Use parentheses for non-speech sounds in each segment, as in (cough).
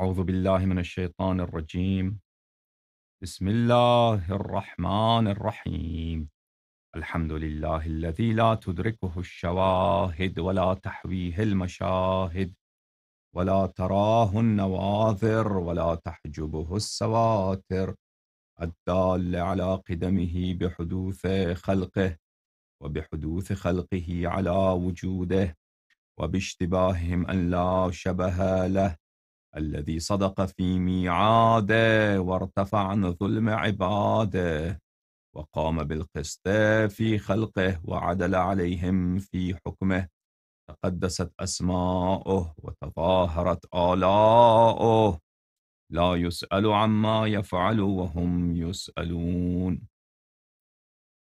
أعوذ بالله من الشيطان الرجيم بسم الله الرحمن الرحيم الحمد لله الذي لا تدركه الشواهد ولا تحويه المشاهد ولا تراه النواظر ولا تحجبه السواتر الدال على قدمه بحدوث خلقه وبحدوث خلقه على وجوده وباشتباههم أن لا شبه له الذي صدق في ميعاده وارتفع عن ظلم عباده وقام بالقسط في خلقه وعدل عليهم في حكمه تقدست أسماؤه وتظاهرت آلاؤه لا يسأل عما يفعل وهم يسألون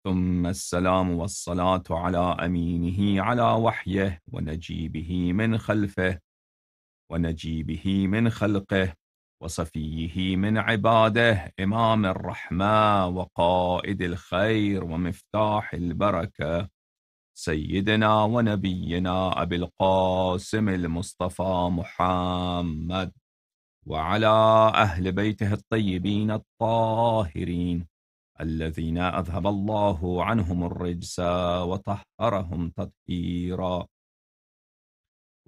ثم السلام والصلاة على أمينه على وحيه ونجيبه من خلفه ونجيبه من خلقه وصفيه من عباده إمام الرحمة وقائد الخير ومفتاح البركة سيدنا ونبينا أبي القاسم المصطفى محمد وعلى أهل بيته الطيبين الطاهرين الذين أذهب الله عنهم الرجس وطهرهم تطهيرا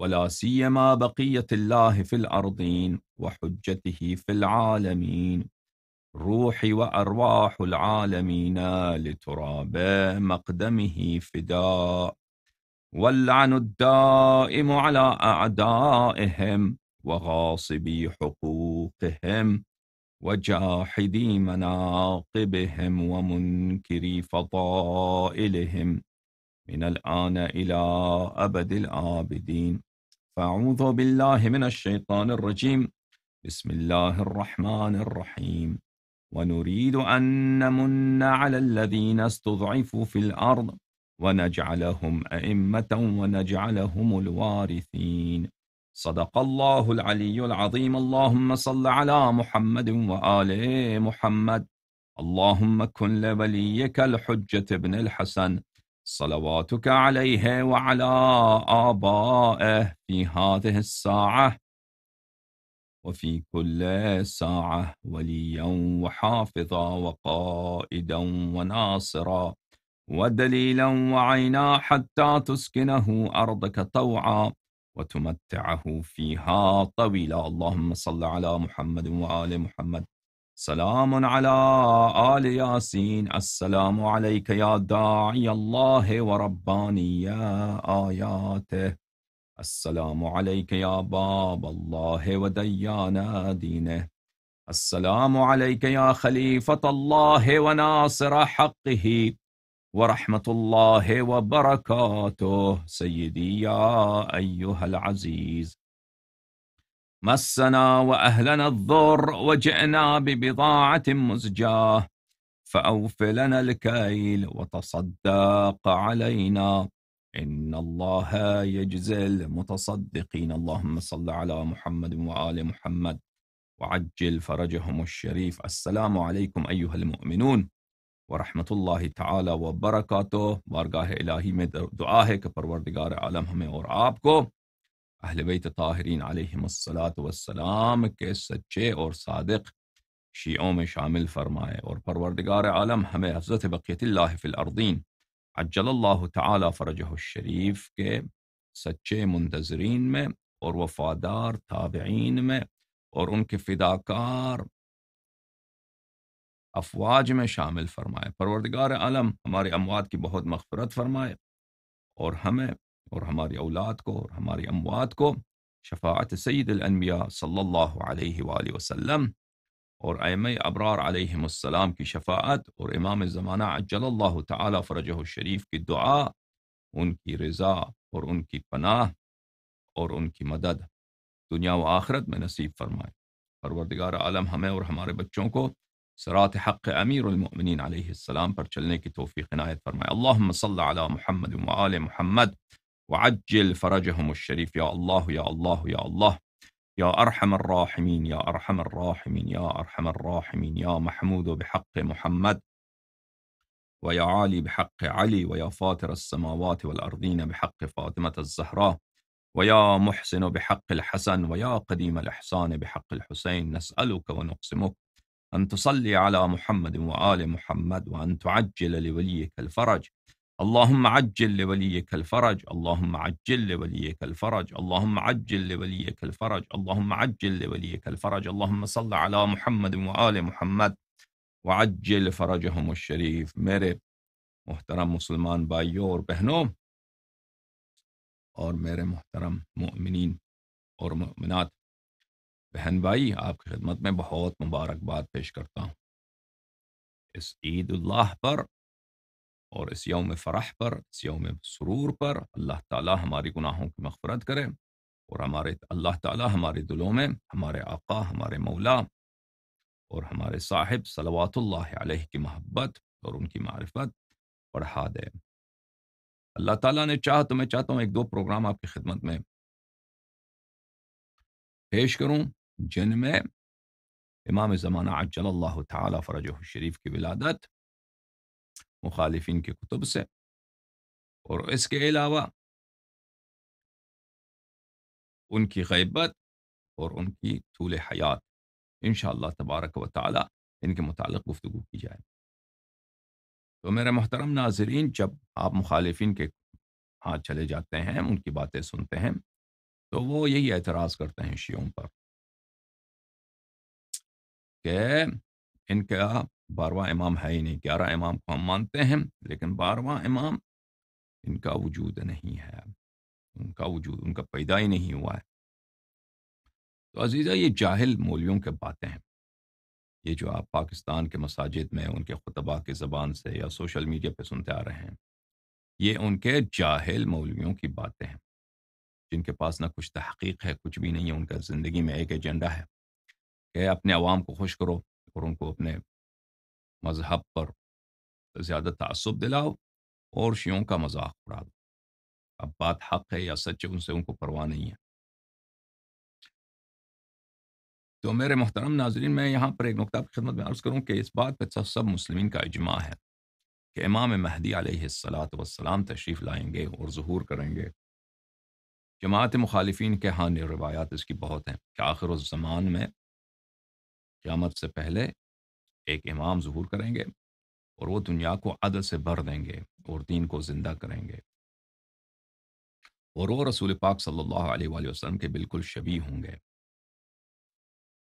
ولا سيما بقية الله في الأرضين وحجته في العالمين روح وأرواح العالمين لتراب مقدمه فداء واللعن الدائم على أعدائهم وغاصبي حقوقهم وجاحدي مناقبهم ومنكري فضائلهم من الآن إلى أبد الآبدين فأعوذ بالله من الشيطان الرجيم بسم الله الرحمن الرحيم ونريد أن نمن على الذين استضعفوا في الأرض ونجعلهم أئمة ونجعلهم الوارثين صدق الله العلي العظيم اللهم صل على محمد وآل محمد اللهم كن لوليك الحجة بن الحسن صلواتك عليه وعلى آبائه في هذه الساعة وفي كل ساعة وليا وحافظا وقائدا وناصرا ودليلا وعينا حتى تسكنه أرضك طوعا وتمتعه فيها طويلا اللهم صل على محمد وآل محمد سلام على آل ياسين السلام عليك يا داعي الله ورباني آياته السلام عليك يا باب الله وديان دينه السلام عليك يا خليفة الله وناصر حقه ورحمة الله وبركاته سيدي يا أيها العزيز مسنا وأهلنا الضر وجئنا ببضاعة مزجاة فأوف لنا الكيل وتصدق علينا إن الله يجزي المتصدقين اللهم صل على محمد وآل محمد وعجل فرجهم الشريف السلام عليكم أيها المؤمنون ورحمة الله تعالى وبركاته برکاتہ الهي الہی میں دعا ہے کہ اہل بیت طاہرین علیہم صلاۃ والسلام کے سچے اور صادق شیعوں میں شامل فرمائے اور پروردگار عالم ہمیں حضرت بقیت اللہ فی الارضین عجل اللہ تعالی فرجہ الشریف کے سچے منتظرین میں اور وفادار تابعین میں اور ان کے فداکار افواج میں شامل فرمائے پروردگار عالم ہمارے اموات کی بہت مغفرت فرمائے اور ہمیں اور ہماری اولاد کو اور ہماری اموات کو شفاعت سید الانبیاء صلی اللہ علیہ وآلہ وسلم اور ایم ابرار علیہ السلام کی شفاعت اور امام زمانہ عجل اللہ تعالی فرجہ الشریف کی دعا ان کی رضا اور ان کی پناہ اور ان کی مدد دنیا و آخرت میں نصیب فرمائے پروردگار عالم ہمیں اور ہمارے بچوں کو سرات حق امیر المؤمنین علیہ السلام پر چلنے کی توفیق عنایت فرمائے اللہم صلی علی محمد المعلّ محمد وعجل فرجهم الشريف يا الله يا الله يا الله يا أرحم الراحمين يا أرحم الراحمين يا أرحم الراحمين يا محمود بحق محمد ويا علي بحق علي ويا فاطر السماوات والأرضين بحق فاطمة الزهراء ويا محسن بحق الحسن ويا قديم الإحسان بحق الحسين نسألك ونقسمك أن تصلي على محمد وآل محمد وأن تعجل لوليك الفرج اللهم عجل لوليك الفرج اللهم عجل لوليك الفرج اللهم عجل لوليك الفرج اللهم عجل لوليك الفرج اللهم صل على محمد وآل محمد وعجل فرجهم الشريف میرے محترم مسلمان بھائیو اور بہنوں اور میرے محترم مؤمنین اور مؤمنات بہن بھائی آپ کی خدمت میں بہت مبارک بات پیش کرتا ہوں اس عید اللہ پر اور اس یوم فرح پر اس یوم سرور پر اللہ تعالیٰ ہماری گناہوں کی مغفرت کرے اور ہمارے اللہ تعالیٰ ہمارے دلوں میں ہمارے آقا ہمارے مولا اور ہمارے صاحب صلوات اللہ علیہ کی محبت اور ان کی معرفت پڑھا دے اللہ تعالیٰ نے چاہ تو میں چاہتا ہوں ایک دو پروگرام آپ کی خدمت میں پیش کروں جن میں امام زمانہ عجل اللہ تعالیٰ فرج الشریف کی ولادت مخالفین کے کتب سے اور اس کے علاوہ ان کی غیبت اور ان کی طول حیات انشاءاللہ اللہ تبارک و تعالی ان کے متعلق گفتگو کی جائے تو میرے محترم ناظرین جب آپ مخالفین کے ہاتھ چلے جاتے ہیں ان کی باتیں سنتے ہیں تو وہ یہی اعتراض کرتے ہیں شیعوں پر کہ ان کا بارہواں امام ہے ہی نہیں گیارہ امام کو ہم مانتے ہیں لیکن بارہواں امام ان کا وجود نہیں ہے ان کا وجود ان کا پیدا ہی نہیں ہوا ہے تو عزیزہ یہ جاہل مولیوں کے باتیں ہیں یہ جو آپ پاکستان کے مساجد میں ان کے خطبہ کی زبان سے یا سوشل میڈیا پہ سنتے آ رہے ہیں یہ ان کے جاہل مولویوں کی باتیں ہیں جن کے پاس نہ کچھ تحقیق ہے کچھ بھی نہیں ہے ان کا زندگی میں ایک ایجنڈا ہے کہ اپنے عوام کو خوش کرو اور ان کو اپنے مذہب پر زیادہ تعصب دلاؤ اور شیوں کا مذاق اڑا دو اب بات حق ہے یا سچ ہے ان سے ان کو پرواہ نہیں ہے تو میرے محترم ناظرین میں یہاں پر ایک نقطہ خدمت میں عرض کروں کہ اس بات پہ سب مسلمین کا اجماع ہے کہ امام مہدی علیہ السلاۃ والسلام تشریف لائیں گے اور ظہور کریں گے جماعت مخالفین کے ہاں روایات اس کی بہت ہیں کہ آخر اس زمان میں قیامت سے پہلے ایک امام ظہور کریں گے اور وہ دنیا کو عدل سے بھر دیں گے اور دین کو زندہ کریں گے اور وہ رسول پاک صلی اللہ علیہ وآلہ وسلم کے بالکل شبی ہوں گے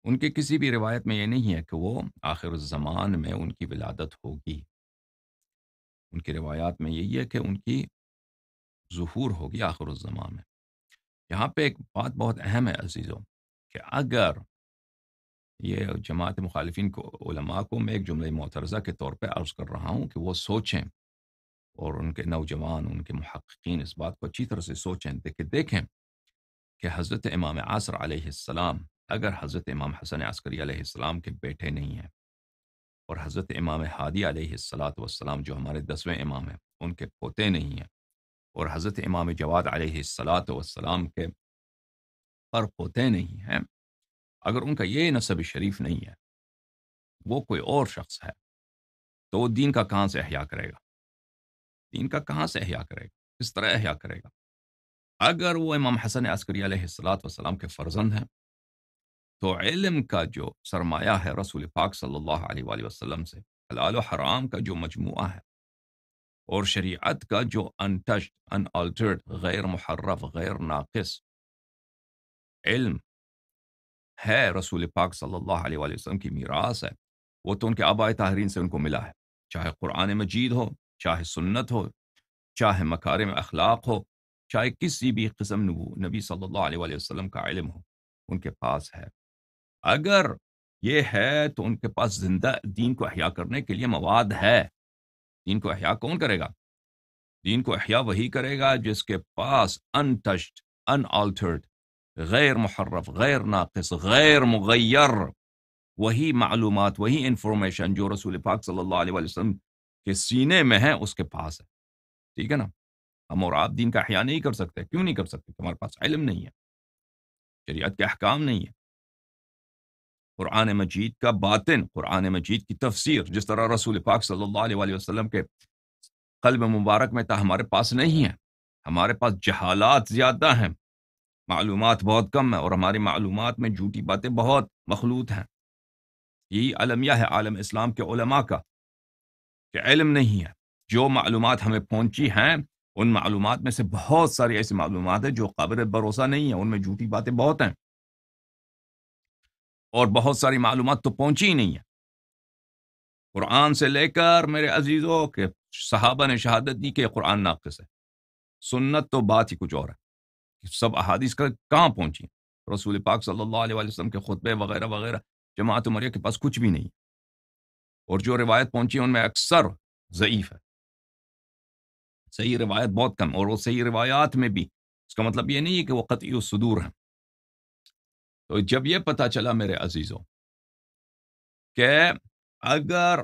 ان کے کسی بھی روایت میں یہ نہیں ہے کہ وہ آخر الزمان میں ان کی ولادت ہوگی ان کی روایات میں یہی ہے کہ ان کی ظہور ہوگی آخر الزمان میں یہاں پہ ایک بات بہت اہم ہے عزیزوں کہ اگر یہ جماعت مخالفین کو علماء کو میں ایک جملہ معترضہ کے طور پہ عرض کر رہا ہوں کہ وہ سوچیں اور ان کے نوجوان ان کے محققین اس بات کو اچھی طرح سے سوچیں دیکھیں دیکھیں کہ حضرت امام عصر علیہ السلام اگر حضرت امام حسن عسکری علیہ السلام کے بیٹے نہیں ہیں اور حضرت امام ہادی علیہ السلاۃ والسلام جو ہمارے دسویں امام ہیں ان کے پوتے نہیں ہیں اور حضرت امام جواد علیہ السلاۃ والسلام کے پر پوتے نہیں ہیں اگر ان کا یہ نصب شریف نہیں ہے وہ کوئی اور شخص ہے تو وہ دین کا کہاں سے احیا کرے گا دین کا کہاں سے احیا کرے گا کس طرح احیا کرے گا اگر وہ امام حسن عسکری علیہ السلاۃ وسلام کے فرزند ہیں تو علم کا جو سرمایہ ہے رسول پاک صلی اللہ علیہ وآلہ وسلم سے حلال و حرام کا جو مجموعہ ہے اور شریعت کا جو ان ٹچ ان آلٹریڈ غیر محرف غیر ناقص علم ہے رسول پاک صلی اللہ علیہ وآلہ وسلم کی میراث ہے وہ تو ان کے آبائے تاہرین سے ان کو ملا ہے چاہے قرآن مجید ہو چاہے سنت ہو چاہے مکارم اخلاق ہو چاہے کسی بھی قسم نبو نبی صلی اللہ علیہ وآلہ وسلم کا علم ہو ان کے پاس ہے اگر یہ ہے تو ان کے پاس زندہ دین کو احیاء کرنے کے لیے مواد ہے دین کو احیاء کون کرے گا دین کو احیاء وہی کرے گا جس کے پاس ان ان آلٹرڈ غیر محرف غیر ناقص غیر مغیر وہی معلومات وہی انفارمیشن جو رسول پاک صلی اللہ علیہ وسلم کے سینے میں ہے اس کے پاس ہے ٹھیک ہے نا ہم اور آپ دین کا احیاء نہیں کر سکتے کیوں نہیں کر سکتے ہمارے پاس علم نہیں ہے شریعت کے احکام نہیں ہے قرآن مجید کا باطن قرآن مجید کی تفسیر جس طرح رسول پاک صلی اللہ علیہ وسلم کے قلب مبارک میں تا ہمارے پاس نہیں ہے ہمارے پاس جہالات زیادہ ہیں معلومات بہت کم ہے اور ہماری معلومات میں جھوٹی باتیں بہت مخلوط ہیں یہی علمیہ ہے عالم اسلام کے علماء کا کہ علم نہیں ہے جو معلومات ہمیں پہنچی ہیں ان معلومات میں سے بہت ساری ایسی معلومات ہیں جو قابل بھروسہ نہیں ہے ان میں جھوٹی باتیں بہت ہیں اور بہت ساری معلومات تو پہنچی ہی نہیں ہیں قرآن سے لے کر میرے عزیزوں کے صحابہ نے شہادت دی کہ قرآن ناقص ہے سنت تو بات ہی کچھ اور ہے سب احادیث کا کہاں پہنچی رسول پاک صلی اللہ علیہ وسلم کے خطبے وغیرہ وغیرہ جماعت عمریہ کے پاس کچھ بھی نہیں اور جو روایت پہنچی ان میں اکثر ضعیف ہے صحیح روایت بہت کم اور وہ صحیح روایات میں بھی اس کا مطلب یہ نہیں ہے کہ وہ قطعی و صدور ہیں تو جب یہ پتہ چلا میرے عزیزوں کہ اگر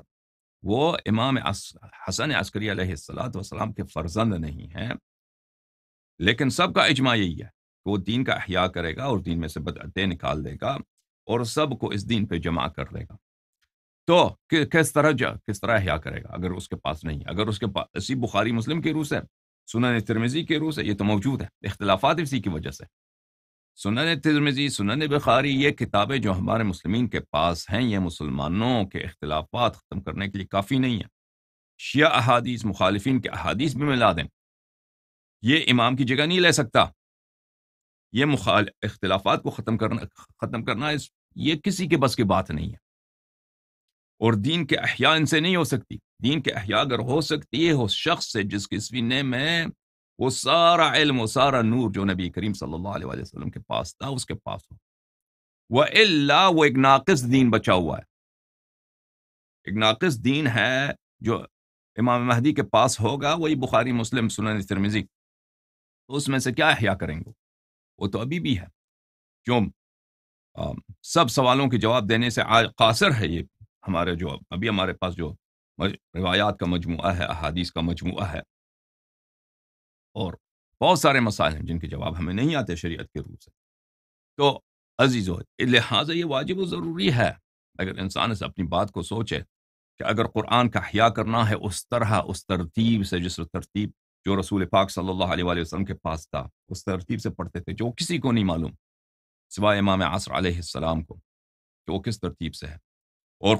وہ امام حسن عسکری علیہ السلاۃ وسلام کے فرزند نہیں ہیں لیکن سب کا اجماع یہی ہے کہ وہ دین کا احیاء کرے گا اور دین میں سے بدعتیں نکال دے گا اور سب کو اس دین پہ جمع کر دے گا تو کس طرح جا کس طرح احیاء کرے گا اگر اس کے پاس نہیں اگر اس کے پاس اسی بخاری مسلم کے روس ہے سنن ترمیزی کے روس ہے یہ تو موجود ہے اختلافات اسی کی وجہ سے سنن ترمزی سنن بخاری یہ کتابیں جو ہمارے مسلمین کے پاس ہیں یہ مسلمانوں کے اختلافات ختم کرنے کے لیے کافی نہیں ہیں شیعہ احادیث مخالفین کے احادیث بھی ملا دیں یہ امام کی جگہ نہیں لے سکتا یہ مخال اختلافات کو ختم کرنا ختم کرنا اس یہ کسی کے بس کی بات نہیں ہے اور دین کے احیاء ان سے نہیں ہو سکتی دین کے احیاء اگر ہو سکتی ہے اس شخص سے جس کی نے میں وہ سارا علم و سارا نور جو نبی کریم صلی اللہ علیہ وسلم کے پاس تھا اس کے پاس ہو وہ اللہ وہ ایک ناقص دین بچا ہوا ہے ایک ناقص دین ہے جو امام مہدی کے پاس ہوگا وہی بخاری مسلم سنن ترمیزی تو اس میں سے کیا احیاء کریں گے وہ تو ابھی بھی ہے کیوں سب سوالوں کے جواب دینے سے قاصر ہے یہ ہمارے جو ابھی ہمارے پاس جو روایات کا مجموعہ ہے احادیث کا مجموعہ ہے اور بہت سارے مسائل ہیں جن کے جواب ہمیں نہیں آتے شریعت کے روح سے تو عزیز لہٰذا یہ واجب و ضروری ہے اگر انسان اس اپنی بات کو سوچے کہ اگر قرآن کا حیا کرنا ہے اس طرح اس ترتیب سے جس ترتیب جو رسول پاک صلی اللہ علیہ وآلہ وسلم کے پاس تھا اس ترتیب سے پڑھتے تھے جو کسی کو نہیں معلوم سوائے امام عصر علیہ السلام کو کہ وہ کس ترتیب سے ہے اور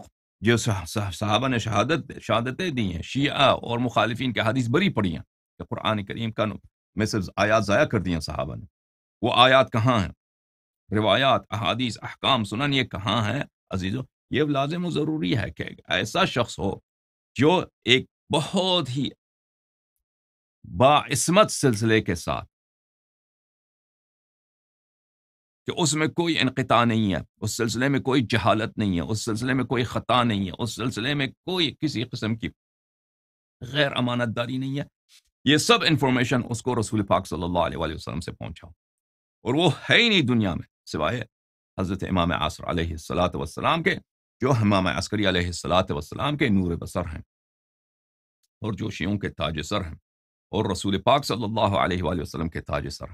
جو صحابہ نے شہادت شہادتیں دی ہیں شیعہ اور مخالفین کے حدیث بری پڑی ہیں کہ قرآن کریم کا میں صرف آیات ضائع کر دیا صحابہ نے وہ آیات کہاں ہیں روایات احادیث احکام سنن یہ کہاں ہیں عزیزو یہ لازم و ضروری ہے کہ ایسا شخص ہو جو ایک بہت ہی عصمت سلسلے کے ساتھ کہ اس میں کوئی انقطاع نہیں ہے اس سلسلے میں کوئی جہالت نہیں ہے اس سلسلے میں کوئی خطا نہیں ہے اس سلسلے میں کوئی کسی قسم کی غیر امانت داری نہیں ہے یہ سب انفارمیشن اس کو رسول پاک صلی اللہ علیہ وآلہ وسلم سے پہنچاؤ اور وہ ہے ہی نہیں دنیا میں سوائے حضرت امام عصر علیہ السلاۃ وسلام کے جو امام عسکری علیہ السلاۃ وسلام کے نور بسر ہیں اور جوشیوں کے تاج سر ہیں اور رسول پاک صلی اللہ علیہ وآلہ وسلم کے تاج سر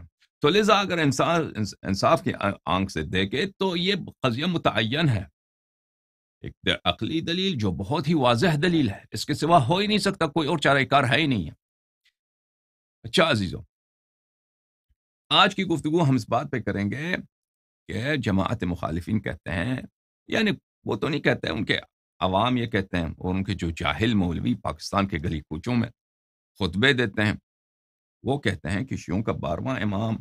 ہم اگر انصاف کی آنکھ سے دیکھے تو یہ قضیہ متعین ہے ایک عقلی دلیل جو بہت ہی واضح دلیل ہے اس کے سوا ہو ہی نہیں سکتا کوئی اور چارہ کار ہے ہی نہیں ہے اچھا عزیزوں آج کی گفتگو ہم اس بات پہ کریں گے کہ جماعت مخالفین کہتے ہیں یعنی وہ تو نہیں کہتے ان کے عوام یہ کہتے ہیں اور ان کے جو جاہل مولوی پاکستان کے گلی کوچوں میں خطبے دیتے ہیں وہ کہتے ہیں کہ شیوں کا بارواں امام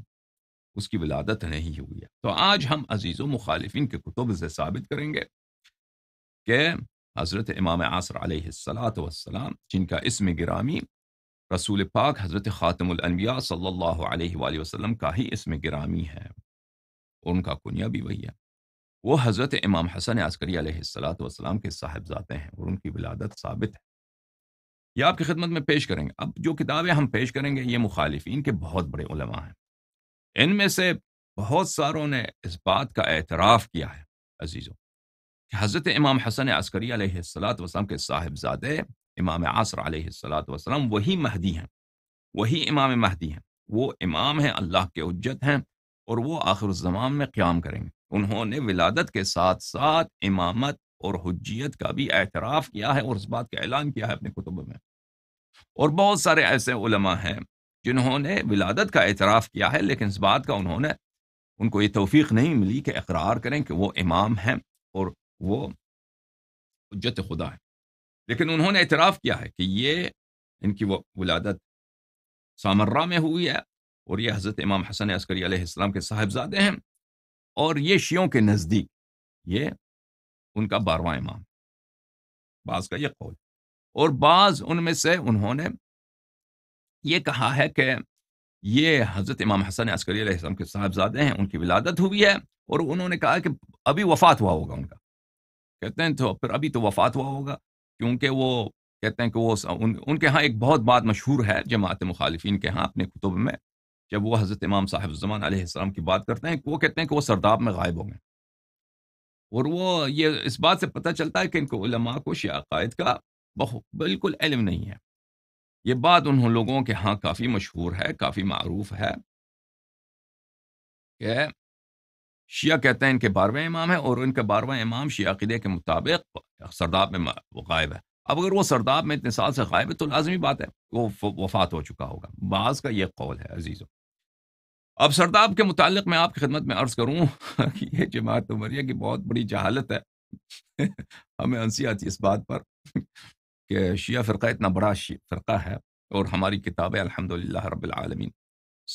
اس کی ولادت نہیں ہوئی ہے تو آج ہم عزیز و مخالفین کے کتب سے ثابت کریں گے کہ حضرت امام عاصر علیہ السلاۃ والسلام جن کا اسم گرامی رسول پاک حضرت خاتم الانبیاء صلی اللہ علیہ وآلہ وسلم کا ہی اسم گرامی ہے ان کا کنیا بھی وہی ہے وہ حضرت امام حسن عسکری علیہ السلاۃ والسلام کے صاحب جاتے ہیں اور ان کی ولادت ثابت ہے یہ آپ کی خدمت میں پیش کریں گے اب جو کتابیں ہم پیش کریں گے یہ مخالفین کے بہت بڑے علماء ہیں ان میں سے بہت ساروں نے اس بات کا اعتراف کیا ہے عزیزوں کہ حضرت امام حسن عسکری علیہ السلاۃ وسلم کے صاحبزادے امام عصر علیہ السلاۃ وسلم وہی مہدی ہیں وہی امام مہدی ہیں وہ امام ہیں اللہ کے اجت ہیں اور وہ آخر الزمان میں قیام کریں گے انہوں نے ولادت کے ساتھ ساتھ امامت اور حجیت کا بھی اعتراف کیا ہے اور اس بات کا اعلان کیا ہے اپنے کتب میں اور بہت سارے ایسے علماء ہیں جنہوں نے ولادت کا اعتراف کیا ہے لیکن اس بات کا انہوں نے ان کو یہ توفیق نہیں ملی کہ اقرار کریں کہ وہ امام ہیں اور وہ حجت خدا ہے لیکن انہوں نے اعتراف کیا ہے کہ یہ ان کی وہ ولادت سامرہ میں ہوئی ہے اور یہ حضرت امام حسن عسکری علیہ السلام کے صاحبزادے ہیں اور یہ شیوں کے نزدیک یہ ان کا بارواں امام بعض کا یہ قول اور بعض ان میں سے انہوں نے یہ کہا ہے کہ یہ حضرت امام حسن عسکری علیہ السلام کے صاحبزادے ہیں ان کی ولادت ہوئی ہے اور انہوں نے کہا کہ ابھی وفات ہوا ہوگا ان کا کہتے ہیں تو پھر ابھی تو وفات ہوا ہوگا کیونکہ وہ کہتے ہیں کہ وہ ان کے ہاں ایک بہت بات مشہور ہے جماعت مخالفین کے ہاں اپنے کتب میں جب وہ حضرت امام صاحب زمان علیہ السلام کی بات کرتے ہیں وہ کہتے ہیں کہ وہ سرداب میں غائب ہو گئے اور وہ یہ اس بات سے پتہ چلتا ہے کہ ان کو علماء کو شیعہ قائد کا بہو بالکل علم نہیں ہے یہ بات انہوں لوگوں کے ہاں کافی مشہور ہے کافی معروف ہے کہ شیعہ کہتے ہیں ان کے بارہویں امام ہیں اور ان کے بارہویں امام شیعہ عقیدے کے مطابق سرداب میں غائب ہے اب اگر وہ سرداب میں اتنے سال سے غائب ہے تو لازمی بات ہے وہ وفات ہو چکا ہوگا بعض کا یہ قول ہے عزیزوں اب سرداب کے متعلق میں آپ کی خدمت میں عرض کروں (laughs) کہ یہ جماعت عمریہ کی بہت بڑی جہالت ہے (laughs) ہمیں ہنسی آتی اس بات پر (laughs) کہ شیعہ فرقہ اتنا بڑا فرقہ ہے اور ہماری کتابیں الحمد رب العالمین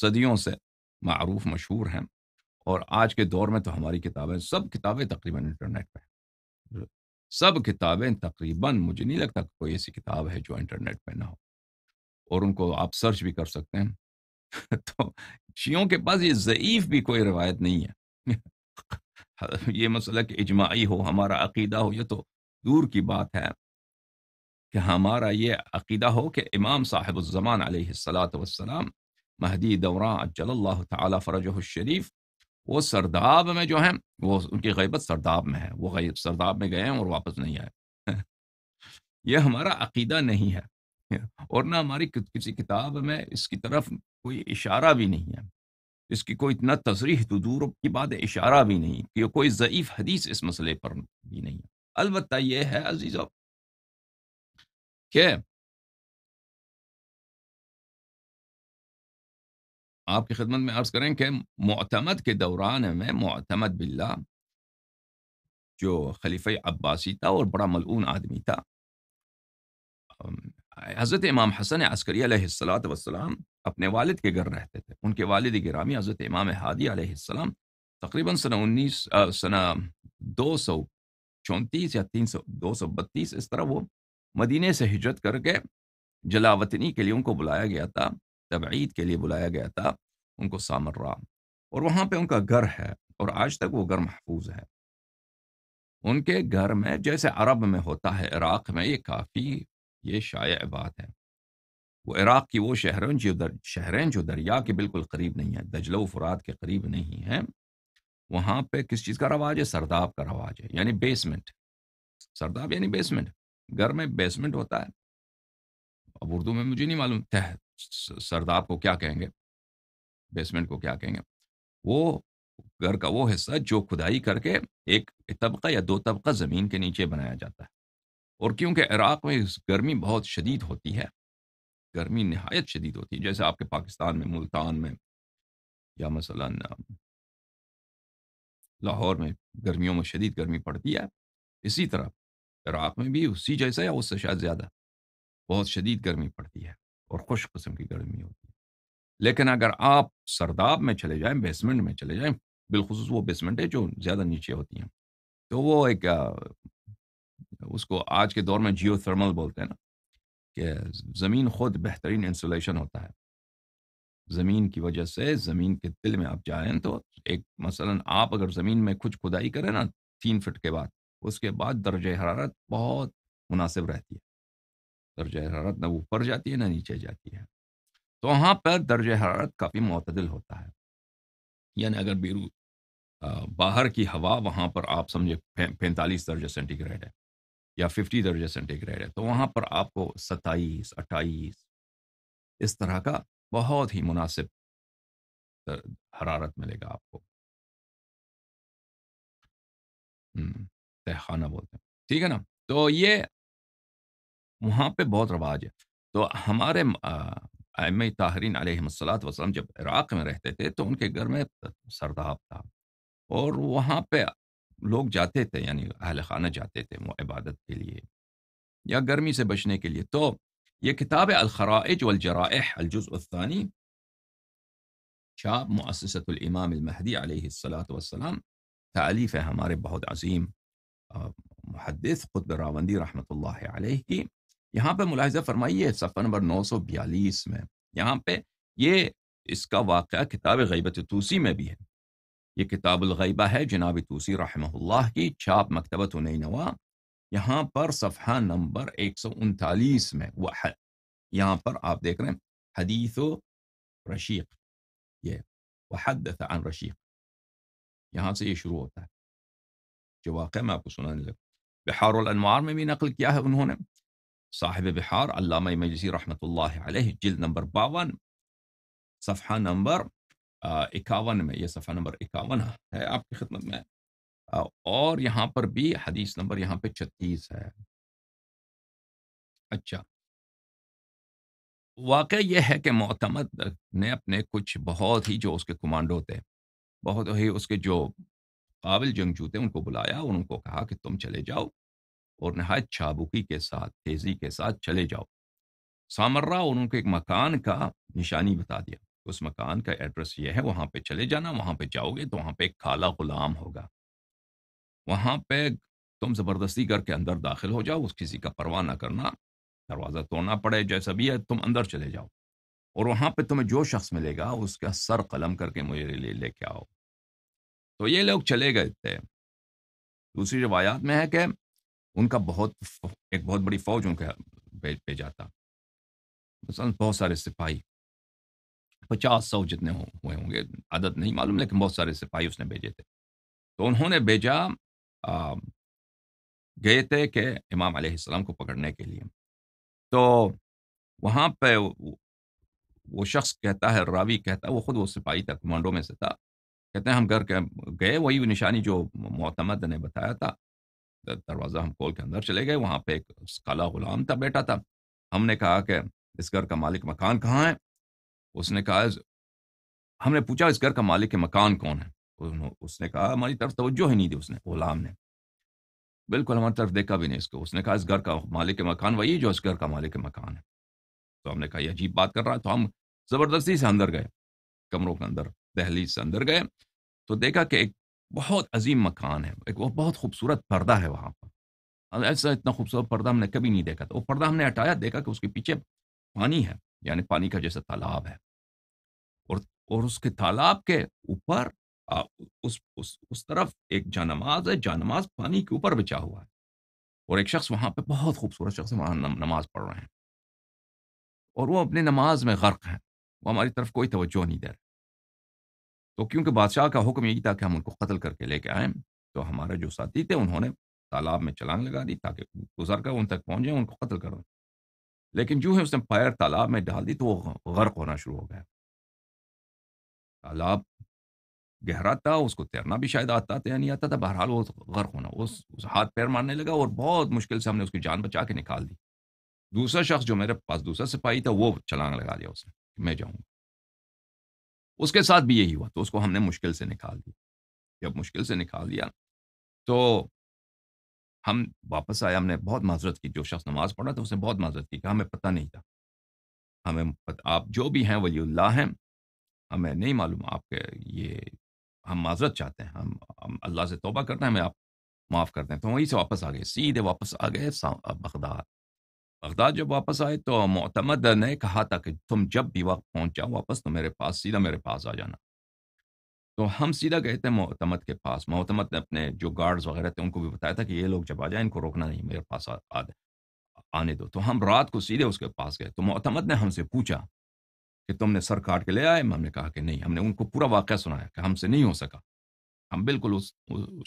صدیوں سے معروف مشہور ہیں اور آج کے دور میں تو ہماری کتابیں سب کتابیں تقریباً انٹرنیٹ پہ ہیں سب کتابیں تقریباً مجھے نہیں لگتا کہ کوئی ایسی کتاب ہے جو انٹرنیٹ پہ نہ ہو اور ان کو آپ سرچ بھی کر سکتے ہیں تو شیعوں کے پاس یہ ضعیف بھی کوئی روایت نہیں ہے (laughs) یہ مسئلہ کہ اجماعی ہو ہمارا عقیدہ ہو یہ تو دور کی بات ہے کہ ہمارا یہ عقیدہ ہو کہ امام صاحب الزمان علیہ والسلام وسلام دوران اجل اللہ تعالیٰ فرج الشریف وہ سرداب میں جو ہیں وہ ان کی غیبت سرداب میں ہے وہ غیب سرداب میں گئے ہیں اور واپس نہیں آئے (laughs) یہ ہمارا عقیدہ نہیں ہے اور نہ ہماری کسی کتاب میں اس کی طرف کوئی اشارہ بھی نہیں ہے اس کی کوئی اتنا تزریح تجور کی بات اشارہ بھی نہیں کہ کوئی ضعیف حدیث اس مسئلے پر بھی نہیں ہے البتہ یہ ہے عزیز کہ آپ کی خدمت میں عرض کریں کہ معتمد کے دوران میں معتمد باللہ جو خلیفہ عباسی تھا اور بڑا ملعون آدمی تھا حضرت امام حسن عسکری علیہ السلاۃ والسلام اپنے والد کے گھر رہتے تھے ان کے والد گرامی حضرت امام ہادی علیہ السلام تقریباً سنہ انیس سنا دو سو چونتیس یا تین سو دو سو بتیس اس طرح وہ مدینہ سے ہجرت کر کے جلاوطنی کے لیے ان کو بلایا گیا تھا تبعید کے لیے بلایا گیا تھا ان کو سامر اور وہاں پہ ان کا گھر ہے اور آج تک وہ گھر محفوظ ہے ان کے گھر میں جیسے عرب میں ہوتا ہے عراق میں یہ کافی یہ شائع بات ہے وہ عراق کی وہ شہروں جو در شہریں جو دریا کے بالکل قریب نہیں ہیں دجلہ و فرات کے قریب نہیں ہیں وہاں پہ کس چیز کا رواج ہے سرداب کا رواج ہے یعنی بیسمنٹ سرداب یعنی بیسمنٹ گھر میں بیسمنٹ ہوتا ہے اب اردو میں مجھے نہیں معلوم تہ سرداب کو کیا کہیں گے بیسمنٹ کو کیا کہیں گے وہ گھر کا وہ حصہ جو کھدائی کر کے ایک طبقہ یا دو طبقہ زمین کے نیچے بنایا جاتا ہے اور کیونکہ عراق میں گرمی بہت شدید ہوتی ہے گرمی نہایت شدید ہوتی ہے جیسے آپ کے پاکستان میں ملتان میں یا مثلاً لاہور میں گرمیوں میں شدید گرمی پڑتی ہے اسی طرح عراق میں بھی اسی جیسا یا اس سے شاید زیادہ بہت شدید گرمی پڑتی ہے اور خوش قسم کی گرمی ہوتی ہے لیکن اگر آپ سرداب میں چلے جائیں بیسمنٹ میں چلے جائیں بالخصوص وہ بیسمنٹ ہے جو زیادہ نیچے ہوتی ہیں تو وہ ایک اس کو آج کے دور میں جیو تھرمل بولتے ہیں نا کہ زمین خود بہترین انسولیشن ہوتا ہے زمین کی وجہ سے زمین کے دل میں آپ جائیں تو ایک مثلا آپ اگر زمین میں کچھ کھدائی کریں نا تین فٹ کے بعد اس کے بعد درجہ حرارت بہت مناسب رہتی ہے درجہ حرارت نہ اوپر جاتی ہے نہ نیچے جاتی ہے تو وہاں پر درجہ حرارت کافی معتدل ہوتا ہے یعنی اگر بیرو باہر کی ہوا وہاں پر آپ سمجھے پینتالیس درجہ سینٹی گریڈ ہے یا ففٹی درجہ گریڈ ہے تو وہاں پر آپ کو ستائیس اٹھائیس اس طرح کا بہت ہی مناسب حرارت ملے گا آپ کو تہخانہ بولتے ہیں ٹھیک ہے نا تو یہ وہاں پہ بہت رواج ہے تو ہمارے ایم طاہرین علیہ السلات وسلم جب عراق میں رہتے تھے تو ان کے گھر میں سرداب تھا اور وہاں پہ لوگ جاتے تھے یعنی اہل خانہ جاتے تھے وہ عبادت کے لیے یا گرمی سے بچنے کے لیے تو یہ کتاب الخرائج والجرائح جو الجراء الجز عثانی اچھا معص الامام المہدی علیہ الصلاۃ والسلام تعلیف ہے ہمارے بہت عظیم محدث خطب راوندی رحمۃ اللہ علیہ کی یہاں پہ ملاحظہ فرمائیے صفحہ نمبر نو سو بیالیس میں یہاں پہ یہ اس کا واقعہ کتاب غیبت توسی میں بھی ہے یہ کتاب الغیبہ ہے جناب توسی رحمہ اللہ کی چھاپ مکتبۃ نوا یہاں پر صفحہ نمبر ایک سو انتالیس میں وہ یہاں پر آپ دیکھ رہے ہیں حدیث و رشیق یہ وحدث عن رشیق یہاں سے یہ شروع ہوتا ہے جو واقعہ میں آپ کو سنانے لگا لگ الانوار میں بھی نقل کیا ہے انہوں نے صاحب بہار علامہ مجلسی رحمۃ اللہ علیہ جلد نمبر باون صفحہ نمبر اکاون میں یہ صفحہ نمبر اکاون ہے آپ کی خدمت میں اور یہاں پر بھی حدیث نمبر یہاں پہ چھتیس ہے اچھا واقعہ یہ ہے کہ معتمد نے اپنے کچھ بہت ہی جو اس کے کمانڈو تھے بہت ہی اس کے جو قابل جنگجو تھے ان کو بلایا اور ان کو کہا کہ تم چلے جاؤ اور نہایت چابکی کے ساتھ تیزی کے ساتھ چلے جاؤ سامرہ اور ان کو ایک مکان کا نشانی بتا دیا اس مکان کا ایڈریس یہ ہے وہاں پہ چلے جانا وہاں پہ جاؤ گے تو وہاں پہ ایک کالا غلام ہوگا وہاں پہ تم زبردستی کر کے اندر داخل ہو جاؤ اس کسی کا پرواہ نہ کرنا دروازہ توڑنا پڑے جیسا بھی ہے تم اندر چلے جاؤ اور وہاں پہ تمہیں جو شخص ملے گا اس کا سر قلم کر کے مجھے لے لے کے آؤ تو یہ لوگ چلے گئے تھے دوسری روایات میں ہے کہ ان کا بہت ایک بہت بڑی فوج ان کے بھیج تھا مثلاً بہت سارے سپاہی پچاس سو جتنے ہوئے ہوں گے عدد نہیں معلوم لیکن بہت سارے سپاہی اس نے بھیجے تھے تو انہوں نے بھیجا گئے تھے کہ امام علیہ السلام کو پکڑنے کے لیے تو وہاں پہ وہ شخص کہتا ہے راوی کہتا ہے وہ خود وہ سپاہی تھا کمانڈو میں سے تھا کہتے ہیں ہم گھر کے گئے وہی نشانی جو معتمد نے بتایا تھا دروازہ ہم کول کے اندر چلے گئے وہاں پہ ایک کالا غلام تھا بیٹا تھا ہم نے کہا کہ اس گھر کا مالک مکان کہاں ہے اس نے کہا ہم نے پوچھا اس گھر کا مالک مکان کون ہے اس نے کہا ہماری طرف توجہ ہی نہیں دی اس نے غلام نے بالکل ہماری طرف دیکھا بھی نہیں اس کو اس نے کہا اس گھر کا مالک مکان وہی جو اس گھر کا مالک مکان ہے تو ہم نے کہا یہ عجیب بات کر رہا ہے تو ہم زبردستی سے اندر گئے کمروں کے اندر دہلی سے اندر گئے تو دیکھا کہ ایک بہت عظیم مکان ہے ایک وہ بہت خوبصورت پردہ ہے وہاں پر ایسا اتنا خوبصورت پردہ ہم نے کبھی نہیں دیکھا تھا وہ پردہ ہم نے ہٹایا دیکھا کہ اس کے پیچھے پانی ہے یعنی پانی کا جیسا تالاب ہے اور اور اس کے تالاب کے اوپر اس اس اس طرف ایک جانماز ہے جانماز پانی کے اوپر بچا ہوا ہے اور ایک شخص وہاں پہ بہت خوبصورت شخص وہاں نماز پڑھ رہے ہیں اور وہ اپنی نماز میں غرق ہیں وہ ہماری طرف کوئی توجہ نہیں دے رہے تو کیونکہ بادشاہ کا حکم یہی تھا کہ ہم ان کو قتل کر کے لے کے آئیں تو ہمارے جو ساتھی تھے انہوں نے تالاب میں چلانگ لگا دی تاکہ گزر کر ان تک پہنچیں ان کو قتل کر دیں لیکن جو ہے اس نے پیر تالاب میں ڈال دی تو وہ غرق ہونا شروع ہو گیا تالاب گہرا تھا اس کو تیرنا بھی شاید آتا تھا یا نہیں آتا تھا بہرحال وہ غرق ہونا اس ہاتھ پیر مارنے لگا اور بہت مشکل سے ہم نے اس کی جان بچا کے نکال دی دوسرا شخص جو میرے پاس دوسرا سپاہی تھا وہ چھلانگ لگا دیا اس نے کہ میں جاؤں گا اس کے ساتھ بھی یہی ہوا تو اس کو ہم نے مشکل سے نکال دیا جب مشکل سے نکال دیا تو ہم واپس آئے ہم نے بہت معذرت کی جو شخص نماز پڑھا تھا اس نے بہت معذرت کی کہ ہمیں پتہ نہیں تھا ہمیں آپ جو بھی ہیں ولی اللہ ہیں ہمیں نہیں معلوم آپ کے یہ ہم معذرت چاہتے ہیں ہم اللہ سے توبہ کرتے ہیں ہمیں آپ معاف کرتے ہیں تو وہیں سے واپس آ گئے سیدھے واپس آ گئے بغداد بغداد جب واپس آئے تو معتمد نے کہا تھا کہ تم جب بھی وقت پہنچ جاؤ واپس تو میرے پاس سیدھا میرے پاس آ جانا تو ہم سیدھا گئے تھے معتمد کے پاس معتمد نے اپنے جو گارڈز وغیرہ تھے ان کو بھی بتایا تھا کہ یہ لوگ جب آ جائیں ان کو روکنا نہیں میرے پاس آ آنے دو تو ہم رات کو سیدھے اس کے پاس گئے تو معتمد نے ہم سے پوچھا کہ تم نے سر کاٹ کے لے آئے ہم نے کہا کہ نہیں ہم نے ان کو پورا واقعہ سنایا کہ ہم سے نہیں ہو سکا ہم بالکل اس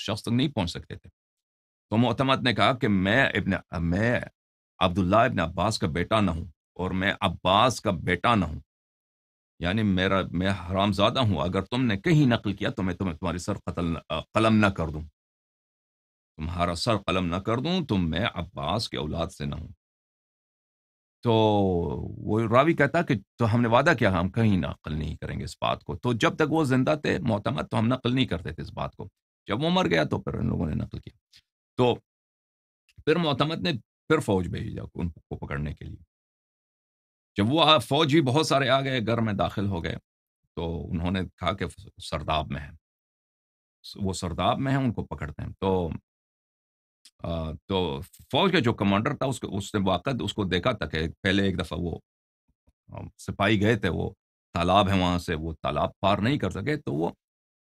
شخص تک نہیں پہنچ سکتے تھے تو معتمد نے کہا کہ میں ابن میں عبداللہ ابن عباس کا بیٹا نہ ہوں اور میں عباس کا بیٹا نہ ہوں یعنی میرا میں حرام زادہ ہوں اگر تم نے کہیں نقل کیا تو میں تمہیں تمہاری سر قتل قلم نہ کر دوں تمہارا سر قلم نہ کر دوں تم میں عباس کے اولاد سے نہ ہوں تو وہ راوی کہتا کہ تو ہم نے وعدہ کیا ہم کہیں نقل نہیں کریں گے اس بات کو تو جب تک وہ زندہ تھے معتمد تو ہم نقل نہیں کرتے تھے اس بات کو جب وہ مر گیا تو پھر ان لوگوں نے نقل کیا تو پھر معتمد نے پھر فوج بھیجا ان کو پکڑنے کے لیے جب وہ فوج بھی بہت سارے آ گئے گھر میں داخل ہو گئے تو انہوں نے کہا کہ سرداب میں ہے وہ سرداب میں ہیں ان کو پکڑتے ہیں تو آ, تو فوج کا جو کمانڈر تھا اس اس نے واقع اس کو دیکھا تھا کہ پہلے ایک دفعہ وہ سپاہی گئے تھے وہ تالاب ہے وہاں سے وہ تالاب پار نہیں کر سکے تو وہ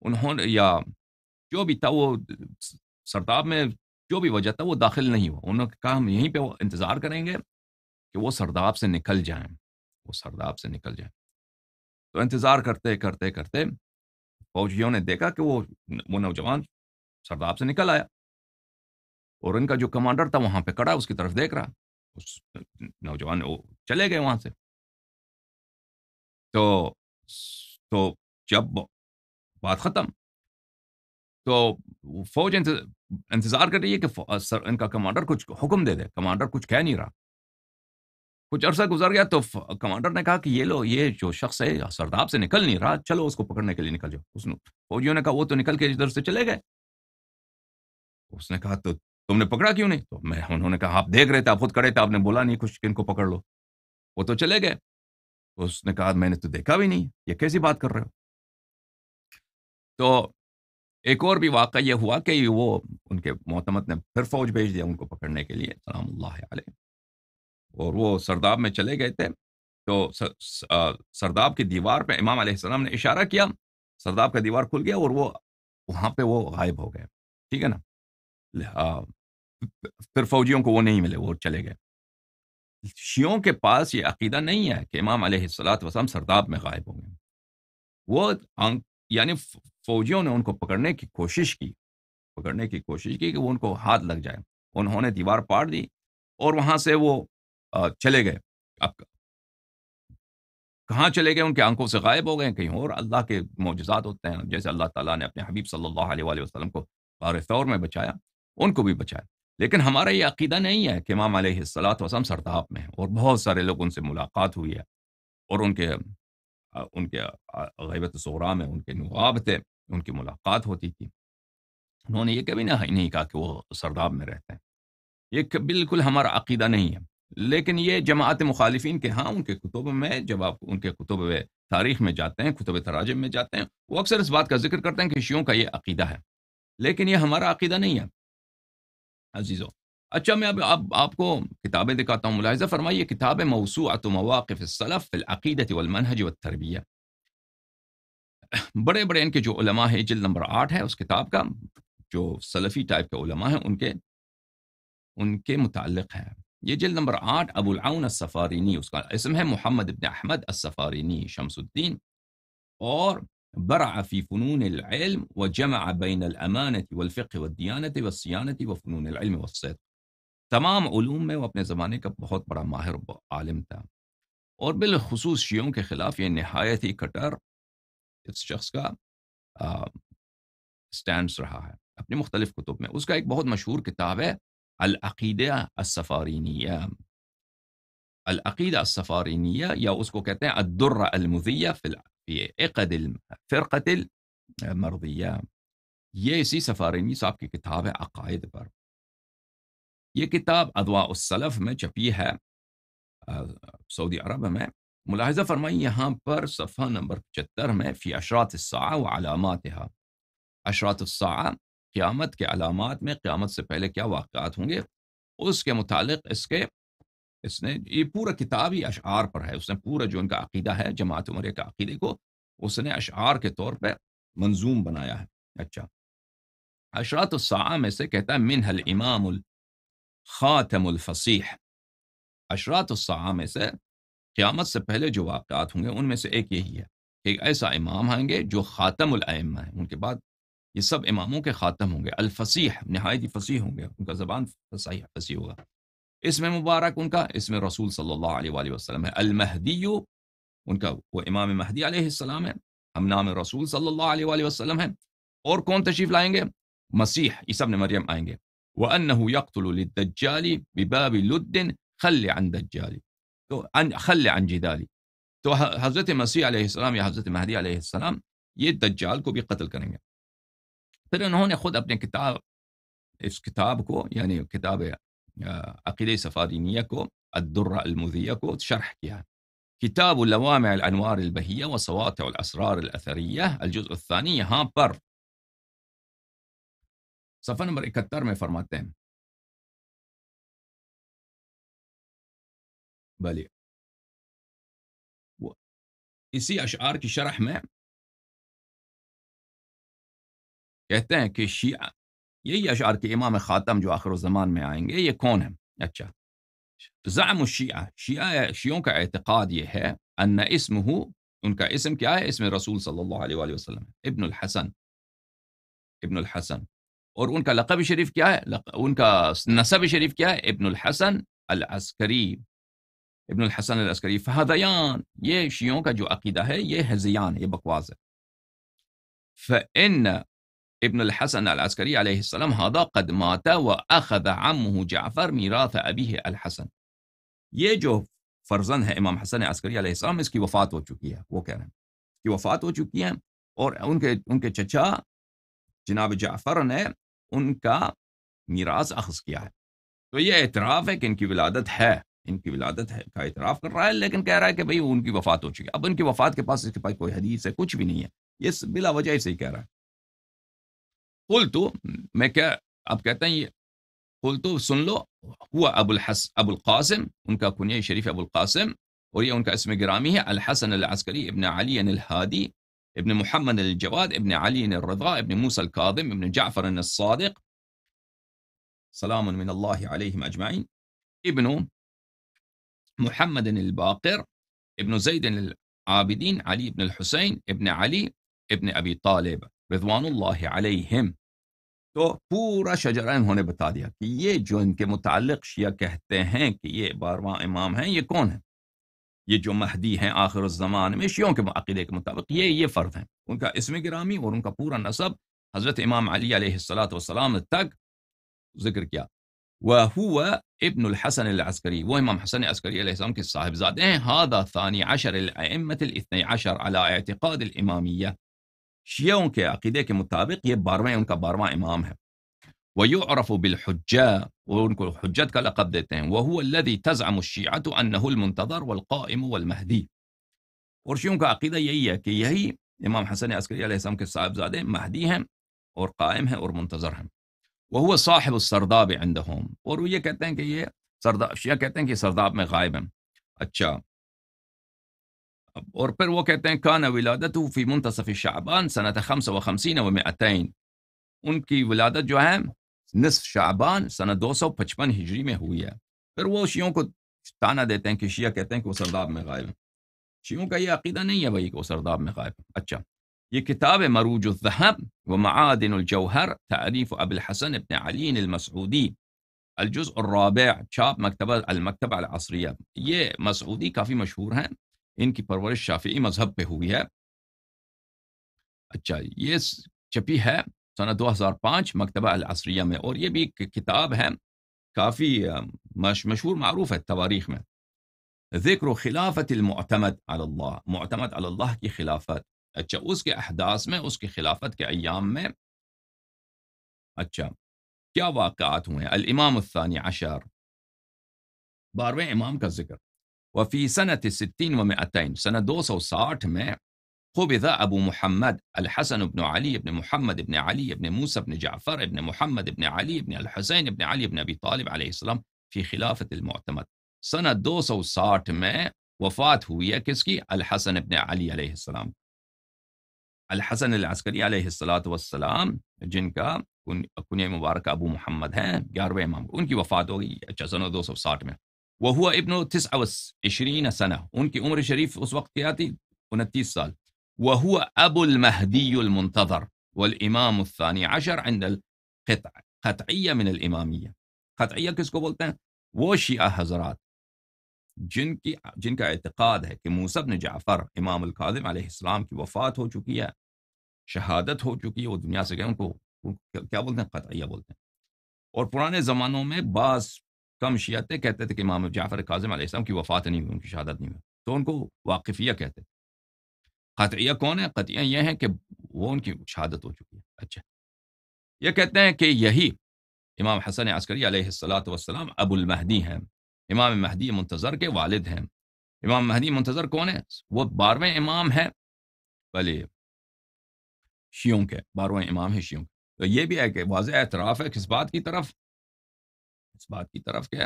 انہوں نے یا جو بھی تھا وہ سرداب میں جو بھی وجہ تھا وہ داخل نہیں ہوا انہوں نے کہا ہم یہیں پہ انتظار کریں گے کہ وہ سرداب سے نکل جائیں وہ سرداب سے نکل جائیں تو انتظار کرتے کرتے کرتے فوجیوں نے دیکھا کہ وہ وہ نوجوان سرداب سے نکل آیا اور ان کا جو کمانڈر تھا وہاں پہ کڑا اس کی طرف دیکھ رہا اس نوجوان وہ چلے گئے وہاں سے تو تو جب بات ختم تو فوج انتظار کر رہی ہے کہ ان کا کمانڈر کچھ حکم دے دے کمانڈر کچھ کہہ نہیں رہا کچھ عرصہ گزر گیا تو کمانڈر نے کہا کہ یہ لو یہ جو شخص ہے سرداب سے نکل نہیں رہا چلو اس کو پکڑنے کے لیے نکل جاؤ اس نے فوجیوں نے کہا وہ تو نکل کے ادھر سے چلے گئے اس نے کہا تو تم نے پکڑا کیوں نہیں تو میں انہوں نے کہا آپ دیکھ رہے تھے آپ خود کھڑے تھے آپ نے بولا نہیں کچھ ان کو پکڑ لو وہ تو چلے گئے اس نے کہا میں نے تو دیکھا بھی نہیں یہ کیسی بات کر رہے ہو تو ایک اور بھی واقعہ یہ ہوا کہ وہ ان کے محتمد نے پھر فوج بھیج دیا ان کو پکڑنے کے لیے سلام اللہ علیہ اور وہ سرداب میں چلے گئے تھے تو سرداب کی دیوار پہ امام علیہ السلام نے اشارہ کیا سرداب کا دیوار کھل گیا اور وہ وہاں پہ وہ غائب ہو گئے ٹھیک ہے نا پھر فوجیوں کو وہ نہیں ملے وہ چلے گئے شیوں کے پاس یہ عقیدہ نہیں ہے کہ امام علیہ السلاۃ وسلم سرداب میں غائب ہو گئے وہ یعنی فوجیوں نے ان کو پکڑنے کی کوشش کی پکڑنے کی کوشش کی کہ وہ ان کو ہاتھ لگ جائے انہوں نے دیوار پاڑ دی اور وہاں سے وہ چلے گئے اب کہاں چلے گئے ان کے آنکھوں سے غائب ہو گئے کہیں اور اللہ کے معجزات ہوتے ہیں جیسے اللہ تعالیٰ نے اپنے حبیب صلی اللہ علیہ وسلم کو بار طور میں بچایا ان کو بھی بچایا لیکن ہمارا یہ عقیدہ نہیں ہے کہ امام علیہ السلاۃ وسلم سرتاب میں ہیں اور بہت سارے لوگ ان سے ملاقات ہوئی ہے اور ان کے ان کے غیبت سہرا میں ان کے نواب تھے ان کی ملاقات ہوتی تھی انہوں نے یہ کہ نہیں کہا کہ وہ سرداب میں رہتے ہیں یہ بالکل ہمارا عقیدہ نہیں ہے لیکن یہ جماعت مخالفین کے ہاں ان کے کتب میں جب آپ ان کے کتب تاریخ میں جاتے ہیں کتب تراجم میں جاتے ہیں وہ اکثر اس بات کا ذکر کرتے ہیں کہ شیوں کا یہ عقیدہ ہے لیکن یہ ہمارا عقیدہ نہیں ہے عزیزو اچھا میں اب اب آپ کو کتابیں دکھاتا ہوں ملاحظہ فرمائیے کتاب موسوعۃ مواقف السلف العقید العقیدت والمنہج و تربیہ بڑے بڑے ان کے جو علماء ہیں جلد نمبر آٹھ ہے اس کتاب کا جو سلفی ٹائپ کے علماء ہیں ان کے ان کے متعلق ہے یہ جلد نمبر آٹھ ابو العون السفارینی اس کا اسم ہے محمد ابن احمد السفارینی شمس الدین اور برع فی فنون العلم وجمع بین الامانت والفقہ والدیانت والسیانت وفنون العلم و تمام علوم میں وہ اپنے زمانے کا بہت بڑا ماہر عالم تھا اور بالخصوص شیعوں کے خلاف یہ نہایت ہی کٹر اس شخص کا سٹینڈز رہا ہے اپنی مختلف کتب میں اس کا ایک بہت مشہور کتاب ہے العقيدة السفارينية العقيدة السفارينية يا الدرة المذية في في عقد الفرقة المرضية سي سفاريني صاحب كتاب عقائد بر يا كتاب أضواء السلف ما فيها آه، سعودي عربة ما ملاحظة فرمائية هام بر صفحة نمبر 75 في أشرات الساعة وعلاماتها أشرات الساعة قیامت کے علامات میں قیامت سے پہلے کیا واقعات ہوں گے اس کے متعلق اس کے اس نے یہ پورا کتاب ہی اشعار پر ہے اس نے پورا جو ان کا عقیدہ ہے جماعت عمریہ کا عقیدے کو اس نے اشعار کے طور پہ منظوم بنایا ہے اچھا اشرات الساعہ میں سے کہتا ہے منہ الامام الخاتم الفصیح اشرات الساعہ میں سے قیامت سے پہلے جو واقعات ہوں گے ان میں سے ایک یہی ہے کہ ایسا امام آئیں گے جو خاتم العمہ ہیں ان کے بعد یہ سب اماموں کے خاتم ہوں گے الفصیح نہایت ہی فصیح ہوں گے ان کا زبان فصیح فصیح ہوگا اس میں مبارک ان کا اس میں رسول صلی اللہ علیہ وآلہ وسلم ہے المحدیو ان کا وہ امام مہدی علیہ السلام ہے ہم نام رسول صلی اللہ علیہ وآلہ وسلم ہے اور کون تشریف لائیں گے مسیح یہ سب نے مریم آئیں گے وَأَنَّهُ يَقْتُلُ لِلدَّجَّالِ بِبَابِ الدین خَلِّ عَنْ دَجَّالِ تو ان خلِ انجدالی تو حضرت مسیح علیہ السلام یا حضرت مہدی علیہ السلام یہ دجال کو بھی قتل کریں گے قلت انه هون ياخذ ابن كتاب ايش كتابكو يعني كتاب آه، عقيده سفادينيكو الدره المذيكو شرح يعني كتاب لوامع الانوار البهيه وسواطع الاسرار الاثريه الجزء الثاني هامبر صفا نمبر اكتر من فرماتين بلي و... اشعار كي شرح ما کہتے ہیں کہ شیعہ یہی اشعار کے امام خاتم جو آخر میں آئیں گے یہ کون ہے اچھا زعم الشیعہ شیعہ شیعوں کا اعتقاد یہ ہے ان اسم ان کا اسم اسم کیا ہے رسول صلی اللہ علیہ وآلہ وسلم ابن ابن الحسن الحسن اور ان کا لقب شریف کیا ہے ان کا نصب شریف کیا ہے ابن الحسن العسکری ابن الحسن العسکری فہدیان یہ شیعوں کا جو عقیدہ ہے یہ ہزیان یہ بکواس ہے ابن الحسن العسكري عليه السلام هذا قد مات وأخذ عمه جعفر ميراث أبيه الحسن یہ جو فرزَ ہے امام حسن عسکری علیہ السلام اس کی وفات ہو چکی ہے وہ کہہ رہے ہیں کی وفات ہو چکی ہیں اور ان کے ان کے چچا جناب جعفر نے ان کا میراث اخذ کیا ہے تو یہ اعتراف ہے کہ ان کی ولادت ہے ان کی ولادت ہے کا اعتراف کر رہا ہے لیکن کہہ رہا ہے کہ بھئی ان کی وفات ہو چکی ہے اب ان کی وفات کے پاس اس کے پاس کوئی حدیث ہے کچھ بھی نہیں ہے یہ بلا وجہ سے ہی کہہ رہا ہے قلت तो मैं قلت आप कहते हैं ये बोल तो सुन लो हुआ ابو القاسم अबुल कासिम उनका कुनिया शरीफ अबुल कासिम और ये उनका ابن محمد الجواد ابن علي الرضا ابن موسى الكاظم ابن جعفر الصادق سلام من الله عليهم أجمعين ابن محمد الباقر ابن زيد العابدين علي بن الحسين ابن علي ابن أبي طالب رضوان الله عليهم تو پورا شجرائن ہونے بتا دیا کہ یہ جو ان کے متعلق شیعہ کہتے ہیں کہ یہ بارواں امام ہیں یہ کون ہیں یہ جو مہدی ہیں آخر الزمان میں شیعوں کے عقیدے کے مطابق یہ یہ فرد ہیں ان کا اسم گرامی اور ان کا پورا نصب حضرت امام علی علیہ السلام تک ذکر کیا وهو ابن الحسن العسكري وهو امام حسن العسكري عليه السلام کے صاحب زادے ہیں هذا ثاني عشر الائمة الاثنى عشر على اعتقاد الامامية شيعوں کے عقیدے کے مطابق یہ بارویں ان کا بارواں امام ہے ويعرف بالحجة وان كل حجت کا وهو الذي تزعم الشيعة انه المنتظر والقائم والمهدي اور شیعوں کا كي یہی امام حسن عسكري عليه السلام کے صاحب مهديهم مہدی ہیں وهو صاحب السرداب عندهم اور وہ یہ سرداب شیعہ کہتے ہیں سرداب میں غائب ہیں أوربر وكتين كان ولادته في منتصف شعبان سنة 55 و200 انكي ولادة جوهام نصف شعبان سنة 255 هجري میں ہوئی ہے پھر وہ شیعوں کو تانا دیتے ہیں کہ شیعہ کہتے ہیں کہ وہ سرداب میں غائب ہیں شیعوں کا یہ عقیدہ نہیں ہے بھئی کہ وہ سرداب میں غائب ہیں اچھا یہ کتاب مروج الذهب ومعادن الجوهر تعریف ابو الحسن ابن علی المسعودی الجزء الرابع چاپ مکتبہ المکتبہ العصریہ یہ مسعودی کافی مشہور ہیں ان کی پرورش شافعی مذہب پہ ہوئی ہے اچھا یہ چپی ہے سنہ دو ہزار پانچ مکتبہ العصریہ میں اور یہ بھی ایک کتاب ہے کافی مشہور معروف ہے تواریخ میں ذکر و خلافت المعتمد اللہ معتمد اللہ کی خلافت اچھا اس کے احداث میں اس کی خلافت کے ایام میں اچھا کیا واقعات ہوئے الامام الثانی عشر بارہویں امام کا ذکر وفي سنة الستين ومائتين سنة 260 ما قبض أبو محمد الحسن بن علي بن محمد بن علي بن موسى بن جعفر بن محمد بن علي بن الحسين بن علي بن أبي طالب عليه السلام في خلافة المعتمد سنة دوسة में وفات وفاته है الحسن بن علي عليه السلام الحسن العسكري عليه الصلاة والسلام جنكا كوني مباركة ابو محمد ہیں گیارہویں امام ان وفاته وفات دوسة گئی ما وہوا ابن ان کی عمر شریف اس وقت کیا تھی سال وہ المنتظر والامام عشر عند من الامامیہ قطعیہ کس کو بولتے ہیں شیعہ حضرات جن کی جن کا اعتقاد ہے کہ موسب نے جعفر امام القادم علیہ السلام کی وفات ہو چکی ہے شہادت ہو چکی ہے وہ دنیا سے گئے ان کو کیا بولتے ہیں قطعیہ بولتے ہیں اور پرانے زمانوں میں بعض کم تھے کہتے تھے کہ امام جعفر قاظم علیہ السلام کی وفات نہیں ہوئی ان کی شہادت نہیں ہوئی تو ان کو واقفیہ کہتے تھے قطعیہ کون ہے قطعیہ یہ ہیں کہ وہ ان کی شہادت ہو چکی ہے اچھا یہ کہتے ہیں کہ یہی امام حسن عسکری علیہ السلاۃ وسلم ابو المہدی ہیں امام مہدی منتظر کے والد ہیں امام مہدی منتظر کون ہے وہ بارہویں امام ہیں بھلے شیوں کے بارہویں امام ہیں کے تو یہ بھی ہے کہ واضح اعتراف ہے کس بات کی طرف اس بات کی طرف کہ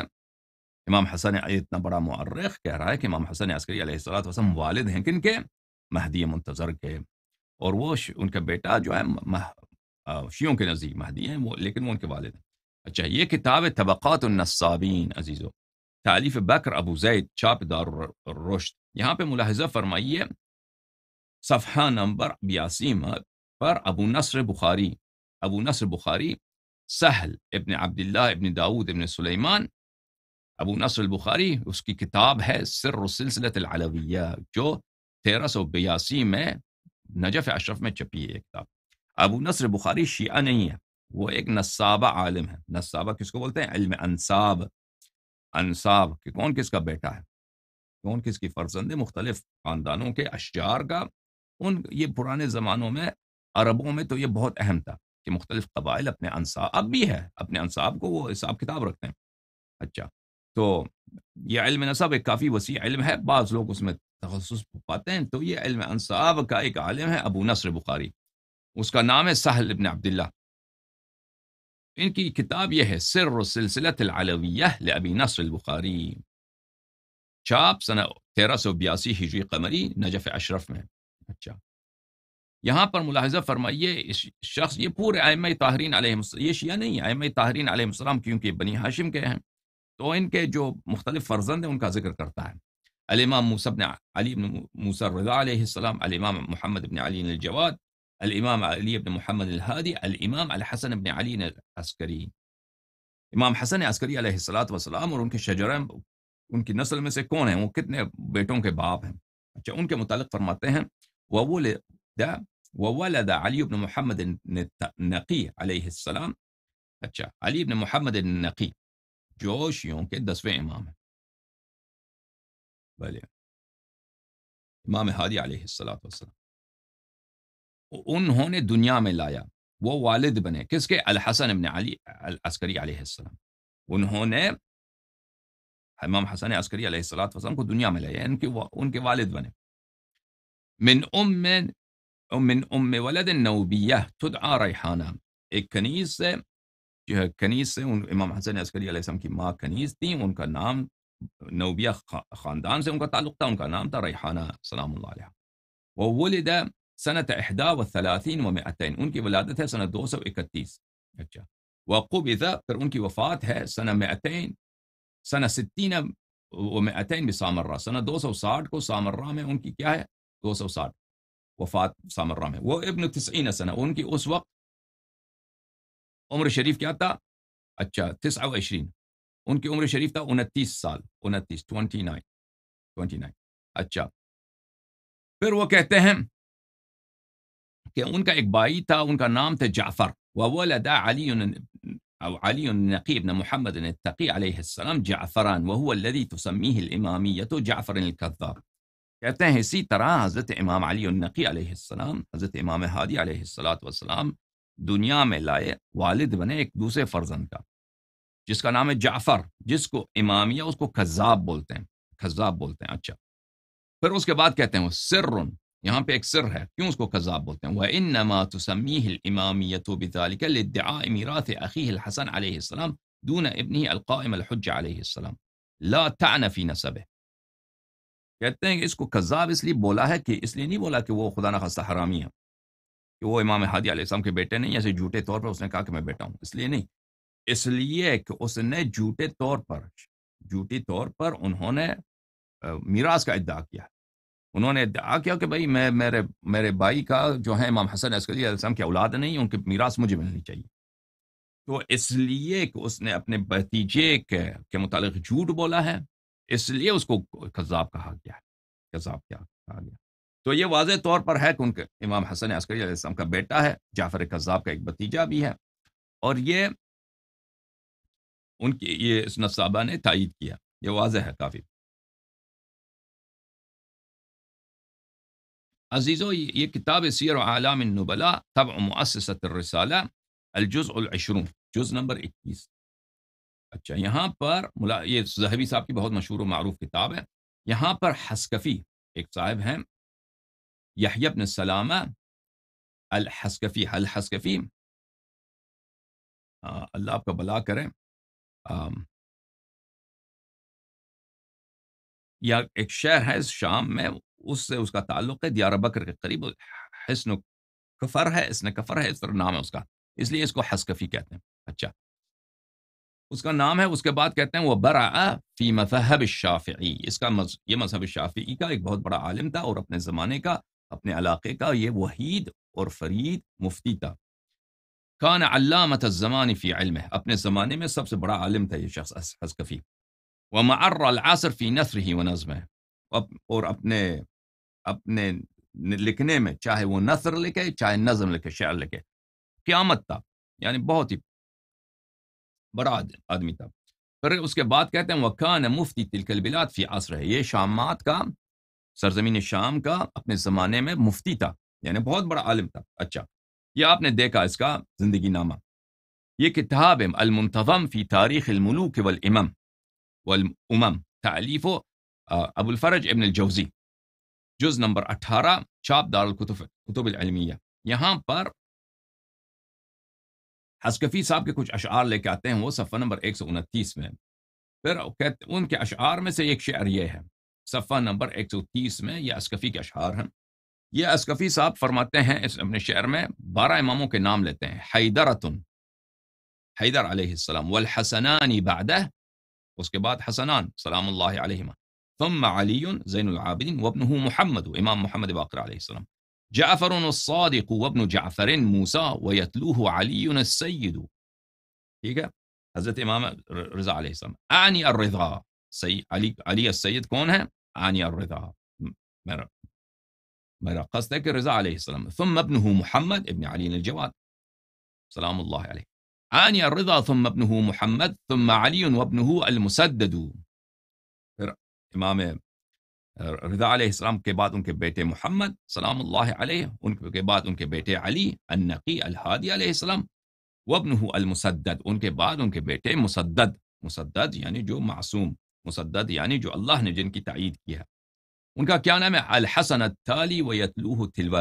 امام حسن اتنا بڑا مؤرق کہہ رہا ہے کہ امام حسن عسکری علیہ صلاح وسلم والد ہیں کن کے مہدی منتظر کے اور وہ ان کا بیٹا جو ہے شیوں کے نزدیک مہدی ہیں وہ لیکن وہ ان کے والد ہیں اچھا یہ کتاب طبقات النصابین عزیزو تعلیف بکر ابو زید چاپ دار روش یہاں پہ ملاحظہ فرمائیے صفحہ نمبر بیاسی پر ابو نصر بخاری ابو نصر بخاری سہل ابن عبداللہ ابن داود ابن سلیمان ابو نصر البخاری اس کی کتاب ہے سر سلسلت العلویہ جو تیرہ سو بیاسی میں نجف اشرف میں چپی ہے ایک تھا ابو نصر بخاری شیعہ نہیں ہے وہ ایک نصابہ عالم ہے نصابہ کس کو بولتے ہیں علم انصاب انصاب کہ کون کس کا بیٹا ہے کون کس کی فرزند مختلف خاندانوں کے اشجار کا ان یہ پرانے زمانوں میں عربوں میں تو یہ بہت اہم تھا کہ مختلف قبائل اپنے انصاب اب بھی ہے اپنے انصاب کو وہ حساب کتاب رکھتے ہیں اچھا تو یہ علم علم نصب ایک کافی وسیع ہے بعض لوگ اس میں تخصص پاتے ہیں تو یہ علم انصاب کا ایک عالم ہے ابو نصر بخاری اس کا نام ہے سہل ابن عبداللہ ان کی کتاب یہ ہے سر سلسلت العلویہ لابی نصر البخاری چاپ سنہ تیرہ سو بیاسی ہجری قمری نجف اشرف میں اچھا یہاں پر ملاحظہ فرمائیے اس شخص یہ پورے عیمۂ طاہرین علیہ السلام یہ شیعہ نہیں آئم طاہرین علیہ السلام کیونکہ بنی ہاشم کے ہیں تو ان کے جو مختلف فرزند ہیں ان کا ذکر کرتا ہے اِلمام موسبن علی رضا علیہ السلام اِلمام محمد ابن علی الجواد الامام علی ابن محمد الہلی الامام الحسن ابن علی عسکری امام حسن عسکری علیہ السلات وسلام اور ان کے شجرہ ان کی نسل میں سے کون ہیں وہ کتنے بیٹوں کے باپ ہیں اچھا ان کے متعلق فرماتے ہیں وہ ده وولد علي بن محمد النقي عليه السلام اتشا علي بن محمد النقي جوش يمكن دس في امامه بلي امام هادي عليه الصلاة والسلام انہوں نے دنیا میں لایا وہ والد بنے کس کے الحسن بن علی العسکری علیہ السلام انہوں نے امام حسن عسکری علیہ السلام کو دنیا میں لایا ان کے والد بنے من ام من أم ولد نوبية تدعى ريحانة الكنيسة كنيسة امام حسن العسكري عليه السلام کی كنيسة کنیز تھی ان نام نوبية خاندان سي ان کا تعلق تھا ان نام تھا ریحانہ سلام الله عليها وولد سنة 31 و 200 ان کی ولادت ہے سنہ 231 اچھا وقبض پھر ان کی وفات ہے سنہ 200 سنہ 60 و 200 میں سامرہ 260 میں ان کی کیا ہے 260 وفاة وسام الرامي वो ابن 90 سنة उनकी उस वक्त उम्र शरीफ क्या عمر अच्छा 29 انتیس سال انتیس था نائن साल 29 29 پھر وہ کہتے ہیں کہ ان کا ایک بائی تھا ان کا نام تھا جعفر وولد علي أو علي النقی بن محمد التقي عليه السلام جعفران وهو الذي تسميه الإمامية جعفر الكذاب کہتے ہیں اسی طرح حضرت امام علی النقی علیہ السلام حضرت امام ہادی علیہ السلاۃ والسلام دنیا میں لائے والد بنے ایک دوسرے فرزند کا جس کا نام ہے جعفر جس کو امامیہ اس کو کذاب بولتے ہیں کذاب بولتے ہیں اچھا پھر اس کے بعد کہتے ہیں وہ سر یہاں پہ ایک سر ہے کیوں اس کو کذاب بولتے ہیں وہ ان نما علیہ السلام دون الحج علیہ السلام لا لاتی نصب کہتے ہیں کہ اس کو کذاب اس لیے بولا ہے کہ اس لیے نہیں بولا کہ وہ خدا نہ حرامی ہے کہ وہ امام ہادی علیہ السلام کے بیٹے نہیں ایسے جھوٹے طور پر اس نے کہا کہ میں بیٹا ہوں اس لیے نہیں اس لیے کہ اس نے جھوٹے طور پر جھوٹی طور پر انہوں نے میراث کا ادعا کیا انہوں نے ادعا کیا کہ بھائی میں میرے میرے بھائی کا جو ہے امام حسن اسکلی علیہ السلام کی اولاد نہیں ان کی میراث مجھے ملنی چاہیے تو اس لیے کہ اس نے اپنے بھتیجے کے کے متعلق جھوٹ بولا ہے اس لیے اس کو کذاب کہا گیا ہے کیا کہا گیا تو یہ واضح طور پر ہے کہ ان کے امام حسن عسکری علیہ السلام کا بیٹا ہے جعفر کذاب کا ایک بتیجا بھی ہے اور یہ یہ ان کی نصابہ نے تائید کیا یہ واضح ہے کافی عزیزو یہ کتاب سیر و طبع تب الرسالہ الجزء العشرون جز نمبر اکیس اچھا یہاں پر ملا یہ زہبی صاحب کی بہت مشہور و معروف کتاب ہے یہاں پر حسکفی ایک صاحب ہیں یحیی بن سلامہ الحسکفی الحسکفی اللہ آپ کا بلا کریں یا ایک شہر ہے شام میں اس سے اس کا تعلق ہے دیارہ بکر کے قریب حسن کفر ہے اس نے کفر ہے اس طرح نام ہے اس کا اس لیے اس کو حسکفی کہتے ہیں اچھا اس کا نام ہے اس کے بعد کہتے ہیں وہ برآ فی مذہب شافعی اس کا مز... یہ مذہب شافعی کا ایک بہت بڑا عالم تھا اور اپنے زمانے کا اپنے علاقے کا یہ وحید اور فرید مفتی تھا کان علامت فی علم اپنے زمانے میں سب سے بڑا عالم تھا یہ شخص حسکفی العصر فی نثر ہی و نظم ہے اور اپنے اپنے لکھنے میں چاہے وہ نثر لکھے چاہے نظم لکھے شعر لکھے قیامت تھا یعنی بہت ہی بڑا بڑا آدمی تھا تھا تھا پھر اس اس کے بعد کہتے ہیں وقان مفتی مفتی تلکل بلاد فی فی عصر ہے یہ یہ یہ شامات کا کا کا سرزمین شام اپنے زمانے میں یعنی بہت عالم اچھا آپ نے دیکھا زندگی نامہ کتاب المنتظم تاریخ الملوک والامم والامم تعلیف و ابو الفرج ابن الجوزی جز نمبر اٹھارہ چاپ دار العلمیہ یہاں پر حسکفی صاحب کے کچھ اشعار لے کے آتے ہیں وہ صفحہ نمبر ایک سو انتیس میں پھر کہتے ان کے اشعار میں سے ایک شعر یہ ہے صفحہ نمبر ایک سو تیس میں یہ اسکفی کے اشعار ہیں یہ اسکفی صاحب فرماتے ہیں اس اپنے شعر میں بارہ اماموں کے نام لیتے ہیں حیدرتن حیدر علیہ السلام والحسنانی بعدہ اس کے بعد حسنان سلام اللہ علیہ ثم علی زین العابدین وابنہ محمد امام محمد باقر علیہ السلام جعفر الصادق وابن جعفر موسى ويتلوه علي السيد ٹھیک ہے حضرت امام رضا علیہ السلام آنی الرضا سید علی علی السيد کون ہے آنی الرضا میرا میرا قصد ہے کہ رضا علیہ السلام ثم ابنه محمد ابن علی الجواد سلام الله عليه آنی الرضا ثم ابنه محمد ثم علی وابنه المسدد پھر امام رضا علیہ السلام کے بعد ان کے بیٹے محمد سلام اللہ علیہ ان کے بعد ان کے بیٹے علی النقی الحادی علیہ السلام وبن المسدد ان کے بعد ان کے بیٹے مسدد مسدد یعنی جو معصوم مسدد یعنی جو اللہ نے جن کی تائید کیا ہے ان کا کیا نام ہے الحسن و یتلوہ تلو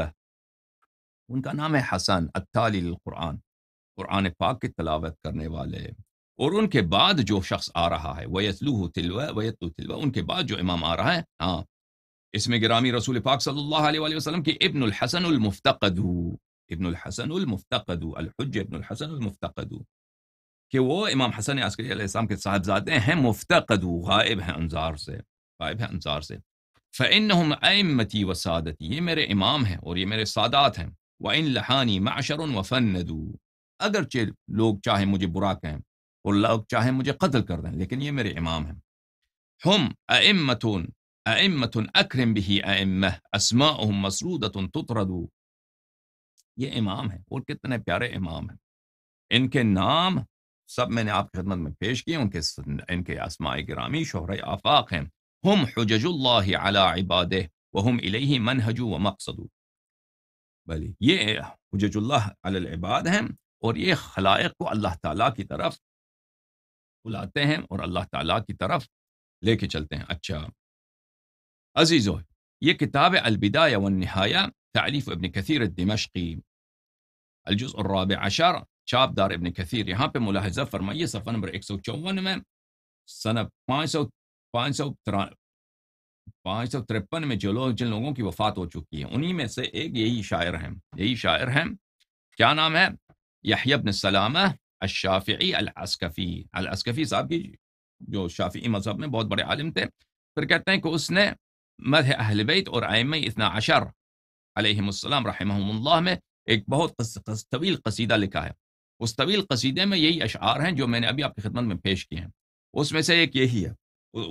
ان کا نام ہے حسن التالی القرآن قرآن پاک کی تلاوت کرنے والے اور ان کے بعد جو شخص آ رہا ہے ویتلو ویت الطلو ان کے بعد جو امام آ رہا ہے ہاں اس میں گرامی رسول پاک صلی اللہ علیہ وآلہ وسلم ابن ابن ابن الحسن الحسن الحسن المفتقد المفتقد المفتقد الحج کہ وہ امام حسن عسکری علیہ السلام کے صاحبزادے ہیں مفتقد غائب ہیں انظار انظار سے سے غائب ہیں فَإِنَّهُمْ أَئِمَّتِي وَسَادَتِي یہ میرے امام ہیں اور یہ میرے سادات ہیں وَإِن لَحَانِي مَعْشَرٌ وَفَنَّدُوا اگرچہ لوگ چاہے مجھے برا کہیں لوگ چاہیں مجھے قتل کر دیں لیکن یہ میرے امام ہیں ہم ائمتون ائمتون اکرم ائمہ یہ امام ہیں اور کتنے پیارے امام ہیں ان کے نام سب میں نے آپ کی خدمت میں پیش کیے ان کے ان کے اسماء گرامی شہر آفاق ہیں ہم حجج اللہ علی عبادہ وہم الیہ مقصد یہ حجج اللہ علی العباد ہیں اور یہ خلائق کو اللہ تعالیٰ کی طرف بلاتے ہیں اور اللہ تعالیٰ کی طرف لے کے چلتے ہیں اچھا عزیز و یہ کتاب یہاں پہ ملاحظہ فرمائیے صفحہ نمبر ایک سو چو پانچ سو ترپن میں جو لوگ جن لوگوں کی وفات ہو چکی ہے انہی میں سے ایک یہی شاعر ہیں یہی شاعر ہیں کیا نام ہے یحیی یہ سلامہ الشافعی الاسکفی السکفی صاحب کی جو شافعی مذہب میں بہت بڑے عالم تھے پھر کہتے ہیں کہ اس نے مدح اہل بیت اور عائم اتنا عشر علیہ السلام رحمہ اللہ میں ایک بہت طویل قصیدہ لکھا ہے اس طویل قصیدے میں یہی اشعار ہیں جو میں نے ابھی آپ کی خدمت میں پیش کیے ہیں اس میں سے ایک یہی ہے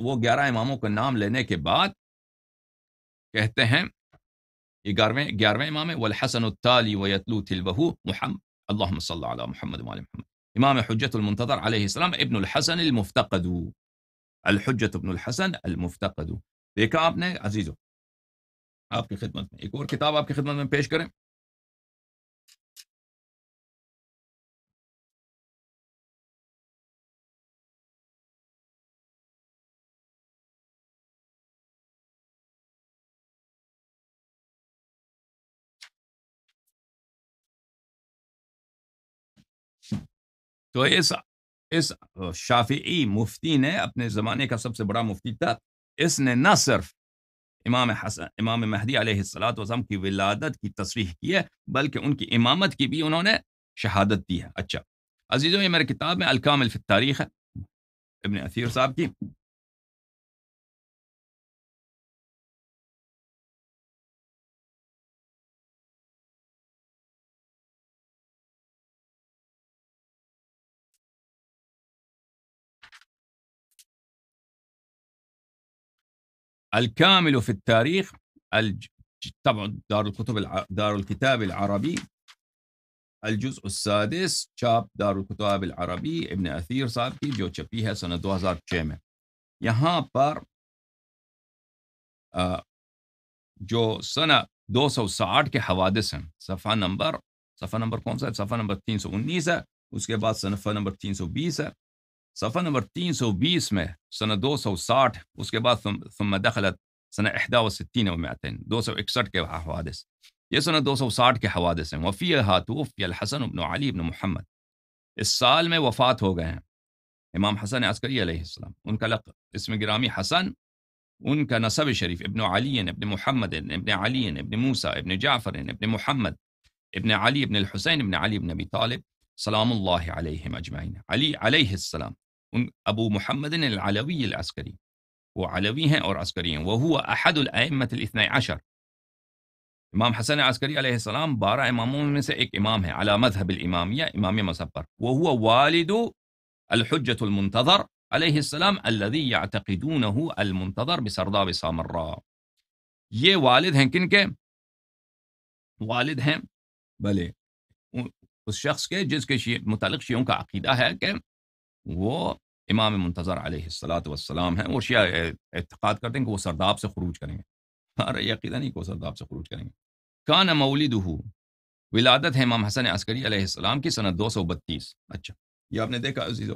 وہ گیارہ اماموں کا نام لینے کے بعد کہتے ہیں گیارہویں گیارہویں امام محمد حسن صلی اللہ علیہ محمد الحمد محمد إمام حجة المنتظر عليه السلام ابن الحسن المفتقد الحجة ابن الحسن المفتقد देखा أبني عزيزه أبكي خدمة يقول كتاب أبكي خدمة من بيش كريم تو اس اس شافعی مفتی نے اپنے زمانے کا سب سے بڑا مفتی تھا اس نے نہ صرف امام حسن امام مہدی علیہ السلاۃ وسلم کی ولادت کی تصریح کی ہے بلکہ ان کی امامت کی بھی انہوں نے شہادت دی ہے اچھا عزیزوں یہ میرے کتاب میں الکام الف تاریخ ہے ابن اثیر صاحب کی الكامل في التاريخ الج... طبعا دار الكتب الع... دار الكتاب العربي الجزء السادس شاب دار الكتاب العربي ابن اثير صاحب کی جو چھپی سنه سنہ 2006 میں یہاں پر جو سنه 260 کے حوادث ہیں صفحہ نمبر صفحہ نمبر کون سا ہے صفحہ نمبر 319 ہے اس کے بعد صفحہ نمبر 320 ہے صفحہ نمبر تین سو بیس میں سنہ دو سو ساٹھ اس کے بعد ثم دخلت سنہ احدا و ستین و میں آتے ہیں دو سو اکسٹھ کے حوادث یہ سنہ دو سو ساٹھ کے حوادث ہیں وفی الحاط الحسن ابن علی ابن محمد اس سال میں وفات ہو گئے ہیں امام حسن عسکری علیہ السلام ان کا لق اسم گرامی حسن ان کا نصب شریف ابن علی ابن محمد ابن علی ابن موسا ابن جعفر ابن محمد ابن علی ابن الحسین ابن علی ابن ابنبی طالب سلام اللہ علیہ مجمعین علی علیہ السلام أبو محمد العلوي العسكري هو علوي أور عسكري وهو أحد الأئمة الاثنى عشر إمام حسن العسكري عليه السلام بارا إمام من سئك إمامه على مذهب الإمامية إمام مصبر وهو والد الحجة المنتظر عليه السلام الذي يعتقدونه المنتظر بسرداب سامراء يه والد هن كنك والد هن بلي اس شخص کے جس کے متعلق شیعوں کا عقیدہ ہے کہ وہ امام منتظر علیہ السلاۃ والسلام ہیں وہ شیعہ اعتقاد کرتے ہیں کہ وہ سرداب سے خروج کریں گے ہمارا یہ نہیں کہ وہ سرداب سے خروج کریں گے کان مولد ولادت ہے امام حسن عسکری علیہ السلام کی سنت دو سو بتیس اچھا یہ آپ نے دیکھا عزیزو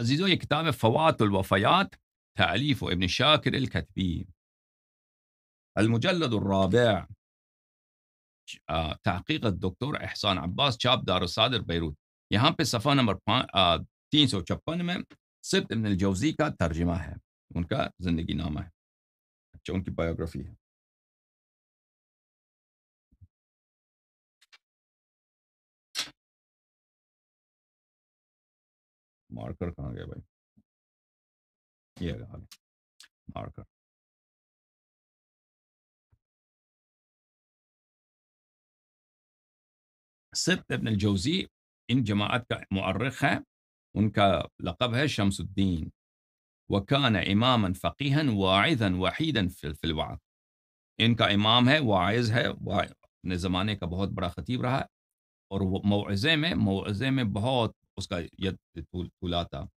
عزیزو یہ کتاب ہے فوات الوفیات تعليف ابن شاكر الكتبي المجلد الرابع آه، تحقيق الدكتور احسان عباس شاب دار الصادر بيروت يهان في सफ़ा نمبر 356 آه، من سبت में الجوزي इबन ترجمه का ان کا زندگی ज़िंदगी ہے اچھا ان کی बायोग्राफी ہے مارکر کہاں گیا بھائی Hier, gerade. Marker. سبت ابن الجوزي إن جماعات مؤرخها ونك لقبها شمس الدين وكان إماما فقيها واعظا وحيدا في الوعظ इनका इमाम है वाइज है अपने ज़माने का बहुत बड़ा ख़तीब रहा और वो मौज़े में मौज़े में बहुत उसका यद तुला طولاتا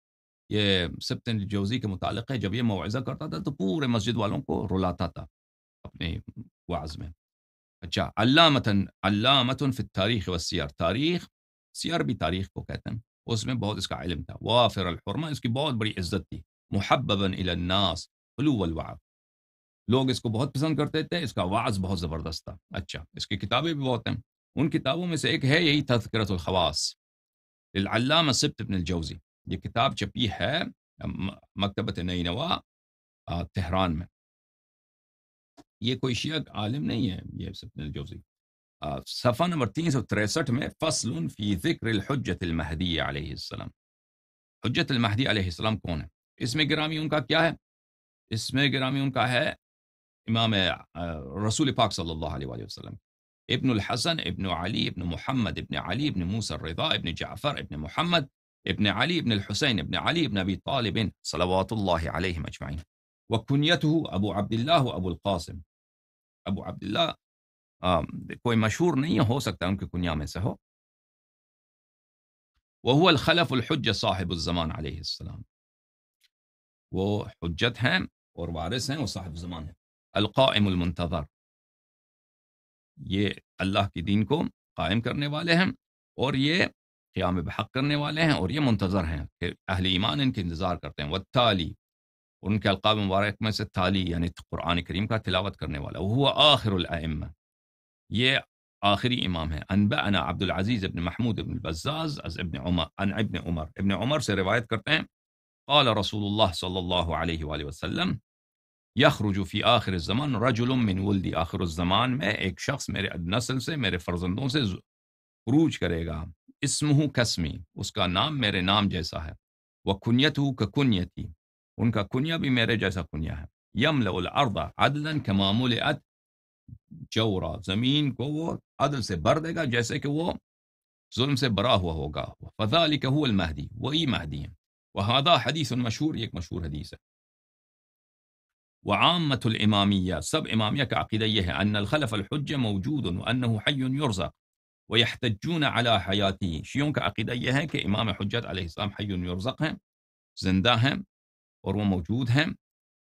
یہ صفط جوزی کے متعلق ہے جب یہ مواضع کرتا تھا تو پورے مسجد والوں کو رلاتا تھا اپنے وعظ میں اچھا علامہ متن علامہ متن فط تاریخ و سیار تاریخ سی عربی تاریخ کو کہتے ہیں اس میں بہت اس کا علم تھا وافر الحرمہ اس کی بہت بڑی عزت تھی محبن الناس الو الوا لوگ اس کو بہت پسند کرتے تھے اس کا وعظ بہت زبردست تھا اچھا اس کی کتابیں بھی بہت ہیں ان کتابوں میں سے ایک ہے یہی تذکرت الخواص فرۃ سبت العلامہ الجوزی یہ کتاب چھپی ہے مکتبت نئی نوا تہران میں یہ کوئی شیعہ عالم نہیں ہے یہ صفحہ نمبر تین سو تریسٹھ میں فصل فی ذکر الحجت المہدی علیہ السلام حجت المہدی علیہ السلام کون ہے اس میں گرامی ان کا کیا ہے اس میں گرامی ان کا ہے امام رسول پاک صلی اللہ علیہ وآلہ وسلم ابن الحسن ابن علی ابن محمد ابن علی ابن موسر رضا ابن جعفر ابن محمد ابن علی ابن الحسین ابن علی ابنبی طالبن صلابۃ اللّہ علیہ مجمائیں وہ کنیت ہو ابو عبد اللہ ابوالقا القاسم ابو عبد اللہ کوئی مشہور نہیں ہو سکتا ان کے کنیا میں سے ہو وہ الخلف الحج صاحب الزمان علیہ السلام وہ حجت ہیں اور وارث ہیں وہ صاحب زمان ہیں القائم المنتظر یہ اللہ کے دین کو قائم کرنے والے ہیں اور یہ قیام بحق کرنے والے ہیں اور یہ منتظر ہیں کہ اہل ایمان ان کے انتظار کرتے ہیں وہ تھالی ان کے القاب مبارک میں سے تالی یعنی قرآن کریم کا تلاوت کرنے والا وہ آخر العم یہ آخری امام ہے انبعنا عبد العزیز ابن محمود ابن البزاز از ابن عمر ان ابن عمر ابن عمر سے روایت کرتے ہیں قال رسول اللہ صلی اللہ علیہ وآلہ وسلم یخرج فی آخر الزمان رجل من ولدی آخر الزمان میں ایک شخص میرے نسل سے میرے فرزندوں سے خروج کرے گا اسمه کسمی اس کا نام میرے نام جیسا ہے وکنیت ہو ککنیتی ان کا کنیا بھی میرے جیسا کنیا ہے یمل الارض عدلا كَمَا ملئت جورا زمین کو وہ عدل سے بھر دے گا جیسے کہ وہ ظلم سے برا ہوا ہوگا فذلك هو الْمَهْدِي وہی مَهْدِي ہیں وهذا حدیث مشہور ایک مشہور حدیث ہے وعامة الإمامية سب إمامية كعقيدة أن الخلف الحجة موجود وأنه حي يرزق ويحتجون على حياته شيون كعقيدة يهن كإمام حجت عليه السلام حي يرزقهم زنداهم زنده موجودهم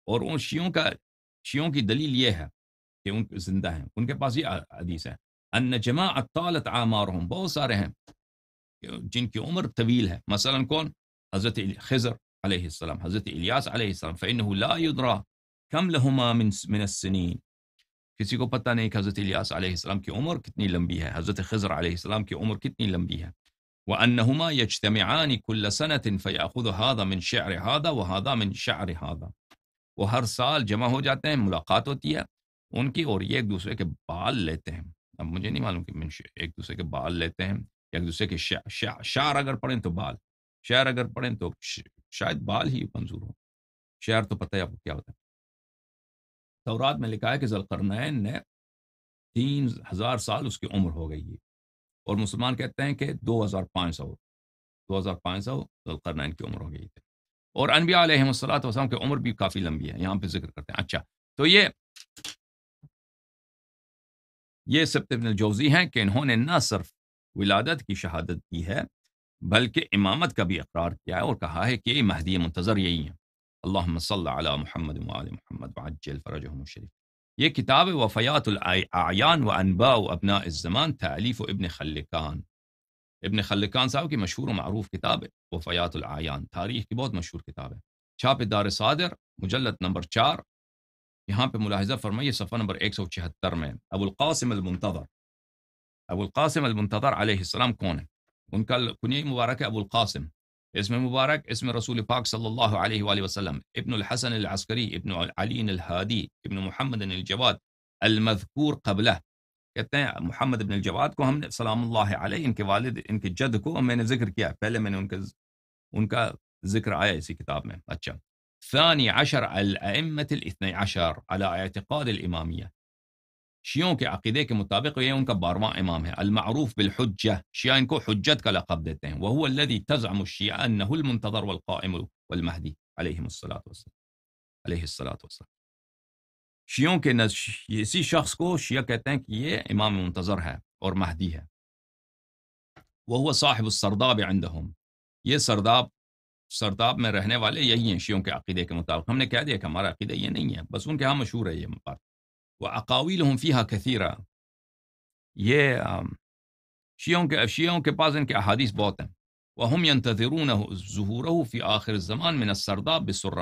اور شيونك موجود دليل يها كون شیعوں كون شیعوں کی ان جماعة طالت عمارهم بہت سارے جن عمر طویل مثلا كون حضرت خزر عليه السلام حضرت إلياس عليه السلام فانه لا يدرى كم لهما من من السنين کسی کو پتہ نہیں کہ حضرت الیاس علیہ السلام کی عمر کتنی لمبی ہے حضرت خضر علیہ السلام کی عمر کتنی لمبی ہے وَأَنَّهُمَا يَجْتَمِعَانِ كُلَّ سَنَةٍ لسنت هَذَا مِن و هَذَا وَهَذَا مِن الر هَذَا وہ ہر سال جمع ہو جاتے ہیں ملاقات ہوتی ہے ان کی اور یہ ایک دوسرے کے بال لیتے ہیں اب مجھے نہیں معلوم کہ ایک دوسرے کے بال لیتے ہیں ایک دوسرے کے شاہ شاہ شعر اگر پڑھیں تو بال شعر اگر پڑھیں تو شاید بال ہی منظور ہو شعر تو پتہ ہے آپ کو کیا ہوتا ہے تورات میں لکھا ہے کہ ذلقرنین نے تین ہزار سال اس کی عمر ہو گئی ہے اور مسلمان کہتے ہیں کہ دو ہزار پانچ سو دو ہزار پانچ سو ذلقرنین کی عمر ہو گئی تھی اور انبیاء علیہ صلاحۃ وسلم کی عمر بھی کافی لمبی ہے یہاں پہ ذکر کرتے ہیں اچھا تو یہ یہ ابن الجوزی ہیں کہ انہوں نے نہ صرف ولادت کی شہادت کی ہے بلکہ امامت کا بھی اقرار کیا ہے اور کہا ہے کہ یہ مہدی منتظر یہی ہیں اللهم صل على محمد وآل محمد وعجل فرجهم الشريف یہ کتاب وفیات الاعیان و انباء و ابناء الزمان تعلیف و ابن خلکان ابن خلکان صاحب کی مشہور و معروف کتاب تاريخ وفیات الاعیان تاریخ کی بہت مشہور کتاب ہے دار صادر مجلد نمبر چار یہاں پہ ملاحظہ فرمائیے صفحہ نمبر ایک سو چھہتر میں ابو القاسم المنتظر ابو القاسم المنتظر علیہ السلام کون ہے ان کا کنیہ مبارک ہے ابو القاسم اسم مبارك اسم رسول پاک صلی الله عليه وآله وسلم ابن الحسن العسكري ابن علی الهادي ابن محمد الجواد المذکور قبله कहते हैं मोहम्मद इबन जवाद को हमने सलाम अलैह इनके वालिद इनके जद को मैंने ذكر किया पहले मैंने उनके उनका जिक्र आया इसी किताब में अच्छा ثاني عشر الأئمة الاثني عشر على اعتقاد الإمامية شیعوں کے عقیدے کے مطابق یہ ان کا بارواں امام ہے المعروف بالحجہ شیعہ ان کو حجت کا لقب دیتے ہیں وہ الشیعہ شیعہ المنتظر والقائم المحدی علیہ الصلاۃ والسلام علیہ والسلام شیعوں کے اسی شخص کو شیعہ کہتے ہیں کہ یہ امام منتظر ہے اور مہدی ہے وہ صاحب السرداب عندهم یہ سرداب سرداب میں رہنے والے یہی ہیں شیعوں کے عقیدے کے مطابق ہم نے کہہ دیا کہ ہمارا عقیدہ یہ نہیں ہے بس ان کے ہاں مشہور ہے یہ بات وہ اقابل ہوں فیحا کی شیوں کے پاس ان کے احادیث بہت ہیں وہ ہم ظہور آخر زمان میں نہ سرداب بصر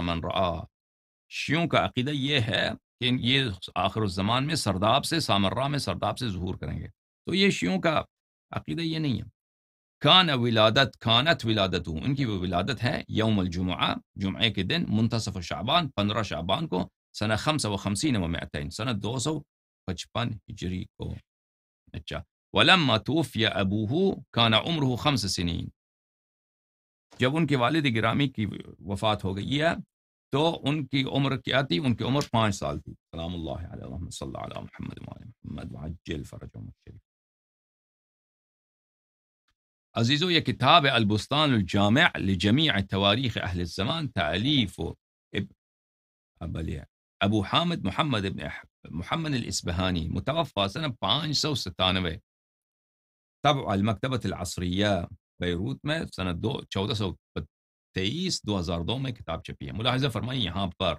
شیوں کا عقیدہ یہ ہے کہ یہ آخر الزمان میں سرداب سے سامرہ میں سرداب سے ظہور کریں گے تو یہ شیوں کا عقیدہ یہ نہیں ہے کان ولادت کانت ولادت ہوں ان کی وہ ولادت ہے یوم الجمعہ جمعے کے دن منتصف شعبان پندرہ شعبان کو سنة خمسة وخمسين ومائتين سنة دوسو فجبان هجري كو نجا ولما توفي أبوه كان عمره خمس سنين جب ان کے والد گرامی کی وفات ہو گئی ہے تو ان کی عمر کیا تھی ان کی عمر پانچ سال تھی سلام اللہ علیہ وسلم صلی اللہ علیہ محمد وعلی محمد وعجل فرج عمر شریف عزیزو یہ کتاب البستان الجامع لجميع تواريخ أهل الزمان تعلیف ابن اب... ابو حامد محمد بن محمد الاسبهاني متوفى سنه 596 طبع المكتبة العصرية بيروت ما سنه 1423 2002 سو كتاب دو ہزار دو میں پر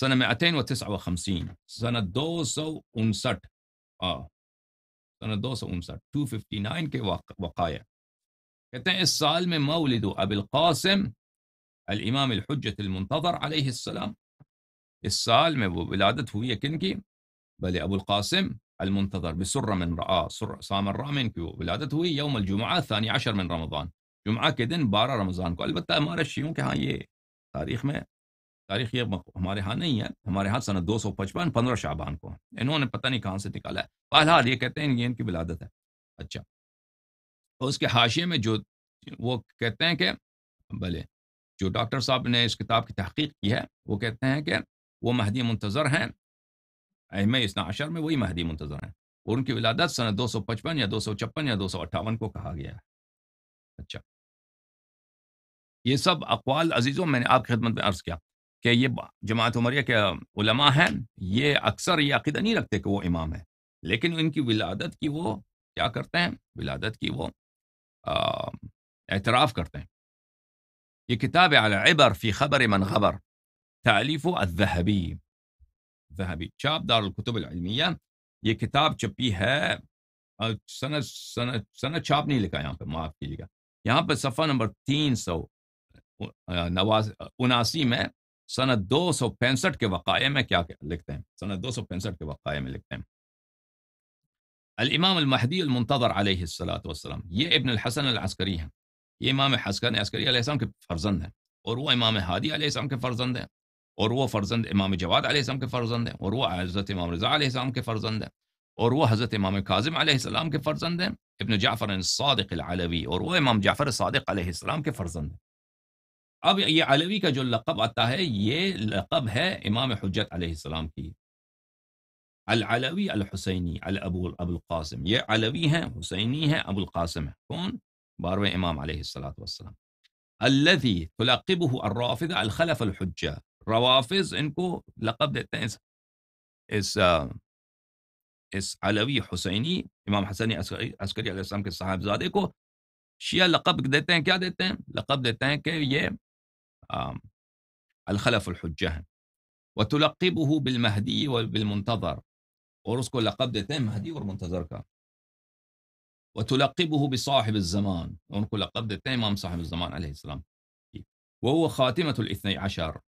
سنہ میں اتین و کے کہتے ہیں اس سال میں مولد ابو القاسم الامام الحجه المنتظر عليه السلام اس سال میں وہ ولادت ہوئی ہے کن کی بلے من رعا سر سام عامرام کی وہ ولادت ہوئی یوم الجمعہ ثانی عشر من رمضان جمعہ کے دن بارہ رمضان کو البتہ ہمارے شیوں کے ہاں یہ تاریخ میں تاریخ یہ ہمارے ہاں نہیں ہے ہمارے ہاں سنت دو سو پچپن پندرہ شعبان کو انہوں نے پتہ نہیں کہاں سے نکالا ہے بہرحال یہ کہتے ہیں یہ ان کی ولادت ہے اچھا اور اس کے حاشے میں جو وہ کہتے ہیں کہ بھلے جو ڈاکٹر صاحب نے اس کتاب کی تحقیق کی ہے وہ کہتے ہیں کہ وہ مہدی منتظر ہیں اہم اس عشر میں وہی مہدی منتظر ہیں اور ان کی ولادت سن دو سو پچپن یا دو سو چھپن یا دو سو اٹھاون کو کہا گیا ہے اچھا یہ سب اقوال عزیزوں میں نے آپ کی خدمت میں عرض کیا کہ یہ جماعت عمریہ کے علماء ہیں یہ اکثر یہ عقیدہ نہیں رکھتے کہ وہ امام ہیں لیکن ان کی ولادت کی وہ کیا کرتے ہیں ولادت کی وہ اعتراف کرتے ہیں یہ کتاب ہے عبر فی خبر من خبر تاليفه الذهبي ذهبي شاب دار الكتب العلميه يكتاب شبيها آه، سنة سنة سنة شابني نہیں لکھا یہاں پہ معاف کیجیے گا یہاں پہ نمبر تين سو آه، نواز اناسی میں سند دو سو پینسٹھ کے وقائع میں کیا لکھتے ہیں سند دو سو پینسٹھ کے وقائع میں لکھتے الامام المهدي المنتظر عليه الصلاة والسلام یہ ابن الحسن العسكري ہیں یہ امام حسن عسکری علیہ السلام کے فرزند امام هادي علیہ السلام کے اور وہ فرزند امام جواد علیہ السلام کے فرزند ہیں اور وہ حضرت امام رضا علیہ السلام کے فرزند ہیں اور وہ حضرت امام کاظم علیہ السلام کے فرزند ہیں ابن جعفر الصادق العلوی اور وہ امام جعفر الصادق علیہ السلام کے فرزند ہیں اب یہ علوی کا جو لقب آتا ہے یہ لقب ہے امام حجت علیہ السلام کی العلوی الحسینی الابو القاسم یہ علوی ہیں حسینی ہیں ابو القاسم ہیں کون بارویں امام علیہ السلام الذي تلقبه الرافضة الخلف الحجة روافظ ان کو لقب دیتے ہیں اس اس, اس علوی حسینی امام حسن عسکری علیہ السلام کے صاحبزادے کو شیعہ لقب دیتے ہیں کیا دیتے ہیں لقب دیتے ہیں کہ یہ الخلف الحجہ ہیں وتلقبه بالمهدي وبالمنتظر اور اس کو لقب دیتے ہیں مہدی اور منتظر کا وتلقبه بصاحب الزمان ان کو لقب دیتے ہیں امام صاحب الزمان علیہ السلام وهو خاتمة الاثنى عشر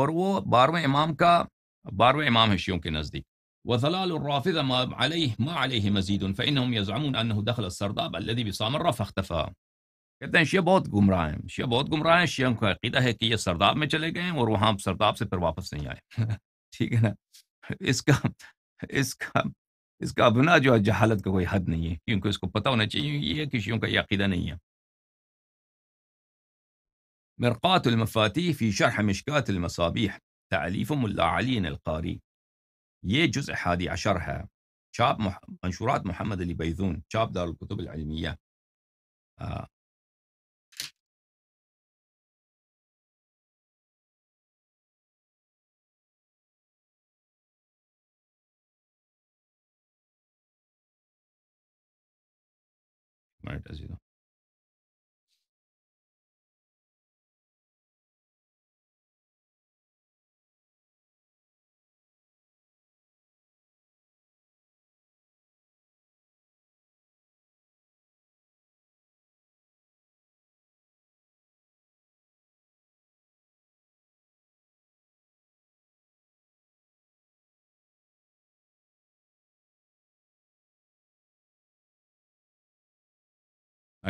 اور وہ بارہویں امام کا بارہویں امام ہے شیوں کے نزدیک وضلال الرافظ علیہ ما علیہ مزید فانهم يزعمون انه دخل السرداب الذي صامر فاختفى کہتے ہیں شیعہ بہت گمراہ ہیں شیعہ بہت گمراہ ہیں شیعوں کا عقیدہ ہے کہ یہ سرداب میں چلے گئے ہیں اور وہاں سرداب سے پھر واپس نہیں آئے (laughs) ٹھیک ہے نا اس کا اس کا اس کا اپنا جو ہے جہالت کا کوئی حد نہیں ہے کیونکہ اس کو پتہ ہونا چاہیے یہ ہے کہ شیوں کا یہ عقیدہ نہیں ہے مرقاة المفاتيح في شرح مشكاة المصابيح تأليف ملا علي القاري يه جزء حادي عشرها شاب مح... منشورات محمد البيذون شاب دار الكتب العلمية آه. ما أزيده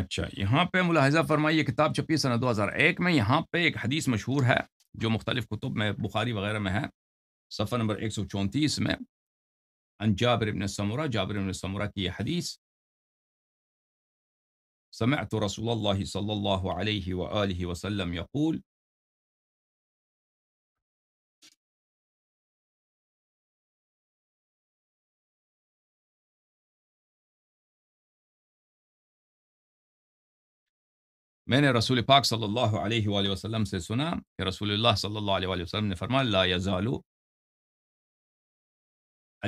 اچھا یہاں پہ ملاحظہ فرمائیے کتاب چھپی سنہ دو ہزار ایک میں یہاں پہ ایک حدیث مشہور ہے جو مختلف کتب میں بخاری وغیرہ میں ہے صفحہ نمبر ایک سو چونتیس میں ان جابر ابن سمورہ جابر ابن سمورہ کی یہ حدیث سمعت رسول اللہ صلی اللہ علیہ وآلہ وسلم یقول میں نے رسول پاک صلی اللہ علیہ وآلہ وسلم سے سنا کہ رسول اللہ صلی اللہ علیہ وآلہ وسلم نے فرما یزال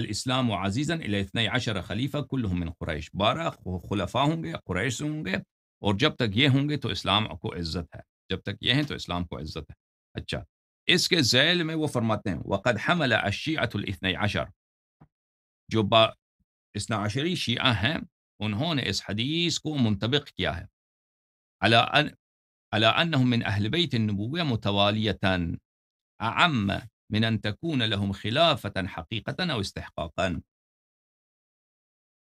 الاسلام و عزیزن الاطن خلیفہ کلہم من قریش بارہ خلفہ ہوں گے قریش سے ہوں گے اور جب تک یہ ہوں گے تو اسلام کو عزت ہے جب تک یہ ہیں تو اسلام کو عزت ہے اچھا اس کے ذیل میں وہ فرماتے ہیں وقت حم الشیت الطن عشر جو با عشری شیعہ ہیں انہوں نے اس حدیث کو منطبق کیا ہے على أن على أنهم من أهل بيت النبوة متوالية أعم من أن تكون لهم خلافة حقيقة أو استحقاقا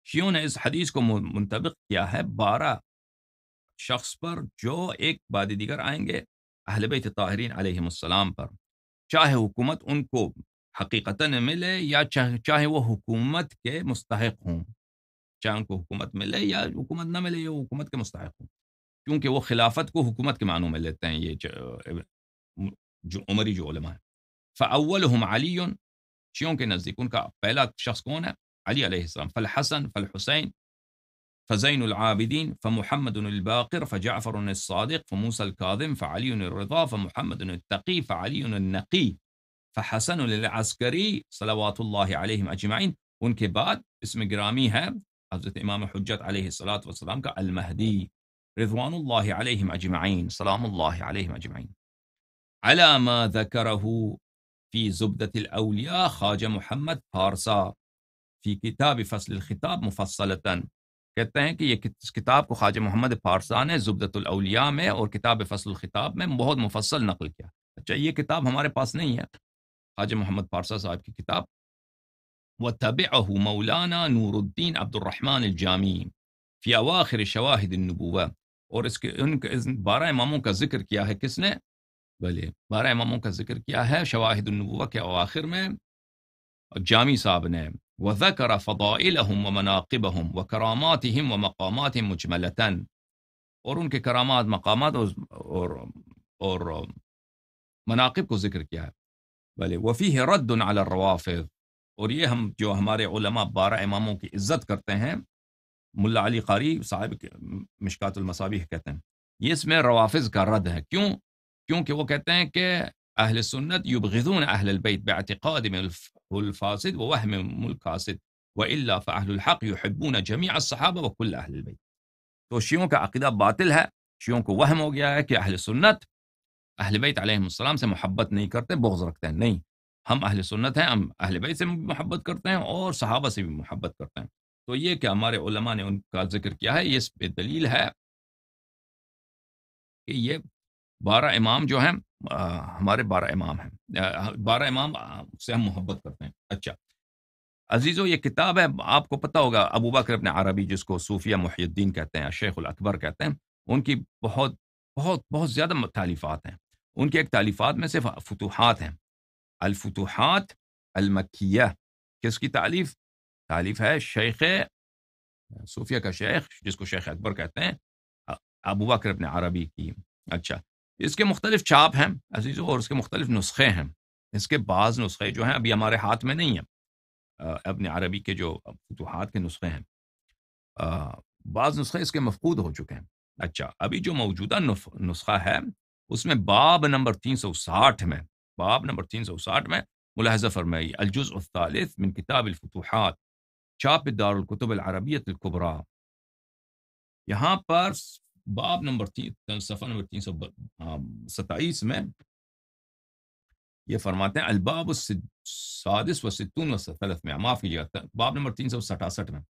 شيون إذا حديثكم منتبق يا بارا شخص بر جو إك بعد ديگر آئنگ أهل بيت الطاهرين عليهم السلام بر چاہ حکومت أنكو حقيقة حقیقتا يا یا چاہے وہ حکومت کے مستحق ہوں چاہے ان کو حکومت ملے یا حکومت کیونکہ وہ خلافت کو حکومت کے معنوں میں لیتے ہیں یہ جو عمری جو علماء ہیں فاولهم علی شیعوں کے نزدیک ان کا پہلا شخص کون ہے علی علیہ السلام فالحسن فالحسین فزین العابدین فمحمد الباقر فجعفر الصادق فموسى الكاظم فعلی الرضا فمحمد التقی فعلی النقی فحسن العسکری صلوات اللہ علیہم اجمعین ان کے بعد اسم گرامی ہے حضرت امام حجت علیہ السلام کا المہدی رضوان الله عليهم أجمعين سلام الله عليهم أجمعين على ما ذكره في زبدة الأولياء خاج محمد فارسا في كتاب فصل الخطاب مفصله کہتے ہیں کہ یہ کتاب کو خواجہ محمد پارسا نے زبدت الاولیاء میں اور کتاب فصل الخطاب میں بہت مفصل نقل کیا اچھا یہ کتاب ہمارے پاس نہیں ہے خواجہ محمد پارسا صاحب کی کتاب وتبعه مولانا نور الدین عبد الرحمٰن الجامی فی اواخر شواہد النبوہ اور اس کے ان بارہ اماموں کا ذکر کیا ہے کس نے بھلے بارہ اماموں کا ذکر کیا ہے شواہد النبوہ کے اواخر میں جامی صاحب نے وَذَكَرَ فَضَائِلَهُمْ وَمَنَاقِبَهُمْ وَكَرَامَاتِهِمْ وَمَقَامَاتِهِمْ ہم اور ان کے کرامات مقامات اور اور مناقب کو ذکر کیا ہے بھلے وفی ہے رد العلروافق اور یہ ہم جو ہمارے علماء بارہ اماموں کی عزت کرتے ہیں ملا علي قاري صاحب مشكات المصابيح کہتے ہیں یہ اس میں روافض کا رد ہے کیوں کیونکہ وہ کہتے ہیں کہ اہل سنت یبغضون اہل البيت باعتقاد من الفاسد ووهم من الكاسد والا فاهل الحق يحبون جميع الصحابه وكل اهل البيت تو شیعوں کا عقیدہ باطل ہے شیعوں کو وہم ہو گیا ہے کہ اہل سنت اہل بیت علیہم السلام سے محبت نہیں کرتے بغض رکھتے ہیں نہیں ہم اہل سنت ہیں ہم اہل بیت سے محبت کرتے ہیں اور صحابہ سے بھی محبت کرتے ہیں تو یہ کہ ہمارے علماء نے ان کا ذکر کیا ہے یہ اس پہ دلیل ہے کہ یہ بارہ امام جو ہیں ہمارے بارہ امام ہیں بارہ امام سے ہم محبت کرتے ہیں اچھا عزیز و یہ کتاب ہے آپ کو پتہ ہوگا ابو بکر اپنے عربی جس کو صوفیہ محی الدین کہتے ہیں شیخ الاکبر کہتے ہیں ان کی بہت بہت بہت زیادہ تعلیفات ہیں ان کے ایک تعلیفات میں صرف فتوحات ہیں الفتوحات المکیہ کہ اس کی تعلیف تعلیف ہے شیخ صوفیہ کا شیخ جس کو شیخ اکبر کہتے ہیں ابو بکر اپنے عربی کی اچھا اس کے مختلف چاپ ہیں عزیزوں اور اس کے مختلف نسخے ہیں اس کے بعض نسخے جو ہیں ابھی ہمارے ہاتھ میں نہیں ہیں اپنے عربی کے جو فتوحات کے نسخے ہیں بعض نسخے اس کے مفقود ہو چکے ہیں اچھا ابھی جو موجودہ نسخہ ہے اس میں باب نمبر تین سو ساٹھ میں باب نمبر تین سو ساٹھ میں ملاحظہ فرمائی الجز من کتاب الفتوحات چاپ دار الکتب العربیت یہاں پر باب نمبر نمبر تین تین صفحہ سو ستائیس میں یہ فرماتے ہیں الباب السادس و ستون و میں لیا باب نمبر تین سو سٹاسٹھ میں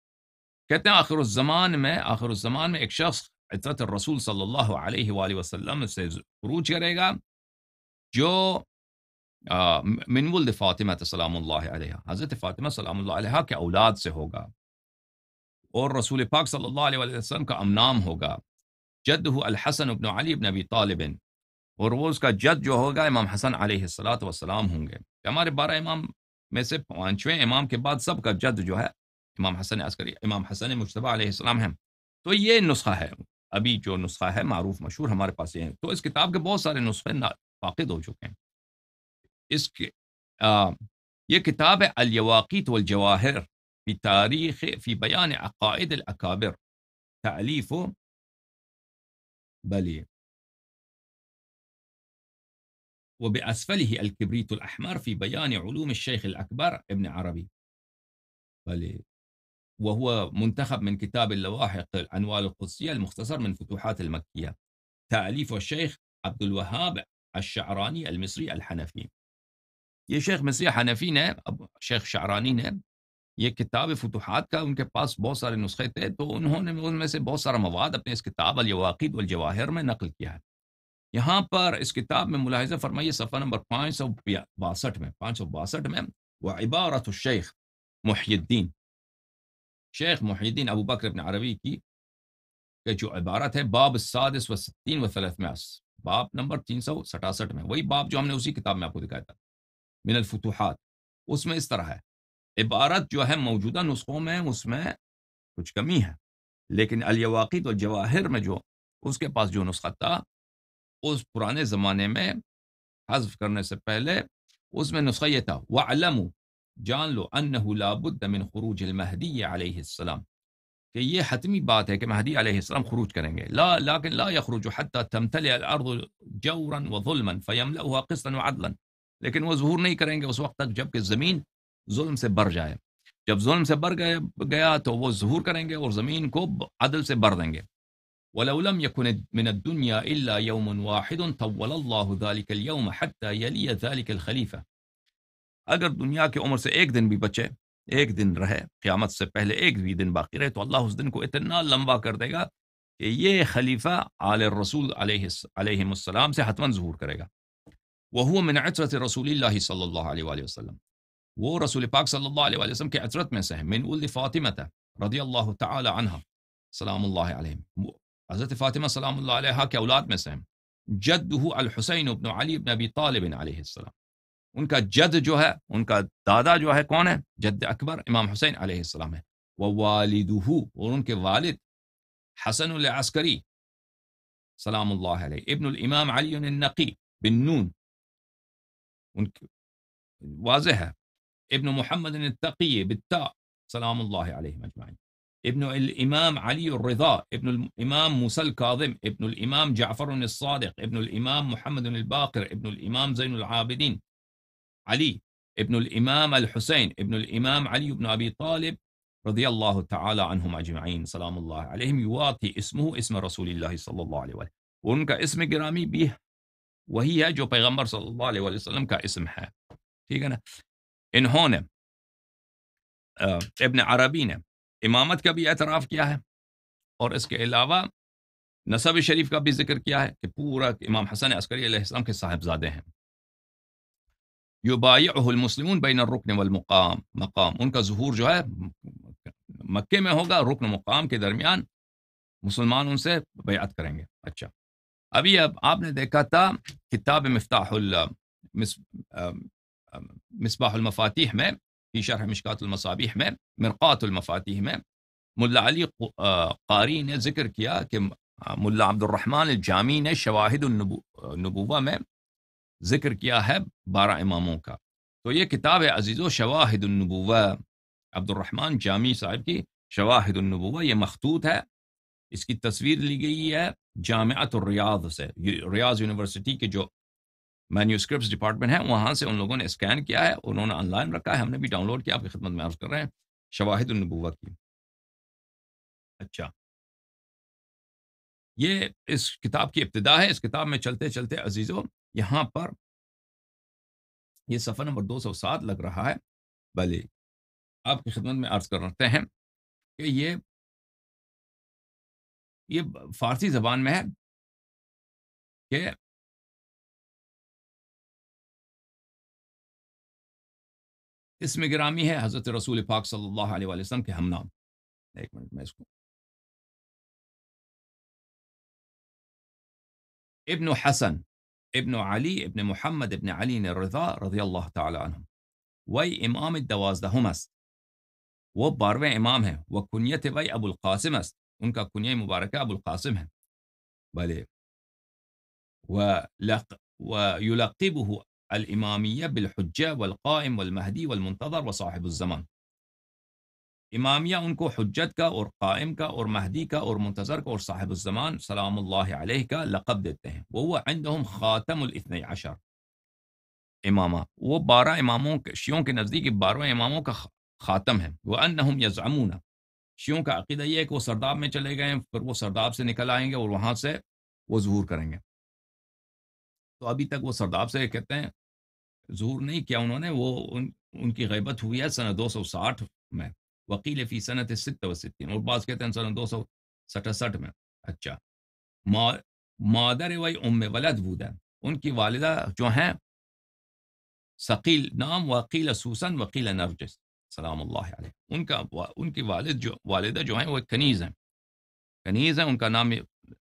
کہتے ہیں آخر الزمان میں آخر الزمان میں ایک شخص عطرت الرسول صلی اللہ علیہ وآلہ وسلم سے عروج کرے گا جو من ولد فاطمہ سلام اللہ علیہ حضرت فاطمہ سلام اللہ علیہ کے اولاد سے ہوگا اور رسول پاک صلی اللہ علیہ وسلم کا امنام ہوگا جد ہو الحسن ابن علی ابن نبی طالب اور وہ اس کا جد جو ہوگا امام حسن علیہ السلاۃ وسلام ہوں گے ہمارے بارہ امام میں سے پانچویں امام کے بعد سب کا جد جو ہے امام حسن عسکری امام حسن مشتبہ علیہ السلام ہیں تو یہ نسخہ ہے ابھی جو نسخہ ہے معروف مشہور ہمارے پاس یہ ہے تو اس کتاب کے بہت سارے نسخے فاقد ہو چکے ہیں اس آه یہ کتاب ہے الیواقیت والجواہر في تاريخ في بيان عقائد الأكابر تأليفه بلي وبأسفله الكبريت الأحمر في بيان علوم الشيخ الأكبر ابن عربي بلي وهو منتخب من كتاب اللواحق الأنوال القدسية المختصر من فتوحات المكية تأليف الشيخ عبد الوهاب الشعراني المصري الحنفي یہ شیخ مسیح حنفی نے اب شیخ شعرانی نے یہ کتاب فتوحات کا ان کے پاس بہت سارے نسخے تھے تو انہوں نے ان میں سے بہت سارا مواد اپنے اس کتاب الواقد الجواہر میں نقل کیا ہے یہاں پر اس کتاب میں ملاحظہ فرمائیے صفحہ نمبر پانچ سو باسٹھ میں پانچ سو باسٹھ میں وہ عبارت الشیخ محی الدین شیخ محی الدین ابو بکر ابن عربی کی کہ جو عبارت ہے باب سادس و ستین و ثلاث میں باب نمبر تین سو سٹاسٹھ میں وہی باب جو ہم نے اسی کتاب میں آپ کو دکھایا تھا من الفتوحات اس میں اس طرح ہے عبارت جو ہے موجودہ نسخوں میں اس میں کچھ کمی ہے لیکن الیہ واقع جواہر میں جو اس کے پاس جو نسخہ تھا اس پرانے زمانے میں حذف کرنے سے پہلے اس میں نسخہ یہ تھا جان لو لابد من خروج المہدی علیہ السلام کہ یہ حتمی بات ہے کہ مہدی علیہ السلام خروج کریں گے لا لا تمتلئ الارض جورا قسطا لیکن وہ ظہور نہیں کریں گے اس وقت تک جب کہ زمین ظلم سے بر جائے جب ظلم سے بر گئے گیا تو وہ ظہور کریں گے اور زمین کو عدل سے بر دیں گے ولا دن اللہ یوم خلیفہ اگر دنیا کے عمر سے ایک دن بھی بچے ایک دن رہے قیامت سے پہلے ایک بھی دن باقی رہے تو اللہ اس دن کو اتنا لمبا کر دے گا کہ یہ خلیفہ آل رسول علیہ السلام سے حتمن ظہور کرے گا وهو من عترة رسول الله صلى الله عليه وآله وسلم ورسول پاک صلى الله عليه وآله وسلم كي عترت من سهم من ولد فاطمة رضي الله تعالى عنها سلام الله عليهم حضرت فاطمة سلام الله عليها كي أولاد من سهم جده الحسين بن علي بن أبي طالب عليه السلام ان کا جد جو ہے ان کا دادا جو ہے کون ہے جد اکبر امام حسین علیہ السلام ہے ووالده اور ان کے والد حسن العسکری سلام الله عليه ابن الامام علي النقي بن نون واضحة ابن محمد التقي بالتاء سلام الله عليهم أجمعين ابن الإمام علي الرضا ابن الإمام موسى الكاظم ابن الإمام جعفر الصادق ابن الإمام محمد الباقر ابن الإمام زين العابدين علي ابن الإمام الحسين ابن الإمام علي بن أبي طالب رضي الله تعالى عنهم أجمعين سلام الله عليهم يواطي اسمه اسم رسول الله صلى الله عليه وسلم उनका اسم جرامي به وہی ہے جو پیغمبر صلی اللہ علیہ وسلم کا اسم ہے ٹھیک ہے نا انہوں نے ابن عربی نے امامت کا بھی اعتراف کیا ہے اور اس کے علاوہ نصب شریف کا بھی ذکر کیا ہے کہ پورا امام حسن عسکری علیہ السلام کے صاحبزادے ہیں یبایعہ المسلمون بین الرکن والمقام مقام ان کا ظہور جو ہے مکے میں ہوگا رکن مقام کے درمیان مسلمان ان سے بیعت کریں گے اچھا ابھی اب آپ نے دیکھا تھا کتاب مفتاح مصباح المفاتیح میں شرح مشکات المصابیح میں مرقات المفاتیح میں ملا علی قاری نے ذکر کیا کہ ملا عبد الرحمن الجامی نے شواہد النبوہ میں ذکر کیا ہے بارہ اماموں کا تو یہ کتاب عزیز و شواہد النبوہ عبد الرحمن جامی صاحب کی شواہد النبوہ یہ مخطوط ہے اس کی تصویر لی گئی ہے جامعت الریاض سے ریاض یونیورسٹی کے جو مینیوسکرپٹس ڈپارٹمنٹ ہیں وہاں سے ان لوگوں نے اسکین کیا ہے انہوں نے آن لائن رکھا ہے ہم نے بھی ڈاؤن لوڈ کیا آپ کی خدمت میں عرض کر رہے ہیں شواہد النبوہ کی اچھا یہ اس کتاب کی ابتدا ہے اس کتاب میں چلتے چلتے عزیزوں یہاں پر یہ صفحہ نمبر دو سو سات لگ رہا ہے بلی آپ کی خدمت میں عرض کر رہتے ہیں کہ یہ یہ فارسی زبان میں ہے کہ اسم گرامی ہے حضرت رسول پاک صلی اللہ علیہ وآلہ وسلم کے ہم نام ایک منٹ میں اس کو ابن حسن ابن علی ابن محمد ابن علی رضا رضی اللہ تعالی عنہم وی امام دوازدہم است وہ بارویں امام ہیں وہ وی ابو القاسم است उनका कुनिया मुबारक अबुल कासिम है ولق ويلقبه الإمامية بالحجة والقائم والمهدي والمنتظر وصاحب الزمان إمامية ان حجتك اور قائمك اور مهديك اور منتظرك اور صاحب الزمان سلام الله عليك لقب دته وهو عندهم خاتم الاثني عشر إماما وبارا إمامون شيونك نزديك شیعوں إمامون نزدیک وأنهم يزعمون شیوں کا عقیدہ یہ ہے کہ وہ سرداب میں چلے گئے پھر وہ سرداب سے نکل آئیں گے اور وہاں سے وہ ظہور کریں گے تو ابھی تک وہ سرداب سے کہتے ہیں ظہور نہیں کیا انہوں نے وہ ان ان کی غیبت ہوئی ہے سن دو سو ساٹھ میں وکیل فی صنعت صد و بعض کہتے ہیں سن دو سو سٹھسٹھ میں اچھا مادر ام ولد ودین ان کی والدہ جو ہیں ثقیل نام وکیل سوسن وکیل نرجس جو अल्लाह उनका उनकी वालिद जो کنیز ہیں हैं वो एक कनीज़ हैं कनीज़ हैं उनका नाम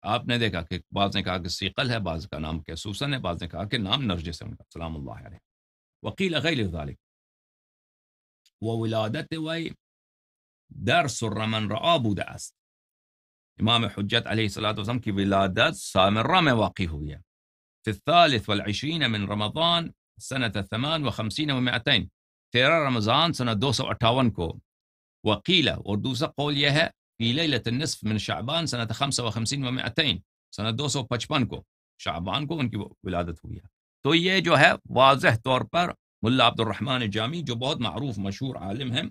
आपने देखा कि बाज़ ने कहा कि सीकल है बाज़ का नाम कैसूसन है बाज़ ने कहा कि नाम नरजिस है उनका सलाम अल्लाह वकील गैलिक व विलादत वाई درس من رآ بوده است امام حجت علیہ الصلاة والسلام کی ولادت سامره میں واقع ہوئی ہے في الثالث والعشرين من رمضان سنة ثمان وخمسين ومائتين تیرہ رمضان سنہ دو سو اٹھاون کو وکیلا اور دوسرا قول یہ ہے النصف من ہےتین صنعت دو سو پچپن کو شعبان کو ان کی ولادت ہوئی ہے تو یہ جو ہے واضح طور پر ملا عبد الرحمن جامی جو بہت معروف مشہور عالم ہیں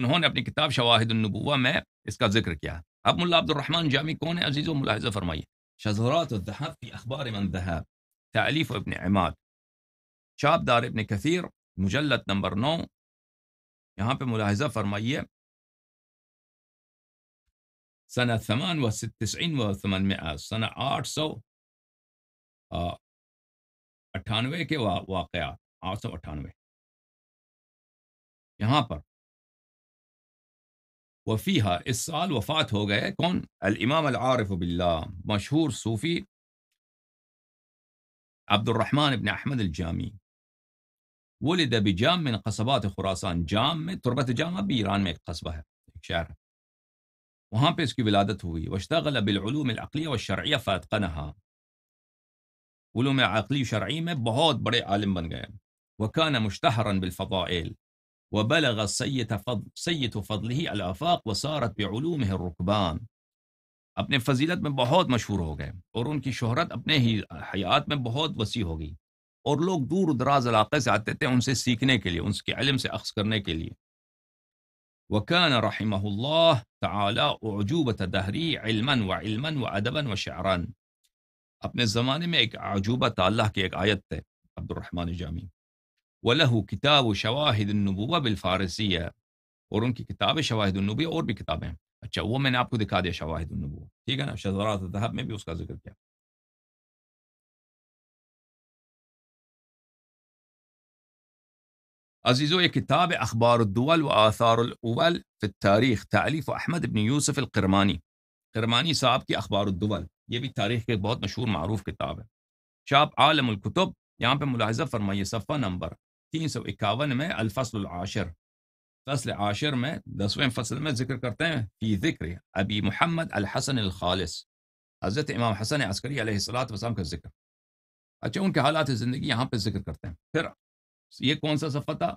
انہوں نے اپنی کتاب شواہد النبوہ میں اس کا ذکر کیا اب ملا عبد الرحمن جامی کون ہے عزیز و ملاحظہ فرمائیے الذهب في اخبار من ذهب تعلیف ابن عماد شاب دار ابن كثير مجلد نمبر نو یہاں پہ ملاحظہ فرمائیے سنة ثمان وست تسعين وثمانمائة سنة آٹھ سو اٹھانوے آه، کے واقعات آٹھ سو اٹھانوے یہاں پر وفیہ اس سال وفات ہو گئے کون الامام العارف باللہ مشہور صوفی عبد الرحمن بن احمد الجامی ولد بجام من قصبات خراسان جام میں تربت ج بھی ایران میں ایک قصبہ ہے ایک شہر ہے وہاں پہ اس کی ولادت ہوئی وشتغل ابلعلوم و شرعی فت علوم عقلی شرعی میں بہت بڑے عالم بن گئے وكان مشتهرا بالفضائل وبلغ عل فضل بلغ سید سید و فغلحی الفاق و اپنے فضیلت میں بہت مشہور ہو گئے اور ان کی شہرت اپنے ہی حیات میں بہت وسیع ہو گئی اور لوگ دور دراز علاقے سے آتے تھے ان سے سیکھنے کے لیے ان کے علم سے اخذ کرنے کے لیے وکان رحمہ اللہ تعالی تعالیٰ ادب و شعران اپنے زمانے میں ایک عجوبہ اللہ کی ایک آیت ہے عبدالرحمٰن جامع و لہ کتاب و شواہد النبوہ بالفارسی ہے اور ان کی کتاب شواہد النبی اور بھی کتابیں اچھا وہ میں نے آپ کو دکھا دیا شواہد النبوہ ٹھیک ہے نا شہر میں بھی اس کا ذکر کیا أزيزويا كتاب أخبار الدول وآثار الأول في التاريخ تعليف احمد بن يوسف القرماني قرماني صاحب كي اخبار الدول يبي بھی تاریخ کی بہت معروف كتاب شاب عالم الكتب يعني پہ ملاحظہ فرمائیے نمبر تين سو اکاون میں الفصل العاشر فصل عاشر میں دسوين فصل میں ذكر کرتے ہیں فی ذکر محمد الحسن الخالص حضرت امام حسن عسكري عليه الصلاة والسلام کا ذکر اچھا ان کے حالات زندگی یہاں پہ ذکر کرتے ہیں پھر یہ کون سا صفحہ تھا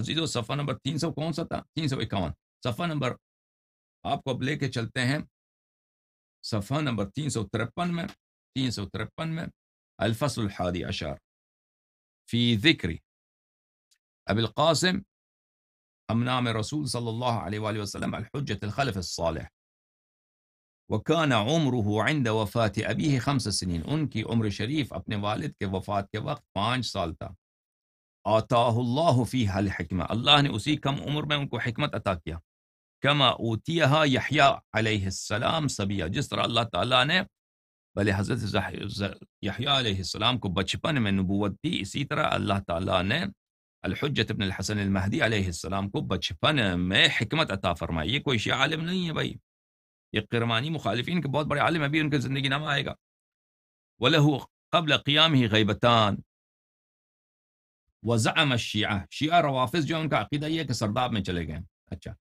عزیز و صفحہ نمبر تین سو کون سا تھا تین سو اکاون صفحہ نمبر آپ کو اب لے کے چلتے ہیں صفحہ نمبر تین سو ترپن میں تین سو ترپن میں الحادی اشار فی ذکری اب القاسم امنام رسول صلی اللہ علیہ وآلہ وسلم الحجت الخلف الصالح عمر عمره عند وفات تھی خمس سنین ان کی عمر شریف اپنے والد کے وفات کے وقت پانچ سال تھا آتاه الله فیح الحکمہ الله نے اسی کم عمر میں ان کو حکمت عطا کیا کما اوتیہا یحیٰ علیہ السلام سبیہ جس طرح اللہ تعالیٰ نے بلے حضرت یحیٰ علیہ السلام کو بچپن میں نبوت دی اسی طرح اللہ تعالیٰ نے الحجت ابن الحسن المهدي عليه السلام کو بچپن میں حکمت عطا فرمائی یہ کوئی شیعہ عالم نہیں ہے بھائی یہ قرمانی مخالفین کے بہت بڑے عالم ابھی ان کے زندگی نام آئے گا وَلَهُ قَبْلَ قِيَامِهِ غَيْبَتَان وزعم الشيعة شيعة روافز جون عقيدية كسرداب من جلجان أتشا.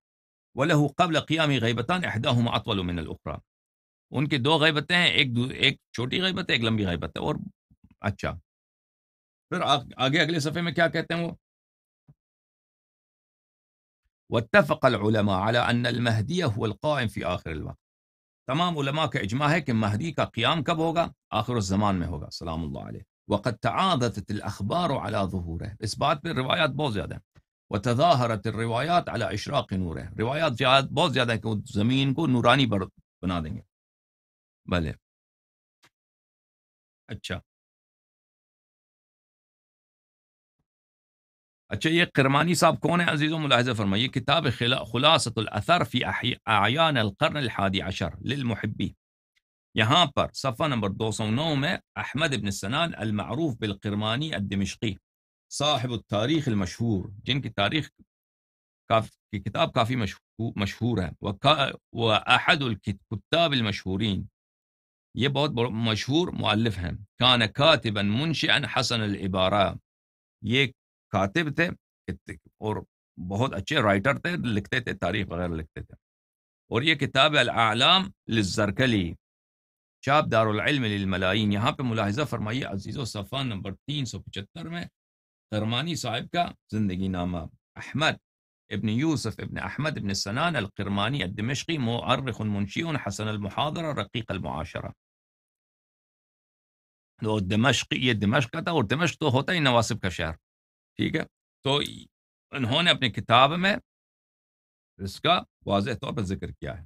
وله قبل قيامه غيبتان إحداهما أطول من الأخرى उनके दो गैबतें हैं एक एक छोटी गैबत है एक लंबी गैबत है और अच्छा फिर आ, आगे अगले सफे में क्या कहते हैं वो واتفق العلماء على ان المهدي هو القائم في اخر الوقت تمام علماء کا اجماع ہے کہ مہدی کا قیام کب ہوگا آخر الزمان میں ہوگا سلام الله عليه وقد تعاضدت الأخبار على ظهوره إثبات من روايات بوزيادة وتظاهرت الروايات على إشراق نوره روايات جاءت بوزيادة زمين كون نوراني بر بنا دنگه بله اچھا اچھا یہ قرمانی صاحب کون ہے عزیز و ملاحظہ فرمائیے کتاب خلاصة الاثر في اعيان القرن الحادي عشر للمحبی یہاں پر صفحہ نمبر 209 میں احمد بن سنان المعروف بالقرمانی الدمشقی صاحب التاریخ المشہور جن کی تاریخ کی کتاب کافی مشہور ہے وَأَحَدُ الْكُتَّابِ الْمَشْهُورِينَ یہ بہت مشہور معلف ہیں کان كَاتِبًا مُنشِعًا حَسَنَ الْعِبَارَةَ یہ کاتب تھے اور بہت اچھے رائٹر تھے لکھتے تھے تاریخ وغیرہ لکھتے تھے اور یہ کتاب الاعلام للزرکلی شاب دارمل للملائین یہاں پہ ملاحظہ فرمائیے عزیز و صفحہ نمبر تین سو پچہتر میں درمانی صاحب کا زندگی نامہ احمد ابن یوسف ابن احمد ابن سنان القرمانی الدمشقی مو عرب خن منشیون حسن المحاظر اور عقیق المعاشرہ یہ کا تھا اور دمشق تو ہوتا ہی نواسب کا شہر ٹھیک ہے تو انہوں نے اپنی کتاب میں اس کا واضح طور پر ذکر کیا ہے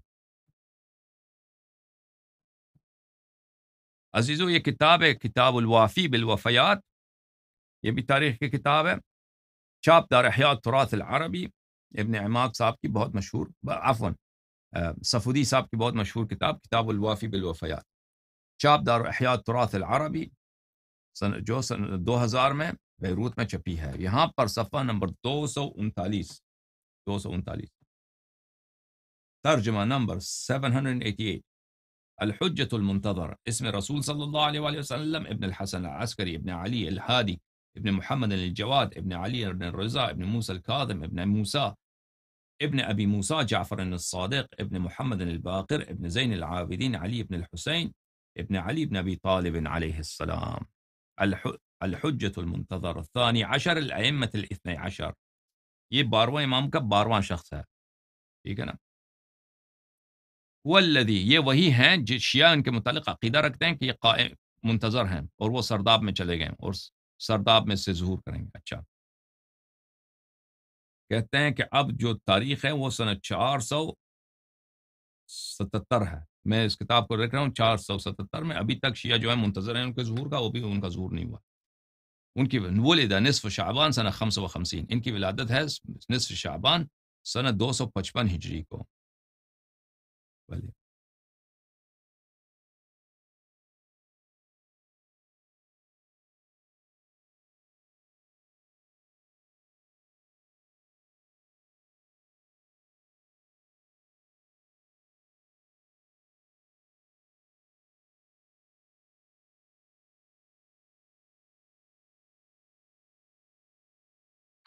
عزیزو یہ کتاب ہے کتاب الوافی بالوفیات یہ بھی تاریخ کی کتاب ہے چاپ دار حیات تراث العربی ابن اماق صاحب کی بہت مشہور عفون صفودی صاحب کی بہت مشہور کتاب کتاب الوافی بالوفیات چاپ دار احیات تراث العربی سن جو سن دو ہزار میں بیروت میں چپی ہے یہاں پر صفحہ نمبر دو سو انتالیس دو سو انتالیس ترجمہ نمبر سیون ہنڈریڈ ایٹی ایٹ الحجة المنتظر اسم الرسول صلى الله عليه وآله وسلم ابن الحسن العسكري ابن علي الهادي ابن محمد الجواد ابن علي بن الرزا ابن موسى الكاظم ابن موسى ابن أبي موسى جعفر الصادق ابن محمد الباقر ابن زين العابدين علي بن الحسين ابن علي بن أبي طالب عليه السلام الحجة المنتظر الثاني عشر الأئمة الاثني عشر ये बारवा इमाम का बारवा शख्स والذی یہ وہی ہیں جس شیعہ ان کے متعلق عقیدہ رکھتے ہیں کہ یہ قائم منتظر ہیں اور وہ سرداب میں چلے گئے اور سرداب میں سے ظہور کریں گے اچھا کہتے ہیں کہ اب جو تاریخ ہے وہ سن چار سو ستتر ہے میں اس کتاب کو دیکھ رہا ہوں چار سو ستتر میں ابھی تک شیعہ جو ہے منتظر ہیں ان کے ظہور کا وہ بھی ان کا ظہور نہیں ہوا ان کی ولدہ نصف شعبان سنہ خمس و خمسین ان کی ولادت ہے نصف شعبان سنہ دو سو پچپن ہجری کو Valeu.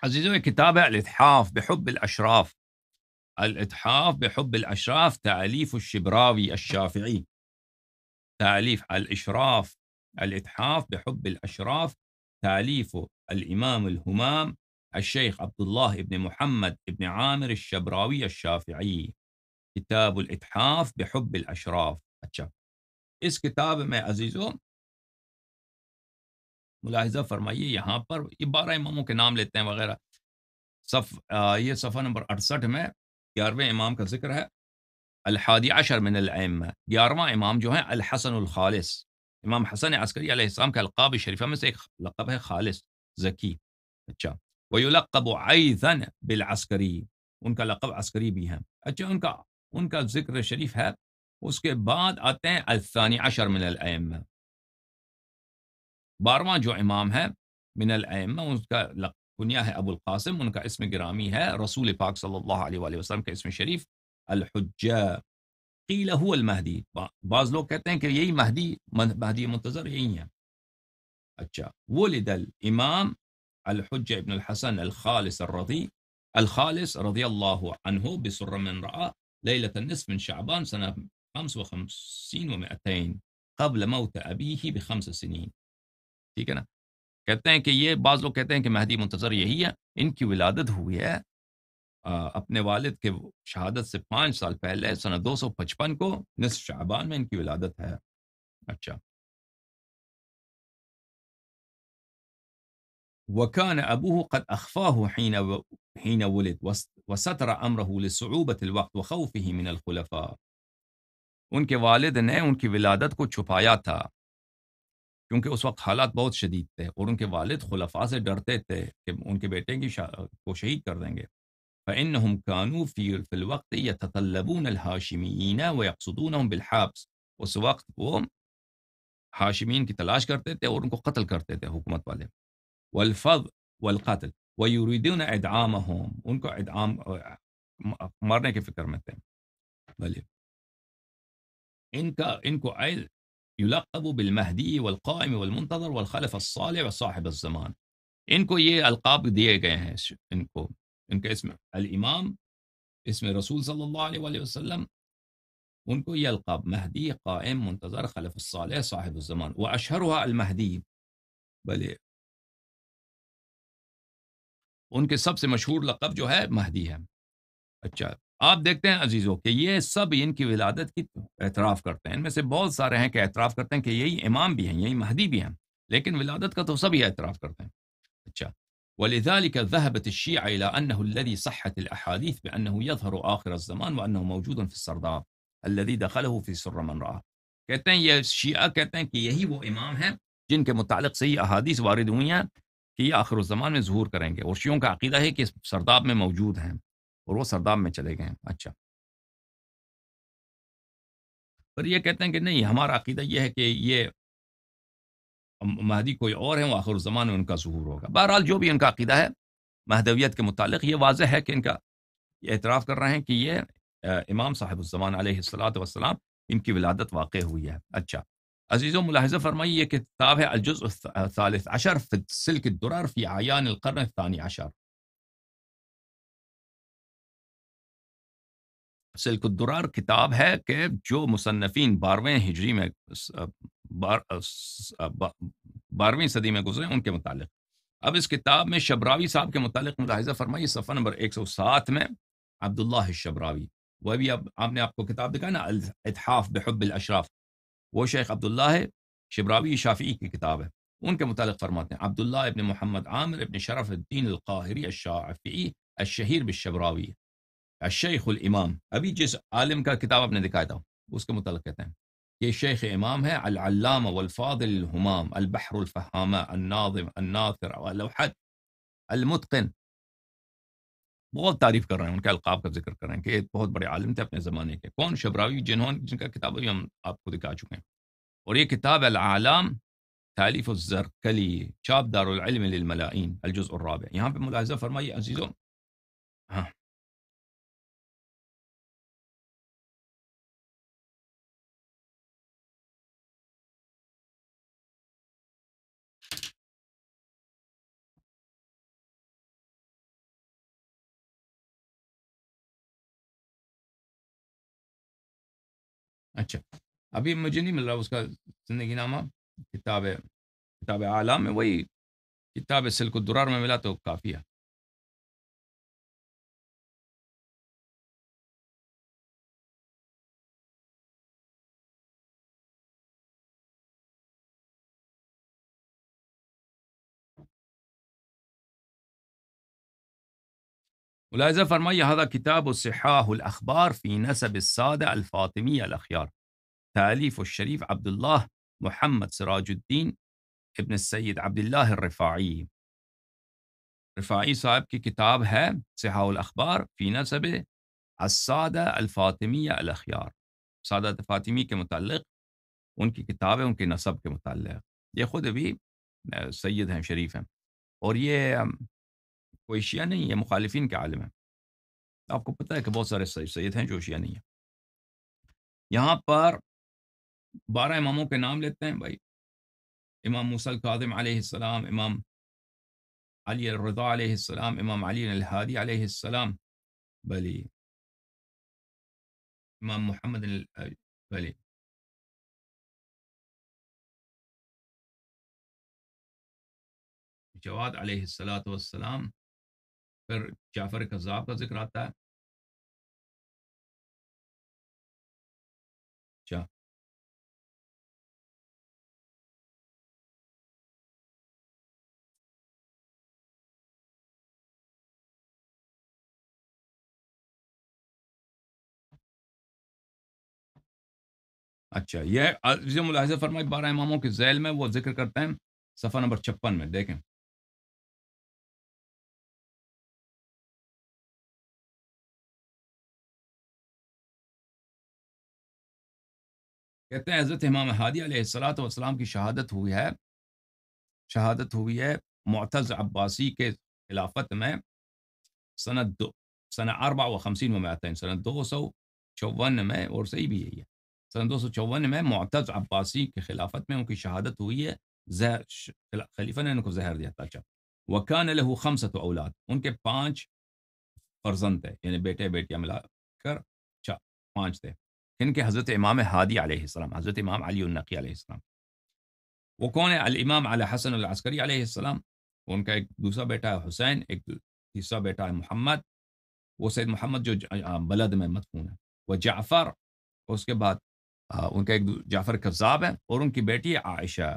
عزيزي كتابة الإتحاف بحب الأشراف الإتحاف بحب الأشراف تأليف الشبراوي الشافعي تأليف الإشراف الإتحاف بحب الأشراف تأليف الإمام الهمام الشيخ عبد الله بن محمد بن عامر الشبراوي الشافعي كتاب الإتحاف بحب الأشراف अच्छा اس كتاب में عزيزو मुलाहिजा फरमाइए यहाँ पर ये बारह इमामों के नाम लेते हैं वगैरह सफ आ, ये सफ़ा नंबर अड़सठ گیارہویں امام امام امام کا کا کا کا ذکر ذکر ہے ہے ہے الحادی عشر من العمہ گیارہواں جو الحسن الخالص حسن عسکری عسکری علیہ السلام القاب شریفہ میں سے ایک لقب لقب خالص اچھا اچھا ویلقب بالعسکری ان اچھا، ان ان بھی شریف ہے اس کے بعد آتے ہیں الثانی عشر من العمہ بارہواں جو امام ہے من العمہ الم کا كنياه أبو القاسم ونك اسم جراميها رسول باك صلى الله عليه وآله وسلم كاسم شريف الحجة قيل هو المهدي بعض لو كتن كي يي مهدي مهدي منتظر يينيا أتشا ولد الإمام الحجة ابن الحسن الخالص الرضي الخالص رضي الله عنه بسر من رأى ليلة النصف من شعبان سنة 55 و200 قبل موت أبيه بخمس سنين. في كده کہتے ہیں کہ یہ بعض لوگ کہتے ہیں کہ مہدی منتظر یہی ہے ان کی ولادت ہوئی ہے اپنے والد کے شہادت سے پانچ سال پہلے سن دو سو پچپن کو نصف شعبان میں ان کی ولادت ہے اچھا قد ولد الوقت من الخلفاء ان کے والد نے ان کی ولادت کو چھپایا تھا کیونکہ اس وقت حالات بہت شدید تھے اور ان کے والد خلفاء سے ڈرتے تھے کہ ان کے بیٹے کی شا... کو شہید کر دیں گے فَإِنَّهُمْ كَانُوا فِي الْوَقْتِ يَتَطَلَّبُونَ الهاشميين وَيَقْصُدُونَهُمْ بالحبس اس وقت وہ حاشمین کی تلاش کرتے تھے اور ان کو قتل کرتے تھے حکومت والے والفض والقتل ويريدون ادعامهم ان کو ادعام مارنے کی فکر میں تھے بلے ان کا ان کو يلقب بالمهدي والقائم والمنتظر والخلف الصالح وصاحب الزمان انكو یہ القاب دیے گئے ہیں ان کو ان کا اسم الامام اسم رسول صلی اللہ علیہ وآلہ وسلم ان کو یہ القاب مهدي قائم منتظر خلف الصالح صاحب الزمان واشهرها المهدي بلے ان کے سب سے مشہور لقب جو ہے مہدی ہے اچھا آپ دیکھتے ہیں عزیزوں کہ یہ سب ان کی ولادت کی اعتراف کرتے ہیں ان میں سے بہت سارے ہیں کہ اعتراف کرتے ہیں کہ یہی امام بھی ہیں یہی مہدی بھی ہیں لیکن ولادت کا تو سبھی اعتراف کرتے ہیں اچھا ولیز شیٰ اندی صحتیثر و آخر زمان و ان موجود الفص سرداب اللدی دخل حفیص الرحمن راح کہتے ہیں یہ شیعہ کہتے ہیں کہ یہی وہ امام ہیں جن کے متعلق سے یہ احادیث وارد ہوئی ہیں کہ یہ آخر الزمان میں ظہور کریں گے اور شیعوں کا عقیدہ ہے کہ سرداب میں موجود ہیں اور وہ سرداب میں چلے گئے ہیں اچھا پر یہ کہتے ہیں کہ نہیں ہمارا عقیدہ یہ ہے کہ یہ مہدی کوئی اور ہیں وہ آخر میں ان کا ظہور ہوگا بہرحال جو بھی ان کا عقیدہ ہے مہدویت کے متعلق یہ واضح ہے کہ ان کا یہ اعتراف کر رہے ہیں کہ یہ امام صاحب الزمان علیہ السلاۃ وسلام ان کی ولادت واقع ہوئی ہے اچھا عزیز و ملاحظہ فرمائی یہ کتاب ہے الجز الثالث عشر فی سلک الدرر فی عیان القرن الثانی عشر سلک الدرار کتاب ہے کہ جو مصنفین بارہویں ہجری میں بارہویں صدی میں گزرے ان کے متعلق اب اس کتاب میں شبراوی صاحب کے متعلق ملاحظہ فرمائی صفحہ نمبر ایک سو سات میں عبداللہ شبراوی وہ بھی اب آپ نے آپ کو کتاب دکھا نا الحاف بحب الاشراف وہ شیخ عبداللہ ہے شبراوی شافعی کی کتاب ہے ان کے متعلق فرماتے ہیں عبداللہ ابن محمد عامر ابن شرف الدین القاہری الشافعی الشہیر بالشبراوی شیخ الامام ابھی جس عالم کا کتاب آپ نے دکھایا تھا اس کے متعلق کہتے ہیں یہ شیخ امام ہے العلامہ الفاط الحمام البحر الفہامہ الناظم الناثر الوحد المتقن بہت تعریف کر رہے ہیں ان کے القاب کا ذکر کر رہے ہیں کہ بہت بڑے عالم تھے اپنے زمانے کے کون شبراوی جنہوں جن کا کتاب ہم آپ کو دکھا چکے ہیں اور یہ کتاب العالم تعلیف الزرکلی چاپ دار العلم للملائین الجزء الرابع یہاں پہ ملاحظہ فرمائیے عزیزوں ہاں اچھا ابھی مجھے نہیں مل رہا اس کا زندگی نامہ کتاب کتاب عالم وہی کتاب سلک و درار میں ملا تو کافی ہے ولا زفر هذا كتاب صحاه الأخبار في نسب السادة الفاطمية الأخيار تأليف الشريف عبد الله محمد سراج الدين ابن السيد عبد الله الرفاعي رفاعي صاحب کی کتاب ہے صحاح الاخبار في نسب السادة الفاطمية الأخيار سادة الفاطمية کے متعلق ان کی کتاب ہے ان کے نصب کے متعلق یہ خود بھی سید ہیں شریف ہیں اور یہ وشيانية مخالفين كعلمة أبقى بطاك بوصر السيد سيد هنجو وشيانية يهان بار بارا إمامو كنام لتن باي إمام موسى الكاظم عليه السلام إمام علي الرضا عليه السلام إمام علي الهادي عليه السلام بلي إمام محمد ال... بلي جواد عليه الصلاة پھر جعفر خذاب کا ذکر آتا ہے اچھا اچھا یہ ملاحظہ فرمائی بارہ اماموں کے ذیل میں وہ ذکر کرتے ہیں صفحہ نمبر چھپن میں دیکھیں کہتے ہیں حضرت امام ہادی علیہ السلاۃ والسلام کی شہادت ہوئی ہے شہادت ہوئی ہے معتز عباسی کے خلافت میں سند دو سن اربع و خمسین میں آتا ہے سن دو سو چون میں اور صحیح بھی یہی ہے سن دو سو چون میں معتز عباسی کے خلافت میں ان کی شہادت ہوئی ہے زہر خلیفہ نے ان کو زہر دیا تھا اچھا وکان علیہ خمسۃ و اولاد ان کے پانچ فرزند تھے یعنی بیٹے بیٹیاں ملا کر اچھا پانچ تھے ان کے حضرت امام حادی علیہ السلام حضرت امام علی النقی علیہ السلام وہ کون ہے الامام علی حسن العسکری علیہ السلام ان کا ایک دوسرا بیٹا ہے حسین ایک تیسرا بیٹا ہے محمد وہ سید محمد جو آه، بلد میں مدفون ہے وہ جعفر اس کے بعد ان کا ایک جعفر کذاب ہے اور ان کی بیٹی عائشہ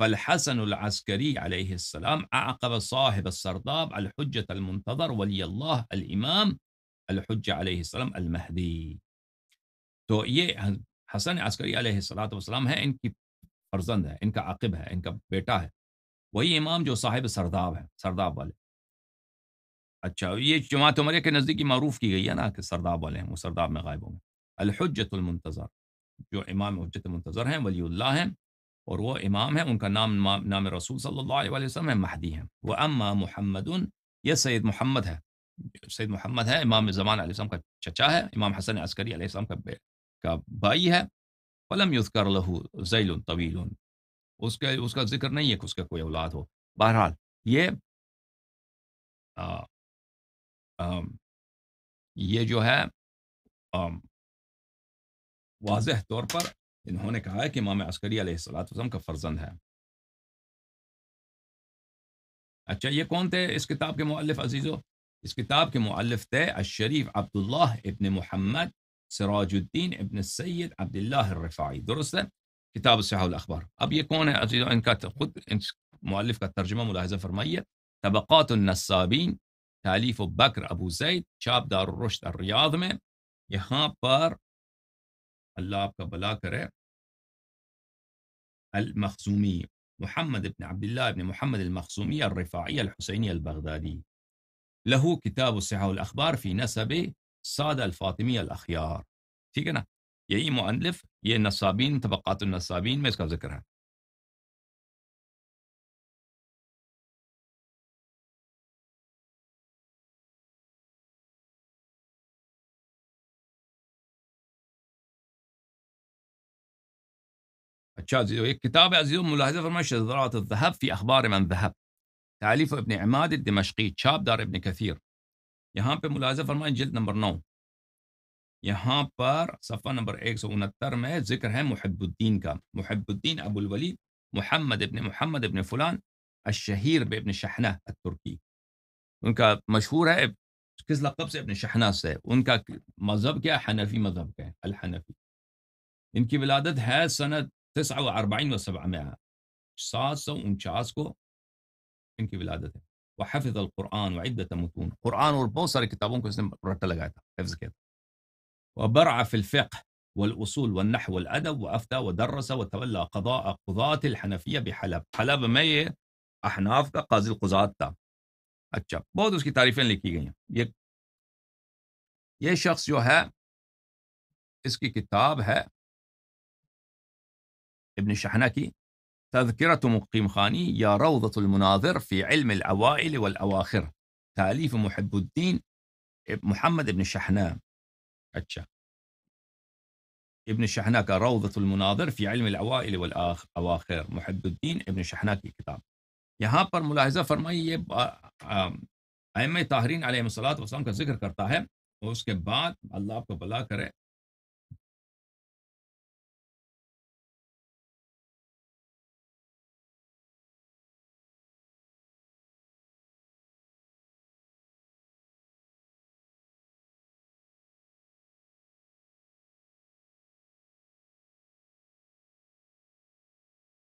فالحسن العسكري عليه السلام اعقب صاحب السرداب الحجه المنتظر ولي الله الامام الحجه عليه السلام المهدي تو یہ حسن عسکری علیہ السلاۃ والسلام ہے ان کی فرزند ہے ان کا عاقب ہے ان کا بیٹا ہے وہی امام جو صاحب سرداب ہے سرداب والے اچھا یہ جماعت عمریہ کے نزدیکی معروف کی گئی ہے نا کہ سرداب والے ہیں وہ سرداب میں غائب ہوں گے الحجت المنتظر جو امام حجت المنتظر ہیں ولی اللہ ہیں اور وہ امام ہیں ان کا نام نام رسول صلی اللہ علیہ وسلم ہے مہدی ہیں وہ اما محمد یہ سید محمد ہے سید محمد ہے امام زمان علیہ السلام کا چچا ہے امام حسن عسکری علیہ السلام کا کا بھائی ہے فلم یوز کر لہو ذیل طویل اس کے اس کا ذکر نہیں ہے کہ اس کا کوئی اولاد ہو بہرحال یہ یہ جو ہے واضح طور پر انہوں نے کہا ہے کہ امام عسکری علیہ السلاۃ وسلم کا فرزند ہے اچھا یہ کون تھے اس کتاب کے معلف عزیزو اس کتاب کے معلف تھے الشریف عبداللہ ابن محمد سراج الدين ابن السيد عبد الله الرفاعي درستا كتاب الصحة والأخبار أب يكون إن كانت خد مؤلف كترجمة ملاحظة فرمية طبقات النصابين تأليف بكر أبو زيد شاب دار الرشد الرياض من يهان بار الله आपका بلا كره المخزومي محمد بن عبد الله بن محمد المخزومي الرفاعي الحسيني البغدادي له كتاب الصحة والأخبار في نسبه السادة الفاطمية الأخيار في كده يا مؤلف يا النصابين طبقات النصابين ما يذكر ذكرها كتاب عزيزون ملاحظة فرمان شذرات الذهب في أخبار من ذهب تأليف ابن عماد الدمشقي تشاب دار ابن كثير یہاں پہ ملاحظہ فرمائیں جلد نمبر نو یہاں پر صفحہ نمبر ایک سو انہتر میں ذکر ہے محب الدین کا محب الدین ابو ابوالولی محمد ابن محمد ابن فلان الشہیر ابن شہنہ اترکی ان کا مشہور ہے کس لقب سے ابن شہنہ سے ان کا مذہب کیا حنفی مذہب مذہب ہے الحنفی ان کی ولادت ہے سنت صنعت و اربعین و میں سات سو انچاس کو ان کی ولادت ہے وحفظ القرآن وعدة متون قرآن والبوصرة كتابون كسلم نعم، رتلقاتها حفظ كده وبرع في الفقه والأصول والنحو والأدب وأفتى ودرس وتولى قضاء قضاة الحنفية بحلب حلب مية أحناف قاضي القضاة تا أتشا बहुत उसकी تعريفين لكي गई हैं ये ये शख्स जो है इसकी किताब تذكرة مقيم خاني يا روضة المناظر في علم الأوائل والأواخر تأليف محب الدين محمد بن شحناء أتشا. ابن الشحناك روضة المناظر في علم الأوائل والأواخر محب الدين ابن شحناक की پر यहाँ पर मुलाहजा फरमाई ये आयम ताहरीन आलम सलाम का जिक्र करता اس کے بعد اللہ آپ کو بلا کرے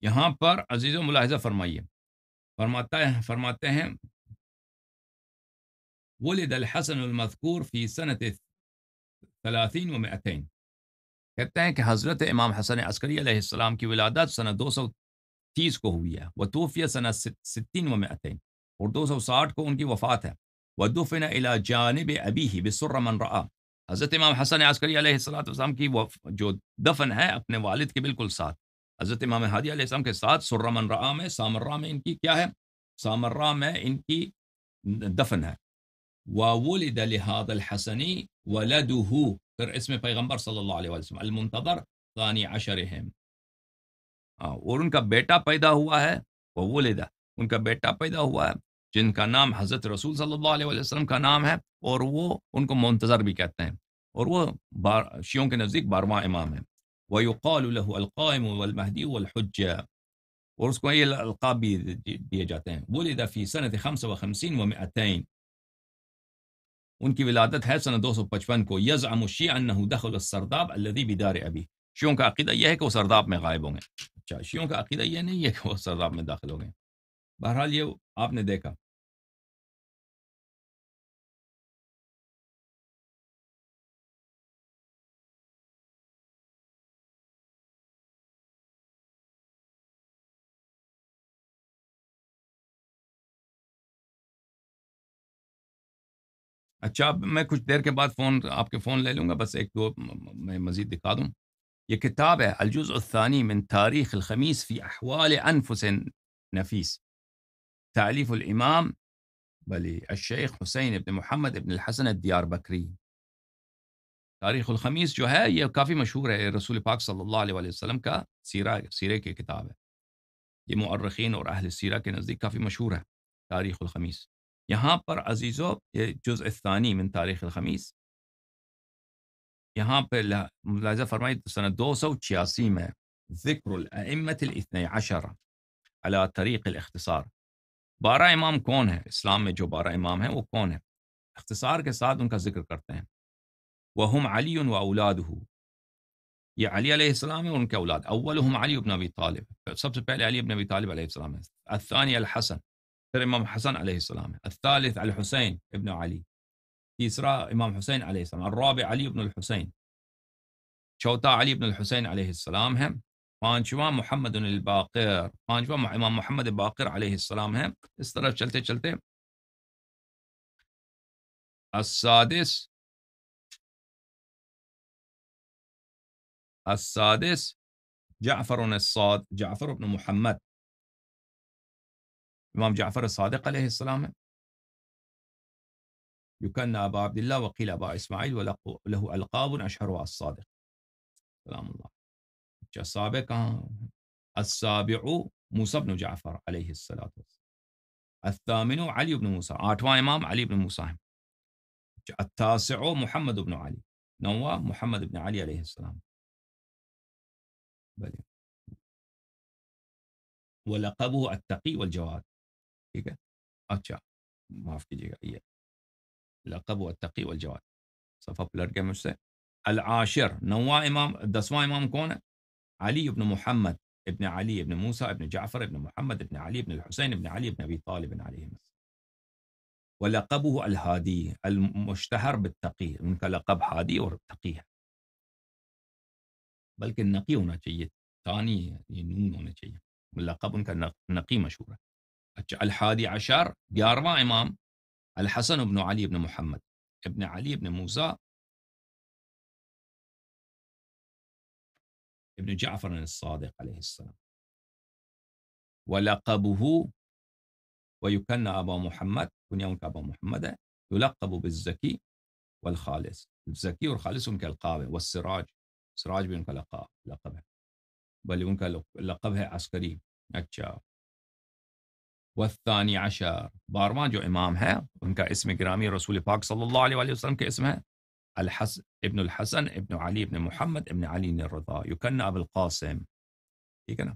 یہاں پر عزیز و ملاحظہ فرمائیے فرماتا ہے فرماتے ہیں ولد الحسن المذکور فی ثلاثین و عطین کہتے ہیں کہ حضرت امام حسن عسکری علیہ السلام کی ولادت سنہ دو سو تیس کو ہوئی ہے وہ ستین و عطین اور دو سو ساٹھ کو ان کی وفات ہے ودین الجانب ابھی ہی بصرمن رہا حضرت امام حسن عسکری علیہ السلام کی جو دفن ہے اپنے والد کے بالکل ساتھ حضرت امام ہادی علیہ السلام کے ساتھ سرمن سرام میں سامرہ میں ان کی کیا ہے سامر ان کی دفن ہے واحد الحسنی و لدہ اس میں پیغمبر صلی اللہ علیہ وسلم المنتظر ثانی عشر ہاں اور ان کا بیٹا پیدا ہوا ہے وہ ان کا بیٹا پیدا ہوا ہے جن کا نام حضرت رسول صلی اللہ علیہ وسلم کا نام ہے اور وہ ان کو منتظر بھی کہتے ہیں اور وہ شیوں کے نزدیک بارواں امام ہیں القائم اور اس کوابی دیے جاتے ہیں ان کی ولادت ہے سنہ دو سو پچپن کو یزعم الشیع یز دخل السرداب الذي بدار ابی شیعوں کا عقیدہ یہ ہے کہ وہ سرداب میں غائب ہوں گے اچھا شیعوں کا عقیدہ یہ نہیں ہے کہ وہ سرداب میں داخل ہو گئے بہرحال یہ آپ نے دیکھا اچھا میں کچھ دیر کے بعد فون آپ کے فون لے لوں گا بس ایک دو میں مزید دکھا دوں یہ کتاب ہے الجزء الثانی من تاریخ الخمیس فی احوال انفس نفیس تعلیف الامام بلی الشیخ حسین ابن محمد ابن الحسن الدیار بکری تاریخ الخمیس جو ہے یہ کافی مشہور ہے رسول پاک صلی اللہ علیہ وسلم کا سیرہ سیرے کی کتاب ہے یہ معرخین اور اہل سیرہ کے نزدیک کافی مشہور ہے تاریخ الخمیس یہاں پر عزیزو یہ جز ثانی من تاریخ الخمیس یہاں پہ ملاحظہ فرمائی سنہ دو سو چھیاسی میں ذکر الاثنی عشر علی طریق الاختصار بارہ امام کون ہے اسلام میں جو بارہ امام ہیں وہ کون ہیں اختصار کے ساتھ ان کا ذکر کرتے ہیں وہ ہم علی و اولاد ہو یہ علی علیہ السلام ہے ان کے اولاد اولم علی ابن ابی طالب سب سے پہلے علی ابن ابی طالب علیہ السلام ہے الثانی الحسن الإمام حسن عليه السلام الثالث على الحسين ابن علي تيسرى إمام حسين عليه السلام الرابع علي بن الحسين شوتا علي بن الحسين عليه السلام هم فانشوان محمد الباقر فانشوان امام محمد الباقر عليه السلام هم اس طرح چلتے چلتے السادس السادس جعفر الصاد جعفر بن محمد الإمام جعفر الصادق عليه السلام يكن أبا عبد الله وقيل أبا إسماعيل وله ألقاب أشهرها الصادق سلام الله السابق السابع موسى بن جعفر عليه الصلاة والسلام الثامن علي بن موسى أتوا امام علي بن موسى التاسع محمد بن علي نوى محمد بن علي عليه السلام بلي. ولقبه التقي والجواد جيجا અચ્છા माफ कीजिएगा ये लकब व तकी वल जवाद सफ़ा पलट गया मुझसे अल आशिर नवा इमाम दसवां इमाम कौन है अली इब्न मोहम्मद इब्न अली इब्न मूसा इब्न जाफ़र इब्न मोहम्मद इब्न अली इब्न हुसैन इब्न अली इब्न अबी तालिब अलैहि ولقبه الهادي المشتهر بالتقي उनका लकब हादी और तकी है बल्कि नकी होना चाहिए तानी ये नून होना चाहिए लकब उनका नकी मशहूर है الحادي عشر ما إمام الحسن بن علي بن محمد ابن علي بن موسى ابن جعفر الصادق عليه السلام ولقبه ويكن أبا محمد كنيون أبا محمد يلقب بالزكي والخالص الزكي والخالص هم كالقابة والسراج سراج بن لقبه بل هم لقبه عسكري والثاني عشر بارمان جو امام ہے ان کا اسم گرامی رسول پاک صلی اللہ علیہ وآلہ وسلم کے اسم ہے الحسن ابن الحسن ابن علی ابن محمد ابن علی الرضا یکن ابو القاسم ٹھیک ہے نا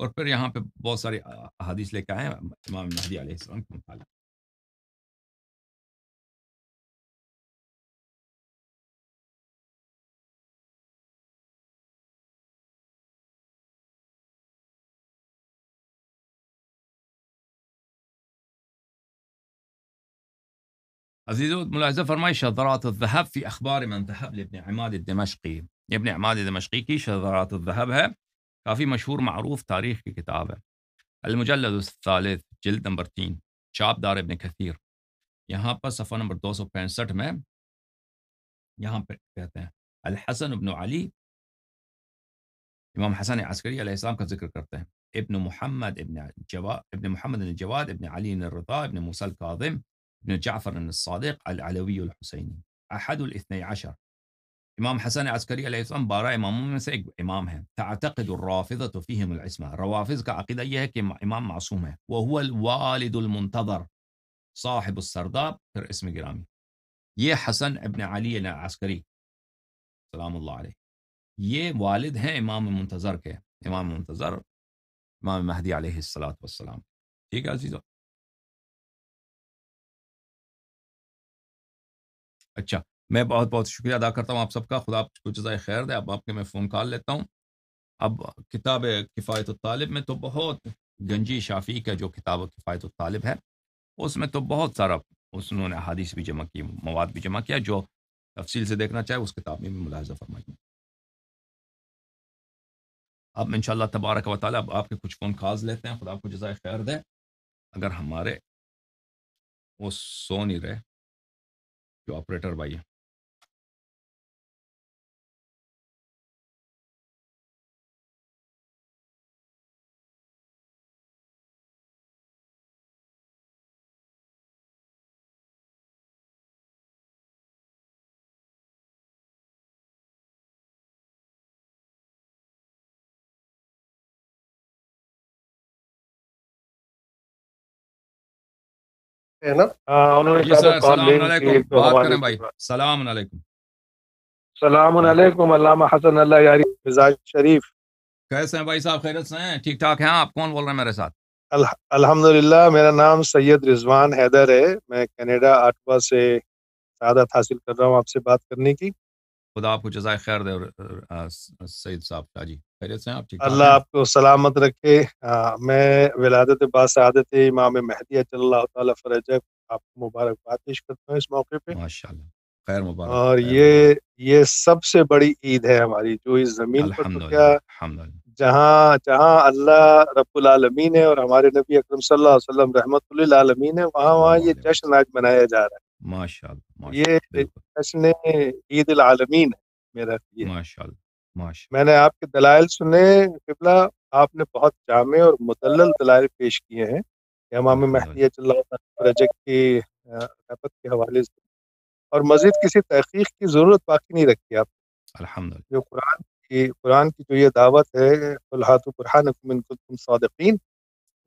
اور پھر یہاں پہ بہت سارے احادیث لے کے آئے ہیں امام مہدی علیہ السلام کے متعلق عزيزي ملاحظه زفر شذرات الذهب في أخبار من ذهب لابن عماد الدمشقي ابن عماد الدمشقي كي شذرات الذهب ها كافي مشهور معروف تاريخ كتابه المجلد الثالث جلد نمبر تین شاب دار ابن كثير يهاب صفحة نمبر 265 ما يهاب میں ہیں الحسن بن علي امام حسن العسكري عليه السلام كان ذكر کرتے ہیں ابن محمد ابن جواد ابن محمد الجواد ابن علي الرضا ابن موسى الكاظم بن جعفر الصادق العلوي الحسيني أحد الاثني عشر إمام حسن عسكري عليه السلام بارا إمام مسك إمام تعتقد الرافضة فيهم العصمة روافض كعقيدة عقیدہ امام معصوم وهو الوالد المنتظر صاحب السرداب في اسم جرامي يا حسن ابن علي العسكري سلام الله عليه يا والد هي امام المنتظر كه امام المنتظر امام المهدي عليه الصلاة والسلام ٹھیک ہے اچھا میں بہت بہت شکریہ ادا کرتا ہوں آپ سب کا خدا آپ کو جزائے خیر دے اب آپ کے میں فون کال لیتا ہوں اب کتاب کفایت الطالب میں تو بہت گنجی شافی کا جو کتاب کفایت الطالب ہے اس میں تو بہت سارا اس نے حادث بھی جمع کی مواد بھی جمع کیا جو تفصیل سے دیکھنا چاہے اس کتاب میں بھی ملاحظہ فرمائیے اب ان شاء اللہ تبارک و تعالیٰ اب آپ کے کچھ فون کالز لیتے ہیں خدا آپ کو جزائے خیر دے اگر ہمارے وہ سو نہیں رہے جو آپریٹر بھائی ہے نا جی سلام علیکم سلام علیکم علامہ حسن اللہ یاری مزاج شریف کیسے ہیں بھائی صاحب خیرت سے ہیں ٹھیک ٹھاک ہیں آپ کون بول رہے ہیں میرے ساتھ الحمد للہ میرا نام سید رضوان حیدر ہے میں کینیڈا آٹوا سے سعادت حاصل کر رہا ہوں آپ سے بات کرنے کی خدا آپ کو جزائے خیر دے سید صاحب جی اللہ آپ کو سلامت رکھے میں ولادت عباس اللہ امام فرجہ آپ کو مبارکباد پیش کرتا ہوں اس موقع پہ اور یہ یہ سب سے بڑی عید ہے ہماری جو اس زمین پر تو کیا جہاں جہاں اللہ رب العالمین ہے اور ہمارے نبی اکرم صلی اللہ علیہ وسلم رحمۃ اللہ ہے وہاں وہاں یہ جشن آج منایا جا رہا ہے ماشاء اللہ یہ جشن عید العالمین ہے میرا میں نے آپ کے دلائل سنے قبلہ آپ نے بہت جامع اور مدلل دلائل پیش کیے ہیں امام جی، جی، مہدی پروجیکٹ کی خیفت کے حوالے سے اور مزید کسی تحقیق کی ضرورت باقی نہیں رکھی آپ الحمدللہ جو قرآن کی قرآن کی جو یہ دعوت ہے الحاط و قرآن صادقین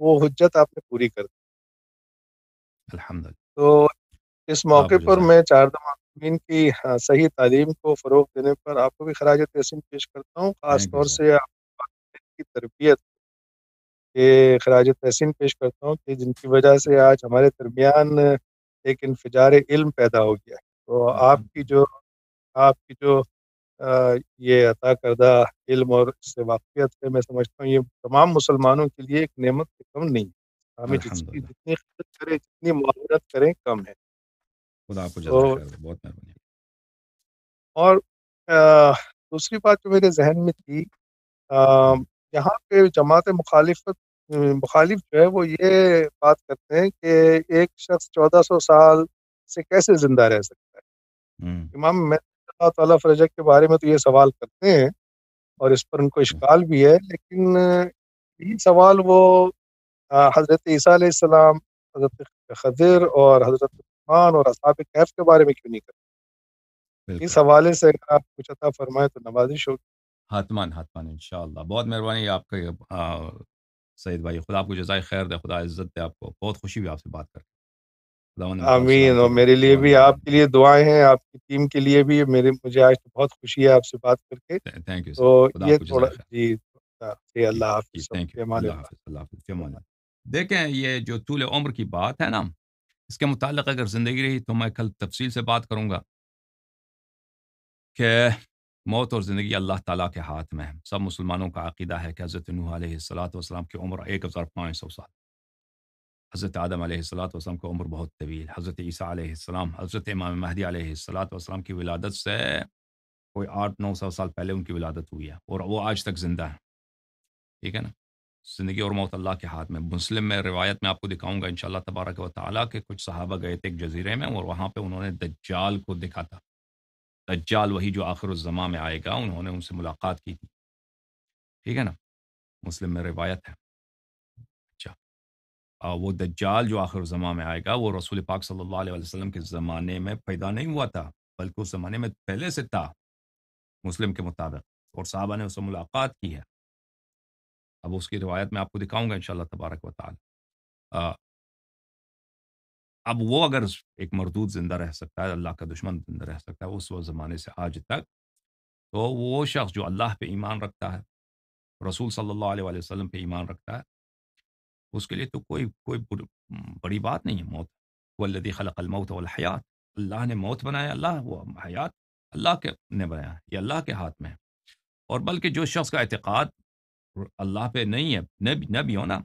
وہ حجت آپ نے پوری کر دی الحمدللہ تو اس موقع پر میں چار دم آپ کی ہاں، صحیح تعلیم کو فروغ دینے پر آپ کو بھی خراج تحسین پیش کرتا ہوں خاص طور سے آپ کی تربیت کے خراج تحسین پیش کرتا ہوں کہ جن کی وجہ سے آج ہمارے درمیان ایک انفجار علم پیدا ہو گیا ہے تو آپ کی جو آپ کی جو یہ عطا کردہ علم اور اس سے واقفیت سے میں سمجھتا ہوں یہ تمام مسلمانوں کے لیے ایک نعمت سے کم نہیں ہے ہمیں جتنی جتنی کریں جتنی معاونت کریں کم ہے خدا آپ کو بہت مہربانی اور دوسری بات جو میرے ذہن میں تھی یہاں پہ جماعت مخالفت مخالف جو ہے وہ یہ بات کرتے ہیں کہ ایک شخص چودہ سو سال سے کیسے زندہ رہ سکتا ہے امام میں اللہ تعالیٰ فرجہ کے بارے میں تو یہ سوال کرتے ہیں اور اس پر ان کو اشکال بھی ہے لیکن یہی سوال وہ حضرت عیسیٰ علیہ السلام حضرت خضر اور حضرت قرآن اور اصحاب کیف کے بارے میں کیوں نہیں کرتے اس حوالے سے اگر آپ کچھ عطا فرمائیں تو نوازش ہوگی حتمان حتمان انشاءاللہ بہت مہربانی آپ کا سعید بھائی خدا آپ کو جزائے خیر دے خدا عزت دے آپ کو بہت خوشی بھی آپ سے بات کر آمین اور میرے لیے بھی آپ کے لیے دعائیں ہیں آپ کی ٹیم کے لیے بھی میرے مجھے آج تو بہت خوشی ہے آپ سے بات کر کے تھینک یو یہ تھوڑا جی اللہ جی، جی، حافظ اللہ حافظ اللہ حافظ دیکھیں یہ جو طول عمر کی بات ہے نا اس کے متعلق اگر زندگی رہی تو میں کل تفصیل سے بات کروں گا کہ موت اور زندگی اللہ تعالیٰ کے ہاتھ میں ہے سب مسلمانوں کا عقیدہ ہے کہ حضرت نوح علیہ السلاۃ والسلام کی عمر ایک ہزار پانچ سو سال حضرت آدم علیہ السلاۃ وسلم کی عمر بہت طویل حضرت عیسیٰ علیہ السلام حضرت امام مہدی علیہ السلاۃ وسلم کی ولادت سے کوئی آٹھ نو سو سال پہلے ان کی ولادت ہوئی ہے اور وہ آج تک زندہ ہیں ٹھیک ہے نا زندگی اور موت اللہ کے ہاتھ میں مسلم میں روایت میں آپ کو دکھاؤں گا ان شاء اللہ تبارک و تعالیٰ کے کچھ صحابہ گئے تھے ایک جزیرے میں اور وہاں پہ انہوں نے دجال کو دکھا تھا دجال وہی جو آخر الزما میں آئے گا انہوں نے ان سے ملاقات کی تھی ٹھیک ہے نا مسلم میں روایت ہے اچھا وہ دجال جو آخر الزما میں آئے گا وہ رسول پاک صلی اللہ علیہ وسلم کے زمانے میں پیدا نہیں ہوا تھا بلکہ اس زمانے میں پہلے سے تھا مسلم کے مطابق اور صحابہ نے اس سے ملاقات کی ہے اب اس کی روایت میں آپ کو دکھاؤں گا ان شاء اللہ تبارک و تعالی اب وہ اگر ایک مردود زندہ رہ سکتا ہے اللہ کا دشمن زندہ رہ سکتا ہے اس وقت زمانے سے آج تک تو وہ شخص جو اللہ پہ ایمان رکھتا ہے رسول صلی اللہ علیہ وسلم پہ ایمان رکھتا ہے اس کے لیے تو کوئی کوئی بڑی بات نہیں ہے موت وہ خلق الموت و اللہ نے موت بنایا اللہ وہ حیات اللہ کے نے بنایا یہ اللہ کے ہاتھ میں ہے اور بلکہ جو شخص کا اعتقاد اللہ پہ نہیں ہے نہ بھی ہوں نا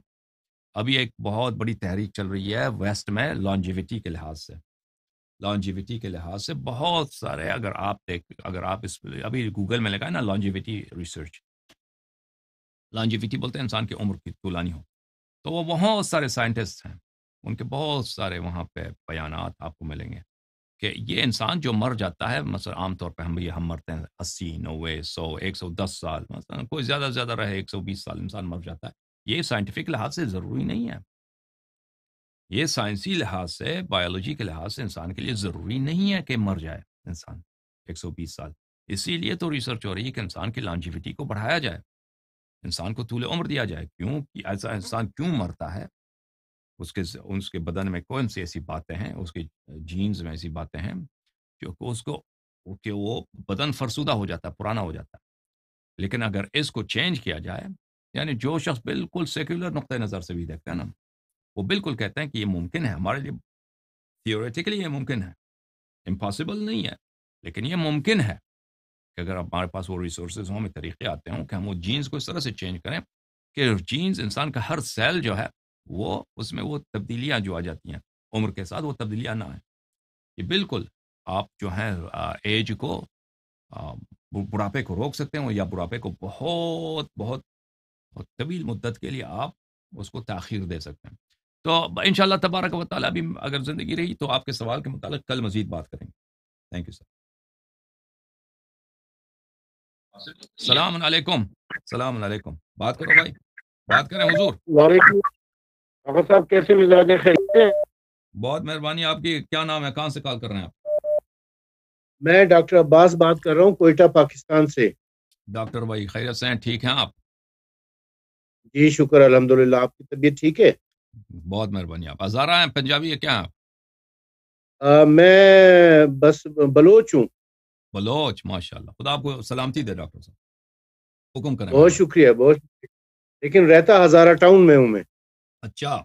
ابھی ایک بہت بڑی تحریک چل رہی ہے ویسٹ میں لانجیوٹی کے لحاظ سے لانجیوٹی کے لحاظ سے بہت سارے اگر آپ دیکھ اگر آپ اس پہ ابھی گوگل میں لگائیں نا لانجیوٹی ریسرچ لانجیوٹی بولتے ہیں انسان کی عمر کی طولانی ہو تو وہ بہت سارے سائنٹسٹ ہیں ان کے بہت سارے وہاں پہ بیانات آپ کو ملیں گے کہ یہ انسان جو مر جاتا ہے مثلا عام طور پہ ہم یہ ہم مرتے ہیں اسی نوے سو ایک سو دس سال مثلا کوئی زیادہ سے زیادہ رہے ایک سو بیس سال انسان مر جاتا ہے یہ سائنٹیفک لحاظ سے ضروری نہیں ہے یہ سائنسی لحاظ سے بایولوجی کے لحاظ سے انسان کے لیے ضروری نہیں ہے کہ مر جائے انسان ایک سو بیس سال اسی لیے تو ریسرچ ہو رہی ہے کہ انسان کی لانجیوٹی کو بڑھایا جائے انسان کو طول عمر دیا جائے کیوں ایسا انسان کیوں مرتا ہے اس کے اس کے بدن میں کون سی ایسی باتیں ہیں اس کے جینز میں ایسی باتیں ہیں جو کہ اس کو کہ وہ بدن فرسودہ ہو جاتا ہے پرانا ہو جاتا ہے لیکن اگر اس کو چینج کیا جائے یعنی جو شخص بالکل سیکولر نقطۂ نظر سے بھی دیکھتا ہے نا وہ بالکل کہتے ہیں کہ یہ ممکن ہے ہمارے لیے تھیوریٹیکلی یہ ممکن ہے امپاسبل نہیں ہے لیکن یہ ممکن ہے کہ اگر ہمارے پاس وہ ریسورسز ہوں ہمیں طریقے آتے ہوں کہ ہم وہ جینس کو اس طرح سے چینج کریں کہ جینس انسان کا ہر سیل جو ہے وہ اس میں وہ تبدیلیاں جو آ جاتی ہیں عمر کے ساتھ وہ تبدیلیاں نہ آئیں بالکل آپ جو ہیں ایج کو بڑھاپے کو روک سکتے ہیں یا بڑھاپے کو بہت بہت طویل مدت کے لیے آپ اس کو تاخیر دے سکتے ہیں تو ان شاء اللہ تبارک و تعالیٰ بھی اگر زندگی رہی تو آپ کے سوال کے متعلق کل مزید بات کریں گے تھینک یو سر السلام علیکم السلام علیکم بات کرو بھائی بات کریں حضور ڈاکٹر صاحب کیسے مزاج کے بہت مہربانی آپ کی کیا نام ہے کہاں سے کال کر رہے ہیں آپ میں ڈاکٹر عباس بات کر رہا ہوں کوئٹہ پاکستان سے ڈاکٹر بھائی سے ہیں ٹھیک ہیں آپ جی شکر الحمد للہ آپ کی طبیعت ٹھیک ہے بہت مہربانی آپ ہزارہ ہیں پنجابی ہے کیا آپ میں بس بلوچ ہوں بلوچ ماشاء اللہ خدا آپ کو سلامتی دے ڈاکٹر صاحب حکم کریں بہت شکریہ بہت شکریہ لیکن رہتا ہزارہ ٹاؤن میں ہوں میں اچھا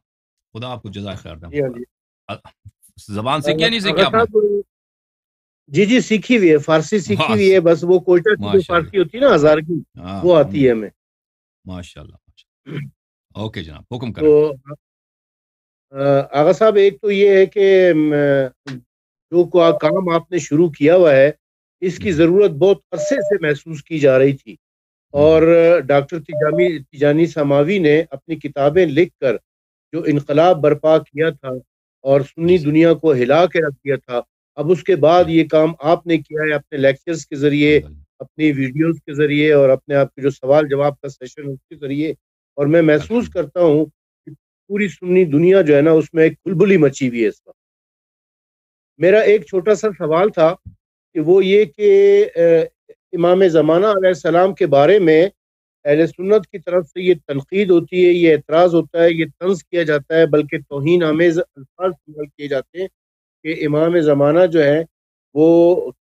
خدا آپ کو جزائے خیر دیں جی، جی۔ زبان سے کیا نہیں سیکھا جی جی سیکھی ہوئی ہے فارسی سیکھی ہوئی ہے بس وہ کوئٹہ کی فارسی ہوتی نا ہزار کی ہاں، وہ آتی ہاں۔ ہے ہمیں ماشاءاللہ اوکے جناب حکم کریں آغا صاحب ایک تو یہ ہے کہ جو کام آپ نے شروع کیا ہوا ہے اس کی ضرورت بہت عرصے سے محسوس کی جا رہی تھی اور ڈاکٹر تیجانی سماوی نے اپنی کتابیں لکھ کر جو انقلاب برپا کیا تھا اور سنی جی۔ دنیا کو ہلا کے رکھ دیا تھا اب اس کے بعد جی۔ یہ کام آپ نے کیا ہے اپنے لیکچرز کے ذریعے اپنی ویڈیوز کے ذریعے اور اپنے آپ کے جو سوال جواب کا سیشن اس کے ذریعے اور میں محسوس کرتا ہوں کہ پوری سنی دنیا جو ہے نا اس میں ایک بلبلی مچی ہوئی ہے اس وقت میرا ایک چھوٹا سا سوال تھا کہ وہ یہ کہ امام زمانہ علیہ السلام کے بارے میں اہل سنت کی طرف سے یہ تنقید ہوتی ہے یہ اعتراض ہوتا ہے یہ طنز کیا جاتا ہے بلکہ توہین آمیز الفاظ استعمال کیے جاتے ہیں کہ امام زمانہ جو ہے وہ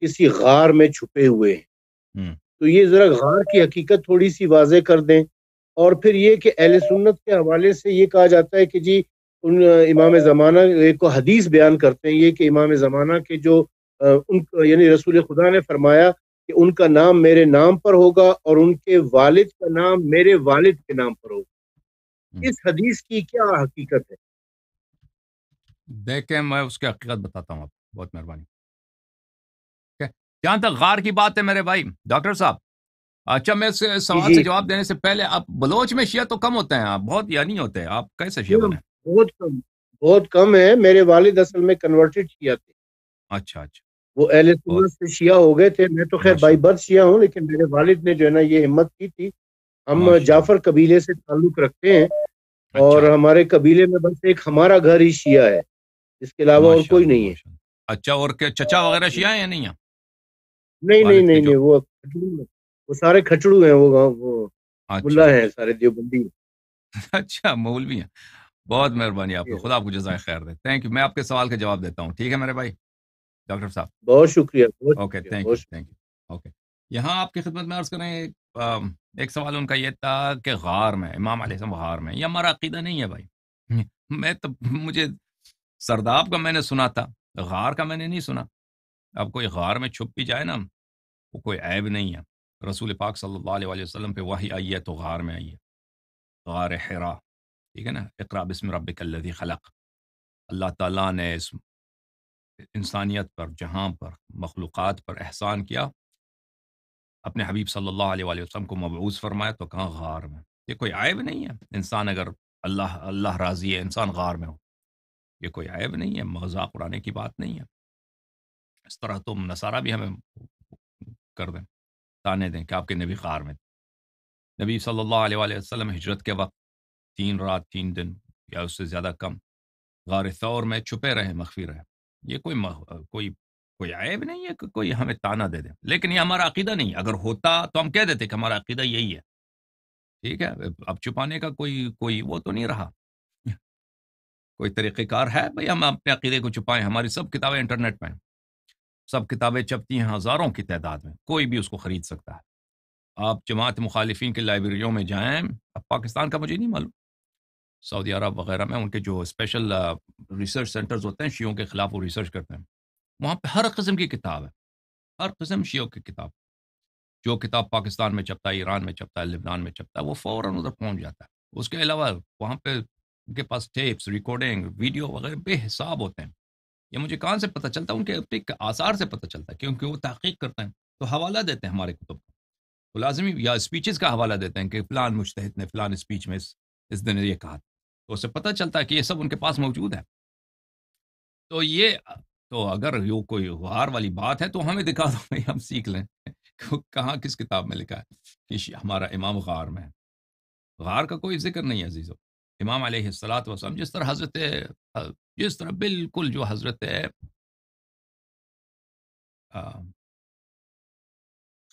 کسی غار میں چھپے ہوئے ہیں تو یہ ذرا غار کی حقیقت تھوڑی سی واضح کر دیں اور پھر یہ کہ اہل سنت کے حوالے سے یہ کہا جاتا ہے کہ جی ان امام زمانہ کو حدیث بیان کرتے ہیں یہ کہ امام زمانہ کے جو ان یعنی رسول خدا نے فرمایا کہ ان کا نام میرے نام پر ہوگا اور ان کے والد کا نام میرے والد کے نام پر ہوگا اس حدیث کی کیا حقیقت ہے دیکھیں میں اس کی حقیقت بتاتا ہوں آپ بہت مہربانی جہاں تک غار کی بات ہے میرے بھائی ڈاکٹر صاحب اچھا میں سوال جی۔ سے جواب دینے سے پہلے آپ بلوچ میں شیعہ تو کم ہوتے ہیں آپ بہت یا یعنی نہیں ہوتے ہیں آپ کیسے جی، بنے بہت کم بہت کم ہے میرے والد اصل میں کنورٹڈ شیعہ تھے اچھا اچھا وہ اہل سنت سے شیعہ ہو گئے تھے میں تو خیر بائی برد شیعہ ہوں لیکن میرے والد نے جو ہے نا یہ ہمت کی تھی ہم جعفر قبیلے سے تعلق رکھتے ہیں اچھا۔ اور ہمارے قبیلے میں بس ایک ہمارا گھر ہی شیعہ ہے اس کے علاوہ اور کوئی نہیں ہے اچھا اور کیا چچا وغیرہ شیعہ یا نہیں نہیں نہیں نہیں وہ وہ سارے کھچڑو ہیں وہ اچھا۔ ملا ہیں سارے دیوبندی اچھا مولوی ہیں بہت مہربانی آپ آپ آپ کو کو خدا جزائے خیر دے تھینک یو میں کے سوال کا جواب دیتا ہوں ٹھیک ہے میرے بھائی ڈاکٹر صاحب بہت شکریہ okay thank you thank you okay یہاں آپ کی خدمت میں عرض کریں ایک سوال ان کا یہ تھا کہ غار میں امام علیہ السلام غار میں یہ ہمارا عقیدہ نہیں ہے بھائی میں تو مجھے سرداب کا میں نے سنا تھا غار کا میں نے نہیں سنا اب کوئی غار میں چھپ بھی جائے نا وہ کوئی عیب نہیں ہے رسول پاک صلی اللہ علیہ وسلم پہ وہی آئی ہے تو غار میں آئی ہے غار حرا ٹھیک ہے نا اقرا بسم ربک الذی خلق اللہ تعالیٰ نے اس انسانیت پر جہاں پر مخلوقات پر احسان کیا اپنے حبیب صلی اللہ علیہ وآلہ وسلم کو مبعوض فرمایا تو کہاں غار میں یہ کوئی عائب نہیں ہے انسان اگر اللہ اللہ راضی ہے انسان غار میں ہو یہ کوئی عائب نہیں ہے مذاق اڑانے کی بات نہیں ہے اس طرح تم نصارہ بھی ہمیں کر دیں تانے دیں کہ آپ کے نبی غار میں نبی صلی اللہ علیہ وآلہ وسلم ہجرت کے وقت تین رات تین دن یا اس سے زیادہ کم غار ثور میں چھپے رہے مخفی رہے یہ کوئی مح... کوئی کوئی عیب نہیں ہے کہ کوئی ہمیں تانا دے دیں لیکن یہ ہمارا عقیدہ نہیں اگر ہوتا تو ہم کہہ دیتے کہ ہمارا عقیدہ یہی ہے ٹھیک ہے اب چھپانے کا کوئی کوئی وہ تو نہیں رہا کوئی طریقہ کار ہے بھائی ہم اپنے عقیدے کو چھپائیں ہماری سب کتابیں انٹرنیٹ پہ ہیں سب کتابیں چپتی ہیں ہزاروں کی تعداد میں کوئی بھی اس کو خرید سکتا ہے آپ جماعت مخالفین کے لائبریریوں میں جائیں اب پاکستان کا مجھے نہیں معلوم سعودی عرب وغیرہ میں ان کے جو اسپیشل ریسرچ سینٹرز ہوتے ہیں شیعوں کے خلاف وہ ریسرچ کرتے ہیں وہاں پہ ہر قسم کی کتاب ہے ہر قسم شیعوں کی کتاب جو کتاب پاکستان میں چھپتا ہے ایران میں چھپتا ہے لبنان میں چھپتا ہے وہ فوراً ادھر پہنچ جاتا ہے اس کے علاوہ وہاں پہ ان کے پاس ٹیپس ریکارڈنگ ویڈیو وغیرہ بے حساب ہوتے ہیں یہ مجھے کہاں سے پتہ چلتا ہے ان کے آثار سے پتہ چلتا ہے کیونکہ وہ تحقیق کرتے ہیں تو حوالہ دیتے ہیں ہمارے کتاب ملازمی یا اسپیچز کا حوالہ دیتے ہیں کہ فلان مشتحد نے فلان اسپیچ میں اس دن یہ کہا تھا تو اسے پتہ چلتا ہے کہ یہ سب ان کے پاس موجود ہے تو یہ تو اگر کوئی ہار والی بات ہے تو ہمیں دکھا دو بھائی ہم سیکھ لیں کہاں کس کتاب میں لکھا ہے کہ ہمارا امام غار میں غار کا کوئی ذکر نہیں ہے عزیز امام علیہ السلاۃ وسلم جس طرح حضرت جس طرح بالکل جو حضرت ہے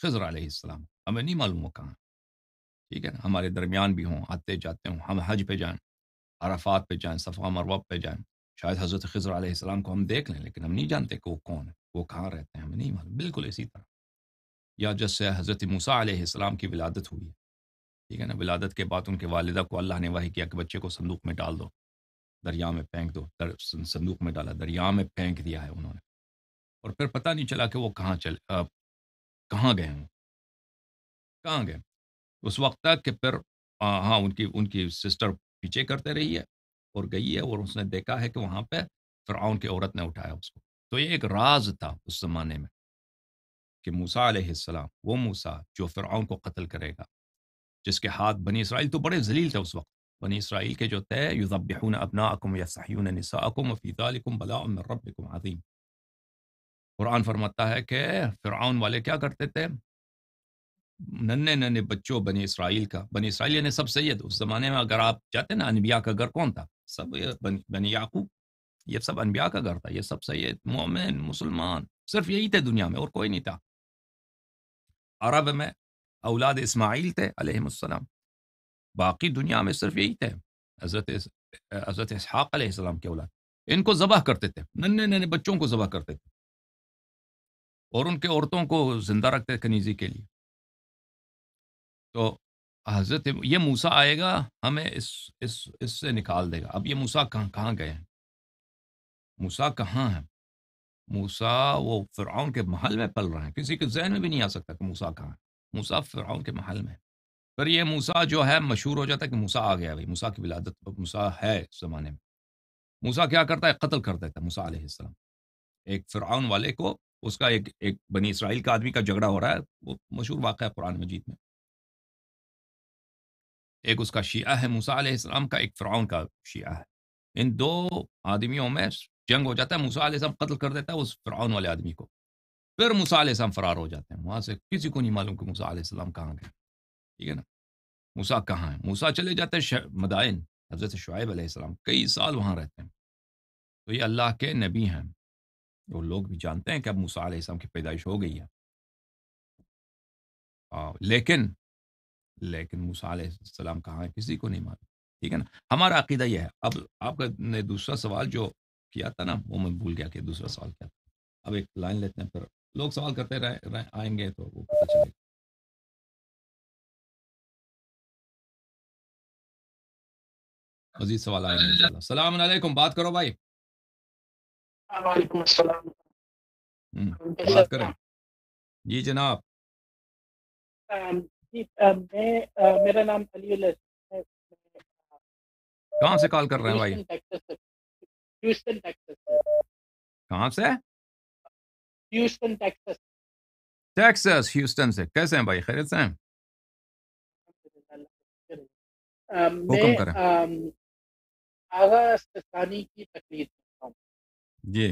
علیہ السلام ہمیں نہیں معلوم ہو کہاں ٹھیک ہے نا ہمارے درمیان بھی ہوں آتے جاتے ہوں ہم حج پہ جائیں عرفات پہ جائیں صفحہ مروہ پہ جائیں شاید حضرت خضر علیہ السلام کو ہم دیکھ لیں لیکن ہم نہیں جانتے کہ وہ کون ہے وہ کہاں رہتے ہیں ہمیں نہیں معلوم بالکل اسی طرح یا جس سے حضرت موسیٰ علیہ السلام کی ولادت ہوئی ہے ٹھیک ہے نا ولادت کے بعد ان کے والدہ کو اللہ نے واحد کیا کہ بچے کو صندوق میں ڈال دو دریا میں پھینک دو در صندوق میں ڈالا دریا میں پھینک دیا ہے انہوں نے اور پھر پتہ نہیں چلا کہ وہ کہاں آ, کہاں گئے ہیں کہاں گئے اس وقت تک کہ پھر ہاں ان کی ان کی سسٹر پیچھے کرتے رہی ہے اور گئی ہے اور اس نے دیکھا ہے کہ وہاں پہ فرعون کی عورت نے اٹھایا اس کو تو یہ ایک راز تھا اس زمانے میں کہ موسا علیہ السلام وہ موسا جو فرعون کو قتل کرے گا جس کے ہاتھ بنی اسرائیل تو بڑے ذلیل تھے اس وقت بنی اسرائیل کے جو تھے یذبحون ابناءکم یسحیون نساءکم وفی ذالکم بلاء من ربکم عظیم قرآن فرماتا ہے کہ فرعون والے کیا کرتے تھے ننے ننے بچوں بنی اسرائیل کا بنی اسرائیل نے یعنی سب سید اس زمانے میں اگر آپ جاتے ہیں نا انبیاء کا گھر کون تھا سب بنی یعقوب یہ سب انبیاء کا گھر تھا یہ سب سید مومن مسلمان صرف یہی تھے دنیا میں اور کوئی نہیں تھا عرب میں اولاد اسماعیل تھے علیہ السلام باقی دنیا میں صرف یہی تھے حضرت حضرت اسحاق علیہ السلام کے اولاد ان کو ذبح کرتے تھے ننے ننے بچوں کو ذبح کرتے تھے اور ان کے عورتوں کو زندہ رکھتے تھے کنیزی کے لیے تو حضرت یہ موسا آئے گا ہمیں اس اس اس سے نکال دے گا اب یہ موسا کہاں کہاں گئے ہیں موسا کہاں ہیں موسا وہ فرعون کے محل میں پل رہے ہیں کسی کے ذہن میں بھی نہیں آ سکتا کہ موسا کہاں ہے موسا فرعون کے محل میں پر یہ موسا جو ہے مشہور ہو جاتا ہے کہ موسا آ گیا بھائی موسا کی ولادت موسا ہے اس زمانے میں موسا کیا کرتا ہے قتل کر دیتا ہے موسا علیہ السلام ایک فرعون والے کو اس کا ایک ایک بنی اسرائیل کا آدمی کا جھگڑا ہو رہا ہے وہ مشہور واقعہ ہے قرآن مجید میں ایک اس کا شیعہ ہے موسا علیہ السلام کا ایک فرعون کا شیعہ ہے ان دو آدمیوں میں جنگ ہو جاتا ہے موسا علیہ السلام قتل کر دیتا ہے اس فرعون والے آدمی کو پھر علیہ السلام فرار ہو جاتے ہیں وہاں سے کسی کو نہیں معلوم کہ موسا علیہ السلام کہاں گئے ٹھیک ہے نا موسا کہاں ہے موسا چلے جاتے ہیں مدائن حضرت شعیب علیہ السلام کئی سال وہاں رہتے ہیں تو یہ اللہ کے نبی ہیں وہ لوگ بھی جانتے ہیں کہ اب موسا علیہ السلام کی پیدائش ہو گئی ہے لیکن لیکن موسا علیہ السلام کہاں ہے کسی کو نہیں معلوم ٹھیک ہے نا ہمارا عقیدہ یہ ہے اب آپ کا نے دوسرا سوال جو کیا تھا نا وہ میں بھول گیا کہ دوسرا سوال کیا تھا اب ایک لائن لیتے ہیں پھر لوگ سوال کرتے رہے, رہے آئیں گے تو وہ پتہ چلے گا مزید سوال آئے السلام علیکم بات کرو بھائی بات کریں جی جناب جی، میں میرا نام علی کہاں سے کال کر رہے ہیں بھائی کہاں سے ٹیکسس ہیوسٹن سے کیسے ہیں بھائی خیریت سے تقریر جی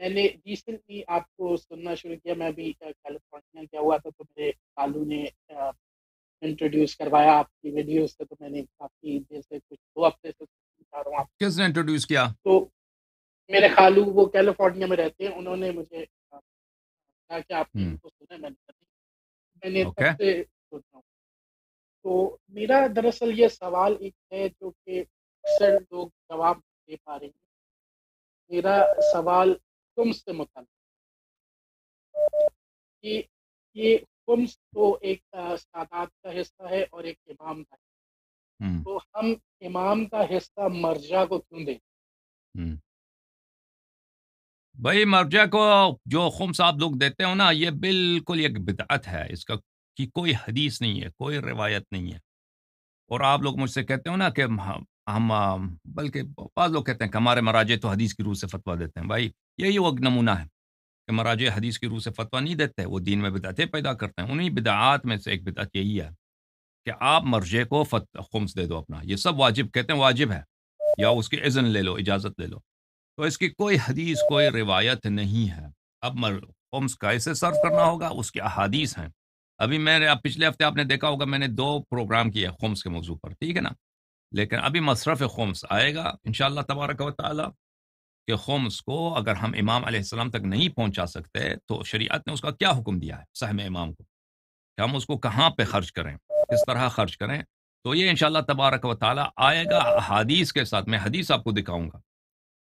میں نے جیسے آپ کو سننا شروع کیا میں بھی کیلیفورنیا کیا ہوا تھا تو میرے کالو نے انٹروڈیوس کروایا آپ کی ویڈیوز سے تو میں نے کافی دیر سے سے کچھ دو ہفتے میرے خالو وہ کیلیفورنیا میں رہتے ہیں انہوں نے مجھے کہا کہ آپ کو میں نے تو میرا دراصل یہ سوال ایک ہے جو کہ اکثر لوگ جواب دے پا رہے ہیں میرا سوال تم سے متعلق یہ یہ خمس تو ایک سادات کا حصہ ہے اور ایک امام کا حصہ تو ہم امام کا حصہ مرجع کو کیوں دیں بھائی مرجع کو جو خمس آپ لوگ دیتے ہو نا یہ بالکل ایک بدعت ہے اس کا کی کوئی حدیث نہیں ہے کوئی روایت نہیں ہے اور آپ لوگ مجھ سے کہتے ہو نا کہ ہم بلکہ بعض لوگ کہتے ہیں کہ ہمارے مراجے تو حدیث کی روح سے فتویٰ دیتے ہیں بھائی یہی وہ نمونہ ہے کہ مراجے حدیث کی روح سے فتویٰ نہیں دیتے وہ دین میں بدعتیں پیدا کرتے ہیں انہیں بدعات میں سے ایک بدعت یہی ہے کہ آپ کو فت خمس دے دو اپنا یہ سب واجب کہتے ہیں واجب ہے یا اس کی عزن لے لو اجازت لے لو تو اس کی کوئی حدیث کوئی روایت نہیں ہے اب مر خمس کیسے سرو کرنا ہوگا اس کی احادیث ہیں ابھی میں نے پچھلے ہفتے آپ نے دیکھا ہوگا میں نے دو پروگرام کیے خمس کے موضوع پر ٹھیک ہے نا لیکن ابھی مصرف خمس آئے گا انشاءاللہ تبارک و تعالی کہ خمس کو اگر ہم امام علیہ السلام تک نہیں پہنچا سکتے تو شریعت نے اس کا کیا حکم دیا ہے سہم امام کو کہ ہم اس کو کہاں پہ خرچ کریں کس طرح خرچ کریں تو یہ انشاءاللہ تبارک و تعالی آئے گا حدیث کے ساتھ میں حدیث آپ کو دکھاؤں گا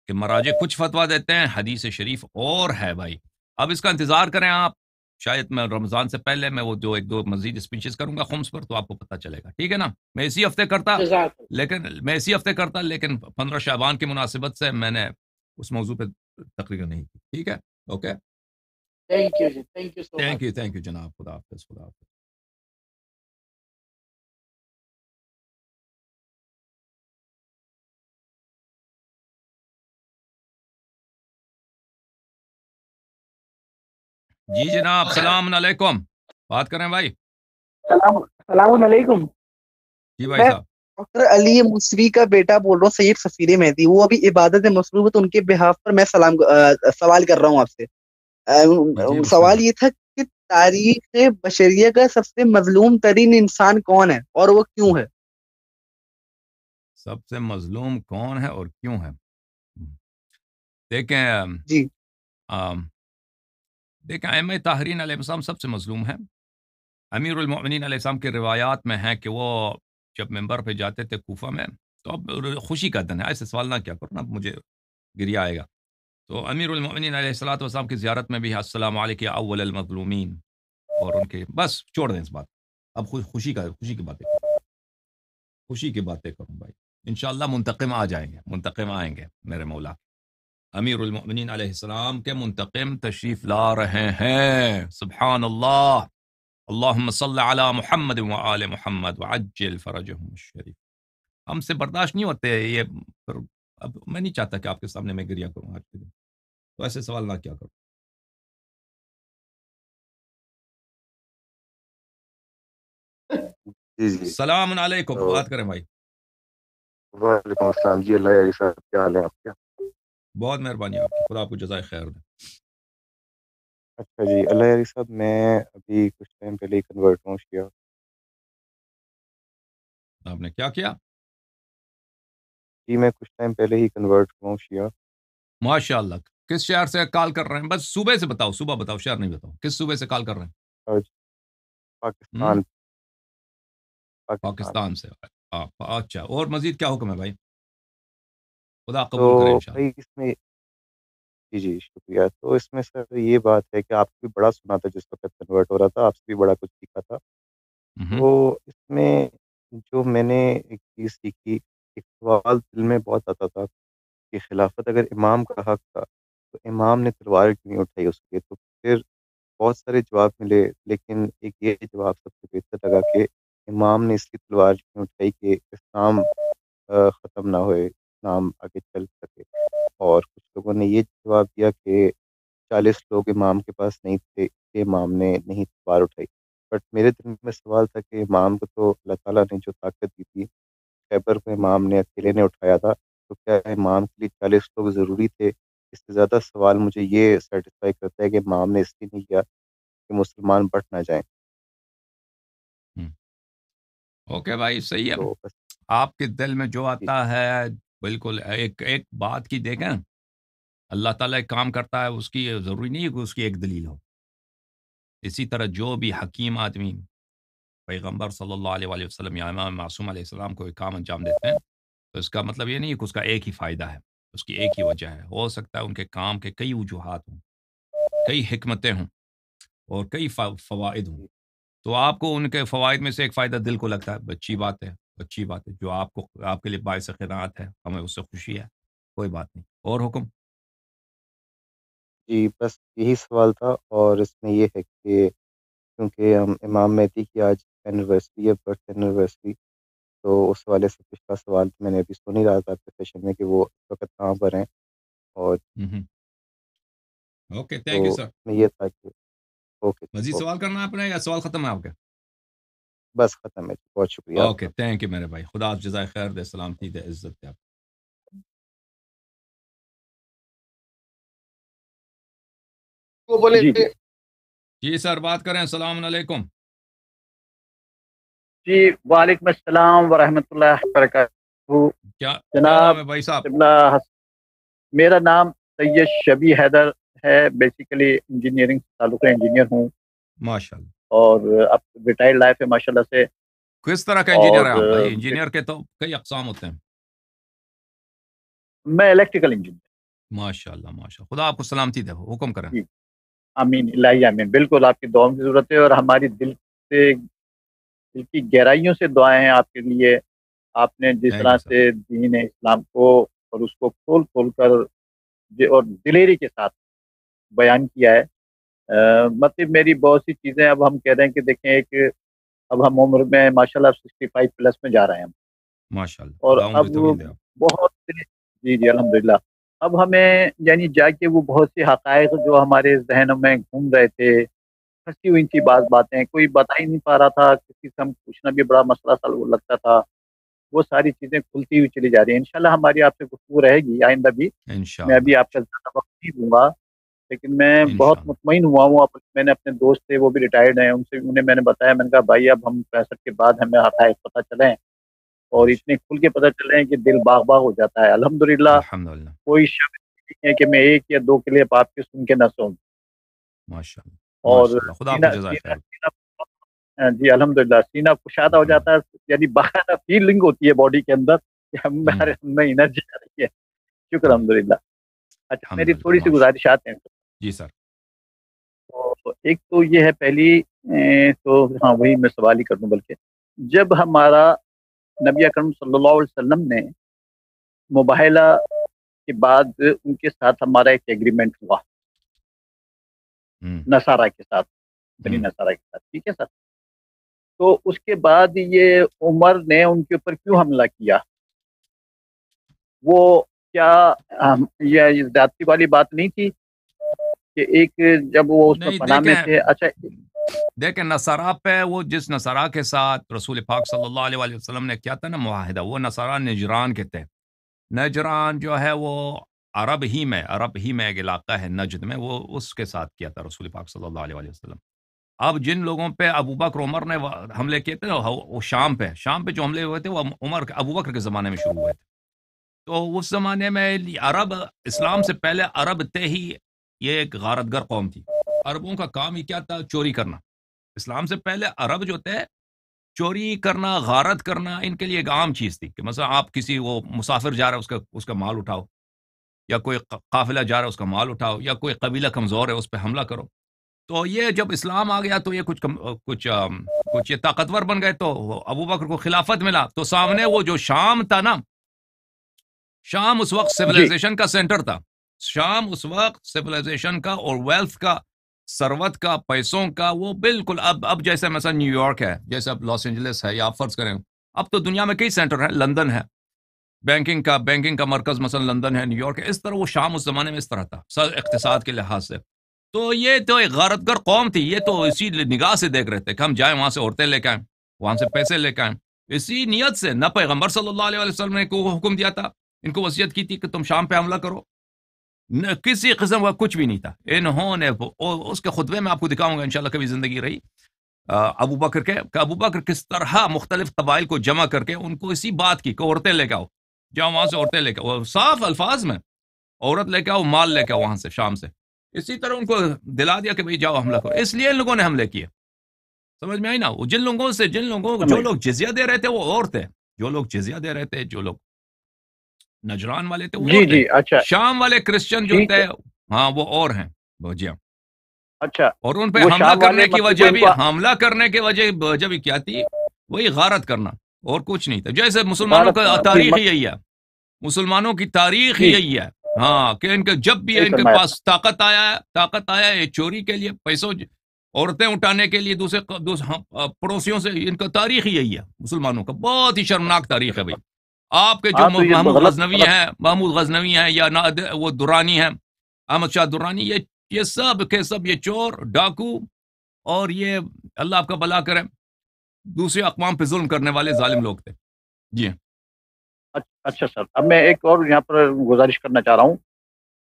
کہ مراجع کچھ فتوا دیتے ہیں حدیث شریف اور ہے بھائی اب اس کا انتظار کریں آپ شاید میں رمضان سے پہلے میں وہ جو ایک دو مزید اسپیچز کروں گا خمس پر تو آپ کو پتہ چلے گا ٹھیک ہے نا میں اسی ہفتے کرتا لیکن میں اسی ہفتے کرتا لیکن پندرہ شعبان کی مناسبت سے میں نے اس موضوع پہ تقریر نہیں کی ٹھیک ہے okay thank you thank you جناب خدا حافظ خدا حافظ جی جناب السلام علیکم بات کریں بھائی السلام علیکم جی بھائی صاحب ڈاکٹر علی مصری کا بیٹا بول رہا ہوں سید سفیر مہدی وہ ابھی عبادت مصروف تو ان کے بحاف پر میں سلام سوال کر رہا ہوں آپ سے جی، سوال یہ تھا کہ تاریخ بشریہ کا سب سے مظلوم ترین انسان کون ہے اور وہ کیوں ہے سب سے مظلوم کون ہے اور کیوں ہے دیکھیں جی دیکھیں ایم اے تاہرین علیہ السلام سب سے مظلوم ہیں امیر المعمین علیہ السلام کے روایات میں ہیں کہ وہ جب ممبر پہ جاتے تھے کوفہ میں تو اب خوشی کا دن ہے ایسے سوال نہ کیا کرنا مجھے گریا آئے گا تو امیر المولین علیہ السلاۃ والسلام کی زیارت میں بھی السلام علیکم اول المظلومین اور ان کے بس چھوڑ دیں اس بات اب خوش خوشی کا خوشی کی باتیں خوشی کی باتیں کروں بھائی انشاءاللہ منتقم آ جائیں گے منتقم آئیں گے میرے مولا امير المؤمنين عليه السلام كمنتقم تشريف لا سبحان الله اللهم صل على محمد وال محمد وعجل فرجهم الشريف ہم سے برداشت نہیں ہوتے یہ پر اب میں نہیں چاہتا کہ آپ کے سامنے میں گریا کروں آج کے تو ایسے سوال نہ کیا کروں سلام علیکم بات کریں بھائی وعلیکم السلام جی اللہ علیہ صاحب کیا حال آپ کیا بہت مہربانی آپ کی خدا آپ کو جزائے خیر دے اچھا جی اللہ یاری صاحب میں ابھی کچھ ٹائم پہلے کنورٹ ہوں شیعہ آپ نے کیا کیا جی میں کچھ ٹائم پہلے ہی کنورٹ ہوا ہوں شیعہ ماشاء اللہ کس شہر سے کال کر رہے ہیں بس صوبے سے بتاؤ صوبہ بتاؤ شہر نہیں بتاؤ کس صوبے سے کال کر رہے ہیں جی، پاکستان پاکستان سے اچھا اور مزید کیا حکم ہے بھائی خدا قبول تو اس میں جی جی شکریہ تو اس میں سر یہ بات ہے کہ آپ بھی بڑا سنا تھا جس وقت کنورٹ ہو رہا تھا آپ سے بھی بڑا کچھ سیکھا تھا تو اس میں جو میں نے ایک چیز سیکھی ایک سوال دل میں بہت آتا تھا کہ خلافت اگر امام کا حق تھا تو امام نے تلوار کیوں نہیں اٹھائی اس کے تو پھر بہت سارے جواب ملے لیکن ایک یہ جواب سب سے بہتر لگا کہ امام نے اس کی تلوار کیوں اٹھائی کہ اسلام ختم نہ ہوئے اسلام آگے چل سکے اور کچھ لوگوں نے یہ جواب دیا کہ چالیس لوگ امام کے پاس نہیں تھے اس لیے امام نے نہیں تلوار اٹھائی بٹ میرے دل میں سوال تھا کہ امام کو تو اللہ تعالیٰ نے جو طاقت دی تھی خیبر کو امام نے اکیلے نے اٹھایا تھا تو کیا امام کے لیے چالیس لوگ ضروری تھے اس سے زیادہ سوال مجھے یہ سیٹسفائی کرتا ہے کہ امام نے اس لیے نہیں کیا کہ مسلمان بٹ نہ جائیں اوکے بھائی صحیح ہے آپ کے دل میں جو جی۔ آتا ہے بالکل ایک ایک بات کی دیکھیں اللہ تعالیٰ ایک کام کرتا ہے اس کی ضروری نہیں ہے کہ اس کی ایک دلیل ہو اسی طرح جو بھی حکیم آدمی پیغمبر صلی اللہ علیہ وسلم یا امام معصوم علیہ السلام کو ایک کام انجام دیتے ہیں تو اس کا مطلب یہ نہیں ہے کہ اس کا ایک ہی فائدہ ہے اس کی ایک ہی وجہ ہے ہو سکتا ہے ان کے کام کے کئی وجوہات ہوں کئی حکمتیں ہوں اور کئی فوائد ہوں تو آپ کو ان کے فوائد میں سے ایک فائدہ دل کو لگتا ہے اچھی بات ہے اچھی بات ہے جو آپ کو آپ کے لیے باعث خیرات ہے ہمیں اس سے خوشی ہے کوئی بات نہیں اور حکم جی بس یہی سوال تھا اور اس میں یہ ہے کہ کیونکہ ہم امام مہدی کی آج اینیورسری برتھ تو اس والے سے پچھلا سوال میں نے ابھی سنی رہا تھا آپ کے میں کہ وہ اس وقت کہاں پر ہیں اور اوکے تھینک یو سر یہ تھا کہ اوکے مزید سوال ہے آپ نے یا سوال ختم ہے آپ کا بس ختم ہے جی، بہت شکریہ اوکے تھینک یو میرے بھائی خدا آپ جزائے خیر دے دے عزت دے آپ جی،, جی۔, جی سر بات کریں السلام علیکم جی وعلیکم السلام ورحمۃ اللہ وبرکاتہ جناب بھائی صاحب میرا نام سید شبی حیدر ہے بیسیکلی انجینئرنگ تعلق انجینئر ہوں ماشاء اللہ اور اب ریٹائر لائف ہے ماشاء اللہ سے کس طرح کا انجینئر ہے انجینئر کے تو کئی اقسام ہوتے ہیں میں الیکٹریکل انجینئر ماشاء اللہ ماشاء خدا آپ کو سلامتی دے حکم کریں جی۔ امین الہی امین بالکل آپ کی دعاؤں کی ضرورت ہے اور ہماری دل سے دل کی گہرائیوں سے دعائیں ہیں آپ کے لیے آپ نے جس طرح سے دین اسلام کو اور اس کو کھول کھول کر اور دلیری کے ساتھ بیان کیا ہے مطلب میری بہت سی چیزیں اب ہم کہہ رہے ہیں کہ دیکھیں ایک اب ہم عمر میں ماشاء اللہ سکسٹی فائیو پلس میں جا رہے ہیں اور اب بہت جی جی الحمد للہ اب ہمیں یعنی جا کے وہ بہت سے حقائق جو ہمارے ذہنوں میں گھوم رہے تھے پھنسی ہوئی تھی بعض باتیں کوئی بتا ہی نہیں پا رہا تھا کسی سے ہم پوچھنا بھی بڑا مسئلہ لگتا تھا وہ ساری چیزیں کھلتی ہوئی چلی جا رہی ہیں انشاءاللہ ہماری آپ سے گفتگو رہے گی آئندہ بھی میں ابھی آپ کا زیادہ وقت نہیں دوں گا لیکن میں بہت مطمئن ہوا ہوں آپ میں نے اپنے دوست تھے وہ بھی ریٹائرڈ ہیں ان سے انہیں میں نے بتایا میں نے کہا بھائی اب ہم پینسٹھ کے بعد ہمیں حقائق پتہ چلے ہیں اور اتنے کھل کے پتہ چلے ہیں کہ دل باغ باغ ہو جاتا ہے الحمد للہ کوئی شب نہیں ہے کہ میں ایک یا دو کے لیے آپ کے سن کے نہ سنشا اور ہاں جی الحمد للہ سینا کشادہ ہو ہاں۔ جاتا ہے یعنی باقاعدہ فیلنگ ہوتی ہے باڈی کے اندر کہ ہاں۔ ہمارے میں انرجی آ رہی ہے شکر الحمد للہ اچھا میری تھوڑی سی گزارشات ہیں جی سر ایک تو یہ ہے پہلی تو ہاں وہی میں سوال ہی کر دوں بلکہ جب ہمارا نبی اکرم صلی اللہ علیہ وسلم نے مباحلہ کے بعد ان کے ساتھ ہمارا ایک ایگریمنٹ ہوا نصارہ کے ساتھ بنی نصارہ کے ساتھ ٹھیک ہے سر تو اس کے بعد یہ عمر نے ان کے اوپر کیوں حملہ کیا وہ کیا یہ والی بات نہیں تھی کہ ایک جب وہ اس تھے اچھا دیکھیں نصارا پہ وہ جس نصارا کے ساتھ رسول پاک صلی اللہ علیہ وسلم نے کیا تھا نا معاہدہ وہ نصارا نجران کے تھے نجران جو ہے وہ عرب ہی میں عرب ہی میں ایک علاقہ ہے نجد میں وہ اس کے ساتھ کیا تھا رسول پاک صلی اللہ علیہ وسلم اب جن لوگوں پہ ابوبکر عمر نے حملے کیے تھے وہ شام پہ شام پہ جو حملے ہوئے تھے وہ عمر ابوبکر کے زمانے میں شروع ہوئے تھے تو اس زمانے میں عرب اسلام سے پہلے عرب تھے ہی یہ ایک غارت گر قوم تھی عربوں کا کام ہی کیا تھا چوری کرنا اسلام سے پہلے عرب جو تھے چوری کرنا غارت کرنا ان کے لیے ایک عام چیز تھی کہ مثلا آپ کسی وہ مسافر جا رہا ہے اس کا اس کا مال اٹھاؤ یا کوئی قافلہ جا رہا ہے اس کا مال اٹھاؤ یا کوئی قبیلہ کمزور ہے اس پہ حملہ کرو تو یہ جب اسلام آ گیا تو یہ کچھ کچھ کچھ یہ طاقتور بن گئے تو ابو بکر کو خلافت ملا تو سامنے وہ جو شام تھا نا شام اس وقت سولیزیشن جی۔ کا سینٹر تھا شام اس وقت سولیزیشن کا اور ویلتھ کا ثروت کا پیسوں کا وہ بالکل اب اب جیسے مثلا نیو یارک ہے جیسے اب لاس اینجلس ہے یا فرض کریں اب تو دنیا میں کئی سینٹر ہیں لندن ہے بینکنگ کا بینکنگ کا مرکز مثلا لندن ہے نیو یارک ہے اس طرح وہ شام اس زمانے میں اس طرح تھا سر اقتصاد کے لحاظ سے تو یہ تو ایک غارت گر قوم تھی یہ تو اسی نگاہ سے دیکھ رہے تھے کہ ہم جائیں وہاں سے عورتیں لے کے آئیں وہاں سے پیسے لے کے آئیں اسی نیت سے نہ پیغمبر صلی اللہ علیہ وسلم نے کو حکم دیا تھا ان کو وصیت کی تھی کہ تم شام پہ حملہ کرو کسی قسم کا کچھ بھی نہیں تھا انہوں نے اس کے خطبے میں آپ کو دکھاؤں گا ان کبھی زندگی رہی ابو بکر کے کہ ابو بکر کس طرح مختلف قبائل کو جمع کر کے ان کو اسی بات کی کہ عورتیں لے کے آؤ جاؤ وہاں سے عورتیں لے کے آؤ صاف الفاظ میں عورت لے کے آؤ مال لے کے آؤ وہاں سے شام سے اسی طرح ان کو دلا دیا کہ بھائی جاؤ حملہ کرو اس لیے ان لوگوں نے حملے کیے سمجھ میں آئی نا وہ جن لوگوں سے جن لوگوں کو جو لوگ جزیا دے رہے تھے وہ عورتیں جو لوگ جزیا دے رہے تھے جو لوگ نجران والے تھے جی، جی، اچھا۔ شام والے کرسچن جو ہاں وہ اور ہیں اچھا اور ان پہ حملہ حملہ کرنے کرنے کی کی وجہ وجہ بھی کیا تھی وہی غارت کرنا اور کچھ نہیں تھا جیسے مسلمانوں کا تاریخ جی، یہی ہے مسلمانوں کی تاریخ یہی ہے ہاں کہ ان کے جب بھی ان کے پاس طاقت آیا ہے طاقت آیا ہے چوری کے لیے پیسوں عورتیں اٹھانے کے لیے دوسرے ہاں، پڑوسیوں سے ان کا تاریخ یہی ہے مسلمانوں کا بہت ہی شرمناک تاریخ ہے بھائی آپ کے جو محمود غزنوی ہیں محمود غزنوی ہیں یا ناد وہ درانی ہیں احمد شاہ درانی یہ یہ سب کے سب یہ چور ڈاکو اور یہ اللہ آپ کا بلا کرے دوسرے اقوام پہ ظلم کرنے والے ظالم لوگ تھے جی ہاں اچھا سر اب میں ایک اور یہاں پر گزارش کرنا چاہ رہا ہوں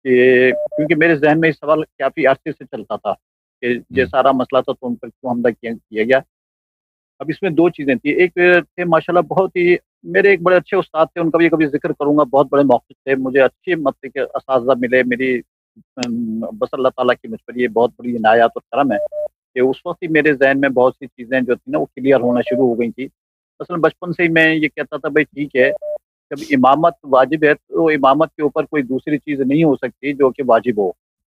کہ کیونکہ میرے ذہن میں یہ سوال کافی عرصے سے چلتا تھا کہ جی۔ یہ سارا مسئلہ تھا تو ان پر کیوں حملہ کیا گیا اب اس میں دو چیزیں تھیں ایک تھے ماشاءاللہ بہت ہی میرے ایک بڑے اچھے استاد تھے ان کا بھی کبھی ذکر کروں گا بہت بڑے موقع تھے مجھے اچھے مطلب کے اساتذہ ملے میری بس اللہ تعالیٰ کی مجھ پر یہ بہت بڑی عنایات اور کرم ہے کہ اس وقت ہی میرے ذہن میں بہت سی چیزیں جو تھیں نا وہ کلیئر ہونا شروع ہو گئی تھیں اصل بچپن سے ہی میں یہ کہتا تھا بھائی ٹھیک ہے جب امامت واجب ہے تو امامت کے اوپر کوئی دوسری چیز نہیں ہو سکتی جو کہ واجب ہو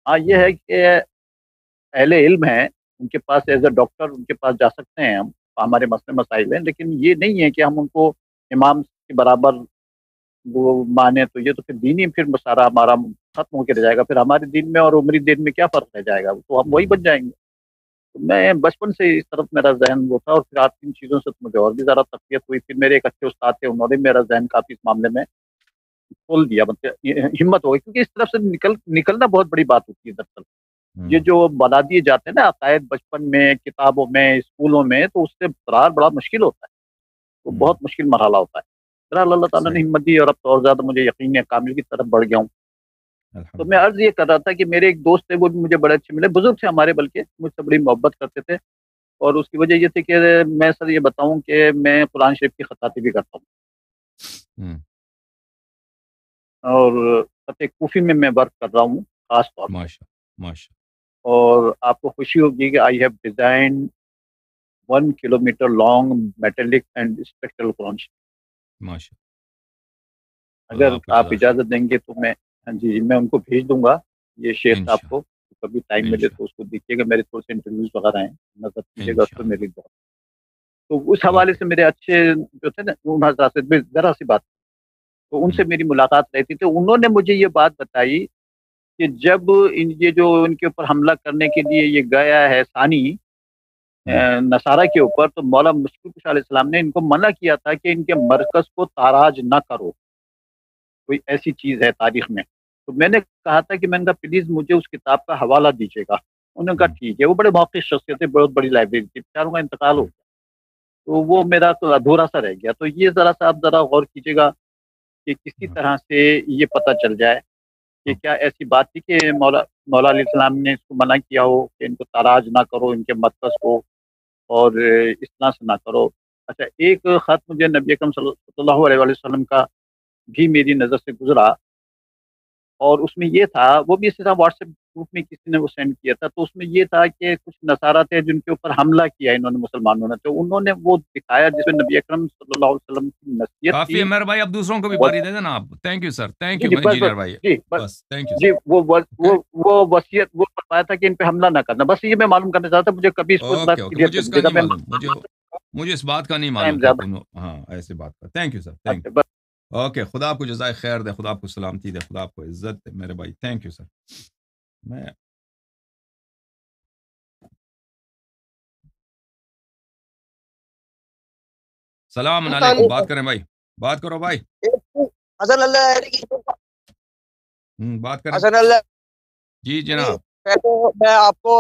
ہاں یہ ہے کہ اہل علم ہیں ان کے پاس ایز اے ڈاکٹر ان کے پاس جا سکتے ہیں ہم ہمارے مسئلے مسائل ہیں لیکن یہ نہیں ہے کہ ہم ان کو امام کے برابر وہ مانے تو یہ تو پھر دین ہی پھر سارا ہمارا ختم ہو کے رہ جائے گا پھر ہمارے دین میں اور عمری دین میں کیا فرق رہ جائے گا تو ہم وہی بن جائیں گے تو میں بچپن سے اس طرف میرا ذہن وہ تھا اور پھر آپ ان چیزوں سے مجھے اور بھی ذرا تفریح ہوئی پھر میرے ایک اچھے استاد تھے انہوں نے میرا ذہن کافی اس معاملے میں کھول دیا مطلب ہمت ہو گئی کیونکہ اس طرف سے نکل نکلنا بہت بڑی بات ہوتی ہے دراصل یہ جو بنا دیے جاتے ہیں نا عقائد بچپن میں کتابوں میں اسکولوں میں تو اس سے فرار بڑا مشکل ہوتا ہے بہت مشکل مرحلہ ہوتا ہے بہرحال اللہ تعالیٰ نے ہمت دی اور اب تو اور زیادہ مجھے یقین کامل کی طرف بڑھ گیا ہوں تو میں عرض یہ کر رہا تھا کہ میرے ایک دوست تھے وہ بھی مجھے بڑے اچھے ملے بزرگ تھے ہمارے بلکہ مجھ سے بڑی محبت کرتے تھے اور اس کی وجہ یہ تھی کہ میں سر یہ بتاؤں کہ میں قرآن شریف کی خطاطی بھی کرتا ہوں اور کوفی میں میں ورک کر رہا ہوں خاص طور پر اور آپ کو خوشی ہوگی کہ I have design one kilometre long metallic and spectral کانش اگر آپ اجازت دیں گے تو میں ہاں جی جی میں ان کو بھیج دوں گا یہ شیخ صاحب کو کبھی ٹائم ملے تو اس کو دیکھیے گا میرے تھوڑے سے انٹرویوز وغیرہ ہیں نظر دیجیے گا اس کو میری بہت تو اس حوالے سے میرے اچھے جو تھے نا ان حضرات میں ذرا سی بات تو ان سے میری ملاقات رہتی تھی انہوں نے مجھے یہ بات بتائی کہ جب یہ جو ان کے اوپر حملہ کرنے کے لیے یہ گیا ہے ثانی نصارہ کے اوپر تو مولا مسکر علیہ السلام نے ان کو منع کیا تھا کہ ان کے مرکز کو تاراج نہ کرو کوئی ایسی چیز ہے تاریخ میں تو میں نے کہا تھا کہ میں نے کہا پلیز مجھے اس کتاب کا حوالہ دیجیے گا انہوں نے کہا ٹھیک ہے وہ بڑے موقع شخصیت ہیں بہت بڑی لائبریری تھی چاروں کا انتقال ہو گیا تو وہ میرا تو ادھورا سا رہ گیا تو یہ ذرا سا آپ ذرا غور کیجیے گا کہ کسی ہاں۔ طرح سے یہ پتہ چل جائے کہ ہاں۔ کیا ایسی بات تھی کہ مولا مولا علیہ السلام نے اس کو منع کیا ہو کہ ان کو تاراج نہ کرو ان کے مرکز کو اور اس طرح سے نہ کرو اچھا ایک خط مجھے نبی اکم صلی اللہ علیہ وسلم کا بھی میری نظر سے گزرا اور اس میں یہ تھا وہ بھی اسی طرح واٹس ایپ گروپ میں کسی نے وہ سینڈ کیا تھا تو اس میں یہ تھا کہ کچھ نصارہ تھے جن کے اوپر حملہ کیا انہوں نے مسلمانوں نے تو انہوں نے وہ دکھایا جس میں نبی اکرم صلی اللہ علیہ وسلم کی نصیحت کافی عمر بھائی اب دوسروں کو بھی باری دے دیں آپ thank you sir thank you engineer بھائی جی، بس تینک یو جی وہ وسیعت وہ پرمایا تھا کہ ان پر حملہ نہ کرنا بس یہ میں معلوم کرنے چاہتا مجھے کبھی اس کو مجھے اس مجھے اس بات کا نہیں معلوم ہاں ایسے بات کا thank you sir thank you okay خدا آپ کو جزائے خیر دے خدا آپ کو سلامتی دے خدا آپ کو عزت دے میرے بھائی تھینک یو سر سلام علیکم بات بات کریں بھائی بھائی کرو حسن اللہ بات کریں حسن اللہ جی جناب میں آپ کو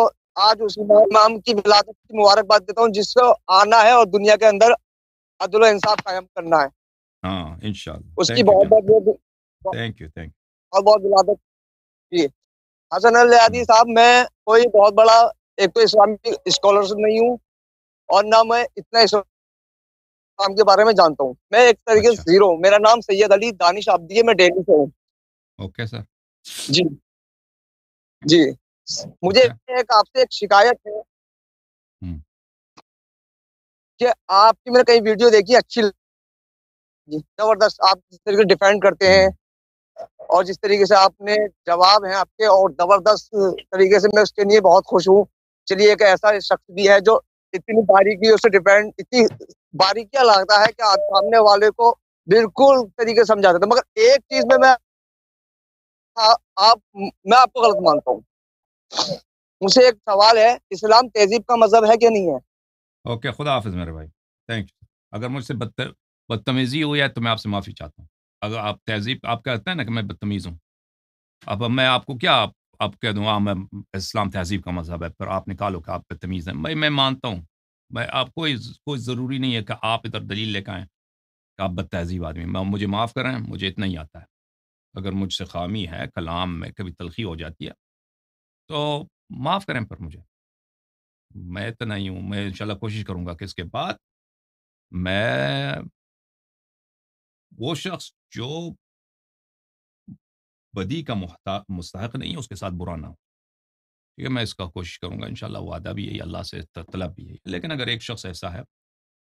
آج اس امام کی ملادت کی مبارکباد دیتا ہوں جس کو آنا ہے اور دنیا کے اندر عدل و انصاف قائم کرنا ہے ہاں انشاءاللہ اس کی بہت بہت بہت یو اور بہت ولادت جی حسن صاحب میں کوئی بہت بڑا ایک تو اسلامی اسکالرشپ نہیں ہوں اور نہ میں اتنا اسلام کے بارے میں جانتا ہوں میں ایک طریقے سے زیرو اچھا۔ ہوں میرا نام سید علی دانش میں ڈیلی سے ہوں اوکے سر جی جی مجھے اچھا۔ ایک آپ سے ایک شکایت ہے کہ آپ کی میں نے کئی ویڈیو دیکھی اچھی جی۔ زبردست آپ جس طریقے سے کرتے ہیں اور جس طریقے سے آپ نے جواب ہیں آپ کے اور زبردست طریقے سے میں اس کے لیے بہت خوش ہوں چلیے ایک ایسا شخص بھی ہے جو اتنی باریکی اس سے ڈیپینڈ اتنی باریکیاں لگتا ہے کہ آپ سامنے والے کو بالکل طریقے سے سمجھا دیتے مگر ایک چیز میں میں آپ میں آپ کو غلط مانتا ہوں مجھے ایک سوال ہے اسلام تہذیب کا مذہب ہے کہ نہیں ہے اوکے خدا حافظ میرے بھائی تھینک یو اگر مجھ سے بدتمیزی ہوئی ہے تو میں آپ سے معافی چاہتا ہوں اگر آپ تہذیب آپ کہتے ہیں نا کہ میں بدتمیز ہوں اب میں آپ کو کیا آپ کہہ دوں ہاں میں اسلام تہذیب کا مذہب ہے پر آپ نکالو کہ آپ بدتمیز ہیں بھائی میں مانتا ہوں بھائی آپ کوئی ضروری نہیں ہے کہ آپ ادھر دلیل لے کے آئیں کہ آپ بد تہذیب آدمی میں مجھے معاف کریں مجھے اتنا ہی آتا ہے اگر مجھ سے خامی ہے کلام میں کبھی تلخی ہو جاتی ہے تو معاف کریں پر مجھے میں اتنا ہی ہوں میں انشاءاللہ کوشش کروں گا کہ اس کے بعد میں وہ شخص جو بدی کا محتاط مستحق نہیں ہے اس کے ساتھ برا نہ ہو ٹھیک ہے میں اس کا کوشش کروں گا انشاءاللہ وعدہ بھی یہی اللہ سے طلب بھی ہے لیکن اگر ایک شخص ایسا ہے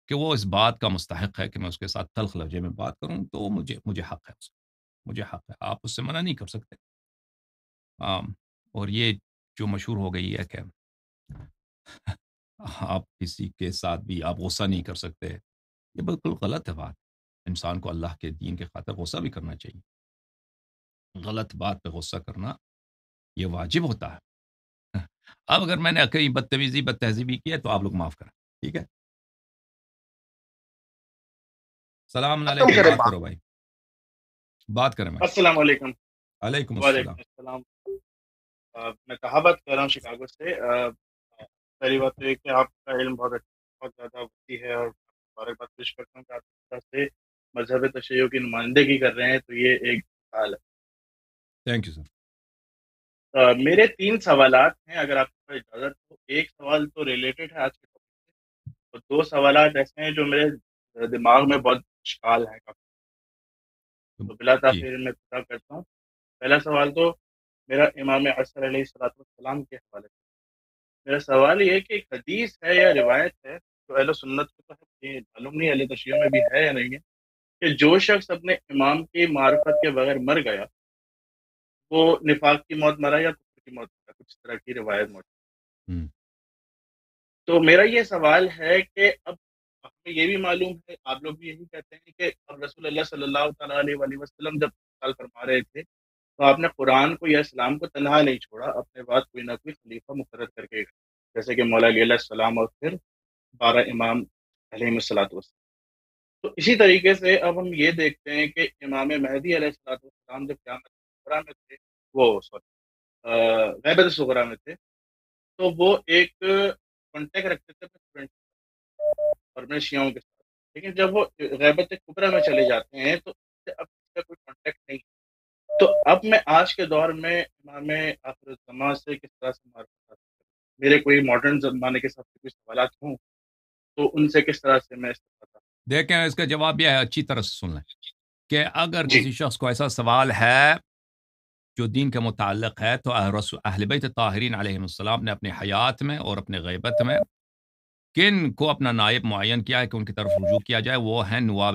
کہ وہ اس بات کا مستحق ہے کہ میں اس کے ساتھ تلخ لفظے میں بات کروں تو مجھے مجھے حق ہے اس مجھے حق ہے آپ اس سے منع نہیں کر سکتے آم اور یہ جو مشہور ہو گئی ہے کہ (laughs) آپ کسی کے ساتھ بھی آپ غصہ نہیں کر سکتے یہ بالکل غلط ہے بات انسان کو اللہ کے دین کے خاطر غصہ بھی کرنا چاہیے غلط بات پہ غصہ کرنا یہ واجب ہوتا ہے اب اگر میں نے کئی بدتمیزی بد تہذیبی کی ہے تو آپ لوگ معاف کریں ٹھیک ہے سلام کرو بھائی بات کریں میں السلام علیکم علیکم السلام میں کہا بات کر رہا ہوں شکاگو سے پہلی بات تو یہ کہ آپ کا علم بہت اچھا بہت زیادہ ہے اور مبارکباد پیش کرتا ہوں کہ آپ سے مذہب تشہیر کی نمائندگی کر رہے ہیں تو یہ ایک حال ہے تھینک یو سر میرے تین سوالات ہیں اگر آپ کو اجازت ہو ایک سوال تو ریلیٹڈ ہے آج کے ٹاپک سے اور دو سوالات ایسے ہیں جو میرے دماغ میں بہت اشکال ہیں کافی تو بلا تاخیر جی۔ میں کرتا ہوں پہلا سوال تو میرا امام اصل علیہ سلاۃ السلام کے حوالے سے میرا سوال یہ ہے کہ حدیث ہے یا روایت ہے جو اہل سنت کو تو معلوم نہیں میں بھی ہے یا نہیں ہے کہ جو شخص اپنے امام کی معرفت کے بغیر مر گیا وہ نفاق کی موت مرا یا کی موت مرا کچھ طرح کی روایت موجود hmm. تو میرا یہ سوال ہے کہ اب ہمیں یہ بھی معلوم ہے آپ لوگ بھی یہی کہتے ہیں کہ اب رسول اللہ صلی اللہ تعالیٰ علیہ وسلم جب سال فرما رہے تھے تو آپ نے قرآن کو یا اسلام کو تنہا نہیں چھوڑا اپنے بعد کوئی نہ کوئی خلیفہ مقرر کر کے جیسے کہ مولا علیہ السلام اور پھر بارہ امام علیہ السلاۃ تو اسی طریقے سے اب ہم یہ دیکھتے ہیں کہ امام مہدی علیہ قیامت میں تھے وہ سوری غیبت میں تھے تو وہ ایک کانٹیکٹ رکھتے تھے اور اپنے شیعوں کے ساتھ لیکن جب وہ غیبت قبرا میں چلے جاتے ہیں تو اس اس سے اب کا کوئی کانٹیکٹ نہیں تو اب میں آج کے دور میں امام آخر الزما سے کس طرح سے میرے کوئی ماڈرن زمانے کے ساتھ کچھ سوالات ہوں تو ان سے کس طرح سے میں استفادہ دیکھیں اس کا جواب یہ ہے اچھی طرح سے سن لیں کہ اگر جی۔ کسی شخص کو ایسا سوال ہے جو دین کے متعلق ہے تو اہل بیت طاہرین علیہ السلام نے اپنے حیات میں اور اپنے غیبت میں کن کو اپنا نائب معین کیا ہے کہ ان کی طرف رجوع کیا جائے وہ ہیں نواب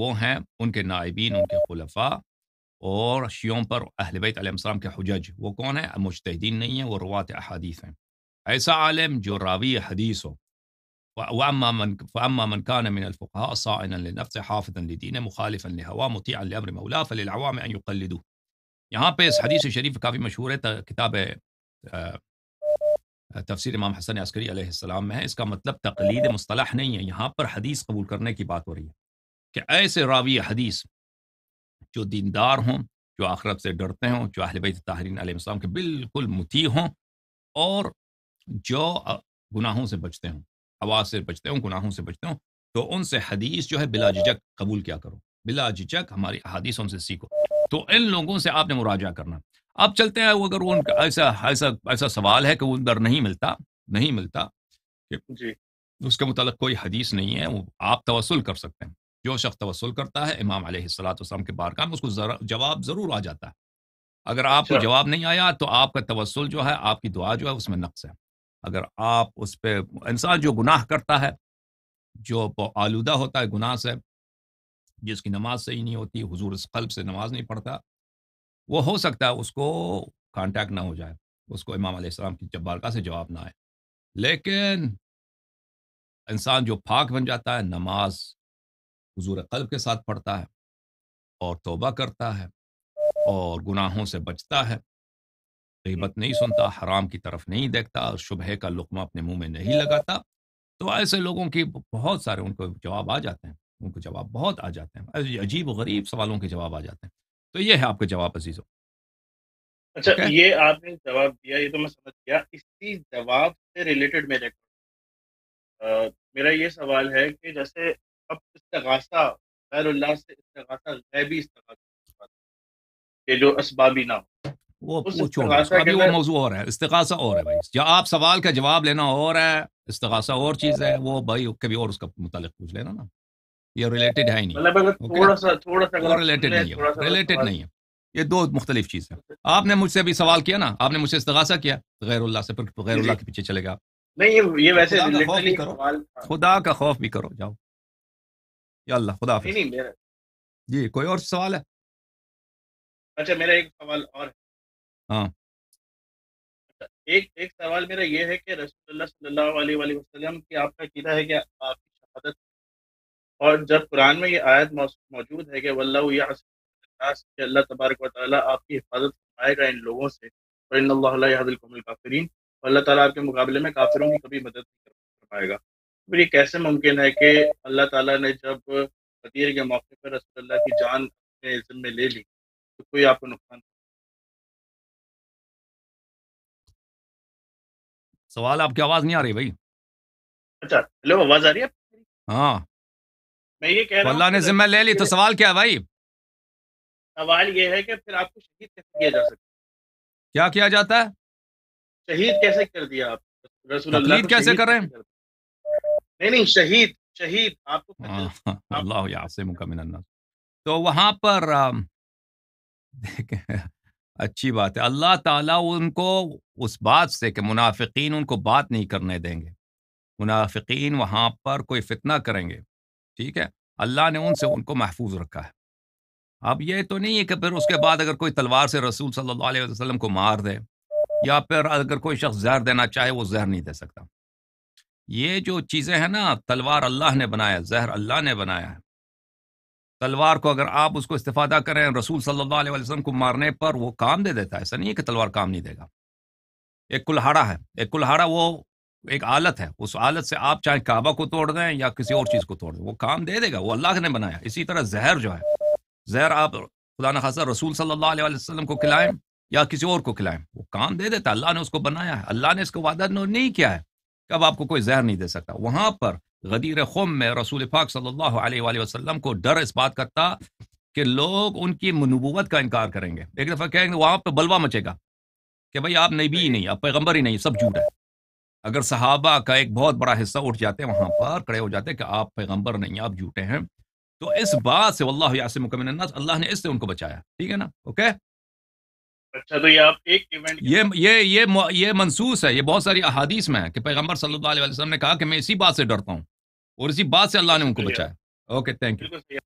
وہ ہیں ان کے نائبین ان کے خلفاء اور شیوں پر اہل بیت علیہ السلام کے حجج وہ کون ہیں مجتہدین نہیں ہیں وہ روات احادیث ہیں ایسا عالم جو راوی حدیث ہو واما من من من فاما كان الفقهاء صائنا لنفسه حافظا لدينه مخالفا لهواه مطيعا لامر مولاه فللعوام ان يقلدوه یہاں پہ اس حدیث شریف کافی مشہور ہے کتاب تفسیر امام حسن عسکری علیہ السلام میں ہے اس کا مطلب تقلید مصطلح نہیں ہے یہاں پر حدیث قبول کرنے کی بات ہو رہی ہے کہ ایسے راوی حدیث جو دیندار ہوں جو آخرت سے ڈرتے ہوں جو اہل بیت تاہرین علیہ السلام کے بالکل متی ہوں اور جو گناہوں سے بچتے ہوں آواز سے بچتے ہوں گناہوں سے بچتے ہوں تو ان سے حدیث جو ہے بلا ہاں۔ جھجک قبول کیا کرو بلا جھجک ہماری حدیثوں سے سیکھو تو ان لوگوں سے آپ نے مراجہ کرنا اب چلتے ہیں وہ اگر وہ ان کا ایسا ایسا ایسا سوال ہے کہ وہ اندر نہیں ملتا نہیں ملتا کہ جی۔ اس کے متعلق کوئی حدیث نہیں ہے وہ آپ توسل کر سکتے ہیں جو شخص توسل کرتا ہے امام علیہ السلاۃ وسلم کے بارگاہ میں اس کو جواب ضرور آ جاتا ہے اگر آپ کو اچھا۔ جواب نہیں آیا تو آپ کا توسل جو ہے آپ کی دعا جو ہے اس میں نقص ہے اگر آپ اس پہ انسان جو گناہ کرتا ہے جو آلودہ ہوتا ہے گناہ سے جس کی نماز صحیح نہیں ہوتی حضور اس قلب سے نماز نہیں پڑھتا وہ ہو سکتا ہے اس کو کانٹیکٹ نہ ہو جائے اس کو امام علیہ السلام کی جب سے جواب نہ آئے لیکن انسان جو پاک بن جاتا ہے نماز حضور قلب کے ساتھ پڑھتا ہے اور توبہ کرتا ہے اور گناہوں سے بچتا ہے غیبت نہیں سنتا حرام کی طرف نہیں دیکھتا شبہ کا لقمہ اپنے منہ میں نہیں لگاتا تو ایسے لوگوں کی بہت سارے ان کو جواب آ جاتے ہیں ان کو جواب بہت آ جاتے ہیں عجیب و غریب سوالوں کے جواب آ جاتے ہیں تو یہ ہے آپ کے جواب عزیز okay. اچھا، یہ آپ نے جواب دیا یہ تو میں سمجھ کیا اس میرا یہ سوال ہے کہ جیسے اب استغاثہ استغاثہ استغاثہ اللہ سے غیبی کہ جو اسبابی وہ پوچھو ابھی وہ موضوع اور ہے استغاثہ اور ہے بھائی آپ سوال کا جواب لینا اور ہے استغاثہ اور چیز ہے وہ بھائی کبھی اور اس کا متعلق پوچھ لینا نا یہ ریلیٹڈ ہے نہیں مطلب ریلیٹڈ نہیں ہے ریلیٹڈ نہیں ہے یہ دو مختلف چیز ہیں اچھا۔ آپ نے مجھ سے ابھی سوال کیا نا آپ نے مجھ سے استغاثہ کیا غیر اللہ سے غیر جی، جی۔ اللہ کے پیچھے چلے گا خدا کا خوف بھی کرو جاؤ یا اللہ خدا جی کوئی اور سوال ہے اچھا میرا ایک سوال اور ہے ہاں ایک سوال میرا یہ ہے کہ رسول اللہ صلی اللہ علیہ وآلہ وسلم کی آپ کا قیدہ ہے کہ آپ کی شہادت اور جب قرآن میں یہ آیت موجود ہے کہ واللہ کہ اللہ تبارک و تعالیٰ آپ کی حفاظت فرمائے گا ان لوگوں سے ان اللہ علیہ الکافرین اللہ تعالیٰ آپ کے مقابلے میں کافروں کی کبھی مدد کر پائے گا یہ کیسے ممکن ہے کہ اللہ تعالیٰ نے جب قدیر کے موقع پر رسول اللہ کی جان عزم میں لے لی تو کوئی آپ کو نقصان سوال آپ کی آواز نہیں آ رہی بھائی اچھا ہلو آواز آ رہی ہے ہاں میں یہ کہہ رہا اللہ نے ذمہ لے لی تو سوال کیا ہے بھائی سوال یہ ہے کہ پھر آپ کو شہید کیسے کیا جا سکتا کیا کیا جاتا ہے شہید کیسے کر دیا آپ رسول اللہ شہید کیسے کر رہے ہیں نہیں نہیں شہید شہید آپ کو ہاں، ہاں، اللہ یعصم کا من الناس تو وہاں پر دیکھیں اچھی بات ہے اللہ تعالیٰ ان کو اس بات سے کہ منافقین ان کو بات نہیں کرنے دیں گے منافقین وہاں پر کوئی فتنہ کریں گے ٹھیک ہے اللہ نے ان سے ان کو محفوظ رکھا ہے اب یہ تو نہیں ہے کہ پھر اس کے بعد اگر کوئی تلوار سے رسول صلی اللہ علیہ وسلم کو مار دے یا پھر اگر کوئی شخص زہر دینا چاہے وہ زہر نہیں دے سکتا یہ جو چیزیں ہیں نا تلوار اللہ نے بنایا زہر اللہ نے بنایا ہے تلوار کو اگر آپ اس کو استفادہ کریں رسول صلی اللہ علیہ وسلم کو مارنے پر وہ کام دے دیتا ہے ایسا نہیں ہے کہ تلوار کام نہیں دے گا ایک کلہاڑا ہے ایک کلہاڑا وہ ایک آلت ہے اس آلت سے آپ چاہے کعبہ کو توڑ دیں یا کسی اور چیز کو توڑ دیں وہ کام دے دے گا وہ اللہ نے بنایا اسی طرح زہر جو ہے زہر آپ خدا نخواستہ رسول صلی اللہ علیہ وسلم کو کھلائیں یا کسی اور کو کھلائیں وہ کام دے دیتا اللہ نے اس کو بنایا ہے اللہ نے اس کو وعدہ نہیں کیا ہے کہ اب آپ کو کوئی زہر نہیں دے سکتا وہاں پر غدیر خم میں رسول پاک صلی اللہ علیہ وآلہ وسلم کو ڈر اس بات کا تھا کہ لوگ ان کی منبوت کا انکار کریں گے ایک دفعہ کہیں گے وہاں پہ بلوا مچے گا کہ بھائی آپ نبی ہی نہیں آپ پیغمبر ہی نہیں سب جھوٹ ہے اگر صحابہ کا ایک بہت بڑا حصہ اٹھ جاتے ہیں وہاں پر کڑے ہو جاتے ہیں کہ آپ پیغمبر نہیں آپ جھوٹے ہیں تو اس بات سے اللہ سے اللہ نے اس سے ان کو بچایا ٹھیک ہے نا اوکے اچھا، تو یہ یہ منسوس ہے یہ بہت ساری احادیث میں ہے کہ پیغمبر صلی اللہ علیہ وسلم نے کہا کہ میں اسی بات سے ڈرتا ہوں اور اسی بات سے اللہ نے ان کو بچایا اوکے تھینک یو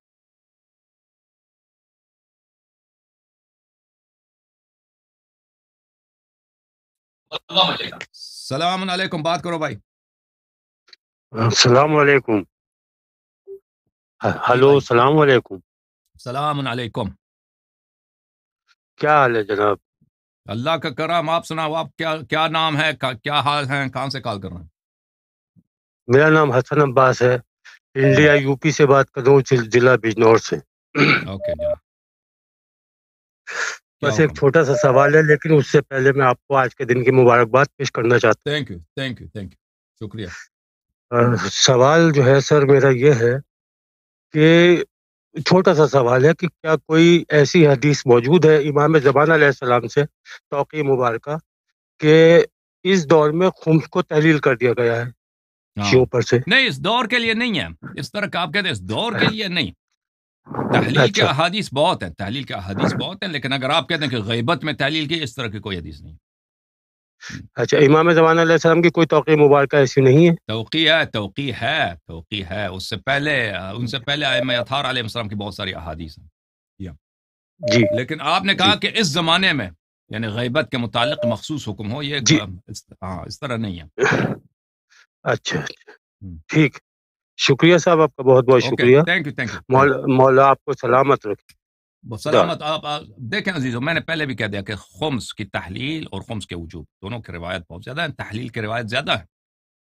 السلام علیکم بات کرو بھائی السلام علیکم جی ہلو السلام علیکم السلام علیکم کیا حال ہے جناب اللہ کا کرم آپ سناؤ آپ کیا کیا نام ہے کیا حال ہے کہاں سے کال کر رہے ہیں میرا نام حسن عباس ہے انڈیا یو پی سے بات کر رہا ہوں ضلع بجنور سے اوکے جناب بس ایک چھوٹا سا سوال ہے لیکن اس سے پہلے میں آپ کو آج کے دن کی مبارکباد پیش کرنا چاہتا ہوں سوال جو ہے سر میرا یہ ہے کہ چھوٹا سا سوال ہے کہ کیا کوئی ایسی حدیث موجود ہے امام زبان علیہ السلام سے توقع مبارکہ کہ اس دور میں خمس کو تحلیل کر دیا گیا ہے نہیں نہیں نہیں اس اس اس دور دور کے کے لیے لیے ہے طرح آپ کہتے ہیں تحلیل اچھا، کے اچھا۔ احادیث بہت ہیں تحلیل کے احادیث بہت ہیں لیکن اگر آپ کہتے ہیں کہ غیبت میں تحلیل کی اس طرح کی کوئی حدیث نہیں اچھا امام زمان علیہ السلام کی کوئی توقع مبارکہ ایسی نہیں ہے توقع ہے توقع ہے توقع ہے اس سے پہلے ان سے پہلے اتھار علیہ السلام کی بہت ساری احادیث ہیں جی لیکن آپ نے کہا جی۔ کہ اس زمانے میں یعنی غیبت کے متعلق مخصوص حکم ہو جی۔ ہاں اس طرح نہیں ہے اچھا اچھا ٹھیک شکریہ صاحب آپ کا بہت بہت شکریہ تھینک یو تھینک یو آپ کو سلامت رکھے سلامت آپ دیکھیں عزیزو میں نے پہلے بھی کہہ دیا کہ خمس کی تحلیل اور خمس کے وجوب دونوں کے روایت بہت زیادہ ہیں تحلیل کے روایت زیادہ ہے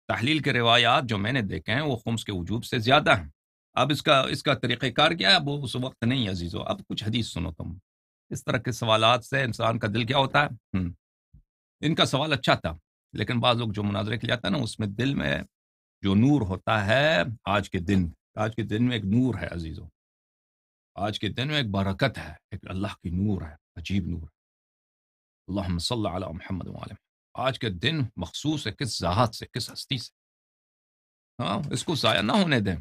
تحلیل کے روایات جو میں نے دیکھے ہیں وہ خمس کے وجوب سے زیادہ ہیں اب اس کا اس کا طریقہ کار کیا ہے وہ اس وقت نہیں عزیزو اب کچھ حدیث سنو تم اس طرح کے سوالات سے انسان کا دل کیا ہوتا ہے ان کا سوال اچھا تھا لیکن بعض لوگ جو مناظرے کے لیے آتا ہے نا اس میں دل میں جو نور ہوتا ہے آج کے دن آج کے دن میں ایک نور ہے عزیزوں آج کے دن میں ایک برکت ہے ایک اللہ کی نور ہے عجیب نور ہے اللہ صلی علی محمد عالم آج کے دن مخصوص ہے کس ذات سے کس ہستی سے ہاں اس کو ضائع نہ ہونے دیں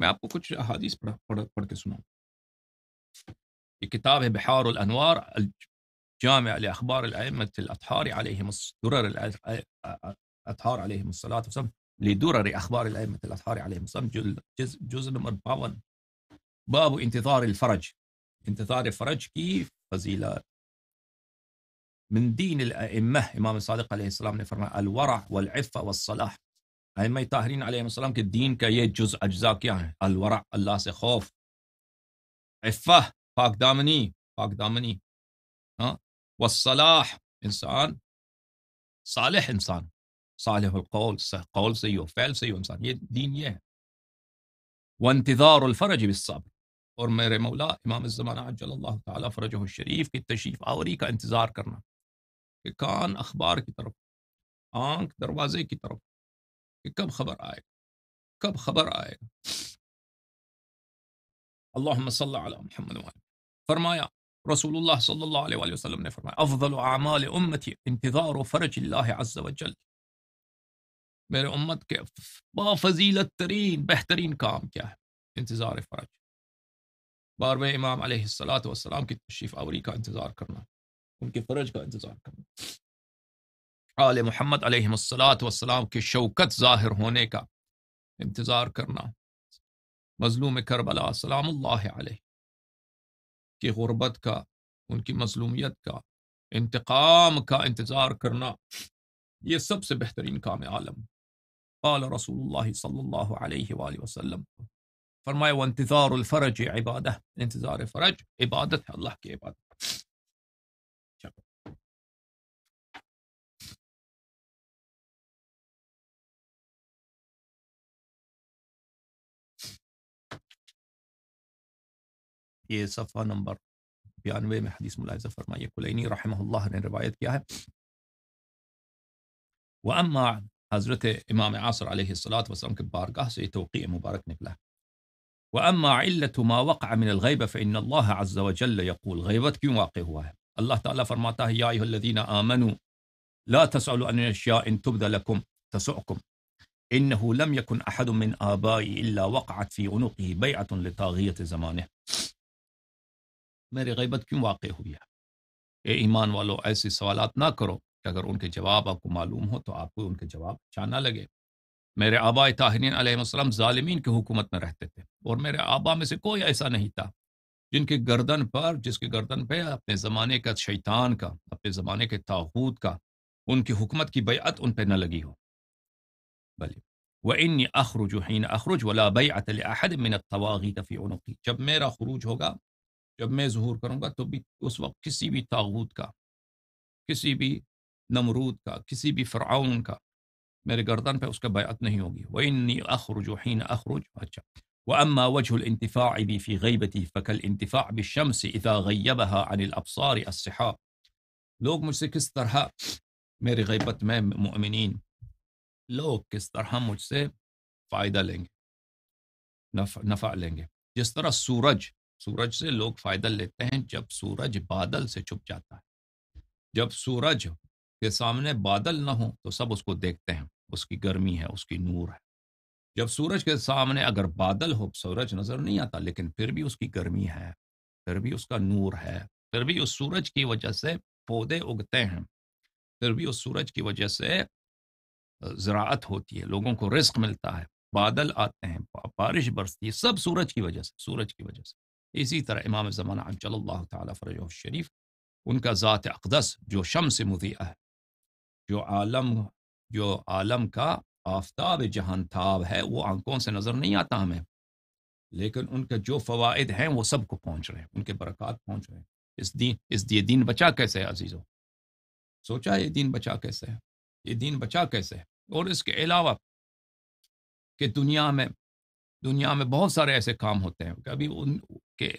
میں آپ کو کچھ حادث پڑھ پڑھ, پڑھ کے سناؤں یہ کتاب ہے بہار النوار الجام علیہ اخبار الحمد الر علیہ وسلم لدرر أخبار الأئمة الأطهار عليهم السلام جزء, جزء نمبر 52 باب انتظار الفرج انتظار الفرج كيف فضيلة من دين الأئمة إمام الصادق عليه السلام نفرما الورع والعفة والصلاح ائمه الطاهرين عليهم السلام کے دین کا یہ جز اجزا کیا الورع اللہ سے خوف عفه پاک دامنی پاک دامنی ها والصلاح انسان صالح انسان صالح القول قول سيء فعل سيء انسان دين يه وانتظار الفرج بالصبر اور مولا امام الزمان عجل الله تعالى فرجه الشريف کی تشریف آوری کا انتظار کرنا کہ کان اخبار کی طرف آنکھ دروازے کی طرف کہ کب خبر آئے آية؟ کب خبر آئے آية؟ اللهم صل على محمد وعلى فرمایا رسول الله صلى الله عليه وسلم نے فرمایا افضل اعمال امتي انتظار فرج الله عز وجل میرے امت کے بافضیلت ترین بہترین کام کیا ہے انتظار فرج بارہویں امام علیہ السلاۃ والسلام کی تشریف آوری کا انتظار کرنا ان کے فرج کا انتظار کرنا آل محمد علیہ السلاۃ والسلام کی شوکت ظاہر ہونے کا انتظار کرنا مظلوم کربلا سلام اللہ علیہ کی غربت کا ان کی مظلومیت کا انتقام کا انتظار کرنا یہ سب سے بہترین کام عالم قال رسول الله صلى الله عليه وآله وسلم فرمایا وانتظار الفرج عبادة انتظار الفرج عبادة الله کی عبادة یہ صفحہ نمبر 92 میں حدیث ملاحظہ فرمائیے کلینی رحمہ اللہ نے روایت کیا ہے وَأَمَّا حضرت امام عاصر عليه الصلاه والسلام بارگاه سے توقیع مبارک نکلا واما عله علت ما وقع من الغيبه فان الله عز وجل يقول غیبت کیوں واقع ہوا ہے اللہ تعالیٰ فرماتا ہے یا الذین آمنوا لا تسألوا عن اشیاء ان تبد لكم تسؤكم انه لم يكن احد من ابائي الا وقعت في عنقه بيعه لطاغيه زمانه میری غیبت کیوں واقع ہوئی ہے اے ایمان والو ایسے سوالات نہ کرو کہ اگر ان کے جواب آپ کو معلوم ہو تو آپ کو ان کے جواب اچھا نہ لگے میرے آبا طاہرین علیہ وسلم ظالمین کی حکومت میں رہتے تھے اور میرے آبا میں سے کوئی ایسا نہیں تھا جن کے گردن پر جس کے گردن پہ اپنے زمانے کا شیطان کا اپنے زمانے کے تاحود کا ان کی حکمت کی بیعت ان پہ نہ لگی ہو بھلے وہ ان اخرج و حروج فی عنقی جب میرا خروج ہوگا جب میں ظہور کروں گا تو بھی اس وقت کسی بھی تاوت کا کسی بھی نمرود کا کسی بھی فرعون کا میرے گردن پہ اس کا بیعت نہیں ہوگی وہ انی اخرج حین اخرج و اچھا وہ اما وجہ انتفا ابی فی غیبتی فکل انتفا عن الابصار سیب لوگ مجھ سے کس طرح میری غیبت میں مؤمنین لوگ کس طرح مجھ سے فائدہ لیں گے نفع نفع لیں گے جس طرح سورج سورج سے لوگ فائدہ لیتے ہیں جب سورج بادل سے چھپ جاتا ہے جب سورج کے سامنے بادل نہ ہوں تو سب اس کو دیکھتے ہیں اس کی گرمی ہے اس کی نور ہے جب سورج کے سامنے اگر بادل ہو سورج نظر نہیں آتا لیکن پھر بھی اس کی گرمی ہے پھر بھی اس کا نور ہے پھر بھی اس سورج کی وجہ سے پودے اگتے ہیں پھر بھی اس سورج کی وجہ سے زراعت ہوتی ہے لوگوں کو رزق ملتا ہے بادل آتے ہیں بارش برستی ہے سب سورج کی وجہ سے سورج کی وجہ سے اسی طرح امام زمانہ چل اللہ تعالیٰ فرج الشریف ان کا ذات اقدس جو شم سے سمدیہ ہے جو عالم جو عالم کا آفتاب جہان تھا ہے وہ آنکھوں سے نظر نہیں آتا ہمیں لیکن ان کے جو فوائد ہیں وہ سب کو پہنچ رہے ہیں ان کے برکات پہنچ رہے ہیں اس دین اس دی دین بچا کیسے عزیز ہو سوچا یہ دین بچا کیسے ہے یہ دین بچا کیسے ہے اور اس کے علاوہ کہ دنیا میں دنیا میں بہت سارے ایسے کام ہوتے ہیں کہ ابھی ان کے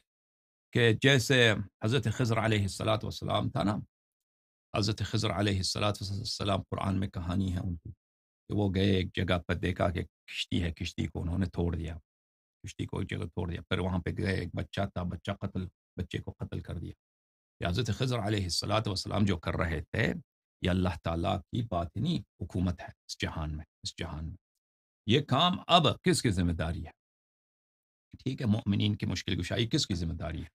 کہ جیسے حضرت خضر علیہ السلاۃ وسلام تھا نا حضرت خضر علیہ السلاۃ قرآن میں کہانی ہے ان کی کہ وہ گئے ایک جگہ پر دیکھا کہ کشتی ہے کشتی کو انہوں نے توڑ دیا کشتی کو ایک جگہ توڑ دیا پھر وہاں پہ گئے ایک بچہ تھا بچہ قتل بچے کو قتل کر دیا کہ حضرت خضر علیہ السلام جو کر رہے تھے یہ اللہ تعالیٰ کی بات نہیں حکومت ہے اس جہان میں اس جہان میں یہ کام اب کس کی ذمہ داری ہے ٹھیک ہے مومنین کی مشکل گشائی کس کی ذمہ داری ہے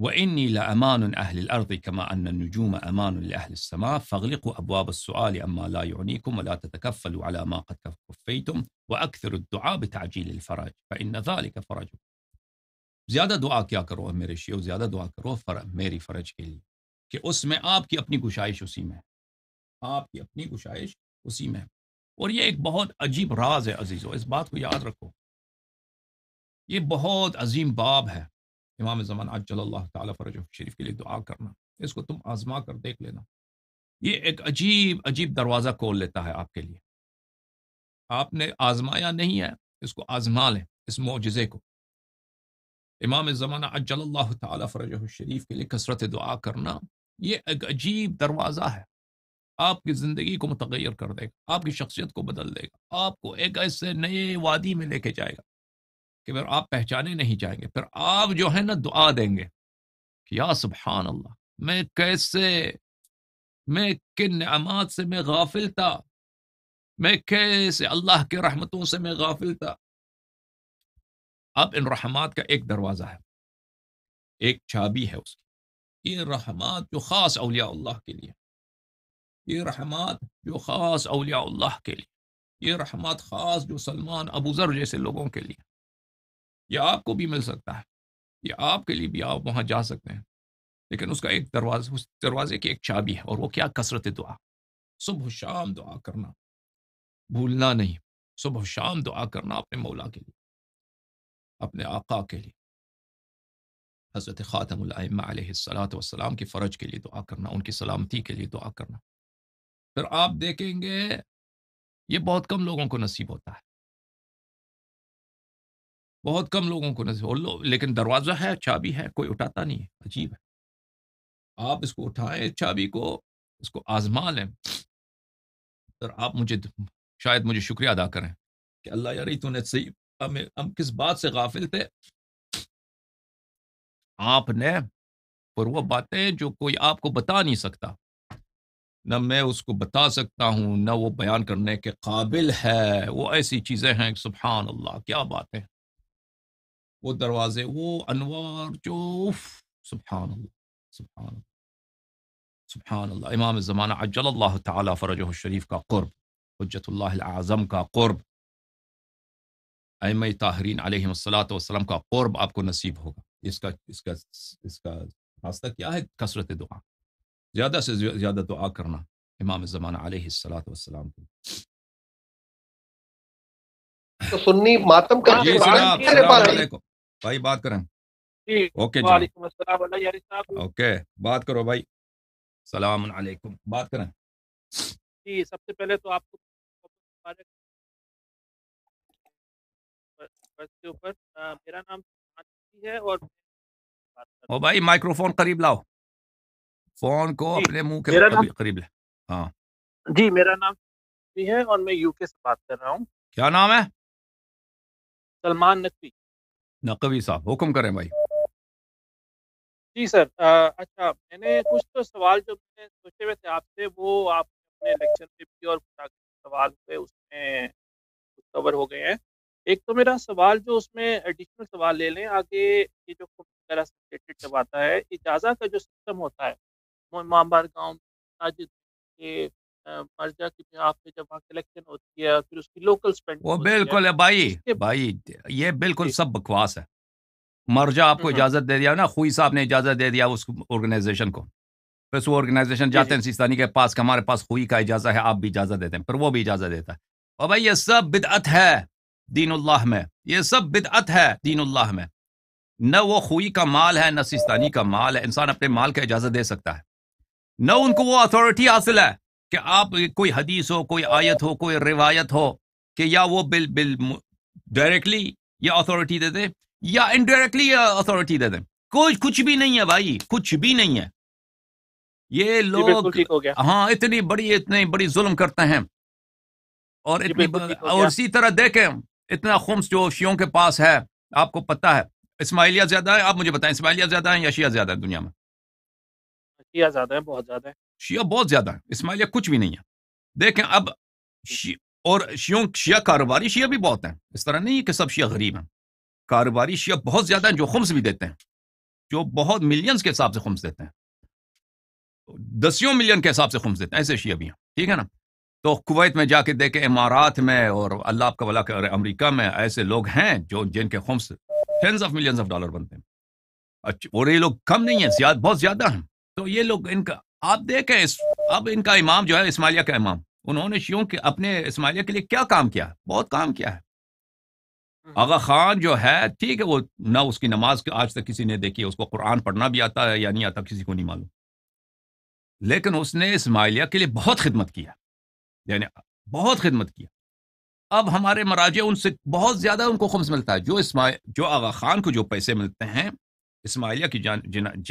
وإني لأمان أهل الأرض كما أن النجوم أمان لأهل السماء فاغلقوا أبواب السؤال لا يعنيكم ولا تتكفلوا على ما قد كفيتم و الدعاء بتعجيل الفرج فإن ذلك اکفر زیادہ دعا کیا کرو میرے شیو زیادہ دعا کرو فر میری فرج کے لیے کہ اس میں آپ کی اپنی گشائش اسی میں آپ کی اپنی گشائش اسی میں اور یہ ایک بہت عجیب راز ہے عزیزو اس بات کو یاد رکھو یہ بہت عظیم باب ہے امام زمان عجل اللہ تعالیٰ فرج شریف کے لیے دعا کرنا اس کو تم آزما کر دیکھ لینا یہ ایک عجیب عجیب دروازہ کھول لیتا ہے آپ کے لیے آپ نے آزمایا نہیں ہے اس کو آزما لیں اس معجزے کو امام زمانہ اجل اللہ تعالیٰ فرج الشریف کے لیے کثرت دعا کرنا یہ ایک عجیب دروازہ ہے آپ کی زندگی کو متغیر کر دے گا آپ کی شخصیت کو بدل دے گا آپ کو ایک ایسے نئے وادی میں لے کے جائے گا کہ پھر آپ پہچانے نہیں جائیں گے پھر آپ جو ہے نا دعا دیں گے کہ یا سبحان اللہ میں کیسے میں کن نعمات سے میں غافل تھا میں کیسے اللہ کے رحمتوں سے میں غافل تھا اب ان رحمات کا ایک دروازہ ہے ایک چابی ہے اس کی یہ رحمات جو خاص اولیاء اللہ کے لیے یہ رحمات جو خاص اولیاء اللہ کے لیے یہ رحمات خاص جو سلمان ابو ذر جیسے لوگوں کے لیے یہ آپ کو بھی مل سکتا ہے یہ آپ کے لیے بھی آپ وہاں جا سکتے ہیں لیکن اس کا ایک دروازہ اس دروازے کی ایک چابی ہے اور وہ کیا کثرت دعا صبح و شام دعا کرنا بھولنا نہیں صبح و شام دعا کرنا اپنے مولا کے لیے اپنے آقا کے لیے حضرت خاتم الائمہ علیہ السلاۃ والسلام کی فرج کے لیے دعا کرنا ان کی سلامتی کے لیے دعا کرنا پھر آپ دیکھیں گے یہ بہت کم لوگوں کو نصیب ہوتا ہے بہت کم لوگوں کو نظر لو لیکن دروازہ ہے چابی ہے کوئی اٹھاتا نہیں ہے عجیب ہے آپ اس کو اٹھائیں چابی کو اس کو آزما لیں سر آپ مجھے شاید مجھے شکریہ ادا کریں کہ اللہ تو نے صحیح ہم کس بات سے غافل تھے آپ نے اور وہ باتیں جو کوئی آپ کو بتا نہیں سکتا نہ میں اس کو بتا سکتا ہوں نہ وہ بیان کرنے کے قابل ہے وہ ایسی چیزیں ہیں سبحان اللہ کیا باتیں وہ دروازے وہ انوار جو سبحان سبحان سبحان اللہ اللہ اللہ امام زمانہ اللہ تعالیٰ فرجہ الشریف کا قرب حجت اللہ اعظم کا قرب ایم طاہرین علیہ السلاۃ والسلام کا قرب آپ کو نصیب ہوگا اس کا اس اس کا کا راستہ کیا ہے کثرت دعا زیادہ سے زیادہ دعا کرنا امام زمانہ علیہ السلاۃ والسلام السلات وسلم جی السلام علیکم بھائی بات کریں جی، اوکے جی اوکے بات کرو بھائی السلام علیکم بات کریں جی سب سے پہلے تو آپ کو کے اوپر جی قریب لاؤ فون کو جی، اپنے منہ کے قریب لے ہاں جی میرا نام ہے اور میں یو کے سے بات کر رہا ہوں کیا نام ہے سلمان نقوی نقوی صاحب حکم کریں بھائی جی سر اچھا میں نے کچھ تو سوال جو میں نے سوچے ہوئے تھے آپ سے وہ آپ اپنے لیکچر میں بھی اور سوال ہوئے اس میں کور ہو گئے ہیں ایک تو میرا سوال جو اس میں ایڈیشنل سوال لے لیں آگے یہ جو جب آتا ہے اجازہ کا جو سسٹم ہوتا ہے امام بار گاؤں کے جب سپینڈ وہ بالکل ہے بھائی بھائی یہ بالکل جی۔ سب بکواس ہے مرجا آپ کو اجازت دے دیا نا خوئی صاحب نے اجازت دے دیا اس آرگنائزیشن کو پھر اس آرگنائزیشن جی، جاتے جی۔ ہیں سیستانی کے پاس ہمارے پاس خوئی کا اجازت ہے آپ بھی اجازت دیتے ہیں پھر وہ بھی اجازت دیتا ہے اور بھائی یہ سب بدعت ہے دین اللہ میں یہ سب بدعت ہے دین اللہ میں نہ وہ خوئی کا مال ہے نہ سیستانی کا مال ہے انسان اپنے مال کا اجازت دے سکتا ہے نہ ان کو وہ اتھارٹی حاصل ہے کہ آپ کوئی حدیث ہو کوئی آیت ہو کوئی روایت ہو کہ یا وہ بل بل ڈائریکٹلی یا اتھارٹی دے دیں یا انڈائریکٹلی یا اتھارٹی دے دیں کوئی کچھ بھی نہیں ہے بھائی کچھ بھی نہیں ہے یہ جی، لوگ ہاں اتنی بڑی اتنی بڑی ظلم کرتے ہیں اور جی، اتنی اور اسی طرح دیکھیں اتنا خمس جو شیوں کے پاس ہے آپ کو پتہ ہے اسماعیلیہ زیادہ ہے آپ مجھے بتائیں اسماعیلیہ زیادہ ہیں یا شیعہ زیادہ ہے دنیا میں شیعہ زیادہ بہت زیادہ شیعہ بہت زیادہ ہیں اسماعیلیہ کچھ بھی نہیں ہے دیکھیں اب اور شیعہ کاروباری شیعہ بھی بہت ہیں اس طرح نہیں کہ سب شیعہ غریب ہیں کاروباری شیعہ بہت زیادہ ہیں جو خمس بھی دیتے ہیں جو بہت ملینز کے حساب سے خمس دیتے ہیں دسیوں ملین کے حساب سے خمس دیتے ہیں ایسے شیعہ بھی ہیں ٹھیک ہے نا تو کویت میں جا کے دیکھیں امارات میں اور اللہ آپ کا بلا کر امریکہ میں ایسے لوگ ہیں جو جن کے خمس ٹینس آف آف ڈالر بنتے ہیں اچھا اور یہ لوگ کم نہیں ہیں بہت زیادہ ہیں تو یہ لوگ ان کا آپ دیکھیں اب ان کا امام جو ہے اسماعیلیہ کا امام انہوں نے شیوں کے اپنے اسماعیلیہ کے لیے کیا کام کیا ہے بہت کام کیا ہے آغا خان جو ہے ٹھیک ہے وہ نہ اس کی نماز آج تک کسی نے دیکھی اس کو قرآن پڑھنا بھی آتا ہے یا نہیں آتا کسی کو نہیں معلوم لیکن اس نے اسماعیلیہ کے لیے بہت خدمت کیا یعنی بہت خدمت کیا اب ہمارے مراجع ان سے بہت زیادہ ان کو خمس ملتا ہے جو اسماعیل جو آغا خان کو جو پیسے ملتے ہیں اسماعیلیہ کی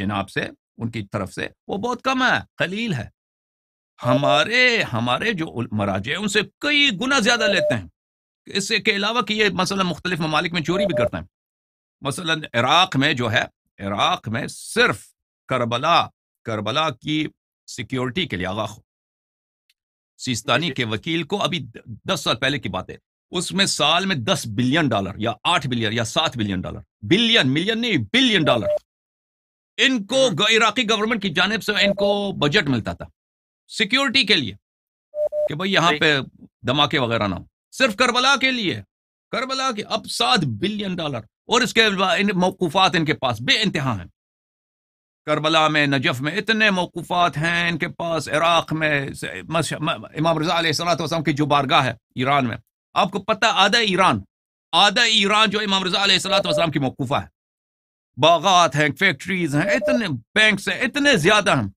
جناب سے ان کی طرف سے وہ بہت کم ہے قلیل ہے ہمارے ہمارے جو مراجع ان سے کئی گنا زیادہ لیتے ہیں اس کے علاوہ کہ یہ مثلا مختلف ممالک میں چوری بھی کرتے ہیں مثلا عراق میں جو ہے عراق میں صرف کربلا کربلا کی سیکیورٹی کے لیے آگاہ ہو کے وکیل کو ابھی دس سال پہلے کی بات ہے اس میں سال میں دس بلین ڈالر یا آٹھ بلین یا سات بلین ڈالر بلین ملین نہیں بلین ڈالر ان کو ہاں۔ عراقی گورنمنٹ کی جانب سے ان کو بجٹ ملتا تھا سیکیورٹی کے لیے کہ بھائی یہاں پہ دھماکے وغیرہ نہ ہو صرف کربلا کے لیے کربلا کے اب سات بلین ڈالر اور اس کے موقفات ان کے پاس بے انتہا ہیں کربلا میں نجف میں اتنے موقفات ہیں ان کے پاس عراق میں امام رضا علیہ السلام وسلم کی جو بارگاہ ہے ایران میں آپ کو پتہ آدھا ایران آدھا ایران جو امام رضا علیہ السلام وسلم کی موقوفہ ہے باغات ہیں فیکٹریز ہیں اتنے بینکس ہیں اتنے زیادہ ہیں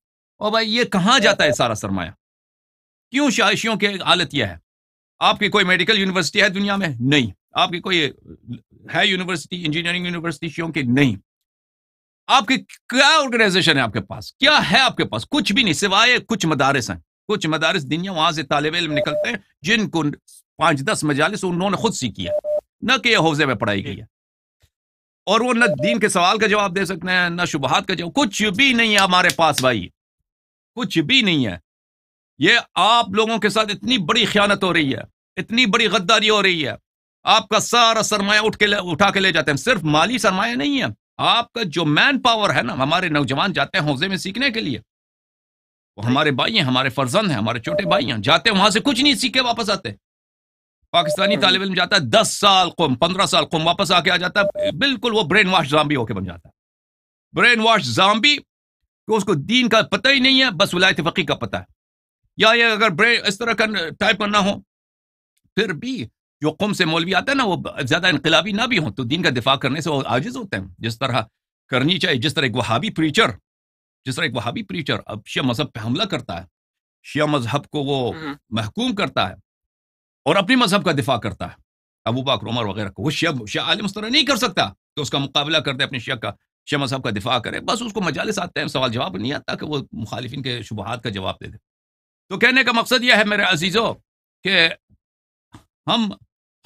اور بھائی یہ کہاں جاتا ہے سارا سرمایہ کیوں شائشیوں کی حالت یہ ہے آپ کی کوئی میڈیکل یونیورسٹی ہے دنیا میں نہیں آپ کی کوئی ہے یونیورسٹی انجینئرنگ یونیورسٹی شیوں کی نہیں آپ کی کیا آرگنائزیشن ہے آپ کے پاس کیا ہے آپ کے پاس کچھ بھی نہیں سوائے کچھ مدارس ہیں کچھ مدارس دنیا وہاں سے طالب علم نکلتے ہیں جن کو پانچ دس مجالس انہوں نے خود سیکھی ہے نہ کہ یہ حوضے میں پڑھائی گئی ہے اور وہ نہ دین کے سوال کا جواب دے سکتے ہیں نہ شبہات کا جواب کچھ بھی نہیں ہے ہمارے پاس بھائی کچھ بھی نہیں ہے یہ آپ لوگوں کے ساتھ اتنی بڑی خیانت ہو رہی ہے اتنی بڑی غداری ہو رہی ہے آپ کا سارا سرمایہ اٹھ کے اٹھا کے لے جاتے ہیں صرف مالی سرمایہ نہیں ہے آپ کا جو مین پاور ہے نا ہمارے نوجوان جاتے ہیں حوضے میں سیکھنے کے لیے وہ ہمارے بھائی ہیں ہمارے فرزند ہیں ہمارے چھوٹے بھائی ہیں جاتے ہیں وہاں سے کچھ نہیں سیکھے واپس آتے پاکستانی ہاں۔ طالب علم جاتا ہے دس سال قوم پندرہ سال قوم واپس آ آ کے جاتا ہے بالکل وہ برین واش زامبی ہو کے بن جاتا ہے برین واش زامبی اس کو دین کا پتہ ہی نہیں ہے بس ولایت فقی کا پتہ ہے یا یہ اگر برین اس طرح کا ٹائپ ہو پھر بھی جو قوم سے مولوی آتا ہے نا وہ زیادہ انقلابی نہ بھی ہوں تو دین کا دفاع کرنے سے وہ عاجز ہوتے ہیں جس طرح کرنی چاہیے جس طرح ایک وہابی پریچر جس طرح ایک وہابی پریچر اب شیعہ مذہب پہ حملہ کرتا ہے شیعہ مذہب کو وہ ہاں۔ محکوم کرتا ہے اور اپنی مذہب کا دفاع کرتا ہے ابو وغیرہ کو وہ شیعہ عالم اس طرح نہیں کر سکتا کہ اس کا مقابلہ کرتے اپنے شیعہ کا شیعہ مذہب کا دفاع کرے بس اس کو مجالس آتے ہیں سوال جواب نہیں آتا کہ وہ مخالفین کے شبہات کا جواب دے دے تو کہنے کا مقصد یہ ہے میرے کہ ہم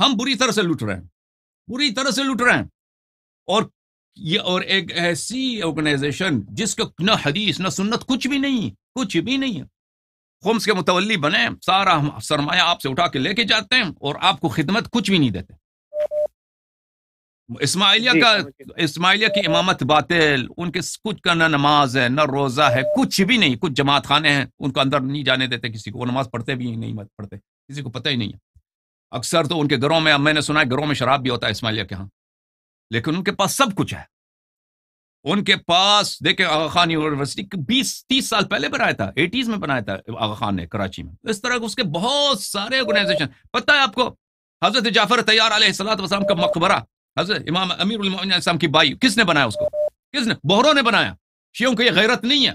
ہم بری طرح سے لٹ رہے ہیں بری طرح سے لٹ رہے ہیں اور یہ اور ایک ایسی آرگنائزیشن جس کا نہ حدیث نہ سنت کچھ بھی نہیں کچھ بھی نہیں ہے خمس کے متولی بنے سارا سرمایہ آپ سے اٹھا کے لے کے جاتے ہیں اور آپ کو خدمت کچھ بھی نہیں دیتے اسماعیلیہ جی، کا اسماعیلیہ کی امامت باطل ان کے کچھ کا نہ نماز ہے نہ روزہ ہے کچھ بھی نہیں کچھ جماعت خانے ہیں ان کو اندر نہیں جانے دیتے کسی کو وہ نماز پڑھتے بھی نہیں پڑھتے کسی کو پتہ ہی نہیں ہے اکثر تو ان کے گھروں میں اب میں نے سنا ہے گھروں میں شراب بھی ہوتا ہے اسماعیلیہ کے ہاں لیکن ان کے پاس سب کچھ ہے ان کے پاس دیکھیں آغا خان یونیورسٹی بیس تیس سال پہلے بنایا تھا ایٹیز میں بنایا تھا آغا خان نے کراچی میں اس اس طرح کے بہت سارے ہے آپ کو حضرت جعفر علیہ کا مقبرہ حضرت امام امیر علیہ السلام کی بائی کس نے بنایا اس کو کس نے بہروں نے بنایا شیعوں کو یہ غیرت نہیں ہے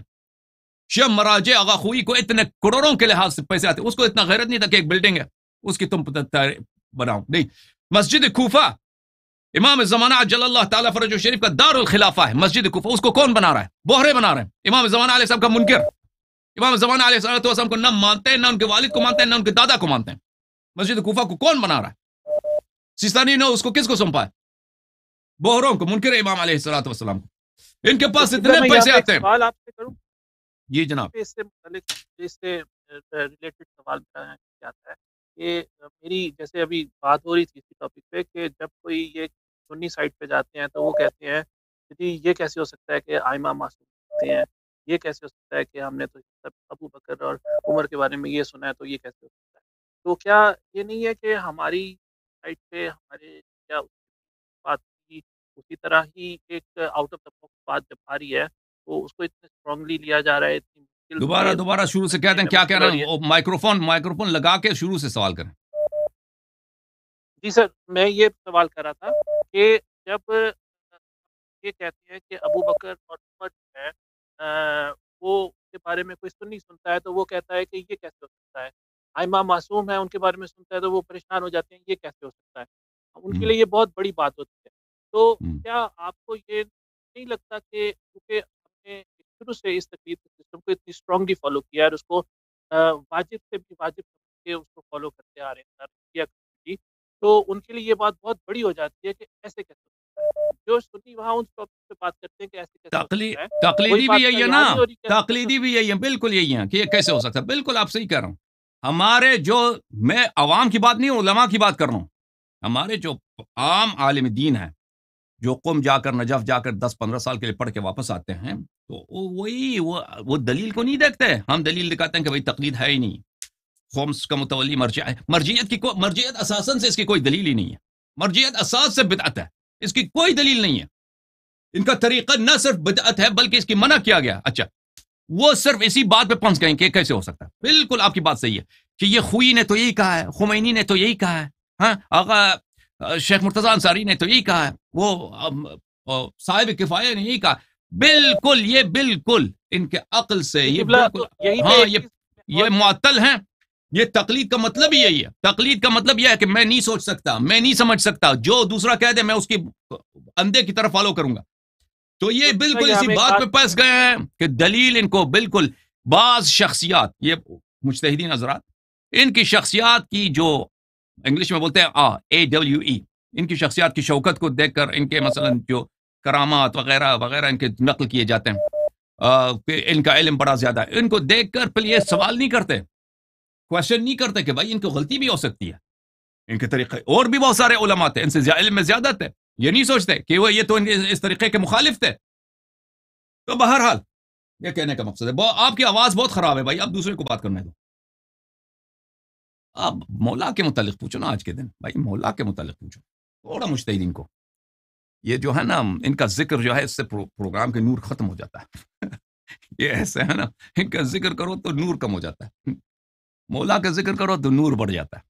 شیعہ مراجے آغا خوئی کو اتنے کروڑوں کے لحاظ سے پیسے آتے اس کو اتنا غیرت نہیں تھا کہ ایک بلڈنگ ہے اس کی تم بناؤ نہیں مسجد کوفہ امام زمانہ جل اللہ تعالیٰ فرج و شریف کا دار الخلافہ ہے مسجد کفہ اس کو کون بنا رہا ہے بہرے بنا رہے ہیں امام زمانہ علیہ السلام کا منکر امام زمانہ علیہ السلام تو کو نہ مانتے ہیں نہ ان کے والد کو مانتے ہیں نہ ان کے دادا کو مانتے ہیں مسجد کوفہ کو کون بنا رہا ہے سستانی نے اس کو کس کو سونپا ہے بہروں کو منکر امام علیہ السلات وسلام کو ان کے پاس اتنے پیسے آتے ہیں جی جناب اس سے متعلق اس سے ریلیٹڈ سوال کیا ہے کہ میری جیسے ابھی بات ہو رہی تھی اسی ٹاپک پہ کہ جب کوئی یہ سنی سائٹ پہ جاتے ہیں تو وہ کہتے ہیں جی یہ کیسے ہو سکتا ہے کہ آئمہ معصوم کرتے ہیں یہ کیسے ہو سکتا ہے کہ ہم نے تو ابو بکر اور عمر کے بارے میں یہ سنا ہے تو یہ کیسے ہو سکتا ہے تو کیا یہ نہیں ہے کہ ہماری سائٹ پہ ہمارے کیا بات کی اسی طرح ہی ایک آؤٹ آف دا باکس بات جب آ رہی ہے تو اس کو اتنے اسٹرانگلی لیا جا رہا ہے اتنی دوبارہ دوبارہ شروع سے کہتے ہیں کیا کہہ رہے ہیں مائکروفون مائکروفون لگا کے شروع سے سوال کریں جی سر میں یہ سوال کر رہا تھا کہ جب یہ کہتے ہیں کہ ابو بکر اور عمر جو ہے وہ کے بارے میں کوئی سن نہیں سنتا ہے تو وہ کہتا ہے کہ یہ کیسے ہو سکتا ہے آئمہ معصوم ہے ان کے بارے میں سنتا ہے تو وہ پریشان ہو جاتے ہیں یہ کیسے ہو سکتا ہے ان کے لیے یہ بہت بڑی بات ہوتی ہے تو کیا آپ کو یہ نہیں لگتا کہ کیونکہ نے شروع سے اس تقریب کے سسٹم کو اتنی اسٹرانگلی فالو کیا ہے اس کو واجب سے بھی واجب کے اس کو فالو کرتے آ رہے ہیں سر تو ان کے لیے جاتی ہے نا تقلیدی بھی یہی ہے بالکل یہی ہے کہ یہ کیسے ہو سکتا ہے بالکل آپ ہوں ہمارے جو میں عوام کی بات نہیں ہوں علماء کی بات کر رہا ہوں ہمارے جو عام عالم دین ہیں جو قم جا کر نجف جا کر دس پندرہ سال کے لیے پڑھ کے واپس آتے ہیں تو وہی وہ دلیل کو نہیں دیکھتے ہم دلیل دکھاتے ہیں کہ بھائی تقلید ہے ہی نہیں خمس کا متولی مرجع ہے مرجعیت کی مرجعیت اساسن سے اس کی کوئی دلیل ہی نہیں ہے مرجعیت اساس سے بدعت ہے اس کی کوئی دلیل نہیں ہے ان کا طریقہ نہ صرف بدعت ہے بلکہ اس کی منع کیا گیا اچھا وہ صرف اسی بات پہ پہنچ گئے کہ کیسے ہو سکتا ہے بالکل آپ کی بات صحیح ہے کہ یہ خوئی نے تو یہی کہا ہے خمینی نے تو یہی کہا ہے ہاں آقا شیخ مرتضی انصاری نے تو یہی کہا ہے وہ صاحب کفایہ نے یہی کہا بالکل یہ بالکل ان کے عقل سے یہ بالکل ہاں یہ معطل ہیں یہ تقلید کا مطلب ہی یہی ہے تقلید کا مطلب یہ ہے کہ میں نہیں سوچ سکتا میں نہیں سمجھ سکتا جو دوسرا کہہ دے میں اس کی اندھے کی طرف فالو کروں گا تو یہ بالکل اسی بات پہ پھنس گئے ہیں کہ دلیل ان کو بالکل بعض شخصیات یہ مشتحدین حضرات ان کی شخصیات کی جو انگلش میں بولتے ہیں آ اے ڈبلیو ای ان کی شخصیات کی شوکت کو دیکھ کر ان کے مثلا جو کرامات وغیرہ وغیرہ ان کے نقل کیے جاتے ہیں ان کا علم بڑا زیادہ ہے ان کو دیکھ کر پھر یہ سوال نہیں کرتے کوشچن نہیں کرتے کہ بھائی ان کو غلطی بھی ہو سکتی ہے ان کے طریقے اور بھی بہت سارے علماء تھے ان سے علم میں زیادہ تھے یہ یہ نہیں سوچتے کہ وہ تو اس طریقے کے مخالف تھے تو بہرحال یہ کہنے کا مقصد ہے آپ کی آواز بہت خراب ہے بھائی آپ دوسرے کو بات کرنے دو آپ مولا کے متعلق پوچھو نا آج کے دن بھائی مولا کے متعلق پوچھو تھوڑا مشتعین کو یہ جو ہے نا ان کا ذکر جو ہے اس سے پروگرام کے نور ختم ہو جاتا ہے (laughs) یہ ایسا ہے نا ان کا ذکر کرو تو نور کم ہو جاتا ہے مولا کا ذکر کرو تو نور بڑھ جاتا ہے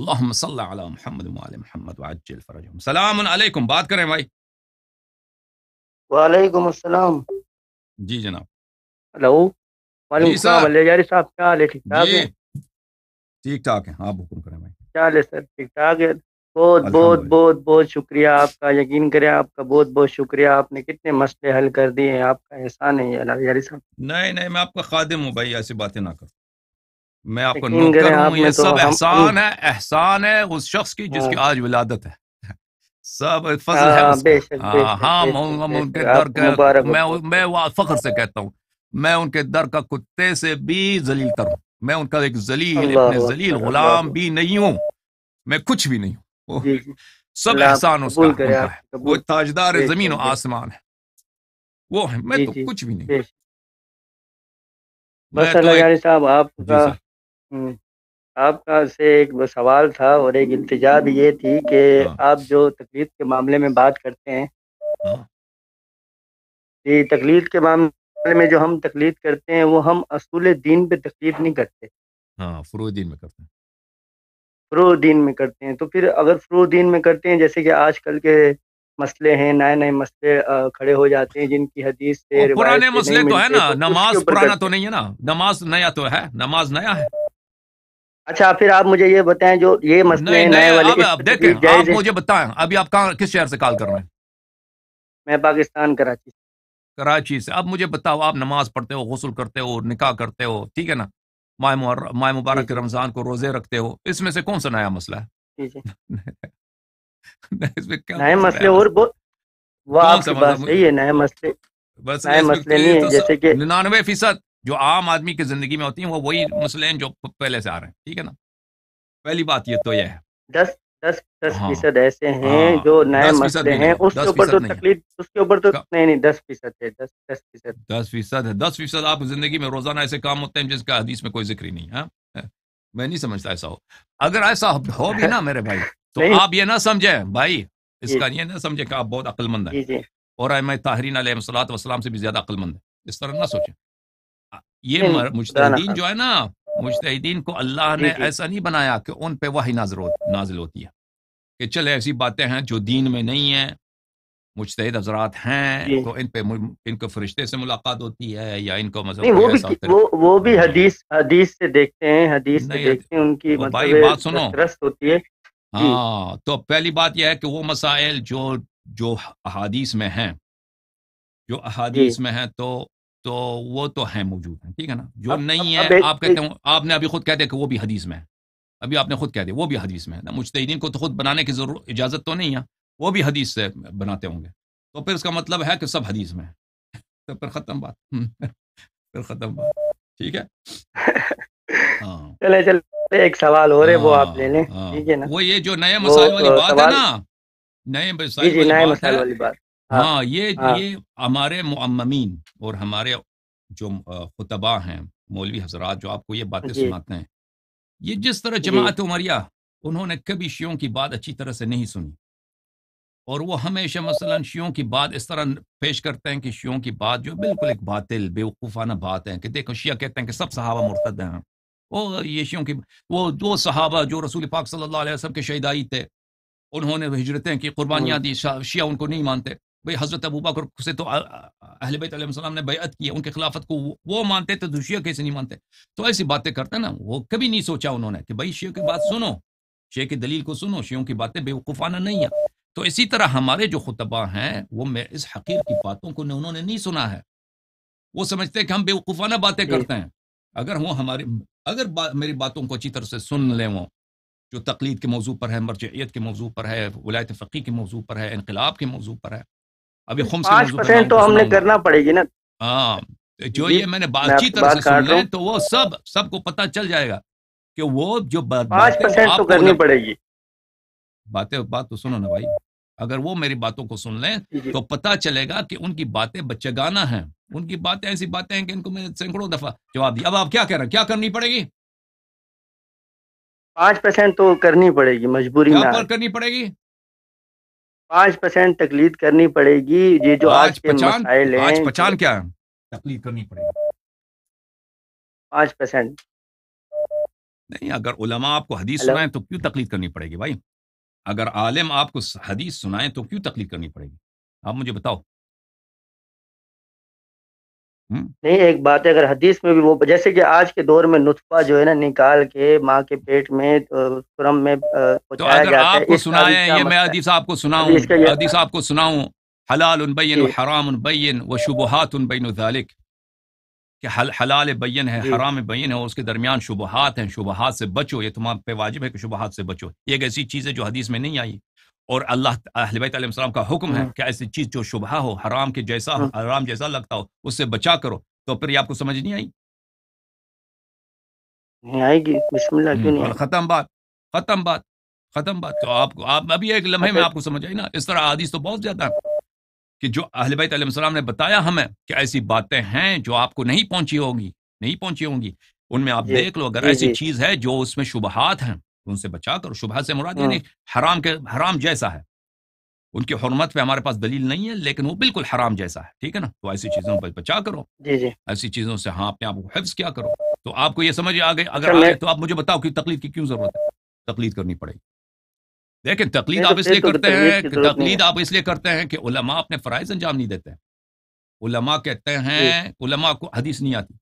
اللہ صلی اللہ علیہ محمد وعلی محمد وعجل فرج سلام علیکم بات کریں بھائی وعلیکم السلام جی جناب ہلو وعلیکم جی السلام علیہ جاری صاحب کیا حال ہے ٹھیک ٹھاک جی۔ ہے ٹھیک ٹھاک ہیں آپ حکم کریں بھائی کیا حال ہے سر ٹھیک ٹھاک ہے بہت بہت بہت بہت شکریہ آپ کا یقین کریں آپ کا بہت بہت شکریہ آپ نے کتنے مسئلے حل کر دیے ہیں آپ کا احسان ہے اللہ جاری صاحب نہیں نہیں میں آپ کا خادم ہوں بھائی ایسی باتیں نہ کروں میں آپ کو نو کروں یہ سب احسان ہے احسان ہے اس شخص کی جس ہاں۔ کی آج ولادت ہے سب فضل ہے ہاں, ہاں،, ہاں، ان کے در کا میں فخر سے کہتا ہوں میں ان کے در کا کتے سے بھی ذلیل کروں میں ان کا ایک ذلیل اپنے ذلیل غلام بھی نہیں ہوں میں کچھ بھی نہیں ہوں جی، جی۔ سب احسان اس کا وہ تاجدار زمین و آسمان ہے وہ میں جی، تو کچھ بھی نہیں بس اللہ یاری صاحب آپ کا آپ کا سے ایک سوال تھا اور ایک التجا بھی تھی کہ ہاں۔ آپ جو تقلید کے معاملے میں بات کرتے ہیں ہاں۔ جی تقلید کے معاملے میں جو ہم تقلید کرتے ہیں وہ ہم اصول دین پہ تقلید نہیں کرتے ہاں فرو دین میں کرتے ہیں فرو دین میں کرتے ہیں تو پھر اگر فرو دین میں کرتے ہیں جیسے کہ آج کل کے مسئلے ہیں نئے نئے مسئلے کھڑے ہو جاتے ہیں جن کی حدیث سے پرانے مسئلے تو تو ہے نا نماز پرانا نہیں ہے نا نماز نیا تو ہے نماز نیا ہے اچھا پھر آپ مجھے یہ بتائیں جو یہ مسئلے نئے والے آپ دیکھیں آپ مجھے بتائیں ابھی آپ کہاں کس شہر سے کال کر رہے ہیں میں پاکستان کراچی سے کراچی سے اب مجھے بتاؤ آپ نماز پڑھتے ہو غسل کرتے ہو نکاح کرتے ہو ٹھیک ہے نا مائے جی۔ مبارک رمضان کو روزے رکھتے ہو اس میں سے کون سا نیا مسئلہ ہے نئے مسئلے اور وہ آپ کی بات صحیح ہے نئے مسئلے نئے مسئلے نہیں ہیں جیسے کہ 99 فیصد جو عام آدمی کی زندگی میں ہوتی ہیں وہ وہی مسئلے ہیں جو پہلے سے آ رہے ہیں ٹھیک ہے نا پہلی بات یہ تو یہ ہے دس دس فیصد فیصد آپ زندگی میں روزانہ ایسے کام ہوتے ہیں جس کا حدیث میں کوئی ذکر نہیں ہے ہاں؟ میں نہیں سمجھتا ایسا ہو اگر ایسا ہو بھی نا میرے بھائی تو آپ یہ نہ سمجھیں بھائی اس جی۔ کا یہ نہ سمجھے کہ آپ بہت عقل مند ہیں جی، جی۔ اور میں تاہرین علیہ وسلام سے بھی زیادہ عقل مند ہے اس طرح نہ سوچیں یہ مجتہدین جو ہے نا مجتہدین کو اللہ جی، نے جی۔ ایسا نہیں بنایا کہ ان پہ وہی نازل ہوتی ہے کہ چلے ایسی باتیں ہیں جو دین میں نہیں ہیں مجتہد حضرات ہیں جی۔ تو ان پہ ان کو فرشتے سے ملاقات ہوتی ہے یا ان کو مذہب وہ بھی وہ بھی حدیث حدیث سے دیکھتے ہیں حدیث سے دیکھتے ہیں ان کی مطلب بھائی بات سنو ہوتی ہے ہاں تو پہلی بات یہ ہے کہ وہ مسائل جو جو احادیث میں ہیں جو احادیث میں ہیں تو تو وہ تو ہیں موجود ہیں ٹھیک ہے نا جو نہیں ہے آپ کہتے ہیں آپ نے ابھی خود کہہ دیا کہ وہ بھی حدیث میں ہے ابھی آپ نے خود کہہ دیا وہ بھی حدیث میں ہے نا کو تو خود بنانے کی اجازت تو نہیں ہے وہ بھی حدیث سے بناتے ہوں گے تو پھر اس کا مطلب ہے کہ سب حدیث میں ہے (laughs) تو پھر ختم بات (laughs) پھر ختم بات ٹھیک ہے ہاں (laughs) ایک سوال ہو رہے وہ آپ ہاں، لے لیں ہاں۔ وہ یہ جو نئے مسائل والی بات ہے نا نئے مسائل جی، جی، والی بات ہاں،, ہاں،, ہاں یہ ہمارے معممین اور ہمارے جو خطبہ ہیں مولوی حضرات جو آپ کو یہ باتیں جی۔ سناتے ہیں یہ جس طرح جی۔ جماعت عمریا انہوں نے کبھی شیوں کی بات اچھی طرح سے نہیں سنی اور وہ ہمیشہ مثلا شیوں کی بات اس طرح پیش کرتے ہیں کہ شیوں کی بات جو بالکل ایک باطل بے وقوفانہ بات ہے کہ دیکھو شیعہ کہتے ہیں کہ سب صحابہ مرتد ہیں وہ یہ شیوں کی وہ دو صحابہ جو رسول پاک صلی اللہ علیہ وسلم کے شہدائی تھے انہوں نے ہجرتیں کی قربانیاں جی۔ دی شیعہ ان کو نہیں مانتے بھائی حضرت ابو بکر سے تو اہل بیت علیہ السلام نے بیعت کی ان کے خلافت کو وہ مانتے تو شیعہ کیسے نہیں مانتے تو ایسی باتیں کرتے نا وہ کبھی نہیں سوچا انہوں نے کہ بھائی شیعہ کی بات سنو شیعہ کی دلیل کو سنو شیعوں کی باتیں بے وقوفانہ نہیں ہیں تو اسی طرح ہمارے جو خطبہ ہیں وہ میں اس حقیر کی باتوں کو انہوں نے نہیں سنا ہے وہ سمجھتے کہ ہم وقوفانہ باتیں جی۔ کرتے ہیں اگر وہ ہمارے اگر با... میری باتوں کو اچھی طرح سے سن لیں وہ جو تقلید کے موضوع پر ہے مرجعیت کے موضوع پر ہے ولایت فقی کے موضوع پر ہے انقلاب کے موضوع پر ہے ابھی خمس کے تو ہم نے کرنا پڑے گی نا ہاں جو یہ جی، میں نے بات چیت طرح سے سن لیں تو وہ سب سب کو پتہ چل جائے گا کہ وہ جو پانچ پرسنٹ تو کرنی پڑے گی باتیں بات تو سنو نا بھائی اگر وہ میری باتوں کو سن لیں جی، جی۔ تو پتہ چلے گا کہ ان کی باتیں بچے گانا ہیں ان کی باتیں ایسی باتیں ہیں کہ ان کو میں سینکڑوں دفعہ جواب دیا اب آپ کیا کہہ رہے ہیں کیا کرنی پڑے گی پانچ پرسینٹ تو کرنی پڑے گی مجبوری کرنی پڑے گی پانچ پرسینٹ تکلید کرنی پڑے گی یہ جو آج کے مسائل ہیں پانچ پچان کیا تکلید کرنی پڑے گی پانچ پرسینٹ نہیں اگر علماء آپ کو حدیث سنائیں تو کیوں تکلیف کرنی پڑے گی بھائی اگر عالم آپ کو حدیث سنائیں تو کیوں تکلیف کرنی پڑے گی آپ مجھے بتاؤ نہیں ایک بات ہے اگر حدیث میں بھی وہ جیسے کہ آج کے دور میں نطفہ جو ہے نا نکال کے ماں کے پیٹ میں سرم میں تو اگر آپ کو سنائے یہ میں حدیث آپ کو سناؤں حدیث آپ کو سناؤں حلال ان بین و جی۔ حرام ان بین و شبہات ان بین و ذالک کہ حلال بین ہے جی۔ حرام بین ہے اور اس کے درمیان شبہات ہیں شبہات سے بچو یہ تمہارے پہ واجب ہے کہ شبہات سے بچو یہ ایک ایسی چیز ہے جو حدیث میں نہیں آئی اور اللہ اہل بیت علیہ السلام کا حکم ہے ہاں۔ کہ ایسی چیز جو شبہ ہو حرام کے جیسا ہو ہاں۔ حرام جیسا لگتا ہو اس سے بچا کرو تو پھر یہ آپ کو سمجھ نہیں آئی ختم بات ختم بات ختم بات تو آپ کو آپ ابھی ایک لمحے میں اچھا۔ آپ کو سمجھ آئی نا اس طرح عادی تو بہت زیادہ کہ جو اہل بیت علیہ السلام نے بتایا ہمیں کہ ایسی باتیں ہیں جو آپ کو نہیں پہنچی ہوں گی نہیں پہنچی ہوں گی ان میں آپ جی۔ دیکھ لو اگر جی، ایسی جی۔ چیز ہے جو اس میں شبہات ہیں ان سے بچا کر شبہ سے مراد ہاں۔ یعنی حرام کے حرام جیسا ہے ان کی حرمت پہ ہمارے پاس دلیل نہیں ہے لیکن وہ بالکل حرام جیسا ہے ٹھیک ہے نا تو ایسی چیزوں پہ بچا کرو جی، جی۔ ایسی چیزوں سے ہاں اپنے آپ کو حفظ کیا کرو تو آپ کو یہ سمجھ آ اگر آ تو آپ مجھے بتاؤ کہ تقلید کی کیوں ضرورت ہے تقلید کرنی پڑے گی دیکھیں تقلید آپ اس لیے کرتے ہیں تقلید آپ اس لیے کرتے ہیں کہ علماء اپنے فرائض انجام نہیں دیتے علماء کہتے جی۔ ہیں علماء کو حدیث نہیں آتی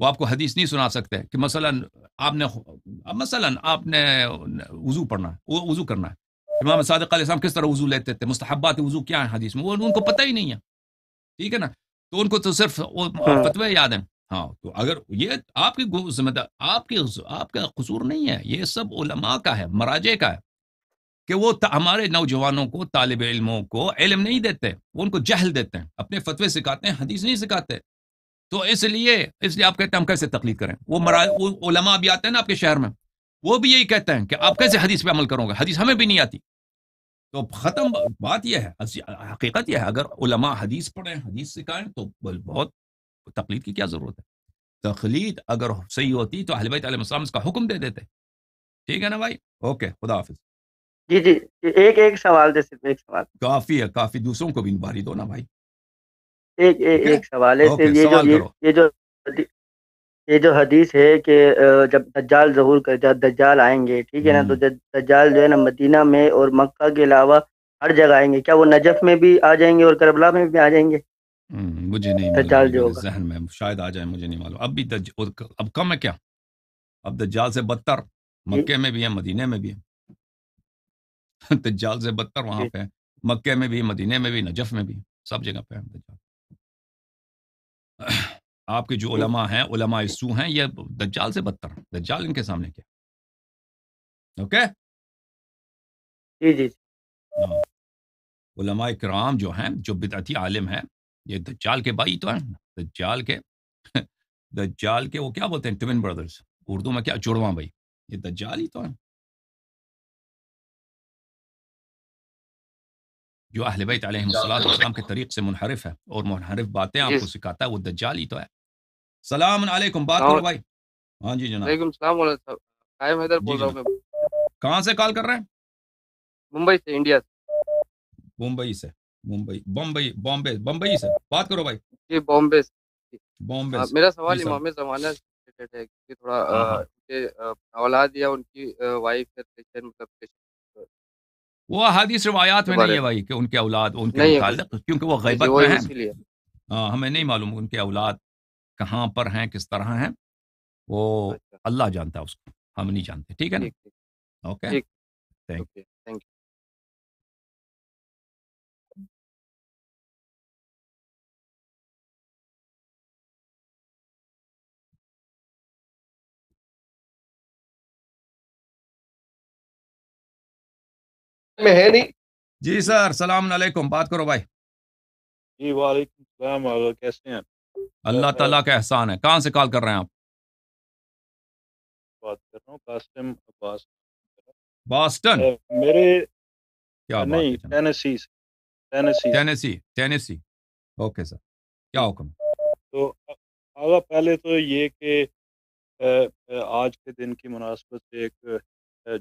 وہ آپ کو حدیث نہیں سنا سکتے کہ مثلا آپ نے مثلا آپ نے وضو پڑھنا ہے وضو کرنا ہے امام صادق علیہ السلام کس طرح وضو لیتے تھے مستحبات وضو کیا ہیں حدیث میں وہ ان کو پتہ ہی نہیں ہے ٹھیک ہے نا تو ان کو تو صرف ہاں۔ فتوی یاد ہیں ہاں تو اگر یہ آپ کی ذمہ دار آپ کے آپ کا قصور نہیں ہے یہ سب علماء کا ہے مراجے کا ہے کہ وہ ہمارے نوجوانوں کو طالب علموں کو علم نہیں دیتے وہ ان کو جہل دیتے ہیں اپنے فتوی سکھاتے ہیں حدیث نہیں سکھاتے تو اس لیے اس لیے آپ کہتے ہیں ہم کیسے تخلیق کریں وہ مرا علماء ابھی آتے ہیں نا آپ کے شہر میں وہ بھی یہی کہتے ہیں کہ آپ کیسے حدیث پہ عمل کرو گے حدیث ہمیں بھی نہیں آتی تو ختم بات یہ ہے حقیقت یہ ہے اگر علماء حدیث پڑھیں حدیث سکھائیں تو بہت تقلید کی کیا ضرورت ہے تقلید اگر صحیح ہوتی تو اہل بیت علیہ السلام اس کا حکم دے دیتے ٹھیک ہے نا بھائی اوکے خدا حافظ جی جی, جی، ایک ایک سوال دے ایک سوال کافی ہے کافی دوسروں کو بھی باری دو نا بھائی ایک ایک سوال ہے یہ جو یہ جو یہ جو حدیث ہے کہ جب دجال ظہور کر دجال آئیں گے ٹھیک ہے نا تو دجال جو ہے نا مدینہ میں اور مکہ کے علاوہ ہر جگہ آئیں گے کیا وہ نجف میں بھی آ جائیں گے اور کربلا میں بھی آ جائیں گے مجھے نہیں دجال جو ذہن میں شاید آ جائیں مجھے نہیں معلوم اب بھی دج اب کم ہے کیا اب دجال سے بدتر جی۔ مکے میں بھی ہے مدینہ میں بھی ہے (laughs) دجال سے بدتر وہاں جی۔ پہ ہے مکے میں بھی مدینہ میں بھی نجف میں بھی سب جگہ پہ ہے دجال آپ کے جو علماء ہیں علماء سو ہیں یہ دجال سے بدتر ہیں ان کے سامنے کے اوکے جی جی, جی۔ ہاں۔ علماء کرام جو ہیں جو بدعتی عالم ہیں یہ دجال کے بھائی تو ہیں دجال (laughs) دجال کے کے وہ کیا بولتے ہیں ٹوین اردو میں کیا چڑواں بھائی یہ دجال ہی تو ہیں جو اہل بیت علیہ السلام کے طریق سے منحرف ہے اور منحرف باتیں آپ جی۔ کو سکھاتا ہے وہ دجال ہی تو ہے سلام علیکم بات کرو بھائی ہاں جی جناب وعلیکم السلام علیکم حیدر بول رہا ہوں کہاں سے کال کر رہے ہیں ممبئی سے انڈیا سے ممبئی سے ممبئی بمبئی بامبے بمبئی سے بات کرو بھائی جی بامبے سے جی۔ بامبے میرا جی سوال امام زمانہ ہے کہ تھوڑا ہاں، ہاں۔ اولاد یا ان کی وائف کرسچن مطلب وہ حدیث روایات میں نہیں ہے بھائی کہ ان کے اولاد ان کے متعلق کیونکہ وہ جی، غیبت میں ہیں ہاں، ہمیں نہیں معلوم ان کے اولاد کہاں پر ہیں کس طرح ہیں وہ اچھا۔ اللہ جانتا ہے اس کو ہم نہیں جانتے ٹھیک ہے نا اوکے میں ہے نہیں جی سر السلام علیکم بات کرو بھائی جی وعلیکم السلام کیسے ہیں اللہ تعالیٰ کا احسان ہے کہاں سے کال کر رہے ہیں آپ کیا حکم تو پہلے تو یہ کہ آج کے دن کی مناسبت سے ایک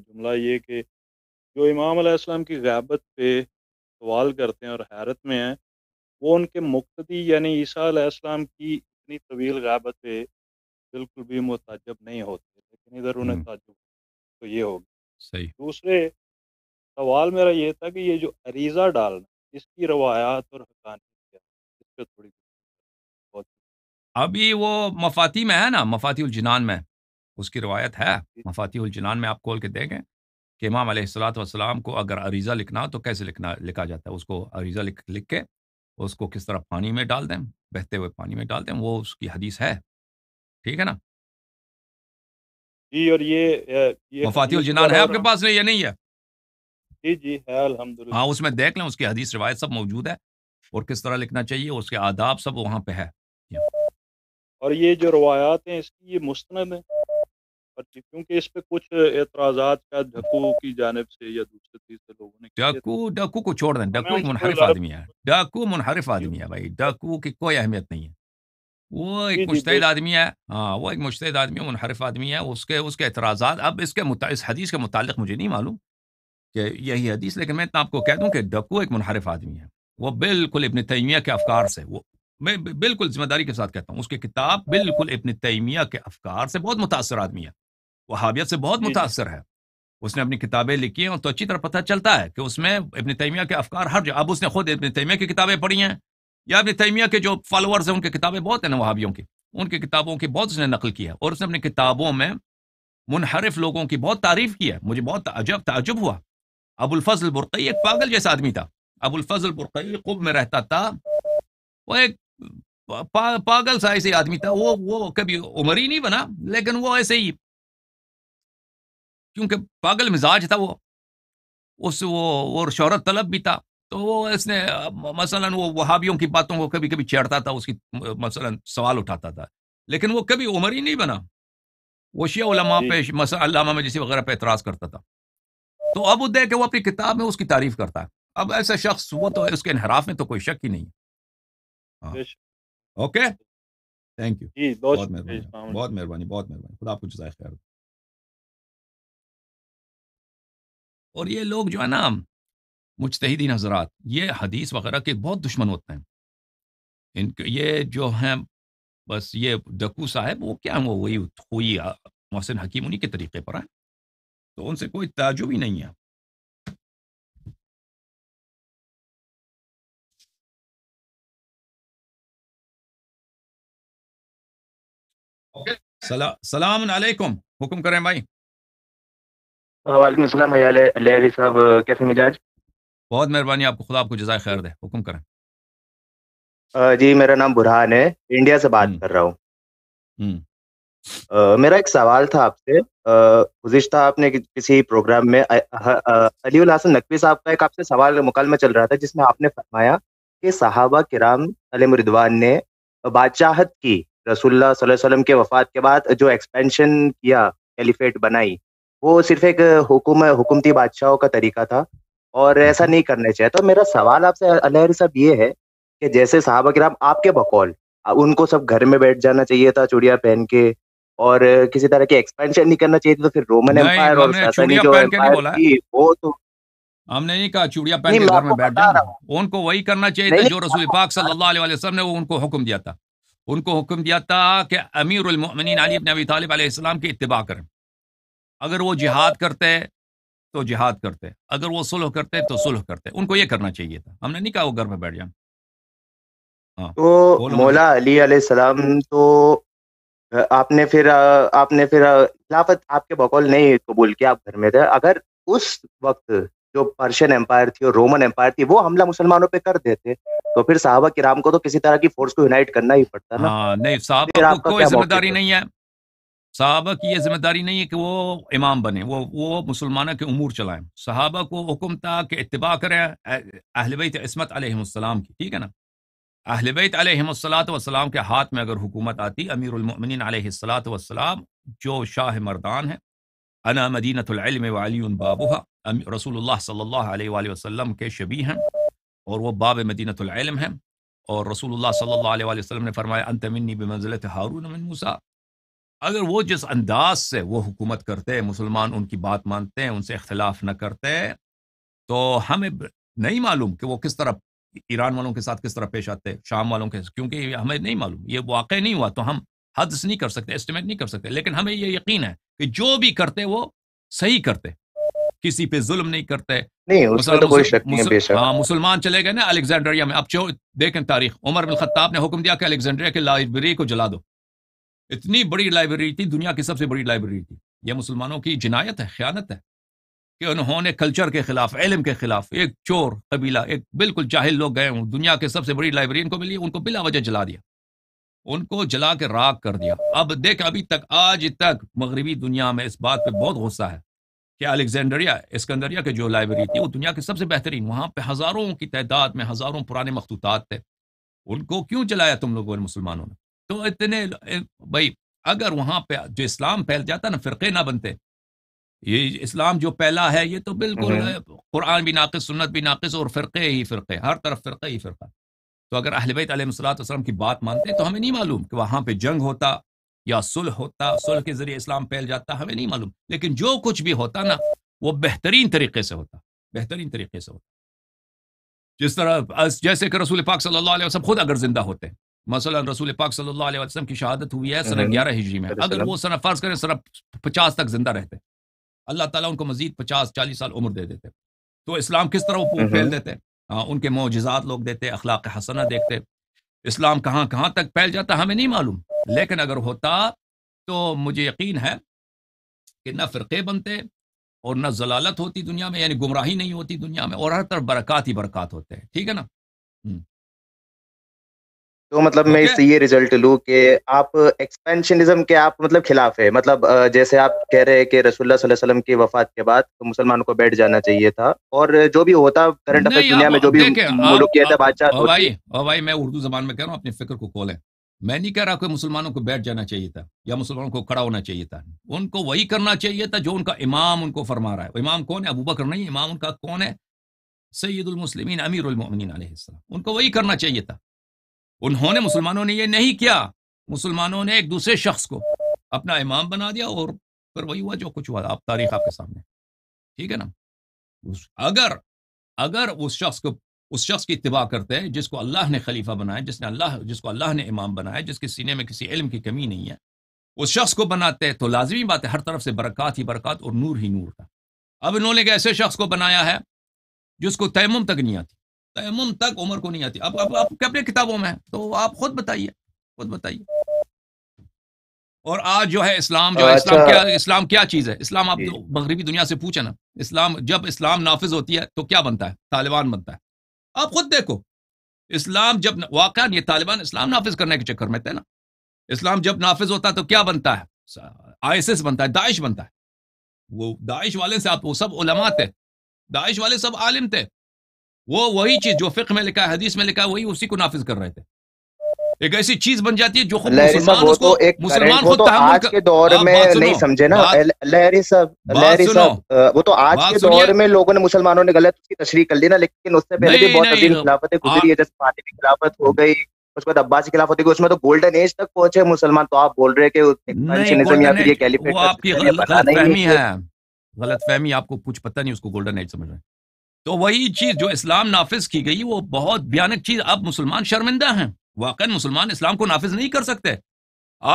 جملہ یہ کہ جو امام علیہ السلام کی غیبت پہ سوال کرتے ہیں اور حیرت میں ہیں وہ ان کے مقتدی یعنی عیسیٰ علیہ السلام کی اتنی طویل پہ بالکل بھی متعجب نہیں ہوتے ادھر انہیں تعجب تو یہ ہوگا صحیح دوسرے سوال میرا یہ تھا کہ یہ جو عریضہ ڈالنا اس کی روایات اور پہ تھوڑی ابھی وہ مفاتی میں ہے نا مفاتی الجنان میں اس کی روایت ہے جی۔ مفاتی الجنان میں آپ کھول کے دیکھیں کہ امام علیہ السلام والسلام کو اگر عریضہ لکھنا تو کیسے لکھنا لکھا جاتا ہے اس کو عریضہ لکھ لکھ کے اس کو کس طرح پانی میں ڈال دیں بہتے ہوئے پانی میں ڈال دیں وہ اس کی حدیث ہے ٹھیک ہے نا جی اور یہ مفاتی الجنان ہے آپ کے پاس نہیں یہ نہیں ہے جی جی الحمد ہاں اس میں دیکھ لیں اس کی حدیث روایت سب موجود ہے اور کس طرح لکھنا چاہیے اس کے آداب سب وہاں پہ ہے اور یہ جو روایات ہیں اس کی یہ مستند ہیں کیونکہ اس پہ کچھ اعتراضات کا ڈاکو ڈاکو ڈاکو کی جانب سے یا دوسرے لوگوں نے کو چھوڑ دیں منحرف آدمی ہے ڈاکو منحرف جی۔ آدمی ہے بھائی ڈاکو کی کوئی اہمیت نہیں ہے وہ ایک جی، جی، مشتد آدمی ہے ہاں وہ ایک مشتد آدمی ہے منحرف آدمی ہے اس اس کے کے اعتراضات اب اس کے اس حدیث کے متعلق مجھے نہیں معلوم کہ یہی حدیث لیکن میں آپ کو کہہ دوں کہ ڈکو ایک منحرف آدمی ہے وہ بالکل ابن تیمیہ کے افکار سے وہ میں بالکل ذمہ داری کے ساتھ کہتا ہوں اس کی کتاب بالکل ابن تیمیہ کے افکار سے بہت متاثر آدمی ہے وہابیت سے بہت جی، جی۔ متاثر ہے اس نے اپنی کتابیں لکھی ہیں اور تو اچھی طرح پتہ چلتا ہے کہ اس میں ابن تیمیہ کے افکار ہر جو اب اس نے خود ابن تیمیہ کی کتابیں پڑھی ہیں یا ابن تیمیہ کے جو فالوورز ہیں ان کی کتابیں بہت ہیں نا کی ان کی کتابوں کی بہت اس نے نقل کی ہے اور اس نے اپنی کتابوں میں منحرف لوگوں کی بہت تعریف کی ہے مجھے بہت عجب تعجب ہوا ابو الفضل برقی ایک پاگل جیسا آدمی تھا ابو الفضل برقی قب میں رہتا تھا وہ ایک پاگل سا ایسے آدمی تھا وہ وہ کبھی عمری نہیں بنا لیکن وہ ایسے ہی کیونکہ پاگل مزاج تھا وہ اس وہ اور شہرت طلب بھی تھا تو وہ اس نے مثلا وہ وہابیوں کی باتوں کو کبھی کبھی چھیڑتا تھا اس کی مثلا سوال اٹھاتا تھا لیکن وہ کبھی عمر ہی نہیں بنا وہ شیعہ علماء جی۔ پہ مثلا علامہ میں جسی وغیرہ پہ اعتراض کرتا تھا تو اب وہ دیکھ کے وہ اپنی کتاب میں اس کی تعریف کرتا ہے اب ایسا شخص وہ تو اس کے انحراف میں تو کوئی شک ہی نہیں ہاں۔ اوکے تھینک جی، یو بہت مہربانی جی، بہت مہربانی بہت مہربانی خدا آپ کو جزائے خیر رکھے اور یہ لوگ جو ہے نا مجتہدین حضرات یہ حدیث وغیرہ کے بہت دشمن ہوتے ہیں ان کے یہ جو ہیں بس یہ ڈکو صاحب وہ کیا وہ وہی ہوئی محسن حکیم انہی کے طریقے پر ہیں تو ان سے کوئی تعجب ہی نہیں ہے سلام علیکم حکم کریں بھائی وعلیکم السلام صاحب کیسے مزاج بہت مہربانی آپ خدا آپ کو جی میرا نام برہان ہے انڈیا سے بات کر رہا ہوں میرا ایک سوال تھا آپ سے گزشتہ آپ نے کسی پروگرام میں علی الحسن نقوی صاحب کا ایک آپ سے سوال مکالمہ چل رہا تھا جس میں آپ نے فرمایا کہ صحابہ کرام علیہ نے بادشاہت کی رسول اللہ صلی اللہ علیہ وسلم کے وفات کے بعد جو ایکسپینشن کیا کیلیفیٹ بنائی وہ صرف ایک حکم حکومتی بادشاہوں کا طریقہ تھا اور ایسا نہیں کرنا چاہیے تو میرا سوال آپ سے علیہ صاحب یہ ہے کہ جیسے صاحب اکرام آپ کے بقول ان کو سب گھر میں بیٹھ جانا چاہیے تھا چوڑیا پہن کے اور کسی طرح کے ایکسپینشن نہیں کرنا چاہیے تو پھر رومن امپائر اور ساسانی جو امپائر تھی وہ تو ہم نے نہیں کہا چوڑیا پہن کے گھر میں بیٹھ جانا ان کو وہی کرنا چاہیے تھا جو رسول پاک صلی اللہ علیہ وسلم نے وہ ان کو حکم دیا تھا ان کو حکم دیا تھا کہ امیر المؤمنین علی ابن ابی طالب علیہ السلام کی اتباع کریں اگر وہ جہاد کرتے تو جہاد کرتے اگر وہ کرتے تو کرتے ان کو یہ کرنا چاہیے تھا ہم نے نہیں کہا وہ گھر میں بیٹھ ہاں، تو مولا علی علیہ السلام تو آپ آپ نے نے پھر پھر خلافت آپ کے بقول نہیں قبول کیا آپ گھر میں تھے اگر اس وقت جو پرشین امپائر تھی اور رومن امپائر تھی وہ حملہ مسلمانوں پہ کر دیتے تو پھر صحابہ کرام کو تو کسی طرح کی فورس کو یونائٹ کرنا ہی پڑتا نا ہاں، نہیں صاحب صحابہ کی یہ ذمہ داری نہیں ہے کہ وہ امام بنے وہ وہ مسلمانوں کے امور چلائیں صحابہ کو حکم تھا کہ اتباع کریں اہل بیت عصمت علیہ السلام کی ٹھیک ہے نا اہل بیت علیہ السلاۃ وسلام کے ہاتھ میں اگر حکومت آتی امیر المؤمنین علیہ السلاۃ وسلام جو شاہ مردان ہیں انا مدینۃ العلم علیہ البابہ رسول اللہ صلی اللہ علیہ وآلہ وسلم کے شبی ہیں اور وہ باب مدینۃ العلم ہیں اور رسول اللہ صلی اللہ علیہ وآلہ وسلم نے فرمایا انت منی بمنزلت ہارون من موسیٰ اگر وہ جس انداز سے وہ حکومت کرتے مسلمان ان کی بات مانتے ہیں ان سے اختلاف نہ کرتے تو ہمیں نہیں معلوم کہ وہ کس طرح ایران والوں کے ساتھ کس طرح پیش آتے شام والوں کے کیونکہ ہمیں نہیں معلوم یہ واقع نہیں ہوا تو ہم حد سے نہیں کر سکتے اسٹیمیٹ نہیں کر سکتے لیکن ہمیں یہ یقین ہے کہ جو بھی کرتے وہ صحیح کرتے کسی پہ ظلم نہیں کرتے ہاں مسلمان چلے گئے نا الیگزینڈریا میں اب جو دیکھیں تاریخ عمر بن خطاب نے حکم دیا کہ الیگزینڈریا کے لائبریری کو جلا دو اتنی بڑی لائبریری تھی دنیا کی سب سے بڑی لائبریری تھی یہ مسلمانوں کی جنایت ہے خیانت ہے کہ انہوں نے کلچر کے خلاف علم کے خلاف ایک چور قبیلہ ایک بالکل جاہل لوگ گئے ہوں دنیا کے سب سے بڑی لائبریری ان کو ملی ان کو بلا وجہ جلا دیا ان کو جلا کے راگ کر دیا اب دیکھ ابھی تک آج تک مغربی دنیا میں اس بات پہ بہت غصہ ہے کہ الیگزینڈریا اسکندریا کے جو لائبریری تھی وہ دنیا کے سب سے بہترین وہاں پہ ہزاروں کی تعداد میں ہزاروں پرانے مخطوطات تھے ان کو کیوں جلایا تم لوگوں نے مسلمانوں نے تو اتنے بھائی اگر وہاں پہ جو اسلام پھیل جاتا نا فرقے نہ بنتے یہ اسلام جو پہلا ہے یہ تو بالکل قرآن بھی ناقص سنت بھی ناقص اور فرقے ہی فرقے ہر طرف فرقے ہی فرقہ تو اگر اہل بیت علیہ الصلاۃ وسلم کی بات مانتے تو ہمیں نہیں معلوم کہ وہاں پہ جنگ ہوتا یا صلح ہوتا صلح کے ذریعے اسلام پھیل جاتا ہمیں نہیں معلوم لیکن جو کچھ بھی ہوتا نا وہ بہترین طریقے سے ہوتا بہترین طریقے سے ہوتا جس طرح جیسے کہ رسول پاک صلی اللہ علیہ وسلم خود اگر زندہ ہوتے ہیں مثلا رسول پاک صلی اللہ علیہ وسلم کی شہادت ہوئی ہے سنہ گیارہ ہجری میں اگر وہ سنہ فرض کریں سنہ پچاس تک زندہ رہتے اللہ تعالیٰ ان کو مزید پچاس چالیس سال عمر دے دیتے تو اسلام کس طرح وہ پھیل دیتے ہیں ان کے معجزات لوگ دیتے اخلاق حسنہ دیکھتے اسلام کہاں کہاں تک پھیل جاتا ہمیں نہیں معلوم لیکن اگر ہوتا تو مجھے یقین ہے کہ نہ فرقے بنتے اور نہ ضلالت ہوتی دنیا میں یعنی گمراہی نہیں ہوتی دنیا میں اور ہر طرف برکات ہی برکات ہوتے ہیں ٹھیک ہے نا تو مطلب میں اس سے یہ ریزلٹ لوں کہ آپ ایکسپینشنزم کے آپ مطلب خلاف ہے مطلب جیسے آپ کہہ رہے ہیں کہ رسول اللہ صلی اللہ علیہ وسلم کی وفات کے بعد تو مسلمانوں کو بیٹھ جانا چاہیے تھا اور جو بھی ہوتا کرنٹ افیئر دنیا میں جو بھی ملوکیت تھا بادشاہ بھائی بھائی میں اردو زبان میں کہہ رہا ہوں اپنی فکر کو کھولیں میں نہیں کہہ رہا کہ مسلمانوں کو بیٹھ جانا چاہیے تھا یا مسلمانوں کو کھڑا ہونا چاہیے تھا ان کو وہی کرنا چاہیے تھا جو ان کا امام ان کو فرما رہا ہے امام کون ہے ابو بکر نہیں امام ان کا کون ہے سید المسلمین امیر المؤمنین علیہ السلام ان کو وہی کرنا چاہیے تھا انہوں نے مسلمانوں نے یہ نہیں کیا مسلمانوں نے ایک دوسرے شخص کو اپنا امام بنا دیا اور پھر وہی ہوا جو کچھ ہوا آپ تاریخ آپ کے سامنے ٹھیک ہے نا اگر اگر اس شخص کو اس شخص کی اتباع کرتے ہیں جس کو اللہ نے خلیفہ بنایا جس نے اللہ جس کو اللہ نے امام بنایا جس کے سینے میں کسی علم کی کمی نہیں ہے اس شخص کو بناتے تو لازمی بات ہے ہر طرف سے برکات ہی برکات اور نور ہی نور تھا اب انہوں نے ایک ایسے شخص کو بنایا ہے جس کو تیمم تک نہیں آتی تک عمر کو نہیں آتی اب آپ اپنے کتابوں میں تو آپ خود بتائیے خود بتائیے اور آج جو ہے اسلام جو ہے اسلام اچھا۔ کیا اسلام کیا چیز ہے اسلام آپ جی۔ مغربی دنیا سے پوچھیں نا اسلام جب اسلام نافذ ہوتی ہے تو کیا بنتا ہے طالبان بنتا ہے آپ خود دیکھو اسلام جب واقع یہ طالبان اسلام نافذ کرنے کے چکر میں تھے نا اسلام جب نافذ ہوتا تو کیا بنتا ہے آئی ایس ایس بنتا ہے داعش بنتا ہے وہ داعش والے سے آپ وہ سب علما تھے داعش والے سب عالم تھے وہ وہی چیز جو فقہ میں لکھا ہے لکھا ہے وہی اسی کو نافذ کر رہے تھے ایک ایسی چیز بن جاتی ہے جو خود لہری صاحب وہ تو ایک آج کے دور میں نہیں سمجھے نا لہری صاحب لہری صاحب وہ تو آج کے دور میں لوگوں نے مسلمانوں نے غلط کی تشریح کر لی نا لیکن اس سے پہلے بھی بہت عظیم خلافتیں جیسے فاطمی خلافت ہو گئی اس کے بعد عباس کی خلاف ہو گئی تو گولڈن ایج تک پہنچے مسلمان تو آپ بول رہے ہیں کہ یہ غلط فہمی ہے غلط فہمی آپ کو کچھ پتہ نہیں اس کو گولڈن ایج سمجھ رہے ہیں تو وہی چیز جو اسلام نافذ کی گئی وہ بہت بھیانک چیز اب مسلمان شرمندہ ہیں واقعا مسلمان اسلام کو نافذ نہیں کر سکتے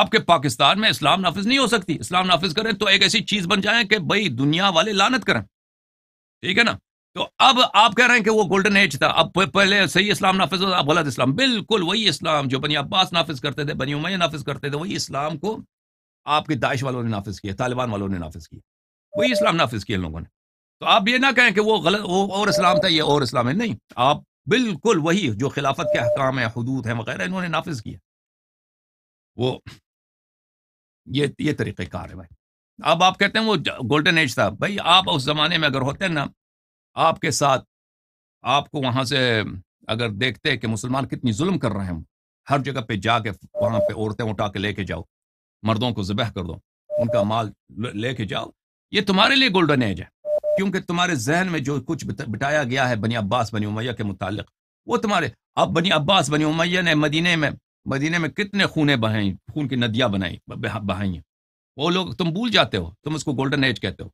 آپ کے پاکستان میں اسلام نافذ نہیں ہو سکتی اسلام نافذ کریں تو ایک ایسی چیز بن جائیں کہ بھائی دنیا والے لانت کریں ٹھیک ہے نا تو اب آپ کہہ رہے ہیں کہ وہ گولڈن ایج تھا اب پہلے صحیح اسلام نافذ ہوتا اب غلط اسلام بالکل وہی اسلام جو بنی عباس نافذ کرتے تھے بنی عمیہ نافذ کرتے تھے وہی اسلام کو آپ کے داعش والوں نے نافذ کیا طالبان والوں نے نافذ کیا وہی اسلام نافذ کیا ان لوگوں نے تو آپ یہ نہ کہیں کہ وہ غلط وہ اور اسلام تھا یہ اور اسلام ہے نہیں آپ بالکل وہی جو خلافت کے احکام ہیں حدود ہیں وغیرہ انہوں نے نافذ کیا وہ یہ یہ طریقہ کار ہے بھائی اب آپ کہتے ہیں وہ گولڈن ایج تھا بھائی آپ اس زمانے میں اگر ہوتے ہیں نا آپ کے ساتھ آپ کو وہاں سے اگر دیکھتے کہ مسلمان کتنی ظلم کر رہے ہیں ہر جگہ پہ جا کے وہاں پہ عورتیں اٹھا کے لے کے جاؤ مردوں کو ذبح کر دو ان کا مال لے کے جاؤ یہ تمہارے لیے گولڈن ایج ہے کیونکہ تمہارے ذہن میں جو کچھ بٹایا گیا ہے بنی عباس بنی امیہ کے متعلق وہ تمہارے اب بنی عباس بنی امیہ نے مدینے میں مدینے میں کتنے خونیں بہائیں خون کی ندیاں بنائی بہائی ہیں وہ لوگ تم بھول جاتے ہو تم اس کو گولڈن ایج کہتے ہو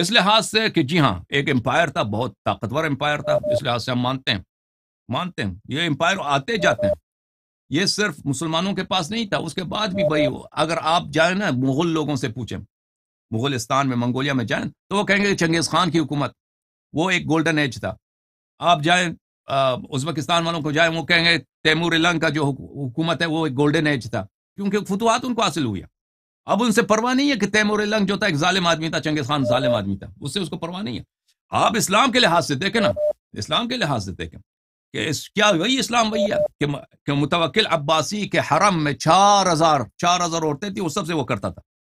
اس لحاظ سے کہ جی ہاں ایک امپائر تھا بہت طاقتور امپائر تھا اس لحاظ سے ہم مانتے ہیں مانتے ہیں یہ امپائر آتے جاتے ہیں یہ صرف مسلمانوں کے پاس نہیں تھا اس کے بعد بھی بھائی اگر آپ جائیں نا مغل لوگوں سے پوچھیں مغلستان میں منگولیا میں جائیں تو وہ کہیں گے کہ چنگیز خان کی حکومت وہ ایک گولڈن ایج تھا آپ جائیں ازبکستان والوں کو جائیں وہ کہیں گے تیمور لنگ کا جو حکومت ہے وہ ایک گولڈن ایج تھا کیونکہ فتوحات ان کو حاصل ہوئی اب ان سے پرواہ نہیں ہے کہ تیمور لنگ جو تھا ایک ظالم آدمی تھا چنگیز خان ظالم آدمی تھا اس سے اس کو پرواہ نہیں ہے آپ اسلام کے لحاظ سے دیکھیں نا اسلام کے لحاظ سے دیکھیں کہ اس کیا وہی اسلام وہی ہے کہ متوکل عباسی کے حرم میں چار ہزار چار ہزار عورتیں تھیں وہ سب سے وہ کرتا تھا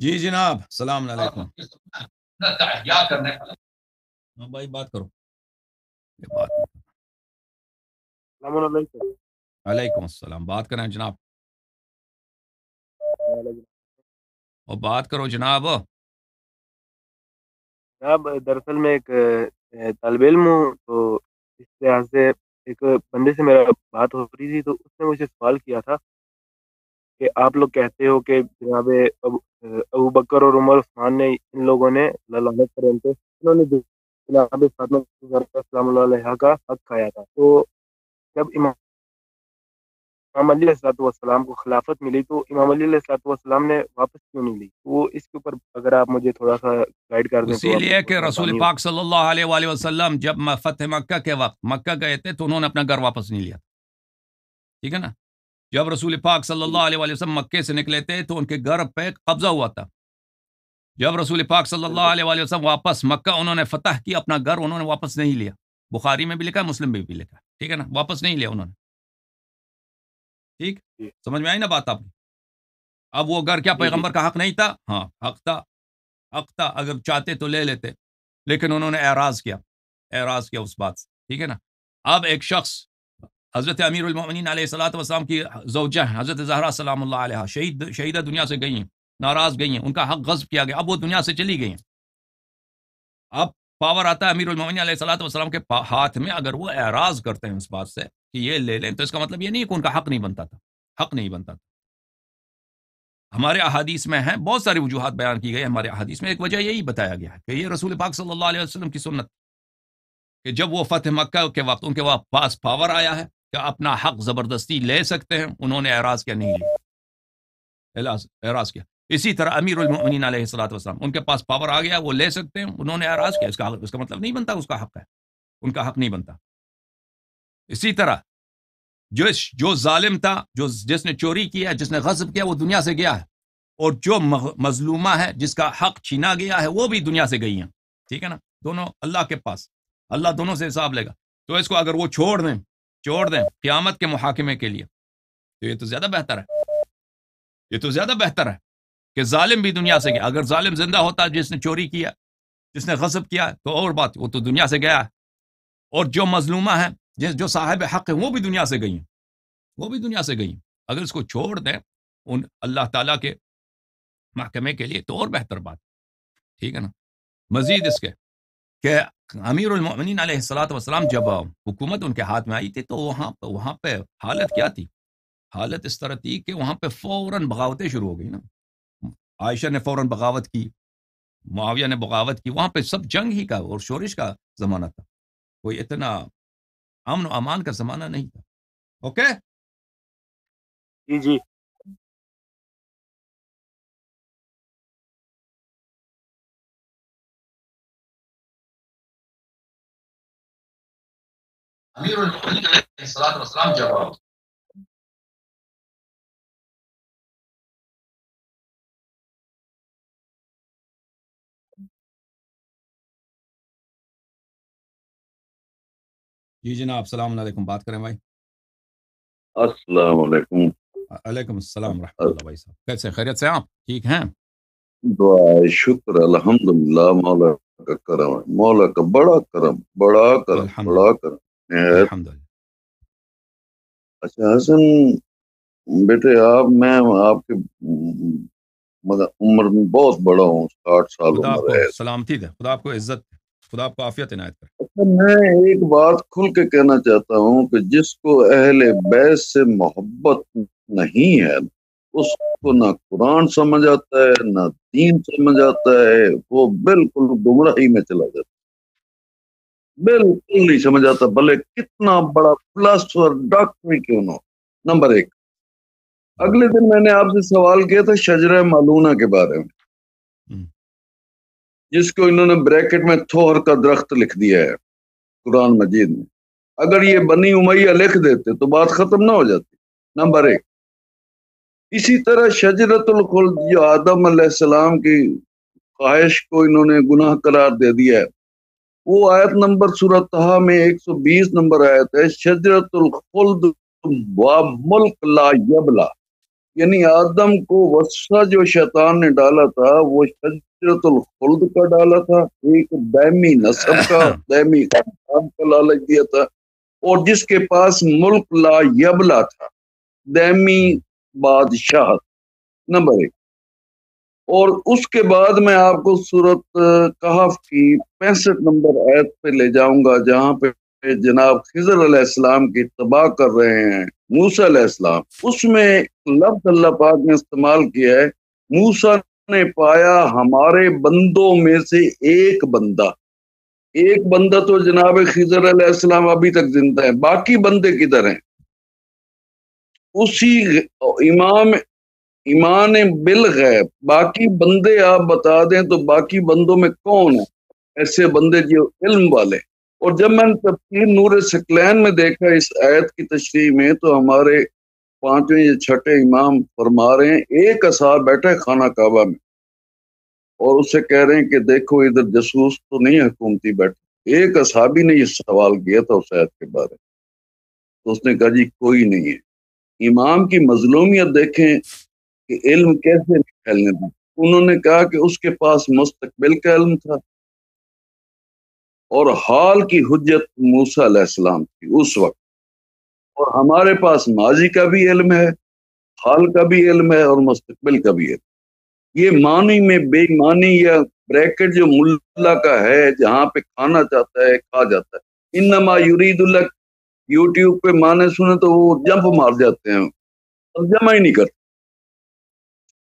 جی جناب السلام علیکم جناب اور بات کرو جناب جناب دراصل میں ایک طالب علم ہوں تو اس لحاظ سے ایک بندے سے میرا بات ہو رہی تھی تو اس نے مجھے سوال کیا تھا کہ آپ لوگ کہتے ہو کہ جناب ابو بکر اور عمر عثمان نے ان لوگوں نے للانت کریں تھے انہوں نے جناب فاطمہ السلام اللہ علیہ کا حق کھایا تھا تو جب امام امام علی علیہ والسلام کو خلافت ملی تو امام علی علیہ السلاط والسلام نے واپس کیوں نہیں لی وہ اس کے اوپر اگر آپ مجھے تھوڑا سا گائیڈ کر دیں اسی لیے کہ رسول پاک صلی اللہ علیہ وآلہ وسلم جب فتح مکہ کے وقت مکہ گئے تھے تو انہوں نے اپنا گھر واپس نہیں لیا ٹھیک ہے نا جب رسول پاک صلی اللہ علیہ وسلم مکے سے نکلے تھے تو ان کے گھر پہ قبضہ ہوا تھا جب رسول پاک صلی اللہ علیہ وسلم واپس مکہ انہوں نے فتح کی اپنا گھر انہوں نے واپس نہیں لیا بخاری میں بھی لکھا ہے مسلم میں بھی لکھا ہے ٹھیک ہے نا واپس نہیں لیا انہوں نے ٹھیک جی۔ سمجھ میں آئی نا بات آپ اب وہ گھر کیا جی، جی۔ پیغمبر کا حق نہیں تھا ہاں حق تھا حق تھا اگر چاہتے تو لے لیتے لیکن انہوں نے اعراض کیا اعراض کیا اس بات سے ٹھیک ہے نا اب ایک شخص حضرت امیر المومنین علیہ صلاۃ وسلام کی زوجہ ہیں حضرت زہرا سلام اللہ علیہ شہید شہیدہ دنیا سے گئی ہیں ناراض گئی ہیں ان کا حق غصب کیا گیا اب وہ دنیا سے چلی گئی ہیں اب پاور آتا ہے امیر المومنین علیہ صلاۃ وسلام کے ہاتھ میں اگر وہ اعراض کرتے ہیں اس بات سے کہ یہ لے لیں تو اس کا مطلب یہ نہیں ہے کہ ان کا حق نہیں بنتا تھا حق نہیں بنتا تھا ہمارے احادیث میں ہیں بہت ساری وجوہات بیان کی گئی ہمارے احادیث میں ایک وجہ یہی بتایا گیا ہے کہ یہ رسول پاک صلی اللہ علیہ وسلم کی سنت کہ جب وہ فتح مکہ کے وقت ان کے وہ پاس پاور آیا ہے کہ اپنا حق زبردستی لے سکتے ہیں انہوں نے اعراض کیا نہیں لیا اعراض کیا اسی طرح امیر المؤمنین علیہ السلات وسلم ان کے پاس پاور آ گیا وہ لے سکتے ہیں انہوں نے اعراض کیا اس کا اس کا مطلب نہیں بنتا اس کا حق ہے ان کا حق نہیں بنتا اسی طرح جو جو ظالم تھا جو جس نے چوری کیا جس نے غصب کیا وہ دنیا سے گیا ہے اور جو مظلومہ ہے جس کا حق چھینا گیا ہے وہ بھی دنیا سے گئی ہیں ٹھیک ہے نا دونوں اللہ کے پاس اللہ دونوں سے حساب لے گا تو اس کو اگر وہ چھوڑ دیں چھوڑ دیں قیامت کے محاکمے کے لیے تو یہ تو زیادہ بہتر ہے یہ تو زیادہ بہتر ہے کہ ظالم بھی دنیا سے گیا اگر ظالم زندہ ہوتا ہے جس نے چوری کیا جس نے غصب کیا تو اور بات وہ تو دنیا سے گیا ہے اور جو مظلومہ ہیں جس جو صاحب حق ہیں وہ بھی دنیا سے گئی ہیں وہ بھی دنیا سے گئی ہیں اگر اس کو چھوڑ دیں ان اللہ تعالیٰ کے محکمے کے لیے تو اور بہتر بات ٹھیک ہے نا مزید اس کے کہ امیر المؤمنین علیہ السلاۃ والسلام جب حکومت ان کے ہاتھ میں آئی تھی تو وہاں پہ وہاں پہ حالت کیا تھی حالت اس طرح تھی کہ وہاں پہ فوراً بغاوتیں شروع ہو گئی نا عائشہ نے فوراً بغاوت کی معاویہ نے بغاوت کی وہاں پہ سب جنگ ہی کا اور شورش کا زمانہ تھا کوئی اتنا امن و امان کا زمانہ نہیں تھا اوکے جی جی امیر علیہ والسلام جی جناب السلام علیکم بات کریں بھائی السلام علیکم علیکم السلام اللہ بھائی صاحب کیسے خیریت سے آپ ٹھیک ہیں دعا شکر الحمدللہ مولا کا کرم کا بڑا کرم بڑا کرم بڑا کرم الحمد للہ اچھا حسن بیٹے آپ میں آپ کے مطلب عمر میں بہت بڑا ہوں آٹھ سال سلامتی دے خدا خدا آپ آپ کو کو عزت عنایت کر اچھا، میں ایک بات کھل کے کہنا چاہتا ہوں کہ جس کو اہل بیس سے محبت نہیں ہے اس کو نہ قرآن سمجھ آتا ہے نہ دین سمجھ آتا ہے وہ بالکل گمراہی میں چلا جاتا ہے بالکل نہیں سمجھ آتا بھلے کتنا بڑا ڈاکٹر ہی کیوں نہ نمبر ایک اگلے دن میں نے آپ سے سوال کیا تھا شجرہ مالون کے بارے میں جس کو انہوں نے بریکٹ میں تھوہر کا درخت لکھ دیا ہے قرآن مجید میں اگر یہ بنی امیہ لکھ دیتے تو بات ختم نہ ہو جاتی نمبر ایک اسی طرح شجرت الخلد جو آدم علیہ السلام کی خواہش کو انہوں نے گناہ قرار دے دیا ہے وہ آیت نمبر میں ایک سو بیس نمبر آیت ہے شجرت الخلد و ملک لا یبلا یعنی آدم کو جو شیطان نے ڈالا تھا وہ شجرت الخلد کا ڈالا تھا ایک دہمی نسب کا دہمی (laughs) خاندان کا لالچ دیا تھا اور جس کے پاس ملک لا یبلا تھا دہمی بادشاہ نمبر ایک اور اس کے بعد میں آپ کو صورت کی پینسٹھ نمبر آیت پہ لے جاؤں گا جہاں پہ جناب خضر علیہ السلام کی تباہ کر رہے ہیں موسا علیہ السلام اس میں لفظ اللہ پاک نے استعمال کیا ہے موسا نے پایا ہمارے بندوں میں سے ایک بندہ ایک بندہ تو جناب خضر علیہ السلام ابھی تک زندہ ہے باقی بندے کدھر ہیں اسی امام ایمان بالغیب باقی بندے آپ بتا دیں تو باقی بندوں میں کون ہے ایسے بندے جو علم والے اور جب میں نے نور سکلین میں دیکھا اس عید کی تشریح میں تو ہمارے پانچویں یا چھٹے امام فرما رہے ہیں ایک بیٹھا بیٹھے خانہ کعبہ میں اور اسے کہہ رہے ہیں کہ دیکھو ادھر جسوس تو نہیں حکومتی بیٹھ ایک اصحابی نے یہ سوال کیا تھا اس عید کے بارے میں اس نے کہا جی کوئی نہیں ہے امام کی مظلومیت دیکھیں کہ علم کیسے پھیلنے تھا انہوں نے کہا کہ اس کے پاس مستقبل کا علم تھا اور حال کی حجت موسا علیہ السلام تھی اس وقت اور ہمارے پاس ماضی کا بھی علم ہے حال کا بھی علم ہے اور مستقبل کا بھی علم یہ معنی میں بے معنی یا بریکٹ جو ملا کا ہے جہاں پہ کھانا چاہتا ہے کھا جاتا ہے یرید اللہ یوٹیوب پہ معنی سنے تو وہ جمپ مار جاتے ہیں جمع ہی نہیں کرتے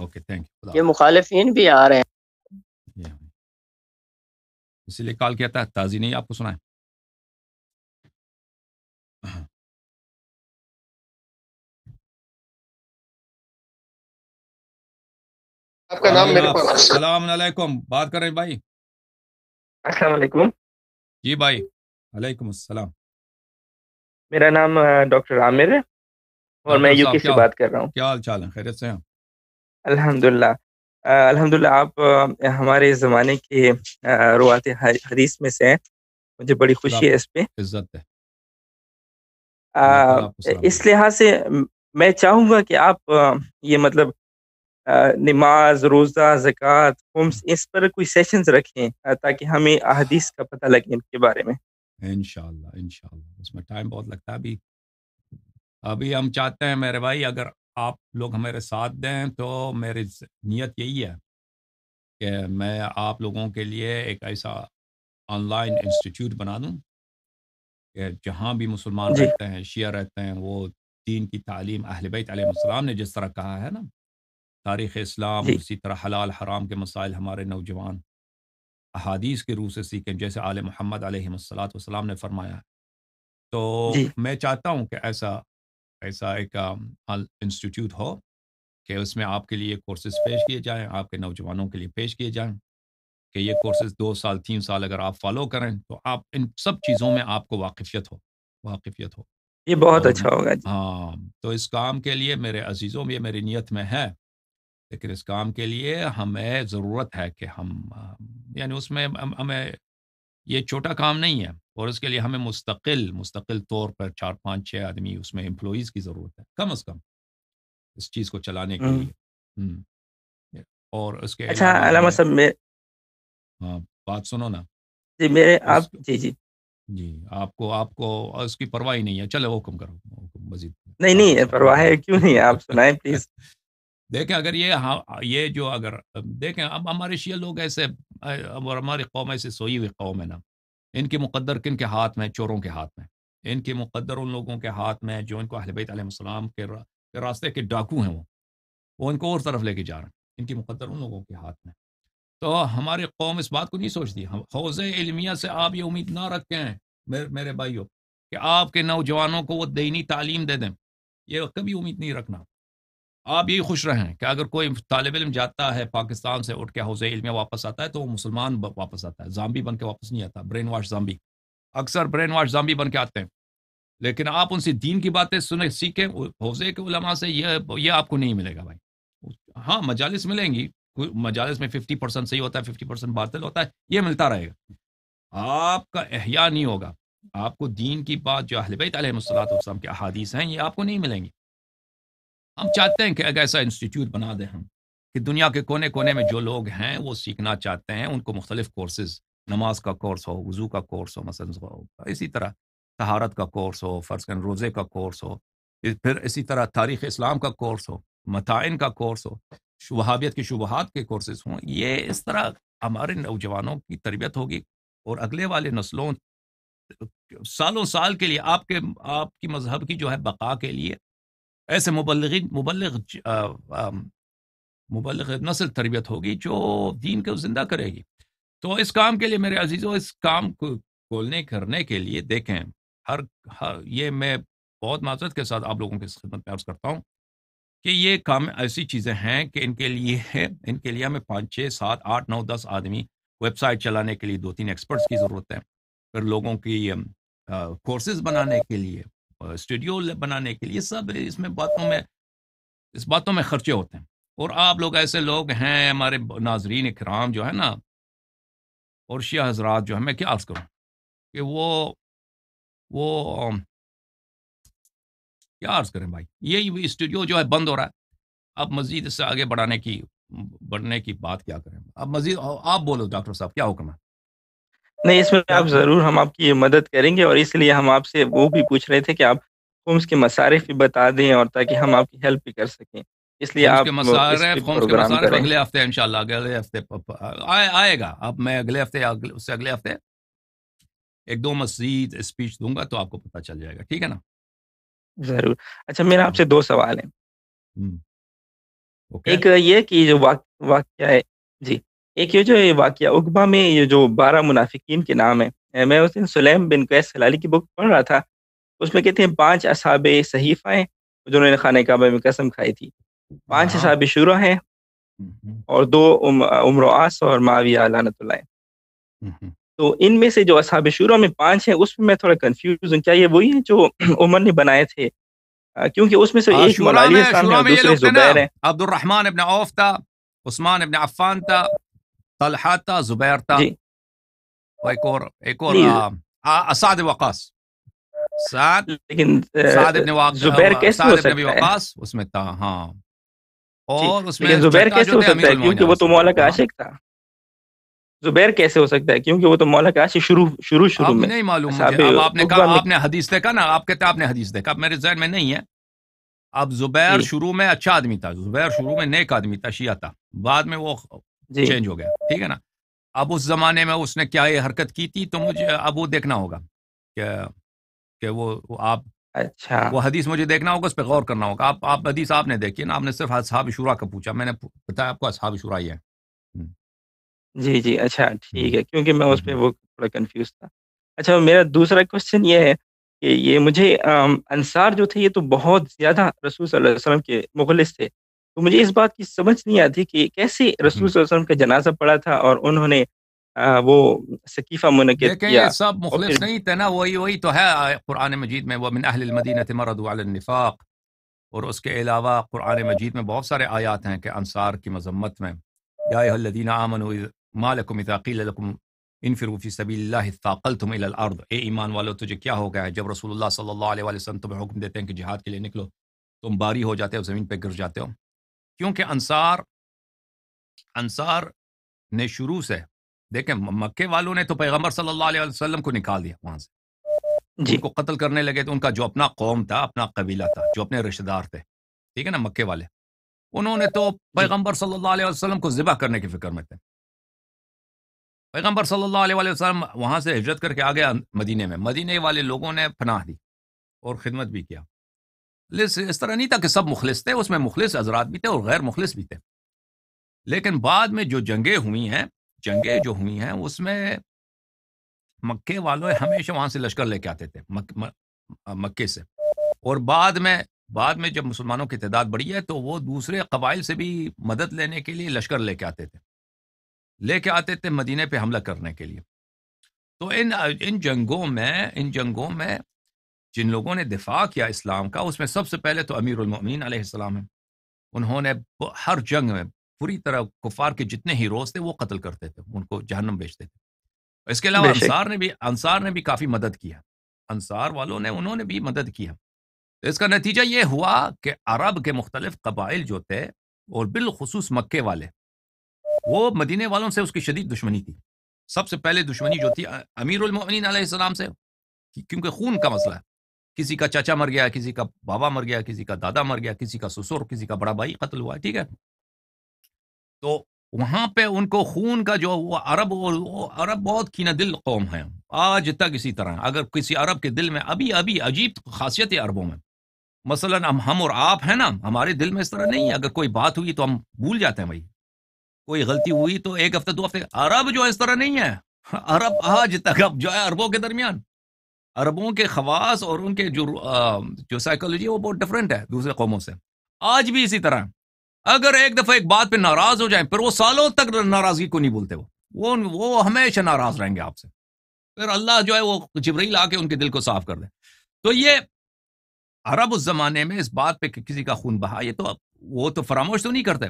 اوکے تھینک یو یہ مخالفین بھی آ رہے ہیں اسی لیے کال کیا تھا تازی نہیں آپ کو سنا ہے ہاں۔ السلام علیکم بات کر رہے ہیں بھائی السلام علیکم جی بھائی وعلیکم السلام میرا نام ڈاکٹر عامر ہے اور میں یو کے سے بات کر رہا ہوں کیا حال چال ہے خیریت سے ہیں الحمدللہ الحمدللہ آپ ہمارے زمانے کے روات حدیث میں سے ہیں مجھے بڑی خوشی ہے اس پہ عزت ہے اس لحاظ سے میں چاہوں گا کہ آپ یہ مطلب نماز روزہ زکوٰۃ ہومس اس پر کوئی سیشنز رکھیں تاکہ ہمیں احادیث کا پتہ لگے ان کے بارے میں انشاءاللہ انشاءاللہ اس میں ٹائم بہت لگتا ہے ابھی ابھی ہم چاہتے ہیں میرے بھائی اگر آپ لوگ ہمارے ساتھ دیں تو میری نیت یہی ہے کہ میں آپ لوگوں کے لیے ایک ایسا آن لائن انسٹیٹیوٹ بنا دوں کہ جہاں بھی مسلمان جی. رہتے ہیں شیعہ رہتے ہیں وہ دین کی تعلیم اہل بیت علیہ السلام نے جس طرح کہا ہے نا تاریخ اسلام جی. اسی طرح حلال حرام کے مسائل ہمارے نوجوان احادیث کے روح سے سیکھیں جیسے آل محمد علیہ السلاۃ وسلام نے فرمایا تو جی. میں چاہتا ہوں کہ ایسا ایسا ایک انسٹیٹیوٹ ہو کہ اس میں آپ کے لیے کورسز پیش کیے جائیں آپ کے نوجوانوں کے لیے پیش کیے جائیں کہ یہ کورسز دو سال تین سال اگر آپ فالو کریں تو آپ ان سب چیزوں میں آپ کو واقفیت ہو واقفیت ہو یہ بہت اچھا ہوگا جی۔ ہاں تو اس کام کے لیے میرے عزیزوں یہ میری نیت میں ہے لیکن اس کام کے لیے ہمیں ضرورت ہے کہ ہم یعنی اس میں ہمیں یہ چھوٹا کام نہیں ہے اور اس کے لیے ہمیں مستقل مستقل طور پر چار پانچ چھ آدمی اس میں امپلائیز کی ضرورت ہے کم از کم اس چیز کو چلانے کے کے لیے اور اس اچھا، ہاں بات سنو نا جی، میرے آپ جی جی جی آپ کو آپ کو اس کی ہی نہیں ہے چلو کرو مزید نہیں نہیں (laughs) پرواہ ہے کیوں نہیں آپ سنائیں پلیز دیکھیں اگر یہ ہاں یہ جو اگر دیکھیں اب ہمارے شیعہ لوگ ایسے اور ہماری قوم ایسے سوئی ہوئی قوم ہے نا ان کے مقدر کن کے ہاتھ میں چوروں کے ہاتھ میں ان کے مقدر ان لوگوں کے ہاتھ میں جو ان کو اہل بیت علیہ السلام کے راستے کے ڈاکو ہیں وہ وہ ان کو اور طرف لے کے جا رہے ہیں ان کے مقدر ان لوگوں کے ہاتھ میں تو ہماری قوم اس بات کو نہیں سوچتی ہم علمیہ سے آپ یہ امید نہ رکھیں میرے بھائیوں کہ آپ کے نوجوانوں کو وہ دینی تعلیم دے دیں یہ کبھی امید نہیں رکھنا آپ یہی خوش رہیں کہ اگر کوئی طالب علم جاتا ہے پاکستان سے اٹھ کے حوضۂ علم واپس آتا ہے تو وہ مسلمان واپس آتا ہے زامبی بن کے واپس نہیں آتا برین واش زامبی اکثر برین واش زامبی بن کے آتے ہیں لیکن آپ ان سے دین کی باتیں سنیں سیکھیں حوضے کے علماء سے یہ یہ آپ کو نہیں ملے گا بھائی ہاں مجالس ملیں گی مجالس میں ففٹی پرسینٹ صحیح ہوتا ہے ففٹی پرسینٹ باطل ہوتا ہے یہ ملتا رہے گا آپ کا احیا نہیں ہوگا آپ کو دین کی بات جو اہل بیت علیہ السلام کے احادیث ہیں یہ آپ کو نہیں ملیں گی ہم چاہتے ہیں کہ ایک ایسا انسٹیٹیوٹ بنا دیں ہم کہ دنیا کے کونے کونے میں جو لوگ ہیں وہ سیکھنا چاہتے ہیں ان کو مختلف کورسز نماز کا کورس ہو وضو کا کورس ہو مصنفہ ہو اسی طرح تہارت کا کورس ہو فرض کن روزے کا کورس ہو پھر اسی طرح تاریخ اسلام کا کورس ہو متعین کا کورس ہو شہابیت کی شبہات کے کورسز ہوں یہ اس طرح ہمارے نوجوانوں کی تربیت ہوگی اور اگلے والے نسلوں سالوں سال کے لیے آپ کے آپ کی مذہب کی جو ہے بقا کے لیے ایسے مبلغ مبلغ مبلغ نسل تربیت ہوگی جو دین کو زندہ کرے گی تو اس کام کے لیے میرے عزیز اس کام کو کھولنے کرنے کے لیے دیکھیں ہر ہر یہ میں بہت معذرت کے ساتھ آپ لوگوں کی خدمت میں عرض کرتا ہوں کہ یہ کام ایسی چیزیں ہیں کہ ان کے لیے ان کے لیے ہمیں پانچ چھ سات آٹھ نو دس آدمی ویب سائٹ چلانے کے لیے دو تین ایکسپرٹس کی ضرورت ہے پھر لوگوں کی کورسز بنانے کے لیے اسٹوڈیو بنانے کے لیے سب اس میں باتوں میں اس باتوں میں خرچے ہوتے ہیں اور آپ لوگ ایسے لوگ ہیں ہمارے ناظرین اکرام جو ہے نا اور شیعہ حضرات جو ہے میں کیا عرض کروں کہ وہ وہ کیا عرض کریں بھائی یہی اسٹوڈیو جو ہے بند ہو رہا ہے اب مزید اس سے آگے بڑھانے کی بڑھنے کی بات کیا کریں اب مزید آپ بولو ڈاکٹر صاحب کیا حکم ہے نہیں اس میں آپ ضرور ہم آپ کی مدد کریں گے اور اس لیے ہم آپ سے وہ بھی پوچھ رہے تھے کہ آپ کے مصارف بھی بتا دیں اور تاکہ ہم آپ کی ہیلپ بھی کر سکیں اس لیے آپ اگلے اگلے ہفتے ہفتے آئے گا اب میں اگلے ہفتے اس سے اگلے ہفتے ایک دو مزید اسپیچ دوں گا تو آپ کو پتہ چل جائے گا ٹھیک ہے نا ضرور اچھا میرا آپ سے دو سوال ہیں ایک یہ کہ جو واقعہ ہے جی ایک یہ جو ہے واقعہ اقبا میں یہ جو بارہ منافقین کے نام ہیں میں اس دن سلیم بن قیس سلالی کی بک پڑھ رہا تھا اس میں کہتے ہیں پانچ اصحاب صحیفہ ہیں جنہوں نے خانہ کعبہ میں قسم کھائی تھی پانچ اصحاب شورا ہیں اور دو عمر و آس اور معاویہ لانت اللہ تو ان میں سے جو اصحاب شورا میں پانچ ہیں اس میں میں تھوڑا ہوں کیا یہ وہی ہیں جو (clears throat) عمر نے بنائے تھے کیونکہ اس میں سے ایک دوسرے زبیر ہیں ابن ابن عوف تھا تھا عثمان عفان طلحاتا زبیرتا جی. اور ایک اور ایک اور جی. اسعد وقاص سعد لیکن سعد ابن وقاص زبیر کیسے ہو سکتا ہے وقاص اس میں تھا ہاں جی، اور اس میں زبیر کیسے ہو سکتا ہے کیونکہ وہ تو مولا کا عاشق تھا زبیر کیسے ہو سکتا ہے کیونکہ وہ تو مولا کا عاشق شروع شروع شروع میں نہیں معلوم مجھے اب آپ نے کہا آپ نے حدیث دیکھا نا آپ کہتے ہیں آپ نے حدیث دیکھا میرے ذہن میں نہیں ہے اب زبیر جی۔ شروع میں اچھا آدمی تھا زبیر شروع میں نیک آدمی تھا شیعہ تھا بعد میں وہ جی۔ چینج ہو گیا ٹھیک ہے نا اب اس زمانے میں اس نے کیا یہ حرکت کی تھی تو مجھے اب وہ دیکھنا ہوگا کہ وہ آپ اچھا وہ حدیث مجھے دیکھنا ہوگا اس پہ غور کرنا ہوگا آپ آپ حدیث آپ نے دیکھی نا آپ نے صرف اصحاب شورا کا پوچھا میں نے بتایا آپ کو اصحاب ہی یہ جی جی اچھا ٹھیک ہے کیونکہ میں اس پہ وہ تھوڑا کنفیوز تھا اچھا میرا دوسرا کوشچن یہ ہے کہ یہ مجھے انصار جو تھے یہ تو بہت زیادہ رسول صلی اللہ علیہ وسلم کے مغلس تھے تو مجھے اس بات کی سمجھ نہیں آتی کہ کیسے رسول صلی اللہ علیہ وسلم کا جنازہ پڑا تھا اور انہوں نے وہ سقیفہ منعقد کیا سب مخلص نہیں تھے نا وہی وہی تو ہے قرآن مجید میں وہ من اہل المدینہ مردو علی النفاق اور اس کے علاوہ قرآن مجید میں بہت سارے آیات ہیں کہ انصار کی مذمت میں یا ایہا الذین آمنوا ما لکم اذا قیل لکم انفروا فی سبیل اللہ اثاقلتم الی الارض اے ایمان والو تجھے کیا ہو گیا ہے جب رسول اللہ صلی اللہ علیہ وسلم تمہیں حکم دیتے ہیں کہ جہاد کے لیے نکلو تم باری ہو جاتے ہو زمین پہ گر جاتے ہو کیونکہ انصار انصار نے شروع سے دیکھیں مکے والوں نے تو پیغمبر صلی اللہ علیہ وسلم کو نکال دیا وہاں سے جی۔ ان کو قتل کرنے لگے تو ان کا جو اپنا قوم تھا اپنا قبیلہ تھا جو اپنے رشتے دار تھے ٹھیک ہے نا مکے والے انہوں نے تو جی۔ پیغمبر صلی اللہ علیہ وسلم کو ذبح کرنے کی فکر میں تھے پیغمبر صلی اللہ علیہ وسلم وہاں سے ہجرت کر کے آ گیا مدینے میں مدینے والے لوگوں نے پناہ دی اور خدمت بھی کیا اس طرح نہیں تھا کہ سب مخلص تھے اس میں مخلص حضرات بھی تھے اور غیر مخلص بھی تھے لیکن بعد میں جو جنگیں ہوئی ہیں جنگیں جو ہوئی ہیں اس میں مکے والے ہمیشہ وہاں سے لشکر لے کے آتے تھے مکے سے اور بعد میں بعد میں جب مسلمانوں کی تعداد بڑھی ہے تو وہ دوسرے قبائل سے بھی مدد لینے کے لیے لشکر لے کے آتے تھے لے کے آتے تھے مدینہ پہ حملہ کرنے کے لیے تو ان ان جنگوں میں ان جنگوں میں جن لوگوں نے دفاع کیا اسلام کا اس میں سب سے پہلے تو امیر المین علیہ السلام ہیں انہوں نے ہر جنگ میں پوری طرح کفار کے جتنے ہی روز تھے وہ قتل کرتے تھے ان کو جہنم بیچتے تھے اس کے علاوہ انصار نے بھی انصار نے بھی کافی مدد کیا انصار والوں نے انہوں نے بھی مدد کیا اس کا نتیجہ یہ ہوا کہ عرب کے مختلف قبائل جو تھے اور بالخصوص مکے والے وہ مدینے والوں سے اس کی شدید دشمنی تھی سب سے پہلے دشمنی جو تھی امیر المؤمنین علیہ السلام سے کیونکہ خون کا مسئلہ ہے کسی کا چچا مر گیا کسی کا بابا مر گیا کسی کا دادا مر گیا کسی کا سسر کسی کا بڑا بھائی قتل ہوا ٹھیک ہے تو وہاں پہ ان کو خون کا جو وہ عرب وہ عرب بہت کینا دل قوم ہے آج تک اسی طرح اگر کسی عرب کے دل میں ابھی ابھی عجیب خاصیت ہے عربوں میں مثلا ہم اور آپ ہیں نا ہمارے دل میں اس طرح نہیں ہے اگر کوئی بات ہوئی تو ہم بھول جاتے ہیں بھائی کوئی غلطی ہوئی تو ایک ہفتے دو ہفتے عرب جو ہے اس طرح نہیں ہے عرب آج تک اب جو ہے عربوں کے درمیان عربوں کے خواص اور ان کے جو جو سائیکولوجی ہے وہ بہت ڈفرینٹ ہے دوسرے قوموں سے آج بھی اسی طرح اگر ایک دفعہ ایک بات پہ ناراض ہو جائیں پھر وہ سالوں تک ناراضگی کو نہیں بولتے وہ وہ ہمیشہ ناراض رہیں گے آپ سے پھر اللہ جو ہے وہ جبری لا کے ان کے دل کو صاف کر دے تو یہ عرب اس زمانے میں اس بات پہ کسی کا خون بہا یہ تو وہ تو فراموش تو نہیں کرتے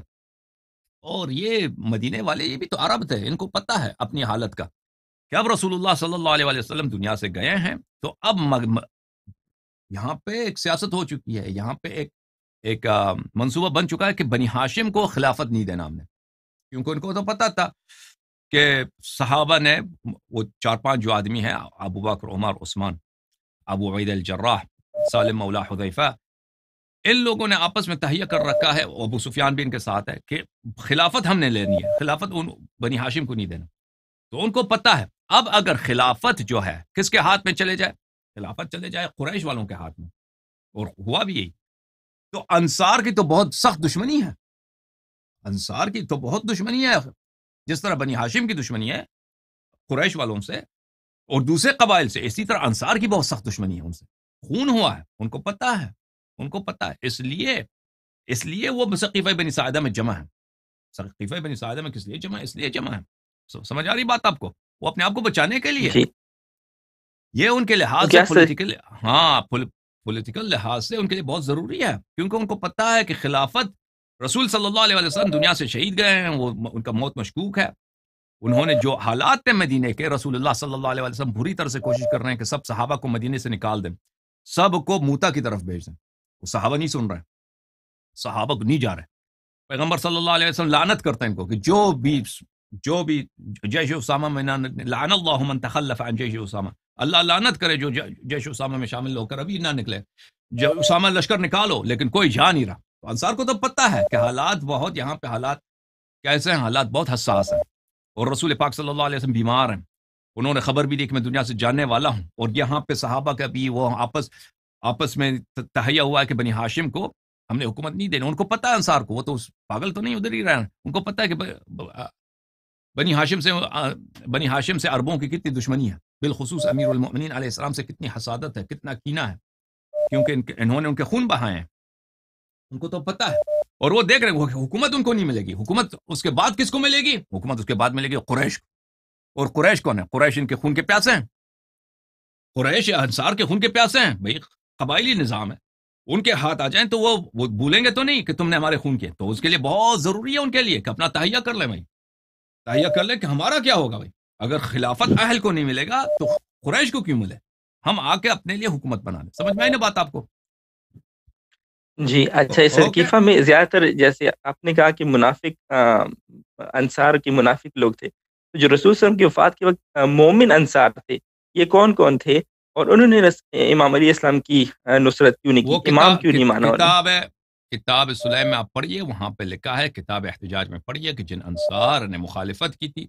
اور یہ مدینے والے یہ بھی تو عرب تھے ان کو پتہ ہے اپنی حالت کا کہ اب رسول اللہ صلی اللہ علیہ وسلم دنیا سے گئے ہیں تو اب یہاں پہ ایک سیاست ہو چکی ہے یہاں پہ ایک ایک منصوبہ بن چکا ہے کہ بنی ہاشم کو خلافت نہیں دینا ہم نے کیونکہ ان کو تو پتہ تھا کہ صحابہ نے وہ چار پانچ جو آدمی ہیں ابو بکر عمر عثمان ابو عید الجراح سالم مولا حذیفہ ان لوگوں نے آپس میں تہیہ کر رکھا ہے ابو سفیان بھی ان کے ساتھ ہے کہ خلافت ہم نے لینی ہے خلافت ان بنی ہاشم کو نہیں دینا تو ان کو پتہ ہے اب اگر خلافت جو ہے کس کے ہاتھ میں چلے جائے خلافت چلے جائے قریش والوں کے ہاتھ میں اور ہوا بھی یہی تو انصار کی تو بہت سخت دشمنی ہے انصار کی تو بہت دشمنی ہے جس طرح بنی ہاشم کی دشمنی ہے قریش والوں سے اور دوسرے قبائل سے اسی طرح انصار کی بہت سخت دشمنی ہے ان سے خون ہوا ہے ان کو پتہ ہے ان کو پتا ہے اس لیے اس لیے وہ ثقیفہ بنی سعدہ میں جمع ہے ثقیفہ بنی سعدہ میں کس لیے جمع ہے اس لیے جمع ہے سمجھ آ رہی بات آپ کو وہ اپنے آپ کو بچانے کے لیے جی۔ یہ ان کے لحاظ سے پولیٹیکل ہاں پولیٹیکل لحاظ سے ان کے لیے بہت ضروری ہے کیونکہ ان کو پتا ہے کہ خلافت رسول صلی اللہ علیہ وسلم دنیا سے شہید گئے ہیں وہ ان کا موت مشکوک ہے انہوں نے جو حالات ہیں مدینے کے رسول اللہ صلی اللہ علیہ وسلم بری طرح سے کوشش کر رہے ہیں کہ سب صحابہ کو مدینے سے نکال دیں سب کو موتا کی طرف بھیج دیں وہ صحابہ نہیں سن رہے صحابہ نہیں جا رہے پیغمبر صلی اللہ علیہ وسلم لانت کرتے ہیں ان کو کہ جو بھی جو بھی جیش اسامہ میں اللہ من تخلف عن جیش اسامہ اللہ لعنت کرے جو جیش اسامہ میں شامل ہو کر ابھی نہ نکلے جب اسامہ لشکر نکالو لیکن کوئی جا نہیں رہا انصار کو تو پتہ ہے کہ حالات بہت یہاں پہ حالات کیسے ہیں حالات بہت حساس ہیں اور رسول پاک صلی اللہ علیہ وسلم بیمار ہیں انہوں نے خبر بھی دی کہ میں دنیا سے جانے والا ہوں اور یہاں پہ صحابہ کا بھی وہ آپس آپس میں تہیا ہوا ہے کہ بنی ہاشم کو ہم نے حکومت نہیں دینی ان کو پتہ ہے انصار کو وہ تو پاگل تو نہیں ادھر ہی رہے ہیں ان کو پتہ ہے کہ بنی ہاشم سے بنی ہاشم سے عربوں کی کتنی دشمنی ہے بالخصوص امیر المؤمنین علیہ السلام سے کتنی حسادت ہے کتنا کینہ ہے کیونکہ انہوں نے ان کے خون بہائے ہیں ان کو تو پتہ ہے اور وہ دیکھ رہے ہیں حکومت ان کو نہیں ملے گی حکومت اس کے بعد کس کو ملے گی حکومت اس کے بعد ملے گی قریش اور قریش کون ہے قریش ان کے خون کے پیاسے ہیں قریش انصار کے خون کے پیاسے ہیں بھائی قبائلی نظام ہے ان کے ہاتھ آ جائیں تو وہ بھولیں گے تو نہیں کہ تم نے ہمارے خون کیے تو اس کے لیے بہت ضروری ہے ان کے لیے کہ اپنا تہیا کر لیں بھائی تہیا کر لے کہ ہمارا کیا ہوگا بھائی اگر خلافت اہل کو نہیں ملے گا تو قریش کو کیوں ملے ہم آ کے اپنے لیے حکومت بنا لیں سمجھ میں آئی نا بات آپ کو جی اچھا اس سرکیفہ میں زیادہ تر جیسے آپ نے کہا کہ منافق انصار کے منافق لوگ تھے تو جو رسول صلی اللہ علیہ وسلم کی وفات کے وقت مومن انصار تھے یہ کون کون تھے اور انہوں نے امام علیہ السلام کی نصرت کیوں نہیں کی امام کیوں نہیں مانا کتاب ہے کتاب سلیم میں آپ پڑھیے وہاں پہ لکھا ہے کتاب احتجاج میں پڑھیے کہ جن انصار نے مخالفت کی تھی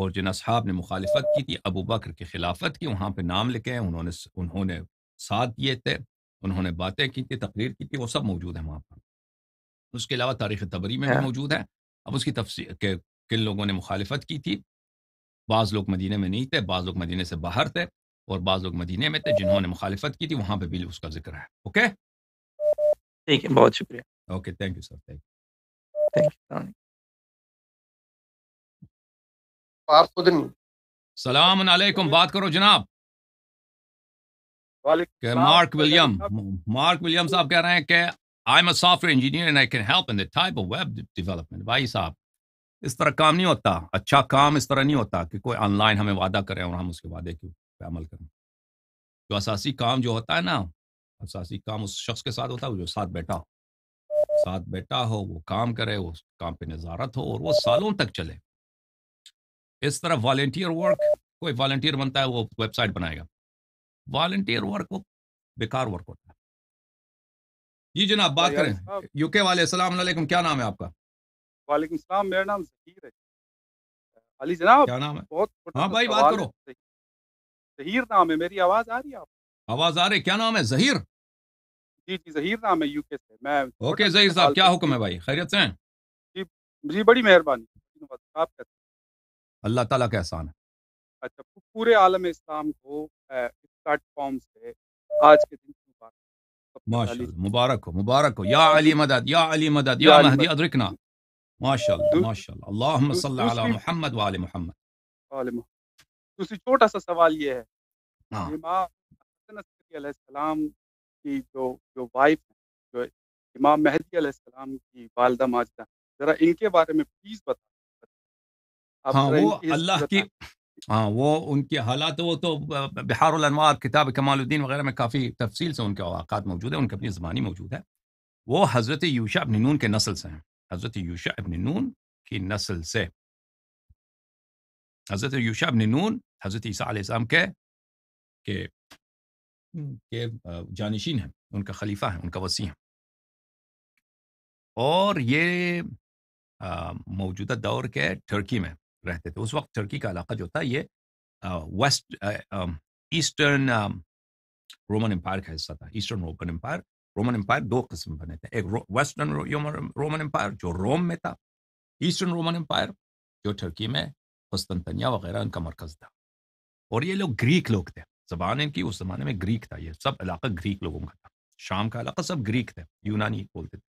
اور جن اصحاب نے مخالفت کی تھی ابو بکر کی خلافت کی وہاں پہ نام لکھے ہیں انہوں نے انہوں نے ساتھ دیے تھے انہوں نے باتیں کی تھی تقریر کی تھی وہ سب موجود ہیں وہاں پر اس کے علاوہ تاریخ تبری میں بھی ہاں۔ موجود ہیں اب اس کی تفصیل کہ کن لوگوں نے مخالفت کی تھی بعض لوگ مدینہ میں نہیں تھے بعض لوگ مدینہ سے باہر تھے اور بعض لوگ مدینہ میں تھے جنہوں نے مخالفت کی تھی وہاں پہ بھی اس کا ذکر ہے اوکے ٹھیک ہے بہت شکریہ okay thank you sir thank you السلام علیکم بات کرو جناب مارک ولیم مارک ولیم صاحب کہہ رہے ہیں کہ I am a software engineer اس طرح کام نہیں ہوتا اچھا کام اس طرح نہیں ہوتا کہ کوئی آن لائن ہمیں وعدہ کریں اور ہم اس کے وعدے کے عمل کریں جو اساسی کام جو ہوتا ہے نا اساسی کام اس شخص کے ساتھ ہوتا ہے جو ساتھ بیٹا ہو ساتھ بیٹا ہو وہ کام کرے وہ کام پہ نظارت ہو اور وہ سالوں تک چلے اس طرح ورک کوئی والنٹیئر بنتا ہے وہ ویب سائٹ بنائے گا ورک وہ بیکار ورک ہوتا ہے جی جناب بات کریں یو کے والے السلام علیکم کیا نام ہے آپ کا وعلیکم السلام میرا نام ظہیر ہے علی جناب کیا نام ہے ہاں بھائی بات کرو ظہیر نام ہے میری آواز آ رہی ہے آپ آواز آ رہی کیا نام ہے ظہیر جی جی ظہیر نام ہے یو کے سے میں اوکے ظہیر صاحب کیا حکم ہے بھائی خیریت سے ہیں جی جی بڑی مہربانی آپ کہتے اللہ تعالیٰ کا احسان ہے اچھا پورے عالم اسلام کو اس پلیٹ فارم سے آج کے دن ماشاءاللہ مبارک ہو مبارک ہو یا علی جی۔ مدد یا علی مدد یا مہدی ادرکنا ماشاءاللہ ماشاءاللہ اللہم صلی علی محمد و علی محمد دوسری چھوٹا سا سوال یہ ہے ہاں۔ مہدی علیہ السلام کی جو جو جو وائف ہیں امام مہدی علیہ السلام کی والدہ ماجدہ ذرا ان کے بارے میں پلیز بتا ہاں،, ہاں وہ ان کے حالات وہ تو بہار الانوار کتاب کمال الدین وغیرہ میں کافی تفصیل سے ان کے اوقات موجود ہیں ان کی اپنی زبانی موجود ہے وہ حضرت یوشا ابن نون کے نسل سے ہیں حضرت یوشا ابن نون کی نسل سے حضرت یوشا ابن نون حضرت عیسیٰ علیہ السلام کے کہ کے جانشین ہیں ان کا خلیفہ ہے ان کا وسیع ہے اور یہ موجودہ دور کے ٹرکی میں رہتے تھے اس وقت ٹرکی کا علاقہ جو تھا یہ ویسٹ ایسٹرن رومن امپائر کا حصہ تھا eastern Roman empire Roman empire دو قسم بنے تھے ایک ویسٹرن رومن امپائر جو روم میں تھا ایسٹرن رومن امپائر جو ٹرکی میں قسطنطنیہ وغیرہ ان کا مرکز تھا اور یہ لوگ گریک لوگ تھے زبان ان کی اس زمانے میں گریک تھا یہ سب علاقہ گریک لوگوں کا تھا شام کا علاقہ سب گریک تھے یونانی بولتے تھے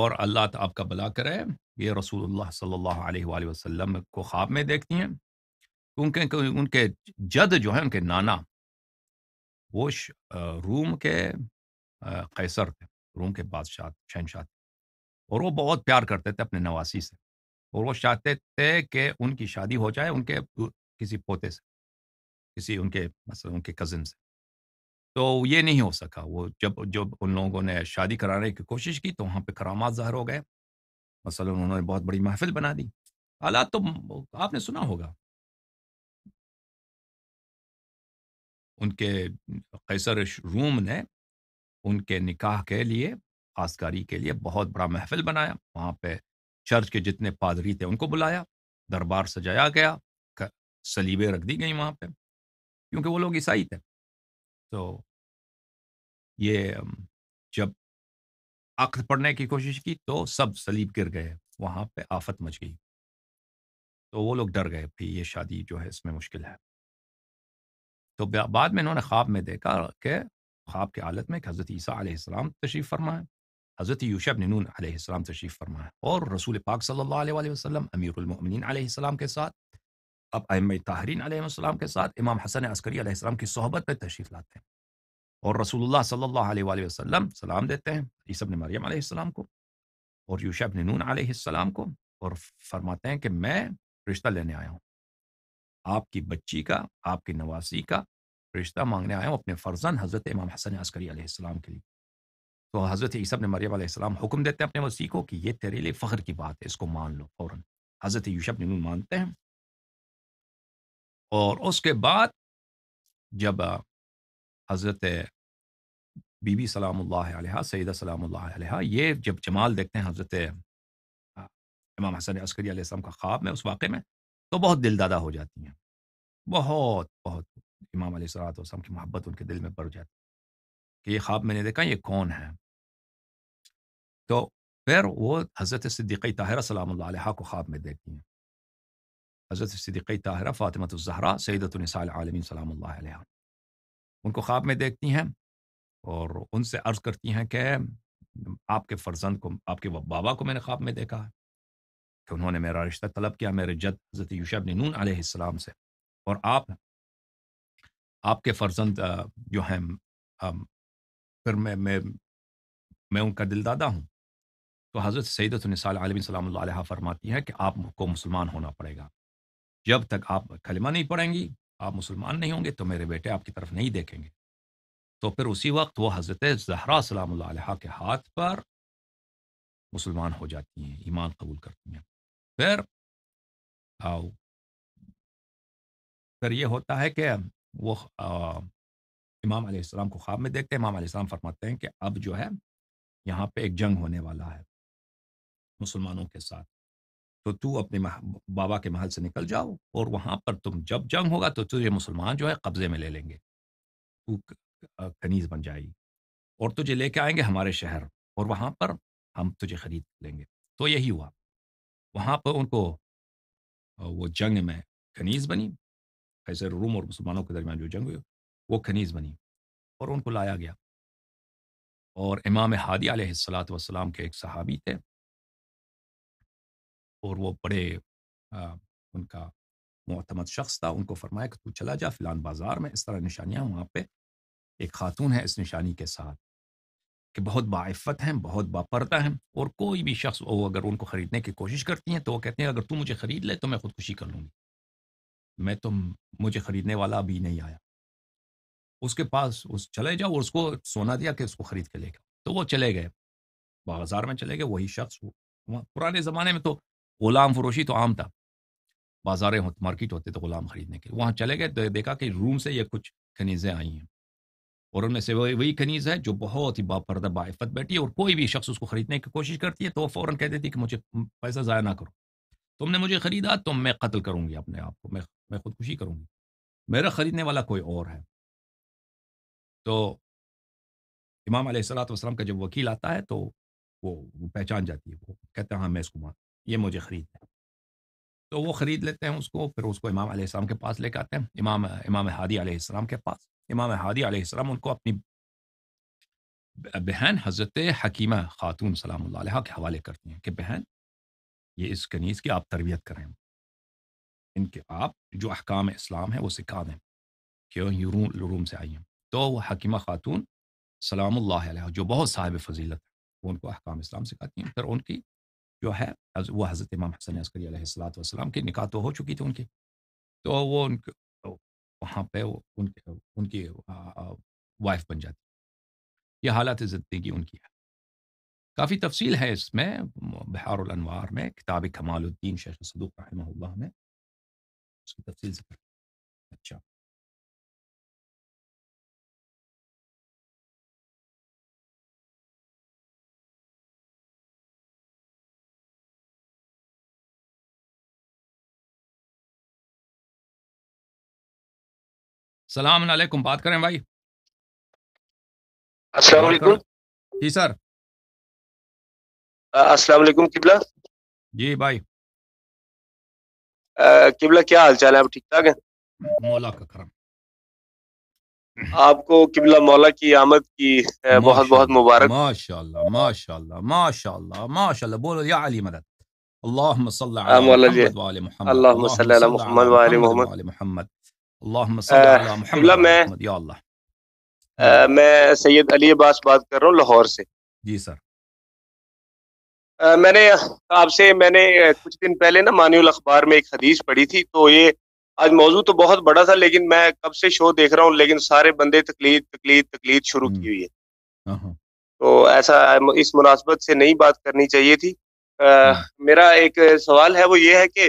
اور اللہ آپ کا بلا کرے یہ رسول اللہ صلی اللہ علیہ وآلہ وسلم کو خواب میں دیکھتی ہیں کے ان کے جد جو ہیں ان کے نانا وہ روم کے قیصر تھے روم کے بادشاہ شہنشاہ تھے اور وہ بہت پیار کرتے تھے اپنے نواسی سے اور وہ چاہتے تھے کہ ان کی شادی ہو جائے ان کے کسی پوتے سے کسی ان کے مثلا ان کے کزن سے تو یہ نہیں ہو سکا وہ جب جب ان لوگوں نے شادی کرانے کی کوشش کی تو وہاں پہ کرامات ظاہر ہو گئے مثلا انہوں نے بہت بڑی محفل بنا دی حالات تو آپ نے سنا ہوگا ان کے قیصر روم نے ان کے نکاح کے لیے آسکاری کے لیے بہت بڑا محفل بنایا وہاں پہ چرچ کے جتنے پادری تھے ان کو بلایا دربار سجایا گیا سلیبیں رکھ دی گئیں وہاں پہ کیونکہ وہ لوگ عیسائی تھے تو یہ جب عقد پڑھنے کی کوشش کی تو سب سلیب گر گئے وہاں پہ آفت مچ گئی تو وہ لوگ ڈر گئے کہ یہ شادی جو ہے اس میں مشکل ہے تو بعد میں انہوں نے خواب میں دیکھا کہ خواب کے حالت میں کہ حضرت عیسیٰ علیہ السلام تشریف فرما ہے حضرت یوشب ننون علیہ السلام تشریف فرما ہے اور رسول پاک صلی اللہ علیہ وسلم امیر المؤمنین علیہ السلام کے ساتھ اب امّ تاہرین علیہ السلام کے ساتھ امام حسن عسکری علیہ السلام کی صحبت پہ تشریف لاتے ہیں اور رسول اللہ صلی اللہ علیہ وآلہ وسلم سلام دیتے ہیں عیسب مریم علیہ السلام کو اور یوشا ابن نون علیہ السلام کو اور فرماتے ہیں کہ میں رشتہ لینے آیا ہوں آپ کی بچی کا آپ کی نواسی کا رشتہ مانگنے آیا ہوں اپنے فرزن حضرت امام حسن عسکری علیہ السلام کے لیے تو حضرت نے مریم علیہ السلام حکم دیتے ہیں اپنے وسیع کو کہ یہ تیرے لیے فخر کی بات ہے اس کو مان لو فوراً حضرت یوشب نے مانتے ہیں اور اس کے بعد جب حضرت بی بی سلام اللہ علیہ سیدہ سلام اللہ علیہ یہ جب جمال دیکھتے ہیں حضرت امام حسن عسکری علیہ السلام کا خواب میں اس واقعے میں تو بہت دل دادا ہو جاتی ہیں بہت بہت امام علیہ السلام و السلام کی محبت ان کے دل میں پڑ جاتی ہے کہ یہ خواب میں نے دیکھا یہ کون ہے تو پھر وہ حضرت صدیقی طاہرہ سلام اللہ علیہ کو خواب میں دیکھتی ہیں حضرت صدیقی طاہرہ فاطمۃ الظہرا سیدت النساء العالمین سلام اللہ علیہ ان کو خواب میں دیکھتی ہیں اور ان سے عرض کرتی ہیں کہ آپ کے فرزند کو آپ کے بابا کو میں نے خواب میں دیکھا ہے کہ انہوں نے میرا رشتہ طلب کیا میرے جد حضرت یوشا بن نون علیہ السلام سے اور آپ آپ کے فرزند جو ہیں پھر میں میں میں ان کا دل دادا ہوں تو حضرت سیدت النساء العالمین سلام اللہ علیہ فرماتی ہیں کہ آپ کو مسلمان ہونا پڑے گا جب تک آپ کلمہ نہیں پڑھیں گی آپ مسلمان نہیں ہوں گے تو میرے بیٹے آپ کی طرف نہیں دیکھیں گے تو پھر اسی وقت وہ حضرت زہرا سلام اللہ علیہ کے ہاتھ پر مسلمان ہو جاتی ہیں ایمان قبول کرتی ہیں پھر پھر یہ ہوتا ہے کہ وہ امام علیہ السلام کو خواب میں دیکھتے ہیں امام علیہ السلام فرماتے ہیں کہ اب جو ہے یہاں پہ ایک جنگ ہونے والا ہے مسلمانوں کے ساتھ تو تو اپنے بابا کے محل سے نکل جاؤ اور وہاں پر تم جب جنگ ہوگا تو تجھے مسلمان جو ہے قبضے میں لے لیں گے تو کنیز بن جائے گی اور تجھے لے کے آئیں گے ہمارے شہر اور وہاں پر ہم تجھے خرید لیں گے تو یہی ہوا وہاں پر ان کو وہ جنگ میں کنیز بنی ایسے روم اور مسلمانوں کے درمیان جو جنگ ہوئی وہ کنیز بنی اور ان کو لایا گیا اور امام ہادی علیہ السلاۃ وسلام کے ایک صحابی تھے اور وہ بڑے ان کا معتمد شخص تھا ان کو فرمایا کہ تو چلا جا فلان بازار میں اس طرح نشانیاں وہاں پہ ایک خاتون ہے اس نشانی کے ساتھ کہ بہت باعفت ہیں بہت باپردہ ہیں اور کوئی بھی شخص وہ اگر ان کو خریدنے کی کوشش کرتی ہیں تو وہ کہتے ہیں اگر تو مجھے خرید لے تو میں خودکشی کر لوں گی میں تو مجھے خریدنے والا ابھی نہیں آیا اس کے پاس اس چلے جاؤ اور اس کو سونا دیا کہ اس کو خرید کے لے گا تو وہ چلے گئے بازار میں چلے گئے وہی شخص وہ. پرانے زمانے میں تو غلام فروشی تو عام تھا بازاریں ہوتے مارکیٹ ہوتے تو غلام خریدنے کے وہاں چلے گئے تو دیکھا کہ روم سے یہ کچھ کنیزیں آئی ہیں اور ان میں سے وہی کنیز ہے جو بہت ہی باپردہ باعفت بیٹھی ہے اور کوئی بھی شخص اس کو خریدنے کی کوشش کرتی ہے تو وہ فوراً کہہ دیتی کہ مجھے پیسہ ضائع نہ کرو تم نے مجھے خریدا تو میں قتل کروں گی اپنے آپ کو میں میں خودکشی کروں گی میرا خریدنے والا کوئی اور ہے تو امام علیہ السلات وسلم کا جب وکیل آتا ہے تو وہ پہچان جاتی ہے وہ کہتے ہیں ہاں میں اس کو کمار یہ مجھے خریدنا ہے تو وہ خرید لیتے ہیں اس کو پھر اس کو امام علیہ السلام کے پاس لے کے آتے ہیں امام امام ہادی علیہ السلام کے پاس امام ہادی علیہ السلام ان کو اپنی بہن حضرت حکیمہ خاتون سلام اللہ علیہ کے حوالے کرتی ہیں کہ بہن یہ اس کنیز کی آپ تربیت کریں ان کے آپ جو احکام اسلام ہے وہ سکھا دیں کیوں یوں روم سے آئی ہیں تو وہ حکیمہ خاتون سلام اللہ علیہ جو بہت صاحب فضیلت ہیں وہ ان کو احکام اسلام سکھاتی ہیں پھر ان کی جو ہے وہ حضرت امام حسن عسکری علیہ السلاۃ والسلام کے نکاح تو ہو چکی تھی ان کی تو وہ ان وہاں پہ ان کے ان کی وائف بن جاتی یہ حالات زندگی ان کی ہے کافی تفصیل ہے اس میں بہار الانوار میں کتاب کمال الدین شیخ صدوق رحمہ اللہ میں اس تفصیل ذکر اچھا السلام علیکم بات کریں بھائی السلام علیکم جی سر السلام علیکم قبلہ جی بھائی قبلہ کیا حال چال ہے ٹھیک ٹھاک مولا کا کرم آپ کو قبلہ مولا کی آمد کی بہت بہت مبارک ماشاء اللہ ماشاء اللہ ماشاء اللہ ماشاء اللہ بولو یہ عالی مدد جی۔ محمد اللہم صلی اللہ محمد, اللہ میں سید علی عباس بات کر رہا ہوں لاہور سے جی سر میں نے آپ سے میں نے کچھ دن پہلے نا مانی الاخبار میں ایک حدیث پڑھی تھی تو یہ آج موضوع تو بہت بڑا تھا لیکن میں کب سے شو دیکھ رہا ہوں لیکن سارے بندے تقلید تقلید تقلید شروع کی ہوئی ہے تو ایسا اس مناسبت سے نہیں بات کرنی چاہیے تھی میرا ایک سوال ہے وہ یہ ہے کہ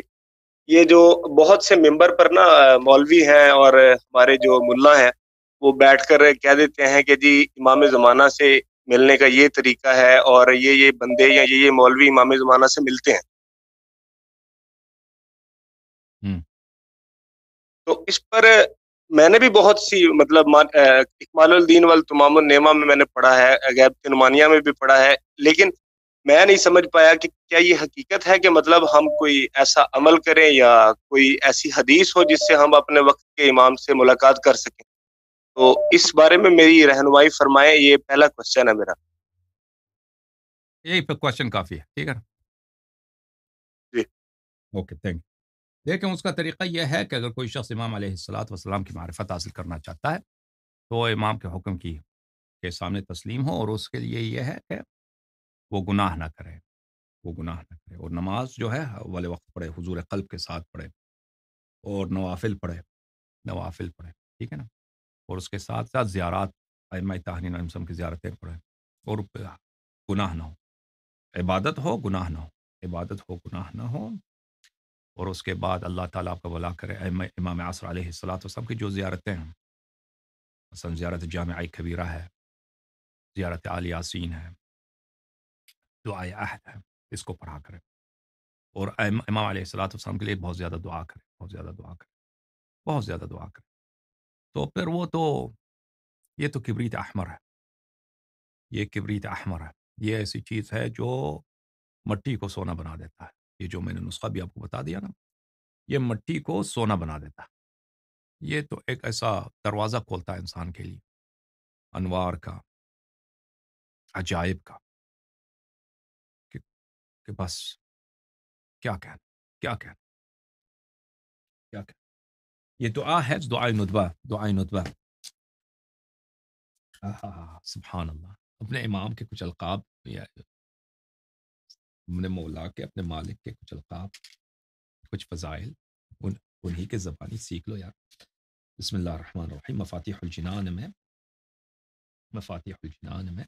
یہ جو بہت سے ممبر پر نا مولوی ہیں اور ہمارے جو ملا ہیں وہ بیٹھ کر کہہ دیتے ہیں کہ جی امام زمانہ سے ملنے کا یہ طریقہ ہے اور یہ یہ بندے یا یہ یہ مولوی امام زمانہ سے ملتے ہیں تو اس پر میں نے بھی بہت سی مطلب اقمال الدین وال تمام النعمہ میں میں نے پڑھا ہے غیب نمانیہ میں بھی پڑھا ہے لیکن میں نہیں سمجھ پایا کہ کیا یہ حقیقت ہے کہ مطلب ہم کوئی ایسا عمل کریں یا کوئی ایسی حدیث ہو جس سے ہم اپنے وقت کے امام سے ملاقات کر سکیں تو اس بارے میں میری رہنمائی فرمائیں یہ پہلا کوشچن ہے میرا پہ کوشچن کافی ہے ٹھیک ہے جی اوکے تھینک یو دیکھیں اس کا طریقہ یہ ہے کہ اگر کوئی شخص امام علیہ السلاۃ وسلام کی معرفت حاصل کرنا چاہتا ہے تو امام کے حکم کی کے سامنے تسلیم ہو اور اس کے لیے یہ ہے کہ وہ گناہ نہ کرے وہ گناہ نہ کرے اور نماز جو ہے والے وقت پڑھے حضور قلب کے ساتھ پڑھے اور نوافل پڑھے نوافل پڑھے ٹھیک ہے نا اور اس کے ساتھ ساتھ زیارات اعمۂ تاہن علم کی زیارتیں پڑھیں اور گناہ نہ ہو عبادت ہو گناہ نہ ہو عبادت ہو گناہ نہ ہو اور اس کے بعد اللہ تعالیٰ آپ کا بلا کرے امام آصر علیہ السلاۃ و سب کی جو زیارتیں ہیں مثلاً زیارت جامعہ کبیرہ ہے زیارت یاسین ہے دعائے عہد ہے اس کو پڑھا کریں اور امام علیہ السلاۃ والسلام کے لیے بہت زیادہ دعا کریں بہت زیادہ دعا کریں بہت زیادہ دعا کریں تو پھر وہ تو یہ تو کبریت احمر ہے یہ کبریت احمر ہے یہ ایسی چیز ہے جو مٹی کو سونا بنا دیتا ہے یہ جو میں نے نسخہ بھی آپ کو بتا دیا نا یہ مٹی کو سونا بنا دیتا ہے یہ تو ایک ایسا دروازہ کھولتا ہے انسان کے لیے انوار کا عجائب کا بس کیا کہنا کیا کہنا یہ دعا ہے دعا ندبا دعا ندبا سبحان اللہ اپنے امام کے کچھ القاب اپنے مولا کے اپنے مالک کے کچھ القاب کچھ فضائل ان انہی کے زبانی سیکھ لو یار بسم اللہ الرحمن الرحیم مفاتیح الجنان میں مفاتیح الجنان میں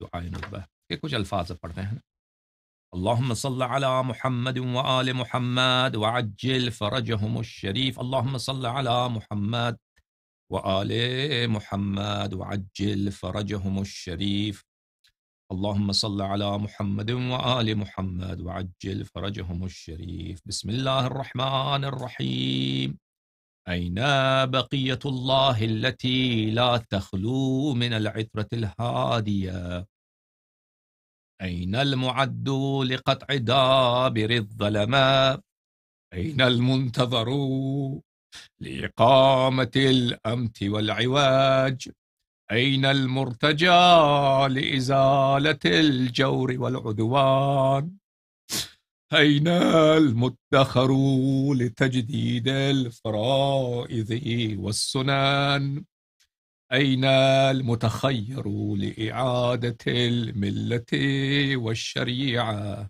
دعا ندبا کے کچھ الفاظ پڑھتے ہیں اللهم صل على محمد وآل محمد وعجل فرجهم الشريف اللهم صل على محمد وآل محمد وعجل فرجهم الشريف اللهم صل على محمد وآل محمد وعجل فرجهم الشريف بسم الله الرحمن الرحيم أين بقية الله التي لا تخلو من العترة الهادية أين المعد لقطع دابر الظلماء أين المنتظر لإقامة الأمت والعواج أين المرتجى لإزالة الجور والعدوان أين المدخر لتجديد الفرائض والسنان أين المتخير لإعادة الملة والشريعة؟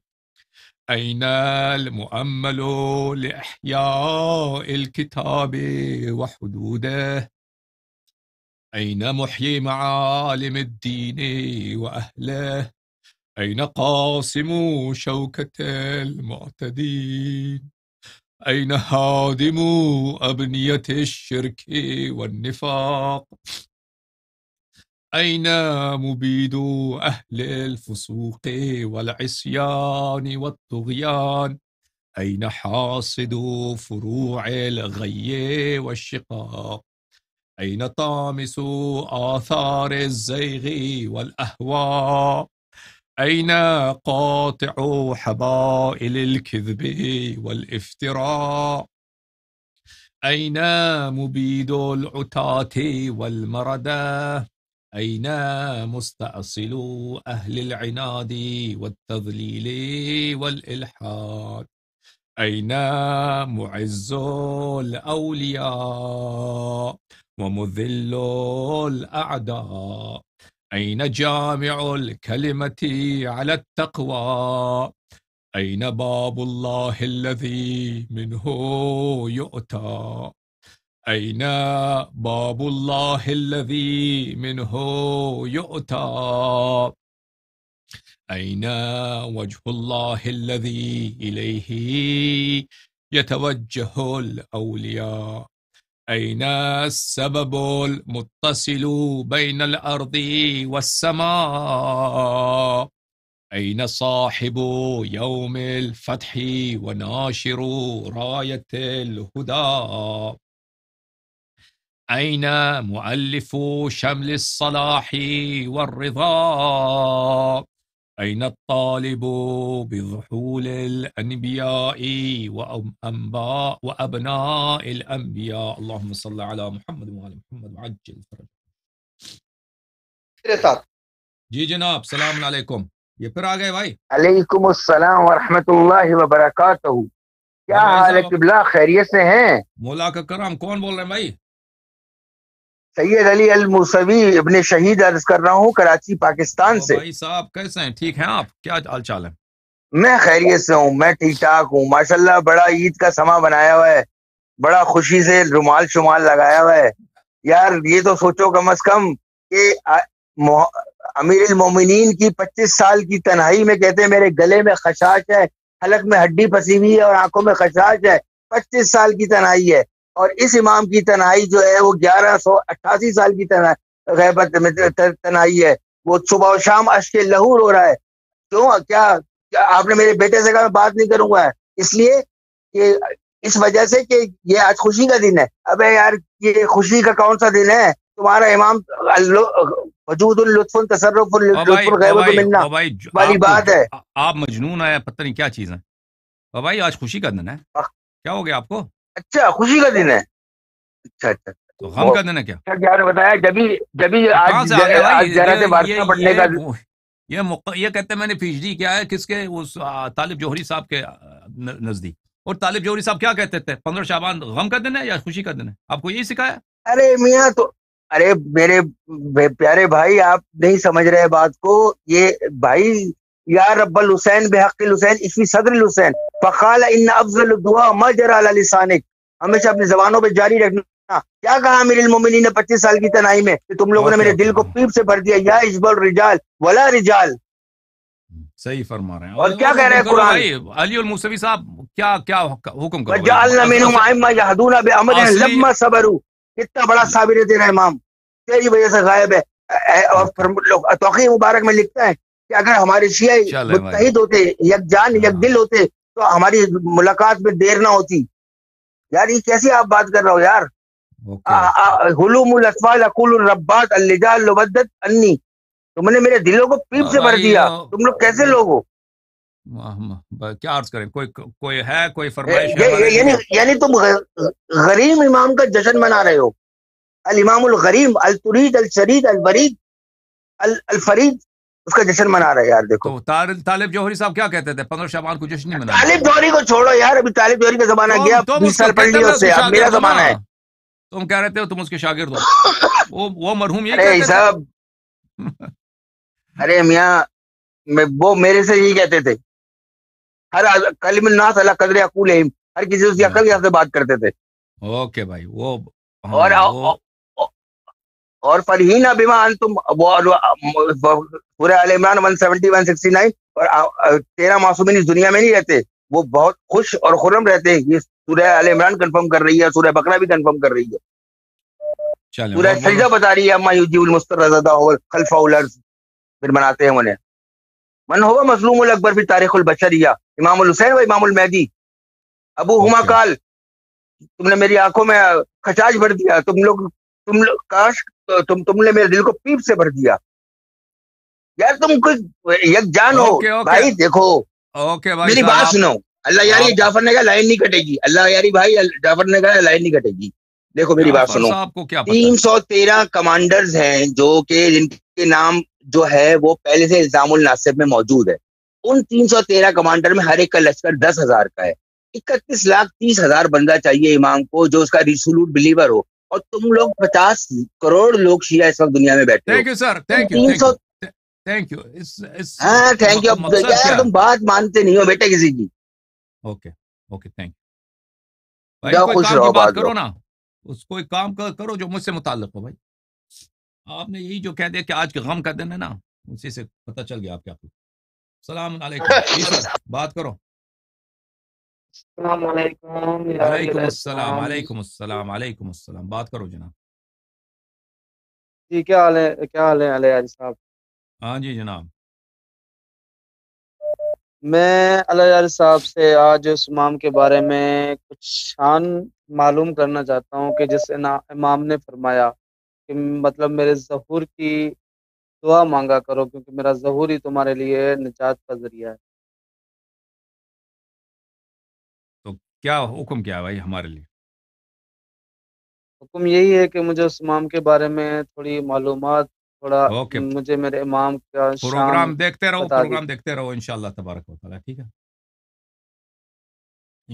أين المؤمل لإحياء الكتاب وحدوده؟ أين محيي معالم الدين وأهله؟ أين قاسم شوكة المعتدين؟ أين هادم أبنية الشرك والنفاق أين مبيد أهل الفسوق والعصيان والطغيان أين حاصد فروع الغي والشقاق أين طامس آثار الزيغ والأهواء أين قاطع حبائل الكذب والافتراء أين مبيد العتاة والمردة أين مستأصل أهل العناد والتضليل والإلحاد أين معز الأولياء ومذل الأعداء أين جامع الكلمة على التقوى أين باب الله الذي منه يؤتى أين باب الله الذي منه يؤتى أين وجه الله الذي إليه يتوجه الأولياء أين السبب المتصل بين الأرض والسماء؟ أين صاحب يوم الفتح وناشر راية الهدى؟ أين مؤلف شمل الصلاح والرضا؟ أين الطالب بظحول الأنبياء وأنباء وأبناء الأنبياء اللهم صل على محمد وعلى محمد وعجل فرج إيه جي جناب سلام عليكم يبرا آگئے بھائی عليكم السلام ورحمة الله وبركاته يا حالك بلا خیریت سے ہیں مولاك کا کرم کون بول رہے ہیں بھائی سید علی المسوی ابن شہید عرض کر رہا ہوں کراچی پاکستان سے بھائی صاحب کیسے ہیں ہیں ٹھیک آپ کیا حال چال ہے میں خیریت سے ہوں میں ٹھیک ٹھاک ہوں ماشاءاللہ بڑا عید کا سما بنایا ہوا ہے بڑا خوشی سے رومال شمال لگایا ہوا ہے یار یہ تو سوچو کم از کم کہ امیر المومنین کی پچیس سال کی تنہائی میں کہتے ہیں میرے گلے میں خشاش ہے حلق میں ہڈی پھنسی ہوئی ہے اور آنکھوں میں خشاش ہے پچیس سال کی تنہائی ہے اور اس امام کی تنہائی جو ہے وہ گیارہ سو اٹھاسی سال کی تنہائی ہے وہ صبح و شام عشق لہور ہو رہا ہے کیا آپ نے میرے بیٹے سے کہا میں بات نہیں کروں گا اس لیے کہ اس وجہ سے کہ یہ آج خوشی کا دن ہے اب یار یہ خوشی کا کون سا دن ہے تمہارا امام وجود اللطف تصرف والی بات ہے آپ مجنون آیا پتہ نہیں کیا چیز آج خوشی کا دن ہے کیا ہو گیا آپ کو اچھا خوشی کا دن ہے اچھا اچھا, اچھا۔ تو غم کا دن ہے ہے کیا اچھا، کیا بتایا یہ کہتے ہیں میں نے ڈی کس کے اس طالب جوہری صاحب کے نزدیک اور طالب جوہری صاحب کیا کہتے تھے پندرہ شاہبان غم کا دن ہے یا خوشی کا دن ہے آپ کو یہی سکھایا ارے میاں تو ارے میرے پیارے بھائی آپ نہیں سمجھ رہے بات کو یہ بھائی یا رب الحسین بحق الحسین اسمی صدر الحسین فقال ان افضل الدعاء ما جرى على لسانك ہمیشہ اپنی زبانوں پہ جاری رکھنا کیا کہا امیر المومنین نے پچیس سال کی تنہائی میں کہ تم لوگوں نے میرے دل کو پیپ سے بھر دیا یا عشب الرجال ولا رجال صحیح فرما رہے ہیں اور کیا کہہ رہے ہیں قرآن علی الموسوی صاحب کیا کیا حکم کرو وَجَعَلْنَ مِنُمْ عَمَّا يَحْدُونَ بِعَمَدِهِ لما صَبَرُ کتنا بڑا صابر تیرا امام تیری وجہ سے غائب ہے اور توقع مبارک میں لکھتا ہے کہ اگر ہمارے شیعہ متحد ہوتے یک جان یک ہاں۔ دل ہوتے تو ہماری ملاقات میں دیر نہ ہوتی یار یہ کیسی آپ بات کر رہا ہو یار حلوم الاسوال اقول الربات اللجال لبدت انی تم نے میرے دلوں کو پیپ سے بھر دیا تم لوگ کیسے لوگ ہو کیا عرض کریں کوئی ہے کوئی فرمائش یعنی،, یعنی تم غریم امام کا جشن منا رہے ہو الامام الغریم الترید الشرید الورید الفرید اس کا جشن منا رہے یار دیکھو طالب جوہری صاحب کیا کہتے تھے پندرہ شعبان کو جشن نہیں منا طالب جوہری کو چھوڑو یار ابھی طالب جوہری کا زمانہ گیا بیس سال پڑھ لیا اس سے میرا زمانہ ہے تم کہہ رہے تھے تم اس کے شاگرد ہو وہ مرحوم یہ کہتے تھے ارے میاں وہ میرے سے یہ کہتے تھے ہر کلم الناس اللہ قدر اقول ہر کسی اس کی عقل یہاں سے بات کرتے تھے اوکے بھائی وہ ہاں، اور اور پر ہی نہ بیمان تم پورے عمران one seventy one sixty nine اور تیرہ معصومین اس دنیا میں نہیں رہتے وہ بہت خوش اور خرم رہتے ہیں یہ سورہ علی عمران کنفرم کر رہی ہے سورہ بکرا بھی کنفرم کر رہی ہے سورہ سجدہ بتا رہی ہے اما یوجیب المستر رضا اور خلفہ الارض پھر مناتے ہیں انہیں من ہوا مظلوم الاکبر فی تاریخ البشریہ امام الحسین و امام المہدی ابو ہما کال تم نے میری آنکھوں میں خچاج بھر دیا تم لوگ تم لوگ کاش تم تم نے میرے دل کو پیپ سے بھر دیا یار تم کچھ بھائی دیکھو میری بات سنو اللہ یاری ہاں۔ جعفر نے کہا لائن نہیں کٹے گی اللہ یاری بھائی جعفر نے کہا لائن نہیں کٹے گی دیکھو میری بات سنو تین سو تیرہ کمانڈرز ہیں جو کہ جن کے نام جو ہے وہ پہلے سے الزام الناصب میں موجود ہے ان تین سو تیرہ کمانڈر میں ہر ایک کا لشکر دس ہزار کا ہے اکتیس لاکھ تیس ہزار بندہ چاہیے امام کو جو اس کا ریسولوٹ بلیور ہو اور تم لوگ پچاس کروڑ لوگ کرو نا اس کو ایک کام کرو جو مجھ سے متعلق ہو بھائی آپ نے یہی جو کہہ دیا کہ آج کے غم کا دن ہے نا اسی سے پتا چل گیا آپ کیا السلام علیکم جی بات کرو السلام علیکم وعلیکم السلام علیکم السلام علیکم السلام بات کرو جناب جی کیا حال ہے کیا حال ہے علی ہیں صاحب ہاں جی جناب میں علی علیہ صاحب سے آج اس امام کے بارے میں کچھ شان معلوم کرنا چاہتا ہوں کہ جس امام نے فرمایا کہ مطلب میرے ظہور کی دعا مانگا کرو کیونکہ میرا ظہور ہی تمہارے لیے نجات کا ذریعہ ہے کیا حکم کیا ہے بھائی ہمارے لیے حکم یہی ہے کہ مجھے اس امام کے بارے میں تھوڑی معلومات تھوڑا okay. مجھے میرے امام کا پروگرام دیکھتے رہو پروگرام دیکھتے رہو انشاءاللہ تبارک و تعالی ٹھیک ہے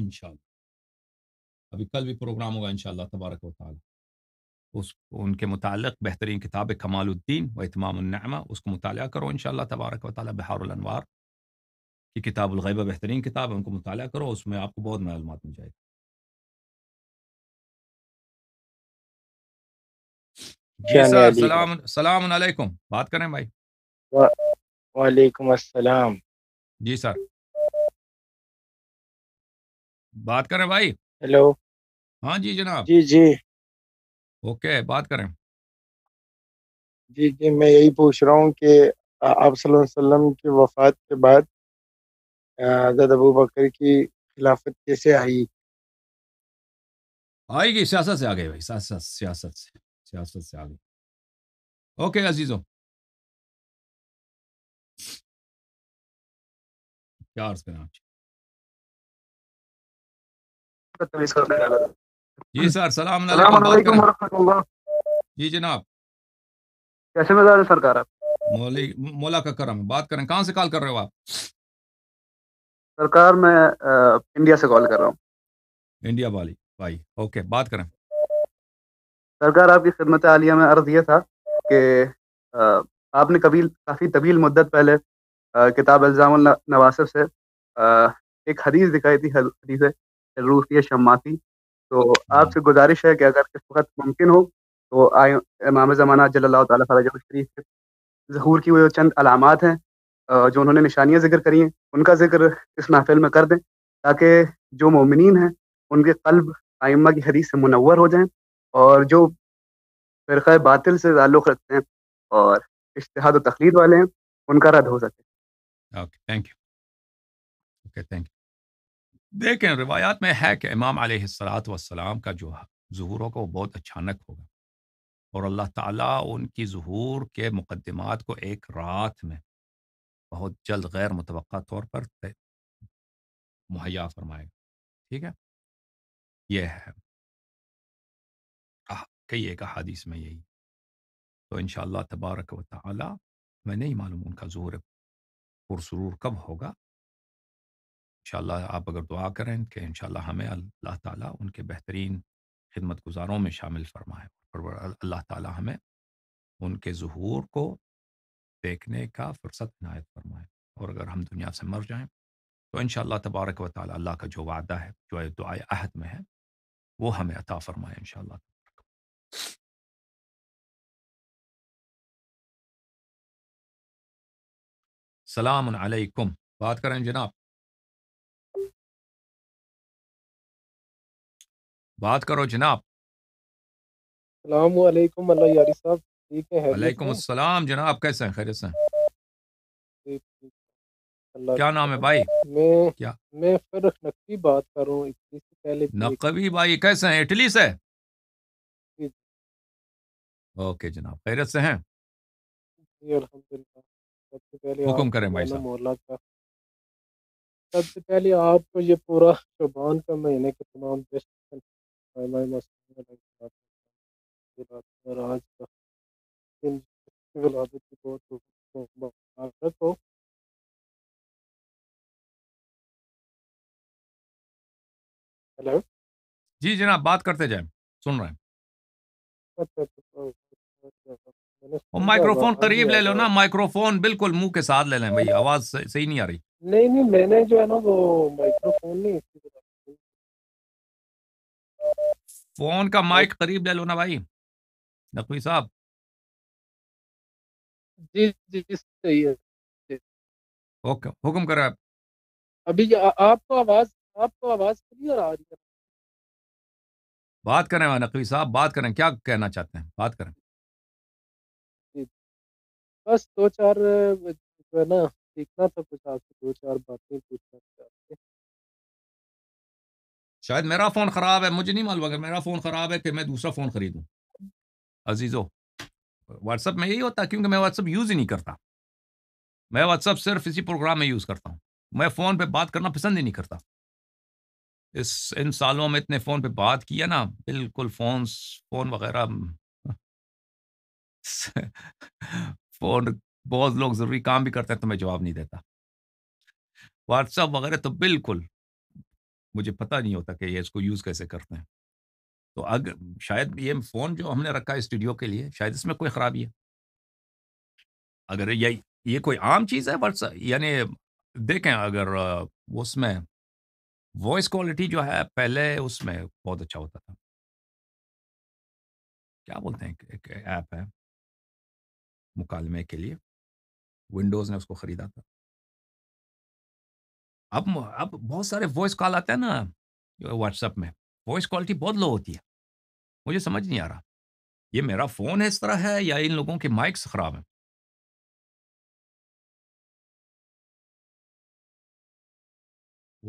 انشاءاللہ ابھی کل بھی پروگرام ہوگا انشاءاللہ تبارک و تعالی اس ان کے متعلق بہترین کتاب کمال الدین و اتمام النعمہ اس کو مطالعہ کرو انشاءاللہ تبارک و تعالی بہار الانوار کتاب الغیبہ بہترین کتاب ہے ان کو مطالعہ کرو اس میں آپ کو بہت معلومات مل جائے گی جی السلام جی، السلام علیکم بات کریں بھائی وعلیکم السلام جی سر بات کریں بھائی ہیلو ہاں جی جناب جی جی اوکے بات کریں جی جی میں یہی پوچھ رہا ہوں کہ آپ صلی اللہ علیہ وسلم کی وفات کے بعد حضرت ابو بکر کی خلافت کیسے آئی آئی گی سیاست سے آگئی بھائی سیاست سیاست سے سیاست سے آگئی اوکے عزیزوں کیا عرض کریں آج جی سر سلام علیکم ورحمۃ اللہ جی جناب کیسے مزاج سرکار مولا کا کرم بات کریں کہاں سے کال کر رہے ہو آپ سرکار میں انڈیا سے کال کر رہا ہوں انڈیا والی بھائی اوکے بات کریں سرکار آپ کی خدمت عالیہ میں عرض یہ تھا کہ آپ نے کبھی کافی طویل مدت پہلے کتاب الزام النواصف سے ایک حدیث دکھائی تھی حدیث روسی شماتی تو آپ سے گزارش ہے کہ اگر اس وقت ممکن ہو تو امام زمانہ جل اللہ تعالیٰ شریف کے ظہور کی وہ چند علامات ہیں جو انہوں نے نشانیاں ذکر کری ہیں ان کا ذکر اس محفل میں کر دیں تاکہ جو مومنین ہیں ان کے قلب آئمہ کی حدیث سے منور ہو جائیں اور جو فرقہ باطل سے تعلق رکھتے ہیں اور اشتہاد و تقلید والے ہیں ان کا رد ہو سکے okay thank you okay thank you دیکھیں روایات میں ہے کہ امام علیہ السلاۃ والسلام کا جو ظہور ہوگا وہ بہت اچانک ہوگا اور اللہ تعالیٰ ان کی ظہور کے مقدمات کو ایک رات میں بہت جلد غیر متوقع طور پر مہیا فرمائے گا ٹھیک ہے یہ ہے کئی ایک احادیث میں یہی تو ان شاء اللہ تبارک و تعالی میں نہیں معلوم ان کا ظہور پرسرور کب ہوگا ان شاء اللہ آپ اگر دعا کریں کہ ان شاء اللہ ہمیں اللہ تعالیٰ ان کے بہترین خدمت گزاروں میں شامل اور اللہ تعالیٰ ہمیں ان کے ظہور کو دیکھنے کا فرصت عنایت فرمائے اور اگر ہم دنیا سے مر جائیں تو ان شاء اللہ تبارک و تعالی اللہ کا جو وعدہ ہے جو عہد میں ہے وہ ہمیں عطا فرمائے ان شاء اللہ السلام علیکم بات کریں جناب بات کرو جناب السلام علیکم اللہ یاری صاحب وعلیکم السلام جناب کیسے ہیں خیریت سے کیا نام ہے بھائی میں کیا میں فرخ نقوی بات کر رہا ہوں نقوی بھائی کیسے ہیں اٹلی سے جی، جی۔ اوکے جناب خیریت سے ہیں جی، حکم کریں بھائی سب سے پہلے آپ کو یہ پورا شبان کا مہینے کے تمام دشت ہیلو جی جناب بات کرتے جائیں سن رہے ہیں اچھا، اچھا، اچھا، مائیکرو فون ہاں جی، قریب لے لو نا مائکرو فون بالکل منہ کے ساتھ لے لیں بھائی آواز صحیح نہیں آ رہی نہیں نہیں میں نے جو ہے نا وہ مائکرو فون نہیں فون کا مائک قریب لے لو نا بھائی نقوی صاحب جی جی صحیح ہے حکم حکم کر آپ ابھی آپ کو آواز آپ کو آواز کلیئر آ رہی ہے بات کریں نقوی صاحب بات کریں کیا کہنا چاہتے ہیں بات کریں جی۔ بس دو چار جو ہے نا سیکھنا تھا کچھ آپ سے دو چار باتیں پوچھنا چاہتے شاید میرا فون خراب ہے مجھے نہیں معلوم اگر میرا فون خراب ہے کہ میں دوسرا فون خریدوں عزیزو واٹس ایپ میں یہی ہوتا کیونکہ میں واٹس ایپ یوز ہی نہیں کرتا میں واٹس ایپ صرف اسی پروگرام میں یوز کرتا ہوں میں فون پہ بات کرنا پسند ہی نہیں کرتا اس ان سالوں میں اتنے فون پہ بات کیا نا بالکل فونس فون وغیرہ فون بہت لوگ ضروری کام بھی کرتے ہیں تو میں جواب نہیں دیتا واٹس ایپ وغیرہ تو بالکل مجھے پتہ نہیں ہوتا کہ یہ اس کو یوز کیسے کرتے ہیں تو اگر شاید یہ فون جو ہم نے رکھا ہے اسٹوڈیو کے لیے شاید اس میں کوئی خرابی ہے اگر یہ یہ کوئی عام چیز ہے واٹس یعنی دیکھیں اگر اس میں وائس کوالٹی جو ہے پہلے اس میں بہت اچھا ہوتا تھا کیا بولتے ہیں ایک ایپ ہے مکالمے کے لیے ونڈوز نے اس کو خریدا تھا اب اب بہت سارے وائس کال آتے ہیں نا واٹس ایپ میں وائس کوالٹی بہت لو ہوتی ہے مجھے سمجھ نہیں آ رہا یہ میرا فون ہے اس طرح ہے یا ان لوگوں کے مائکس خراب ہیں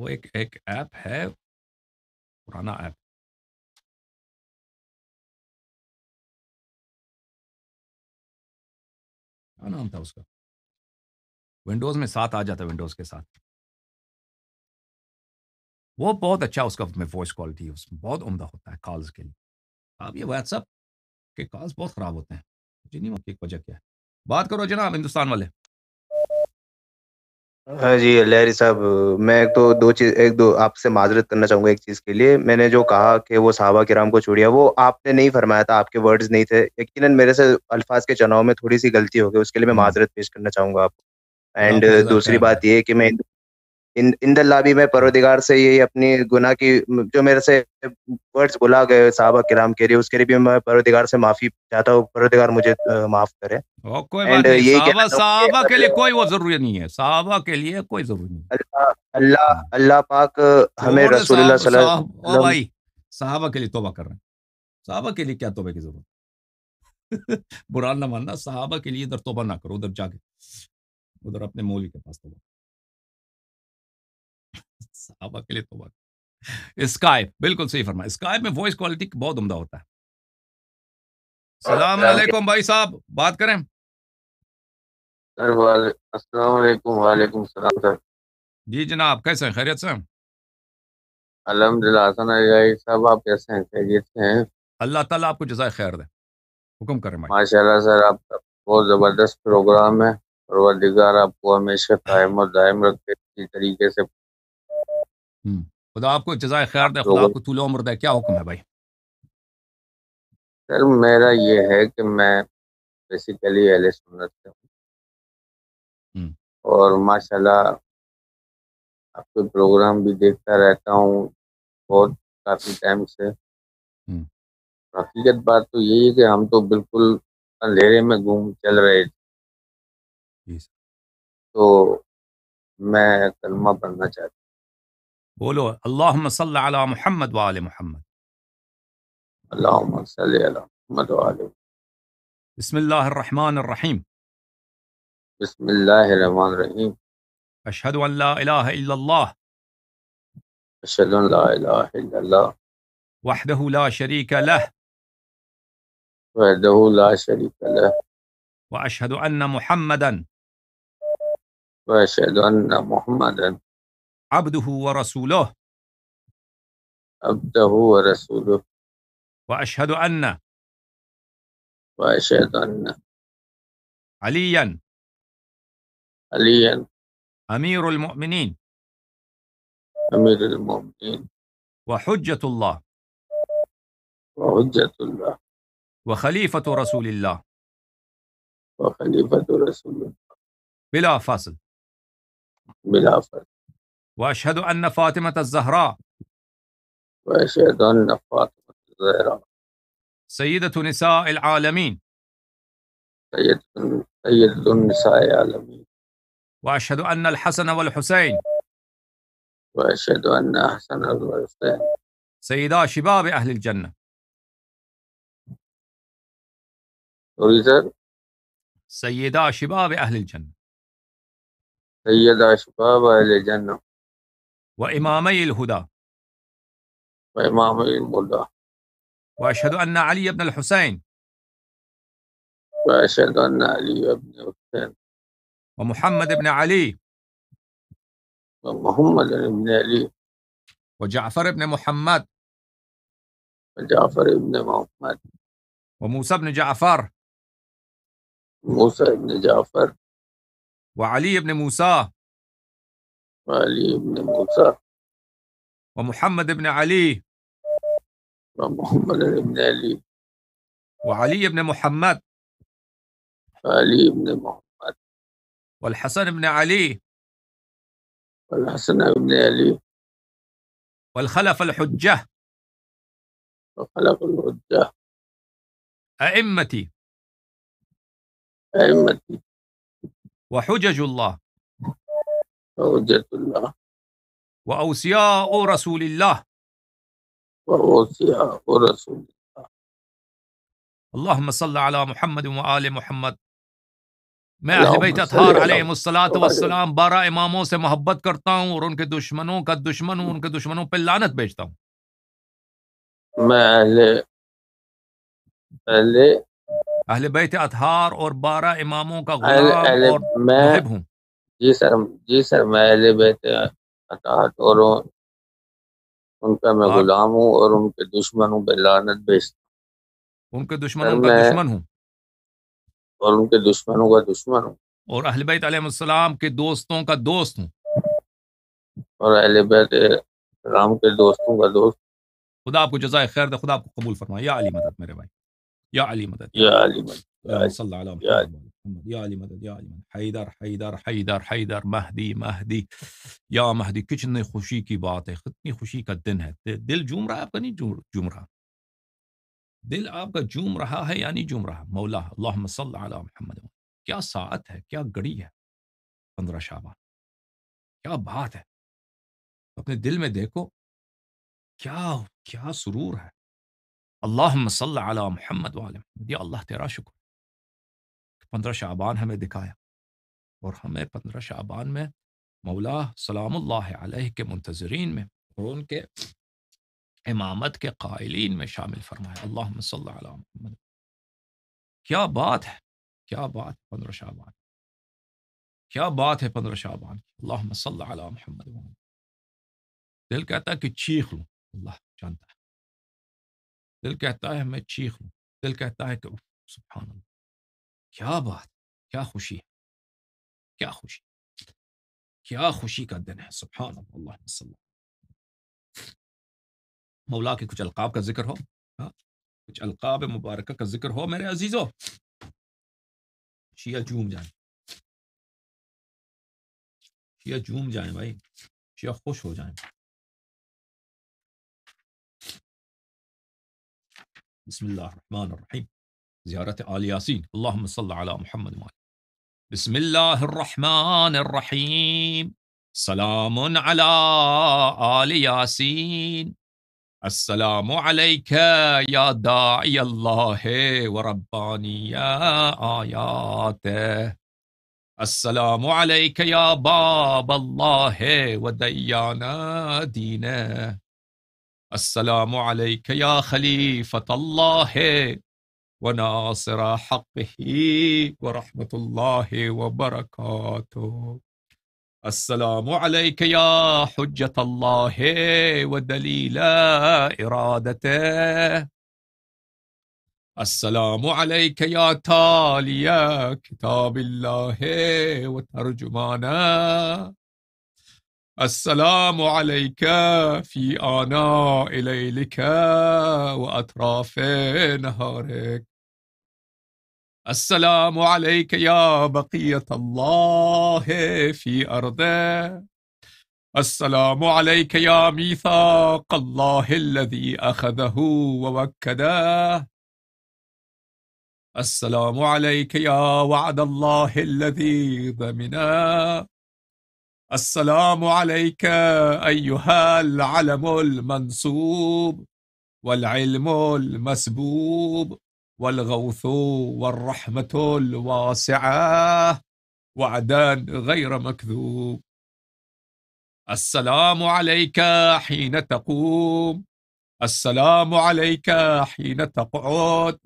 وہ ایک ایک ایپ ہے پرانا ایپ نام تھا اس کا ونڈوز میں ساتھ آ جاتا ہے ونڈوز کے ساتھ وہ بہت اچھا اس کا میں وائس کوالٹی ہے اس میں بہت عمدہ ہوتا ہے کالز کے لیے اب یہ واٹس اپ کے کالز بہت خراب ہوتے ہیں مجھے نہیں ایک وجہ کیا ہے بات کرو جناب ہندوستان والے ہاں جی لہری صاحب میں تو دو چیز ایک دو آپ سے معذرت کرنا چاہوں گا ایک چیز کے لیے میں نے جو کہا کہ وہ صحابہ کرام کو چھوڑیا وہ آپ نے نہیں فرمایا تھا آپ کے ورڈز نہیں تھے یقیناً میرے سے الفاظ کے چناؤ میں تھوڑی سی غلطی ہو گئی اس کے لیے میں ہاں۔ معذرت پیش کرنا چاہوں گا آپ اینڈ دوسری بات یہ کہ میں ان لابی میں پرودگار سے یہی اپنی گناہ کی جو میرے سے ورڈز بلا گئے صحابہ کرام کے لیے اس کے لیے بھی میں پرودگار سے معافی چاہتا ہوں پرودگار مجھے معاف کرے صحابہ صحابہ کے لیے کوئی وہ ضروری نہیں ہے صحابہ کے لیے کوئی ضروری نہیں اللہ اللہ اللہ پاک ہمیں رسول اللہ صلی اللہ علیہ وسلم صحابہ کے لیے توبہ کر رہے ہیں صحابہ کے لیے کیا توبہ کی ضرورت (laughs) برا نہ ماننا صحابہ کے لیے ادھر توبہ نہ کرو ادھر جا کے ادھر اپنے مولوی کے پاس توبہ صحابہ کے لیے تو اسکائپ بالکل صحیح فرما اسکائپ میں وائس کوالٹی بہت عمدہ ہوتا ہے السلام علیکم بھائی صاحب بات کریں السلام علیکم وعلیکم السلام سر جی جناب کیسے ہیں خیریت سے الحمد للہ حسن صاحب آپ کیسے ہیں خیریت سے ہیں اللہ تعالیٰ آپ کو جزائے خیر دے حکم کریں ماشاء اللہ سر آپ کا بہت زبردست پروگرام ہے پروردگار آپ کو ہمیشہ قائم اور دائم رکھے اسی طریقے سے خدا آپ کو جزائے خیر دے خدا آپ کو طول عمر دے کیا حکم ہے بھائی سر میرا یہ ہے کہ میں بیسیکلی اہل سنت سے ہوں اور ماشاء اللہ آپ کے پروگرام بھی دیکھتا رہتا ہوں بہت کافی ٹائم سے حقیقت بات تو یہی ہے کہ ہم تو بالکل اندھیرے میں گھوم چل رہے تھے جی تو میں کلمہ پڑھنا چاہتا ہوں قولوا اللهم صل على محمد وآل محمد اللهم صل على محمد وآل محمد بسم الله الرحمن الرحيم بسم الله الرحمن الرحيم أشهد أن لا إله إلا الله أشهد أن لا إله إلا الله وحده لا شريك له وحده لا شريك له وأشهد أن محمدا وأشهد أن محمدا عبده ورسوله عبده ورسوله وأشهد أن وأشهد أن عليا عليا أمير المؤمنين أمير المؤمنين وحجة الله وحجة الله وخليفة رسول الله وخليفة رسول الله بلا فصل بلا فصل وأشهد أن فاطمة الزهراء وأشهد أن فاطمة الزهراء سيدة نساء العالمين سيدة سيد النساء العالمين وأشهد أن الحسن والحسين وأشهد أن أحسن والحسين سيدا شباب أهل الجنة سيدا شباب أهل الجنة سيدا شباب أهل الجنة وإمامي الهدى وإمامي الهدى وأشهد أن علي بن الحسين وأشهد أن علي بن الحسين ومحمد بن علي ومحمد بن علي وجعفر بن محمد وجعفر بن محمد وموسى بن جعفر موسى بن جعفر وعلي بن موسى علي بن موسى ومحمد بن علي ومحمد بن علي وعلي بن محمد علي بن محمد والحسن بن علي والحسن بن علي والخلف الحجة وخلف الحجة أئمتي أئمتي وحجج الله وأوصياء رسول الله وأوصياء رسول الله اللهم صل على محمد وآل محمد میں اہل بیت اطہار علیہ الصلاۃ والسلام بارہ اماموں سے محبت کرتا ہوں اور ان کے دشمنوں کا دشمن ہوں ان کے دشمنوں پہ لانت بھیجتا ہوں میں اہل اہل بیت اطہار اور بارہ اماموں کا غلام اور محب ہوں جی سر جی سر میں اہل بیت اطاعت اور ان کا میں غلام ہوں اور ان کے دشمن ہوں بے لانت بیچتا ان کے دشمنوں کا دشمن ہوں اور ان کے دشمنوں کا دشمن ہوں اور اہل بیت علیہ السلام کے دوستوں کا دوست ہوں اور اہل بیت السلام کے دوستوں کا دوست خدا آپ کو جزائے خیر دے خدا آپ کو قبول فرمائے یا علی مدد میرے بھائی یا علی مدد یا علی مدد صلی اللہ علیہ وسلم محمد یا محدی محدی یا مہدی کتنے خوشی کی بات ہے کتنی خوشی کا دن ہے دل جوم رہا ہے آپ کا نہیں جوم رہا دل آپ کا جوم رہا ہے یا نہیں جم رہا مولا اللہ مسل محمد کیا ساعت ہے کیا گڑی ہے پندرہ شاہ کیا بات ہے اپنے دل میں دیکھو کیا کیا سرور ہے اللّہ مسلام محمد محمد دیا اللہ تیرا شکر پندرہ شعبان ہمیں دکھایا اور ہمیں پندرہ شعبان میں مولا سلام اللہ علیہ کے منتظرین میں اور ان کے امامت کے قائلین میں شامل فرمایا اللہ صلی اللہ علیہ محمد کیا بات ہے کیا بات ہے پندرہ شعبان کیا بات ہے پندرہ شعبان اللہ صلی اللہ علیہ محمد دل کہتا ہے کہ چیخ لوں اللہ جانتا ہے دل کہتا ہے میں چیخ لوں دل کہتا ہے کہ سبحان اللہ کیا بات کیا خوشی ہے کیا خوشی کیا خوشی کا دن ہے سبحان اللہ وسلم مولا کے کچھ القاب کا ذکر ہو ہاں، کچھ القاب مبارکہ کا ذکر ہو میرے عزیزو شیعہ جوم جائیں شیعہ جوم جائیں بھائی شیعہ خوش ہو جائیں بسم اللہ الرحمن الرحیم زيارة آل ياسين اللهم صل على محمد وآل بسم الله الرحمن الرحيم سلام على آل ياسين السلام عليك يا داعي الله وربانية آياته السلام عليك يا باب الله وديانا دينه السلام عليك يا خليفة الله وناصر حقه ورحمة الله وبركاته السلام عليك يا حجة الله ودليل إرادته السلام عليك يا تالي كتاب الله وترجمانه السلام عليك في آناء ليلك وأطراف نهارك السلام عليك يا بقية الله في أرضه السلام عليك يا ميثاق الله الذي أخذه ووكده السلام عليك يا وعد الله الذي ضمنه السلام عليك أيها العلم المنصوب والعلم المسبوب والغوث والرحمة الواسعة وعدا غير مكذوب السلام عليك حين تقوم السلام عليك حين تقعد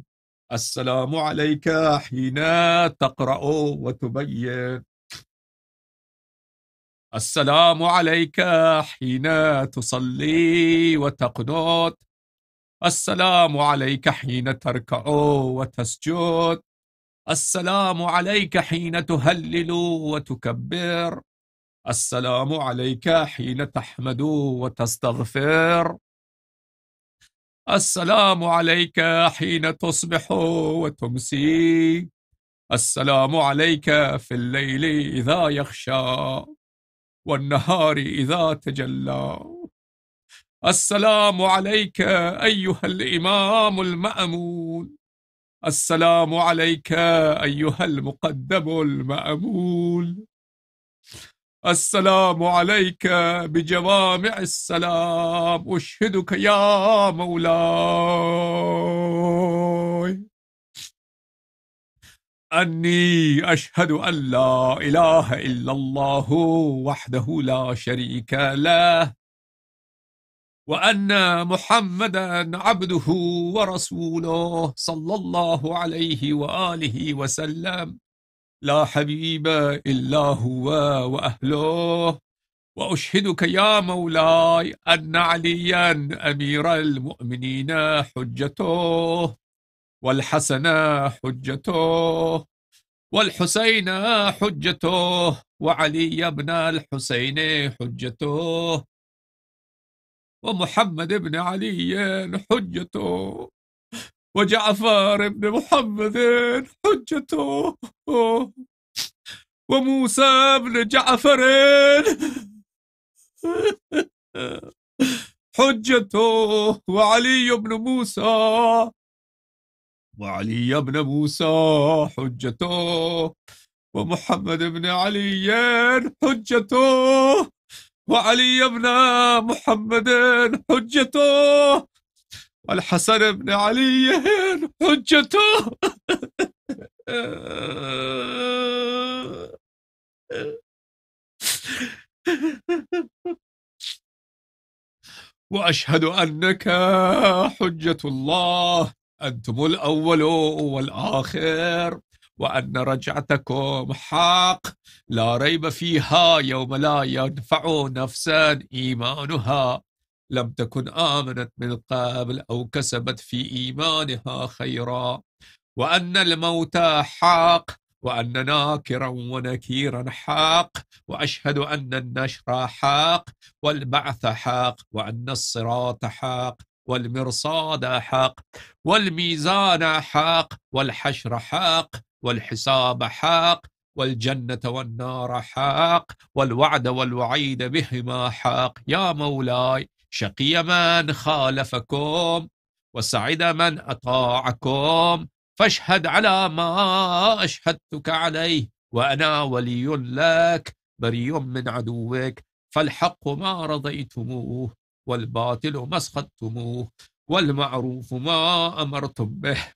السلام عليك حين تقرأ وتبين السلام عليك حين تصلي وتقنط السلام عليك حين تركع وتسجد السلام عليك حين تهلل وتكبر السلام عليك حين تحمد وتستغفر السلام عليك حين تصبح وتمسي السلام عليك في الليل إذا يخشى والنهار إذا تجلى السلام عليك أيها الإمام المأمون السلام عليك أيها المقدم المأمول السلام عليك بجوامع السلام أشهدك يا مولاي أني أشهد أن لا إله إلا الله وحده لا شريك له وأن محمدا عبده ورسوله صلى الله عليه وآله وسلم لا حبيب إلا هو وأهله وأشهدك يا مولاي أن عليا أمير المؤمنين حجته والحسن حجته والحسين حجته وعلي بن الحسين حجته ومحمد بن علي حجته وجعفر بن محمد حجته وموسى بن جعفر حجته وعلي بن موسى وعلي بن موسى حجته ومحمد بن علي حجته وعلي بن محمد حجته والحسن بن علي حجته واشهد انك حجه الله انتم الاول والاخر وأن رجعتكم حق لا ريب فيها يوم لا ينفع نفسا إيمانها لم تكن آمنت من قبل أو كسبت في إيمانها خيرا وأن الموت حق وأن ناكرا ونكيرا حق وأشهد أن النشر حق والبعث حق وأن الصراط حق والمرصاد حق والميزان حق والحشر حق والحساب حاق والجنة والنار حاق والوعد والوعيد بهما حاق يا مولاي شقي من خالفكم وسعد من أطاعكم فاشهد على ما أشهدتك عليه وأنا ولي لك بريء من عدوك فالحق ما رضيتموه والباطل ما سخطتموه والمعروف ما أمرتم به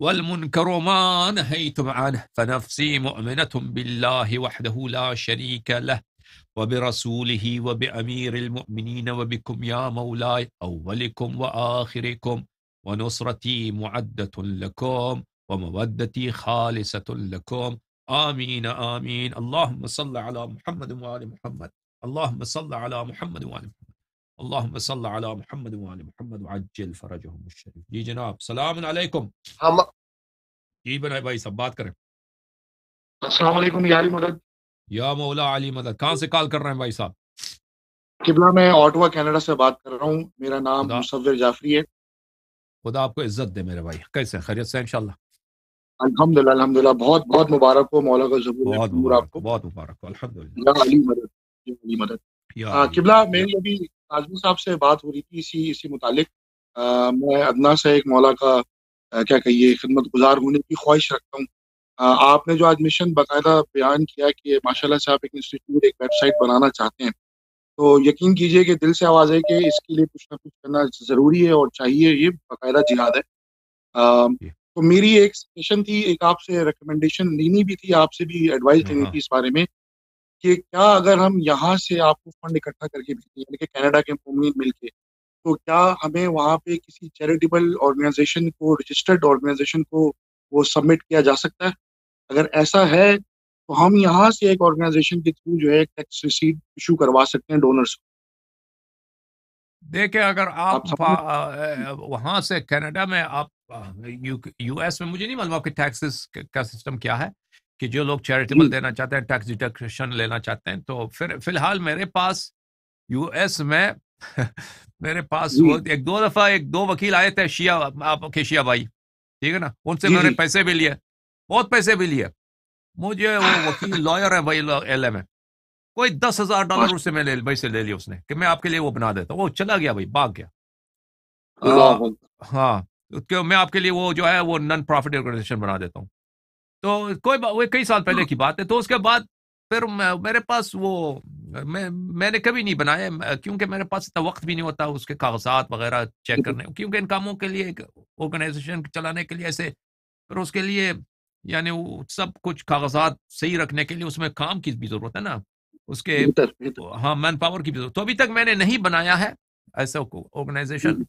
والمنكر ما نهيتم عنه فنفسي مؤمنة بالله وحده لا شريك له وبرسوله وبأمير المؤمنين وبكم يا مولاي أولكم وآخركم ونصرتي معدة لكم ومودتي خالصة لكم آمين آمين اللهم صل على محمد وآل محمد اللهم صل على محمد وآل محمد اللہ صلی علی محمد وعلی محمد وعجل فرجہم الشریف جی جناب سلام علیکم ہم جی بنائے بھائی سب بات کریں السلام علیکم یاری مدد یا مولا علی مدد کہاں سے کال کر رہے ہیں بھائی صاحب قبلہ میں آٹوا کینیڈا سے بات کر رہا ہوں میرا نام مصور جعفری ہے خدا آپ کو عزت دے میرے بھائی کیسے خیریت سے انشاءاللہ الحمدللہ الحمدللہ بہت بہت مبارک ہو مولا کا ضرور بہت مبارک ہو بہت مبارک ہو الحمدللہ علی مدد علی مدد قبلہ میری ابھی تاجمی صاحب سے بات ہو رہی تھی اسی اسی متعلق میں ادنا سے ایک مولا کا کیا کہیے خدمت گزار ہونے کی خواہش رکھتا ہوں آپ نے جو ایڈمیشن باقاعدہ بیان کیا کہ ماشاء اللہ سے آپ ایک انسٹیٹیوٹ ایک ویب سائٹ بنانا چاہتے ہیں تو یقین کیجیے کہ دل سے آواز ہے کہ اس کے لیے کچھ نہ کچھ کرنا ضروری ہے اور چاہیے یہ باقاعدہ جہاد ہے جی۔ تو میری ایک سجیشن تھی ایک آپ سے ریکمنڈیشن لینی بھی تھی آپ سے بھی ایڈوائز ہاں، لینی ہاں۔ تھی اس بارے میں کہ کیا اگر ہم یہاں سے آپ کو فنڈ اکٹھا کر کے بھیجیں یعنی کہ کینیڈا کے ممید مل کے تو کیا ہمیں وہاں پہ کسی چیریٹیبل آرگنائزیشن کو رجسٹرڈ آرگنائزیشن کو وہ سبمٹ کیا جا سکتا ہے اگر ایسا ہے تو ہم یہاں سے ایک آرگنائزیشن کے تھرو جو ہے ٹیکس ریسیٹ ایشو کروا سکتے ہیں ڈونرس کو دیکھیں اگر آپ وہاں سے کینیڈا میں آپ یو ایس میں مجھے نہیں معلوم آپ کے ٹیکسز کا سسٹم کیا ہے کہ جو لوگ چیریٹیبل جی۔ دینا چاہتے ہیں ٹیکس ڈیٹکشن لینا چاہتے ہیں تو پھر فی الحال میرے پاس یو ایس میں (laughs) میرے پاس جی۔ ایک دو دفعہ ایک دو وکیل آئے تھے شیعہ آپ کے شیعہ بھائی ٹھیک ہے نا ان سے میں جی، نے پیسے بھی لیے بہت پیسے بھی لیے مجھے وہ وکیل لائر (laughs) ہے بھائی ایل ایم میں کوئی دس ہزار ڈالر اس سے میں لے لیا اس نے کہ میں آپ کے لیے وہ بنا دیتا ہوں وہ چلا گیا بھائی بھاگ گیا ہاں کہ میں آپ کے لیے وہ جو ہے وہ نان پروفٹ آرگنائزیشن بنا دیتا ہوں تو کوئی وہ کئی سال پہلے ہاں۔ کی بات ہے تو اس کے بعد پھر میرے پاس وہ میں نے کبھی نہیں بنایا کیونکہ میرے پاس اتنا وقت بھی نہیں ہوتا اس کے کاغذات وغیرہ چیک کرنے کیونکہ ان کاموں کے لیے آرگنائزیشن چلانے کے لیے ایسے پھر اس کے لیے یعنی سب کچھ کاغذات صحیح رکھنے کے لیے اس میں کام کی بھی ضرورت ہے نا اس کے ہاں مین پاور کی بھی ضرورت تو ابھی تک میں نے نہیں بنایا ہے ایسا آرگنائزیشن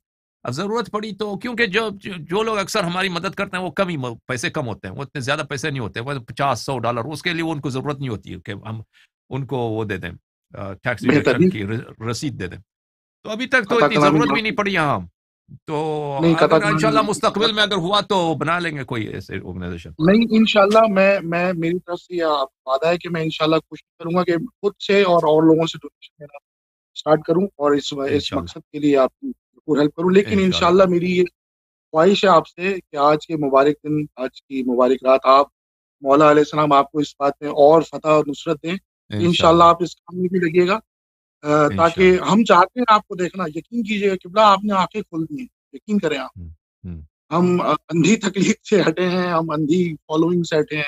اب ضرورت پڑی تو کیونکہ جو جو لوگ اکثر ہماری مدد کرتے ہیں وہ کم ہی پیسے کم ہوتے ہیں وہ اتنے زیادہ پیسے نہیں ہوتے وہ پچاس سو ڈالر اس کے لیے ان کو ضرورت نہیں ہوتی کہ ہم ان کو وہ دے دیں ٹیکس کی رسید دے دیں تو ابھی تک تو اتنی ضرورت بھی نہیں پڑی یہاں تو ان شاء اللہ مستقبل میں اگر ہوا تو بنا لیں گے کوئی ایسے آرگنائزیشن نہیں ان شاء اللہ میں میں میری طرف سے یہ وعدہ ہے کہ میں ان شاء اللہ کوشش کروں گا کہ خود سے اور اور لوگوں سے ڈونیشن دینا اسٹارٹ کروں اور اس مقصد کے لیے آپ بھرپور ہیلپ کروں لیکن انشاءاللہ میری یہ خواہش ہے آپ سے کہ آج کے مبارک دن آج کی مبارک رات آپ مولا علیہ السلام آپ کو اس بات میں اور فتح اور نصرت دیں انشاءاللہ آپ اس کام میں بھی لگیے گا تاکہ ہم چاہتے ہیں آپ کو دیکھنا یقین کیجیے گا کہ بلا آپ نے آنکھیں کھول دی ہیں یقین کریں آپ ہم اندھی تکلیف سے ہٹے ہیں ہم اندھی فالوئنگ سے ہٹے ہیں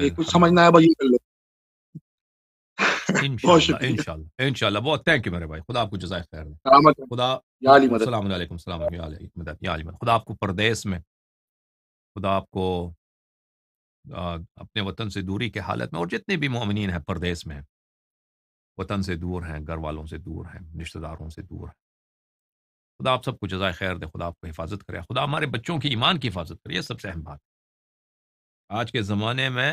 ہاں، کچھ ہاں۔ سمجھنا ہے بھائی کر لو ان شاء اللہ بہت تھینک یو میرے بھائی خدا آپ کو دے خدا السلام علیکم السلام علیکم خدا آپ کو پردیس میں خدا آپ کو اپنے وطن سے دوری کے حالت میں اور جتنے بھی مومنین ہیں پردیس میں وطن سے دور ہیں گھر والوں سے دور ہیں رشتہ داروں سے دور ہیں خدا آپ سب کو جزائے خیر دے خدا آپ کو حفاظت کرے خدا ہمارے بچوں کی ایمان کی حفاظت کرے یہ سب سے اہم بات ہے آج کے زمانے میں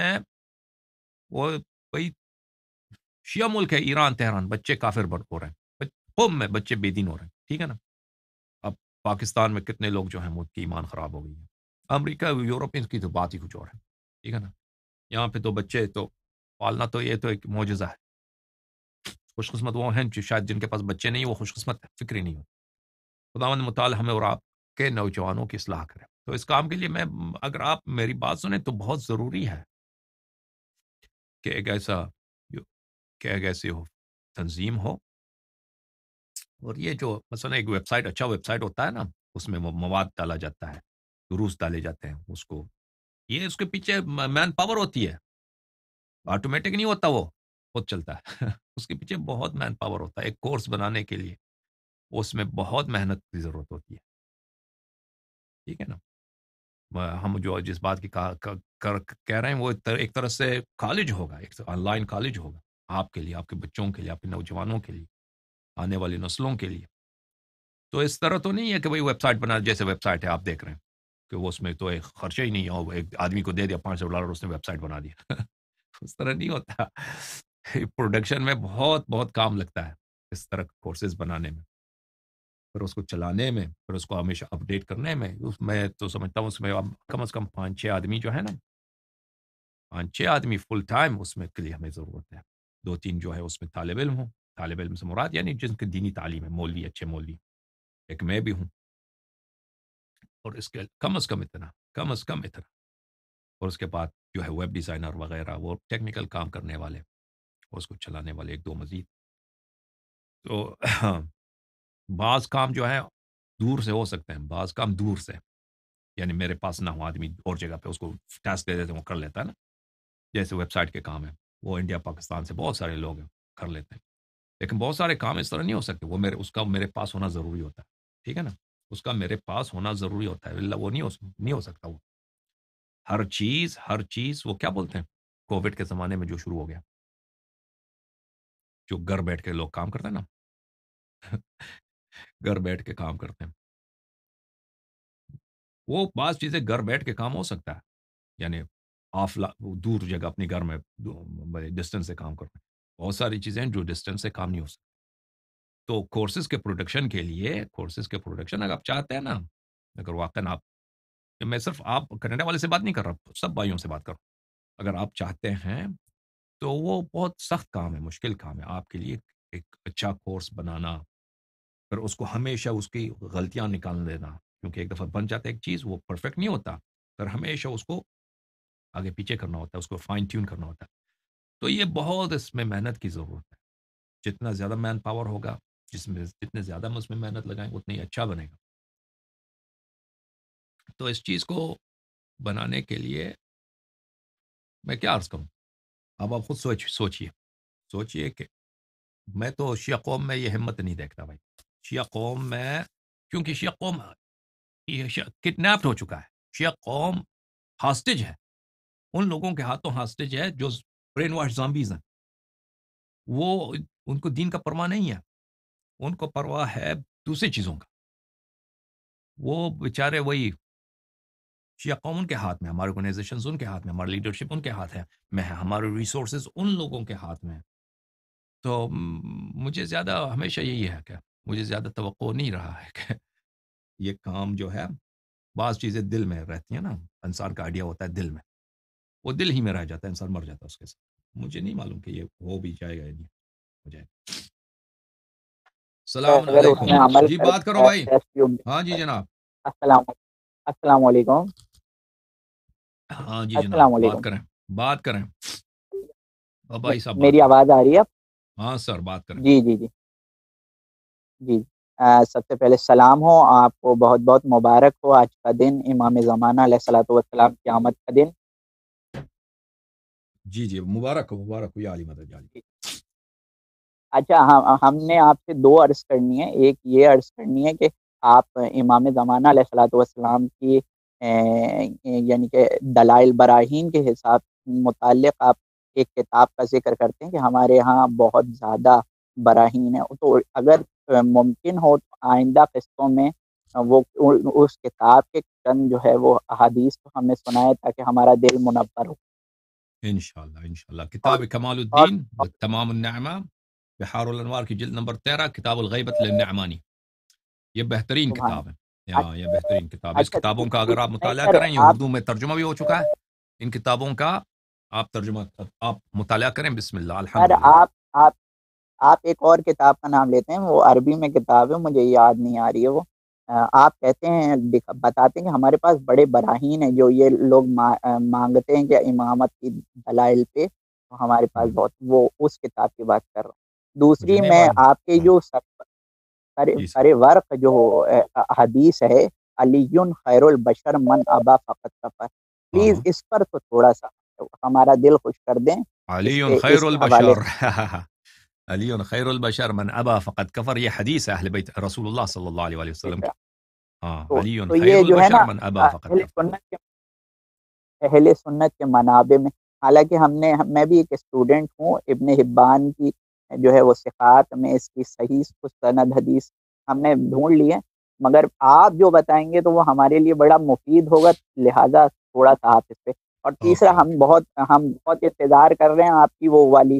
وہ بھائی شیعہ ملک ہے ایران تہران بچے کافر بڑھ ہو رہے ہیں قوم میں بچے بے دین ہو رہے ہیں ٹھیک ہے نا اب پاکستان میں کتنے لوگ جو ہیں ملک کی ایمان خراب ہو گئی ہے امریکہ یورپینس کی تو بات ہی کچھ اور ہے ٹھیک ہے نا یہاں پہ تو بچے تو پالنا تو یہ تو ایک معجزہ ہے خوش قسمت وہ ہیں جو شاید جن کے پاس بچے نہیں وہ خوش قسمت فکری نہیں ہو مند مطالعہ ہمیں اور آپ کے نوجوانوں کی اصلاح کریں تو اس کام کے لیے میں اگر آپ میری بات سنیں تو بہت ضروری ہے کہ ایک ایسا کیسی ہو تنظیم ہو اور یہ جو مثلاً ایک ویب سائٹ اچھا ویب سائٹ ہوتا ہے نا اس میں وہ مواد ڈالا جاتا ہے دروس ڈالے جاتے ہیں اس کو یہ اس کے پیچھے مین پاور ہوتی ہے آٹومیٹک نہیں ہوتا وہ خود چلتا ہے (laughs) اس کے پیچھے بہت مین پاور ہوتا ہے ایک کورس بنانے کے لیے اس میں بہت محنت کی ضرورت ہوتی ہے ٹھیک ہے نا ہم جو جس بات کی کہہ رہے ہیں وہ ایک طرح سے کالج ہوگا ایک آن لائن کالج ہوگا آپ کے لیے آپ کے بچوں کے لیے آپ کے نوجوانوں کے لیے آنے والی نسلوں کے لیے تو اس طرح تو نہیں ہے کہ بھائی ویب سائٹ بنا جیسے ویب سائٹ ہے آپ دیکھ رہے ہیں کہ وہ اس میں تو ایک خرچہ ہی نہیں ہو ایک آدمی کو دے دیا پانچ سو ڈالر اس نے ویب سائٹ بنا دیا (laughs) اس طرح نہیں ہوتا پروڈکشن میں بہت بہت کام لگتا ہے اس طرح کورسز بنانے میں پھر اس کو چلانے میں پھر اس کو ہمیشہ اپڈیٹ کرنے میں اس میں تو سمجھتا ہوں اس میں کم از کم پانچ چھ آدمی جو ہے نا پانچ چھ آدمی فل ٹائم اس میں کے لیے ہمیں ضرورت ہے دو تین جو ہے اس میں طالب علم ہوں طالب علم سے مراد یعنی جن کی دینی تعلیم ہے مولوی اچھے مولوی ایک میں بھی ہوں اور اس کے کم از کم اتنا کم از کم اتنا اور اس کے بعد جو ہے ویب ڈیزائنر وغیرہ وہ ٹیکنیکل کام کرنے والے اور اس کو چلانے والے ایک دو مزید تو (clears throat) بعض کام جو ہے دور سے ہو سکتے ہیں بعض کام دور سے یعنی میرے پاس نہ ہو آدمی اور جگہ پہ اس کو ٹاسک دے ہیں وہ کر لیتا ہے نا جیسے ویب سائٹ کے کام ہیں وہ انڈیا پاکستان سے بہت سارے لوگ کر لیتے ہیں لیکن بہت سارے کام اس طرح نہیں ہو سکتے وہ میرے میرے اس کا پاس ہونا ضروری ہوتا ہے ٹھیک ہے نا اس کا میرے پاس ہونا ضروری ہوتا ہے اللہ وہ وہ وہ نہیں نہیں ہو ہو سکتا ہر ہر چیز چیز کیا بولتے ہیں کووڈ کے زمانے میں جو شروع ہو گیا جو گھر بیٹھ کے لوگ کام کرتے ہیں نا (laughs) گھر بیٹھ کے کام کرتے ہیں وہ بعض چیزیں گھر بیٹھ کے کام ہو سکتا ہے یعنی آف لا دور جگہ اپنے گھر میں ڈسٹینس سے کام کرتے ہیں بہت ساری چیزیں ہیں جو ڈسٹینس سے کام نہیں ہو سکتی تو کورسز کے پروڈکشن کے لیے کورسز کے پروڈکشن اگر آپ چاہتے ہیں نا اگر واکن آپ میں صرف آپ کینیڈا والے سے بات نہیں کر رہا سب بھائیوں سے بات کر رہا ہوں اگر آپ چاہتے ہیں تو وہ بہت سخت کام ہے مشکل کام ہے آپ کے لیے ایک اچھا کورس بنانا پھر اس کو ہمیشہ اس کی غلطیاں نکال دینا کیونکہ ایک دفعہ بن جاتا ہے ایک چیز وہ پرفیکٹ نہیں ہوتا پھر ہمیشہ اس کو آگے پیچھے کرنا ہوتا ہے اس کو فائن ٹیون کرنا ہوتا ہے تو یہ بہت اس میں محنت کی ضرورت ہے جتنا زیادہ مین پاور ہوگا جس میں جتنے زیادہ ہم اس میں محنت لگائیں اتنا ہی اچھا بنے گا تو اس چیز کو بنانے کے لیے میں کیا عرض کروں اب آپ خود سوچ سوچیے سوچیے کہ میں تو شیعہ قوم میں یہ ہمت نہیں دیکھتا بھائی شیعہ قوم میں کیونکہ شیعہ قوم کڈنیپڈ ہو چکا ہے شیعہ قوم ہاسٹج ہے ان لوگوں کے ہاتھوں ہاسٹیج ہے جو برین واش زامبیز ہیں وہ ان کو دین کا پرواہ نہیں ہے ان کو پرواہ ہے دوسری چیزوں کا وہ بیچارے وہی شیعہ قوم ان کے ہاتھ میں ہمارے آرگنائزیشنز ان کے ہاتھ میں ہماری لیڈرشپ ان کے ہاتھ ہے میں ہمارے ریسورسز ان لوگوں کے ہاتھ میں تو مجھے زیادہ ہمیشہ یہی ہے کہ مجھے زیادہ توقع نہیں رہا ہے کہ یہ کام جو ہے بعض چیزیں دل میں رہتی ہیں نا انسان کا آئیڈیا ہوتا ہے دل میں وہ دل ہی میں رہ جاتا ہے انسان مر جاتا ہے اس کے ساتھ مجھے نہیں معلوم کہ یہ ہو بھی جائے گا یا نہیں ہو جائے گا السلام علیکم جی بات کرو بھائی ہاں جی،, ہاں جی جناب السلام السلام علیکم ہاں جی السلام علیکم بات کریں بات کریں بھائی صاحب میری آواز آ رہی ہے ہاں سر بات کریں جی جی جی جی سب سے پہلے سلام ہو آپ کو بہت بہت مبارک ہو آج کا دن امام زمانہ علیہ السلام کی آمد کا دن جی جی مبارک مبارک مدد اچھا ہاں، ہم نے آپ سے دو عرض کرنی ہے ایک یہ عرض کرنی ہے کہ آپ امام زمانہ علیہ السلاۃ والسلام کی یعنی کہ دلائل براہین کے حساب متعلق آپ ایک کتاب کا ذکر کرتے ہیں کہ ہمارے ہاں بہت زیادہ براہین ہے تو اگر ممکن ہو تو آئندہ قسطوں میں وہ اس کتاب کے کن جو ہے وہ احادیث کو ہمیں سنائے تاکہ ہمارا دل منور ہو انشاء اللہ انشاء اللہ کتاب کمال الدین الانوار کی نمبر تیرہ کتاب الغیبت یہ بہترین اچھا، کتابوں کا اگر آپ مطالعہ کریں یہ اردو میں ترجمہ بھی ہو چکا ہے ان کتابوں کا آپ ترجمہ آپ مطالعہ کریں بسم اللہ الحمد آپ آپ ایک اور کتاب کا نام لیتے ہیں وہ عربی میں کتاب ہے مجھے یاد نہیں آ رہی ہے وہ آپ کہتے ہیں بتاتے ہیں کہ ہمارے پاس بڑے براہین ہیں جو یہ لوگ مانگتے ہیں کہ امامت کی دلائل پہ ہمارے پاس بہت وہ اس کتاب کی بات کر رہا ہوں دوسری میں آپ کے ہاں۔ جو سر جی ورق جو حدیث ہے علی خیر البشر من ابا فقط پلیز ہاں۔ اس پر تو تھوڑا سا ہمارا دل خوش کر دیں علی خیر البشر (laughs) البشر من اہل سنت کے منابے میں حالانکہ ہم نے میں بھی ایک اسٹوڈنٹ ہوں ابن حبان کی جو ہے وہ صفات میں اس کی صحیح سند حدیث ہم نے ڈھونڈ لی ہے مگر آپ جو بتائیں گے تو وہ ہمارے لیے بڑا مفید ہوگا لہٰذا تھوڑا آپ اس پہ اور تیسرا ہم بہت ہم بہت انتظار کر رہے ہیں آپ کی وہ والی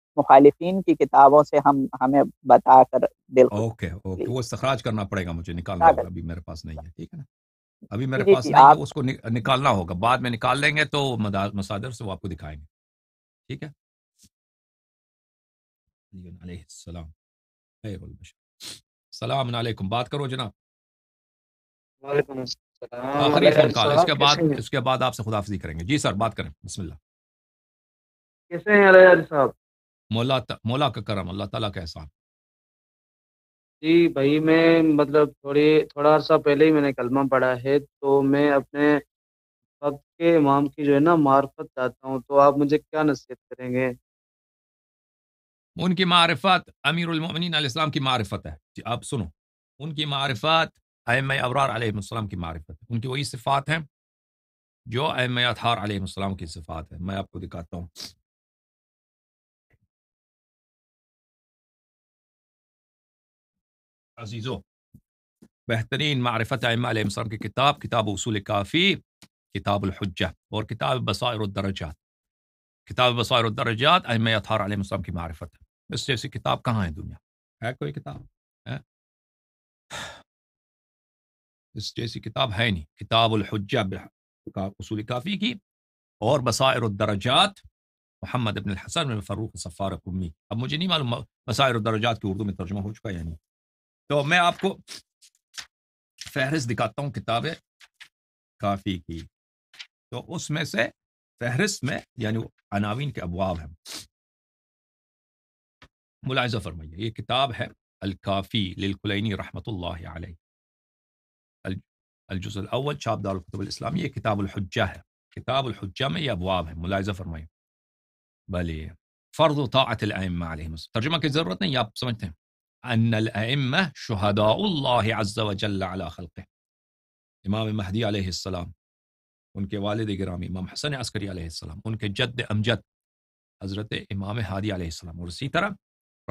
مخالفین کی کتابوں سے ہم ہمیں بتا کر دل اوکے اوکے جی۔ وہ استخراج کرنا پڑے گا مجھے نکالنا ہوگا ابھی میرے پاس نہیں ہے ٹھیک ہے نا ابھی میرے جی، جی، پاس نہیں ہے اس کو نکالنا ہوگا بعد میں نکال لیں گے تو مصادر سے وہ آپ کو دکھائیں گے ٹھیک ہے علیہ السلام السلام علیکم بات کرو جناب آخری فون کال اس کے بعد اس کے بعد آپ سے خدافظی کریں گے جی سر بات کریں بسم اللہ کیسے ہیں علیہ صاحب مولا ت... مولا کا کرم اللہ تعالیٰ کا احسان جی بھائی میں مطلب تھوڑی تھوڑا عرصہ پہلے ہی میں نے کلمہ پڑھا ہے تو میں اپنے کے امام کی جو ہے نا معرفت چاہتا ہوں تو آپ مجھے کیا نصیحت کریں گے ان کی معرفت امیر المومنین علیہ السلام کی معرفت ہے جی آپ سنو ان کی معرفت ایم ابرار علیہ السلام کی معرفت ہے ان کی وہی صفات ہیں جو ایم اطہار علیہ السلام کی صفات ہے میں آپ کو دکھاتا ہوں ع بہترین معرفت علیہ السلام کی کتاب کتاب اصول کافی کتاب الحجہ اور کتاب بصائر الدرجات کتاب بصائر الدرجات اطہار علیہ السلام کی معرفت اس جیسی کتاب کہاں ہے دنیا ہے ہے ہے کوئی کتاب کتاب اس جیسی نہیں کتاب الحجہ اصول کافی کی اور بصائر الدرجات محمد ابن الحسن میں فروخ قمی اب مجھے نہیں معلوم بصائر الدرجات کی اردو میں ترجمہ ہو چکا یا نہیں تو میں آپ کو فہرست دکھاتا ہوں کتابیں کافی کی تو اس میں سے فہرست میں یعنی عناوین کے ابواب ہیں ملاحظہ فرمائیے یہ کتاب ہے الکافی للکلینی رحمۃ اللہ علیہ الجز الاول دار شاء الدالسلام یہ کتاب الحجہ ہے کتاب الحجہ میں یہ ابواب ہے ملاحظہ فرمائیے بھلے فرض و طاعت الائمہ علیہ ترجمہ کی ضرورت نہیں آپ سمجھتے ہیں ان شہدا اللہ امام مہدی علیہ السلام ان کے والد گرامی امام حسن عسکری علیہ السلام ان کے جد امجد حضرت امام علیہ السلام اور اسی طرح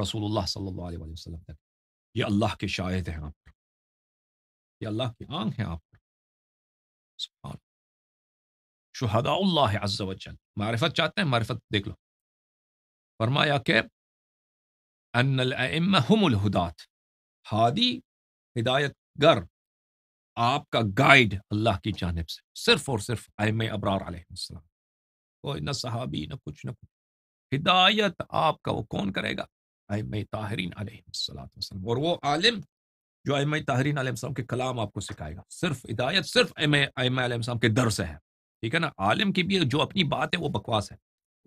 رسول اللہ صلی اللہ علیہ وسلم تک یہ اللہ کے شاہد ہیں آپ پر یہ اللہ کی آنکھ ہیں آپ پر سبحان شہداء اللہ عز و جل معرفت چاہتے ہیں معرفت دیکھ لو فرمایا کہ ان الائمہ ہم الہدات ہادی ہدایت گر آپ کا گائیڈ اللہ کی جانب سے صرف اور صرف ایم ابرار علیہ السلام کوئی نہ صحابی نہ کچھ نہ کچھ ہدایت آپ کا وہ کون کرے گا ایم تاہرین علیہ السلام وسلم اور وہ عالم جو ایم تاہرین علیہ السلام کے کلام آپ کو سکھائے گا صرف ہدایت صرف ایم ایم علیہ السلام کے در سے ہے ٹھیک ہے نا عالم کی بھی جو اپنی بات ہے وہ بکواس ہے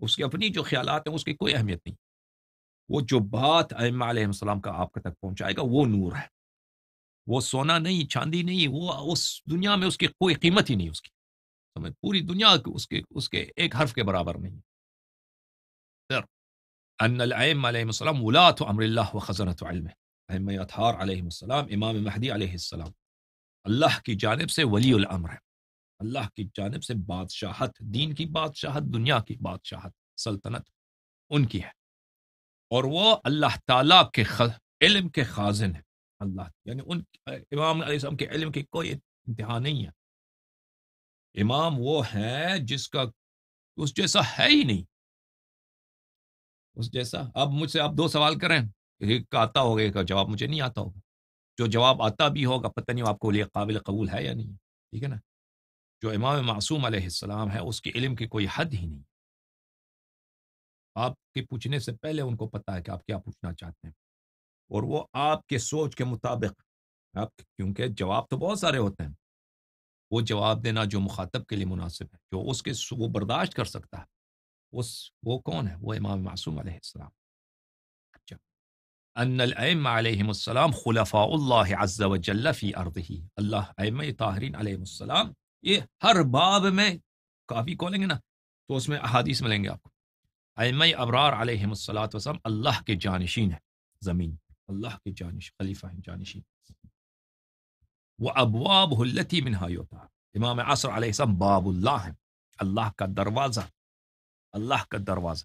اس کے اپنی جو خیالات ہیں اس کی کوئی اہمیت نہیں وہ جو بات ام علیہ السلام کا آپ کے تک پہنچائے گا وہ نور ہے وہ سونا نہیں چاندی نہیں وہ اس دنیا میں اس کی کوئی قیمت ہی نہیں اس کی سمجھ پوری دنیا اس کے اس کے ایک حرف کے برابر نہیں ان علیہ السلام ولاۃ و امر اللہ و خزنت علم الم اطہار علیہ السلام امام مہدی علیہ السلام اللہ کی جانب سے ولی العمر اللہ کی جانب سے بادشاہت دین کی بادشاہت دنیا کی بادشاہت سلطنت ان کی ہے اور وہ اللہ تعالیٰ کے علم کے خازن ہیں اللہ یعنی ان امام علیہ السلام کے علم کی کوئی انتہا نہیں ہے امام وہ ہے جس کا اس جیسا ہے ہی نہیں اس جیسا اب مجھ سے آپ دو سوال کریں ایک کا آتا ہوگا ایک کا جواب مجھے نہیں آتا ہوگا جو جواب آتا بھی ہوگا پتہ نہیں آپ کو لیے قابل قبول ہے یا نہیں ٹھیک ہے نا جو امام معصوم علیہ السلام ہے اس کے علم کی کوئی حد ہی نہیں آپ کے پوچھنے سے پہلے ان کو پتا ہے کہ آپ کیا پوچھنا چاہتے ہیں اور وہ آپ کے سوچ کے مطابق آپ کیونکہ جواب تو بہت سارے ہوتے ہیں وہ جواب دینا جو مخاطب کے لیے مناسب ہے جو اس کے وہ برداشت کر سکتا ہے اس وہ کون ہے وہ امام معصوم علیہ السلام اچھا علیہ السلام خلفاء اللہ عز و اللہ طاہرین علیہ السلام یہ ہر باب میں کافی کھولیں گے نا تو اس میں احادیث ملیں گے آپ کو ایم ابرار علیہ السلاۃ وسلم اللہ کے جانشین ہے زمین اللہ کے جانش خلیفہ ہیں جانشین وہ ابواب حلتی منہا ہوتا امام عصر علیہ السلام باب اللہ اللہ کا دروازہ اللہ کا دروازہ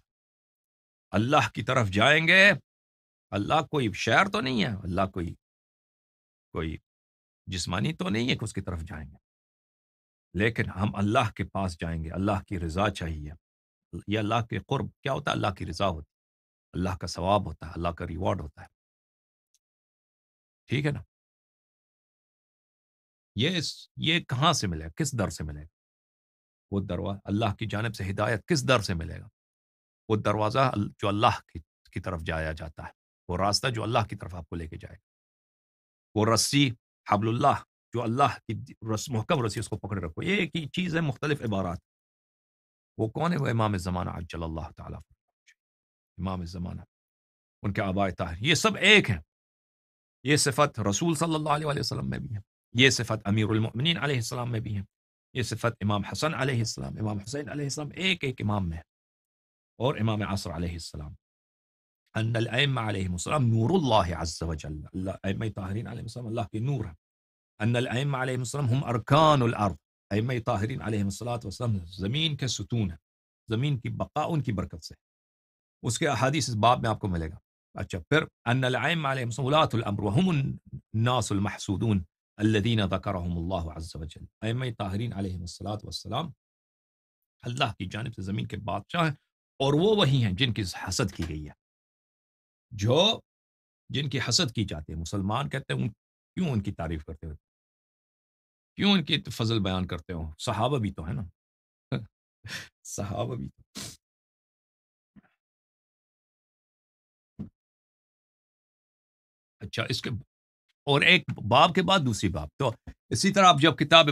اللہ کی طرف جائیں گے اللہ کوئی شعر تو نہیں ہے اللہ کوئی کوئی جسمانی تو نہیں ہے کہ اس کی طرف جائیں گے لیکن ہم اللہ کے پاس جائیں گے اللہ کی رضا چاہیے یہ اللہ کے قرب کیا ہوتا ہے اللہ کی رضا ہوتی ہے اللہ کا ثواب ہوتا ہے اللہ کا ریوارڈ ہوتا ہے ٹھیک ہے نا یہ یہ کہاں سے ملے گا کس در سے ملے گا وہ دروازہ اللہ کی جانب سے ہدایت کس در سے ملے گا وہ دروازہ جو اللہ کی طرف جایا جاتا ہے وہ راستہ جو اللہ کی طرف آپ کو لے کے جائے گا وہ رسی حبل اللہ جو اللہ کی رس محکم رسی اس کو پکڑے رکھو یہ ایک ہی چیز ہے مختلف عبارات وہ کون ہے وہ امام زمانہ عجل اللہ تعالیٰ امام زمانہ ان کے آبائے طاہر یہ سب ایک ہیں یہ صفت رسول صلی اللہ علیہ وسلم میں بھی ہے یہ صفت امیر المؤمنین علیہ السلام میں بھی ہے یہ صفت امام حسن علیہ السلام امام حسین علیہ السلام ایک ایک امام میں اور امام عصر علیہ السلام ان الائم علیہ السلام نور اللہ عز و جل اللہ ائمہ طاہرین علیہ السلام اللہ اللّہ نور ہے ان الائم علیہ السلام ہم ارکان الارض ائمہ طاہرین علیہ صلاحت وسلم زمین کے ستون ہیں زمین کی بقا ان کی برکت سے اس کے احادیث اس باب میں آپ کو ملے گا اچھا پھر ان تاہرین علیہ الناس المحسودون ائمہ طاہرین علیہ والسلام اللہ کی جانب سے زمین کے بادشاہ ہیں اور وہ وہی ہیں جن کی حسد کی گئی ہے جو جن کی حسد کی جاتی ہے مسلمان کہتے ہیں کیوں ان کی تعریف کرتے ہوئے کیوں ان کی فضل بیان کرتے ہو صحابہ بھی تو ہے نا (laughs) صحابہ بھی تو اچھا اس کے اور ایک باب کے بعد دوسری باب تو اسی طرح آپ جب کتاب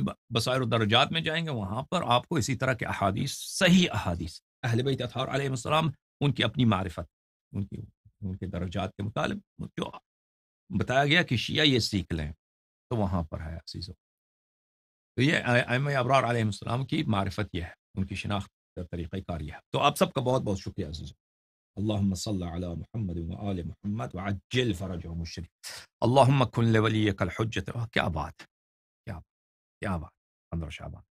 الدرجات میں جائیں گے وہاں پر آپ کو اسی طرح کے احادیث صحیح احادیث اہل بیت اطہار علیہ السلام ان کی اپنی معرفت ان کی ان کے درجات کے مطالب جو بتایا گیا کہ شیعہ یہ سیکھ لیں تو وہاں پر ہے تو یہ ابرار علیہ السلام کی معرفت یہ ہے ان کی شناخت کا طریقہ کار یہ ہے تو آپ سب کا بہت بہت شکریہ عزیز محمد محمد اللہ علامد الرجم اللہ کن حجت کیا بات کیا کیا بات بات شعبان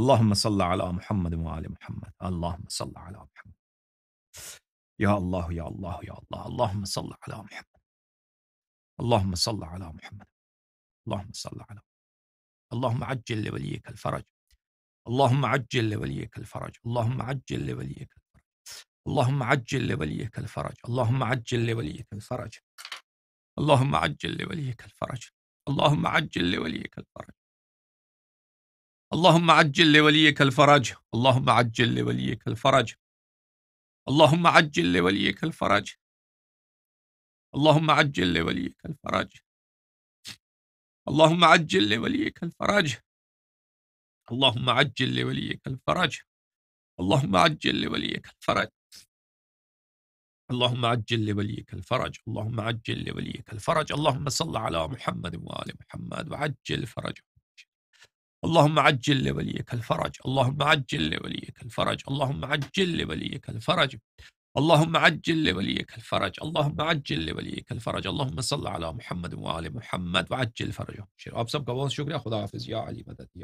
اللہ مل محمد محمد محمد اللہ اللہ اللہ محمد اللهم عجل لوليك الفرج اللهم عجل لوليك الفرج اللهم عجل لوليك الفرج اللهم عجل لوليك الفرج اللهم عجل لوليك الفرج اللهم عجل لوليك الفرج اللهم عجل لوليك الفرج اللهم عجل لوليك الفرج اللهم عجل لوليك الفرج اللهم عجل لوليك الفرج اللهم عجل لوليك الفرج اللهم عجل لوليك الفرج اللهم عجل لوليك الفرج اللهم عجل لوليك الفرج اللهم عجل لوليك الفرج اللهم عجل لوليك الفرج اللهم صل على محمد وآل محمد وعجل فرجه اللهم عجل لوليك الفرج اللهم عجل لوليك الفرج اللهم عجل لوليك الفرج اللهم عجل لوليك الفرج اللهم عجل لوليك الفرج اللهم صل على محمد وآل محمد وعجل فرجهم شير آپ سب کا بہت شکریہ خدا حافظ يا علي مدد يا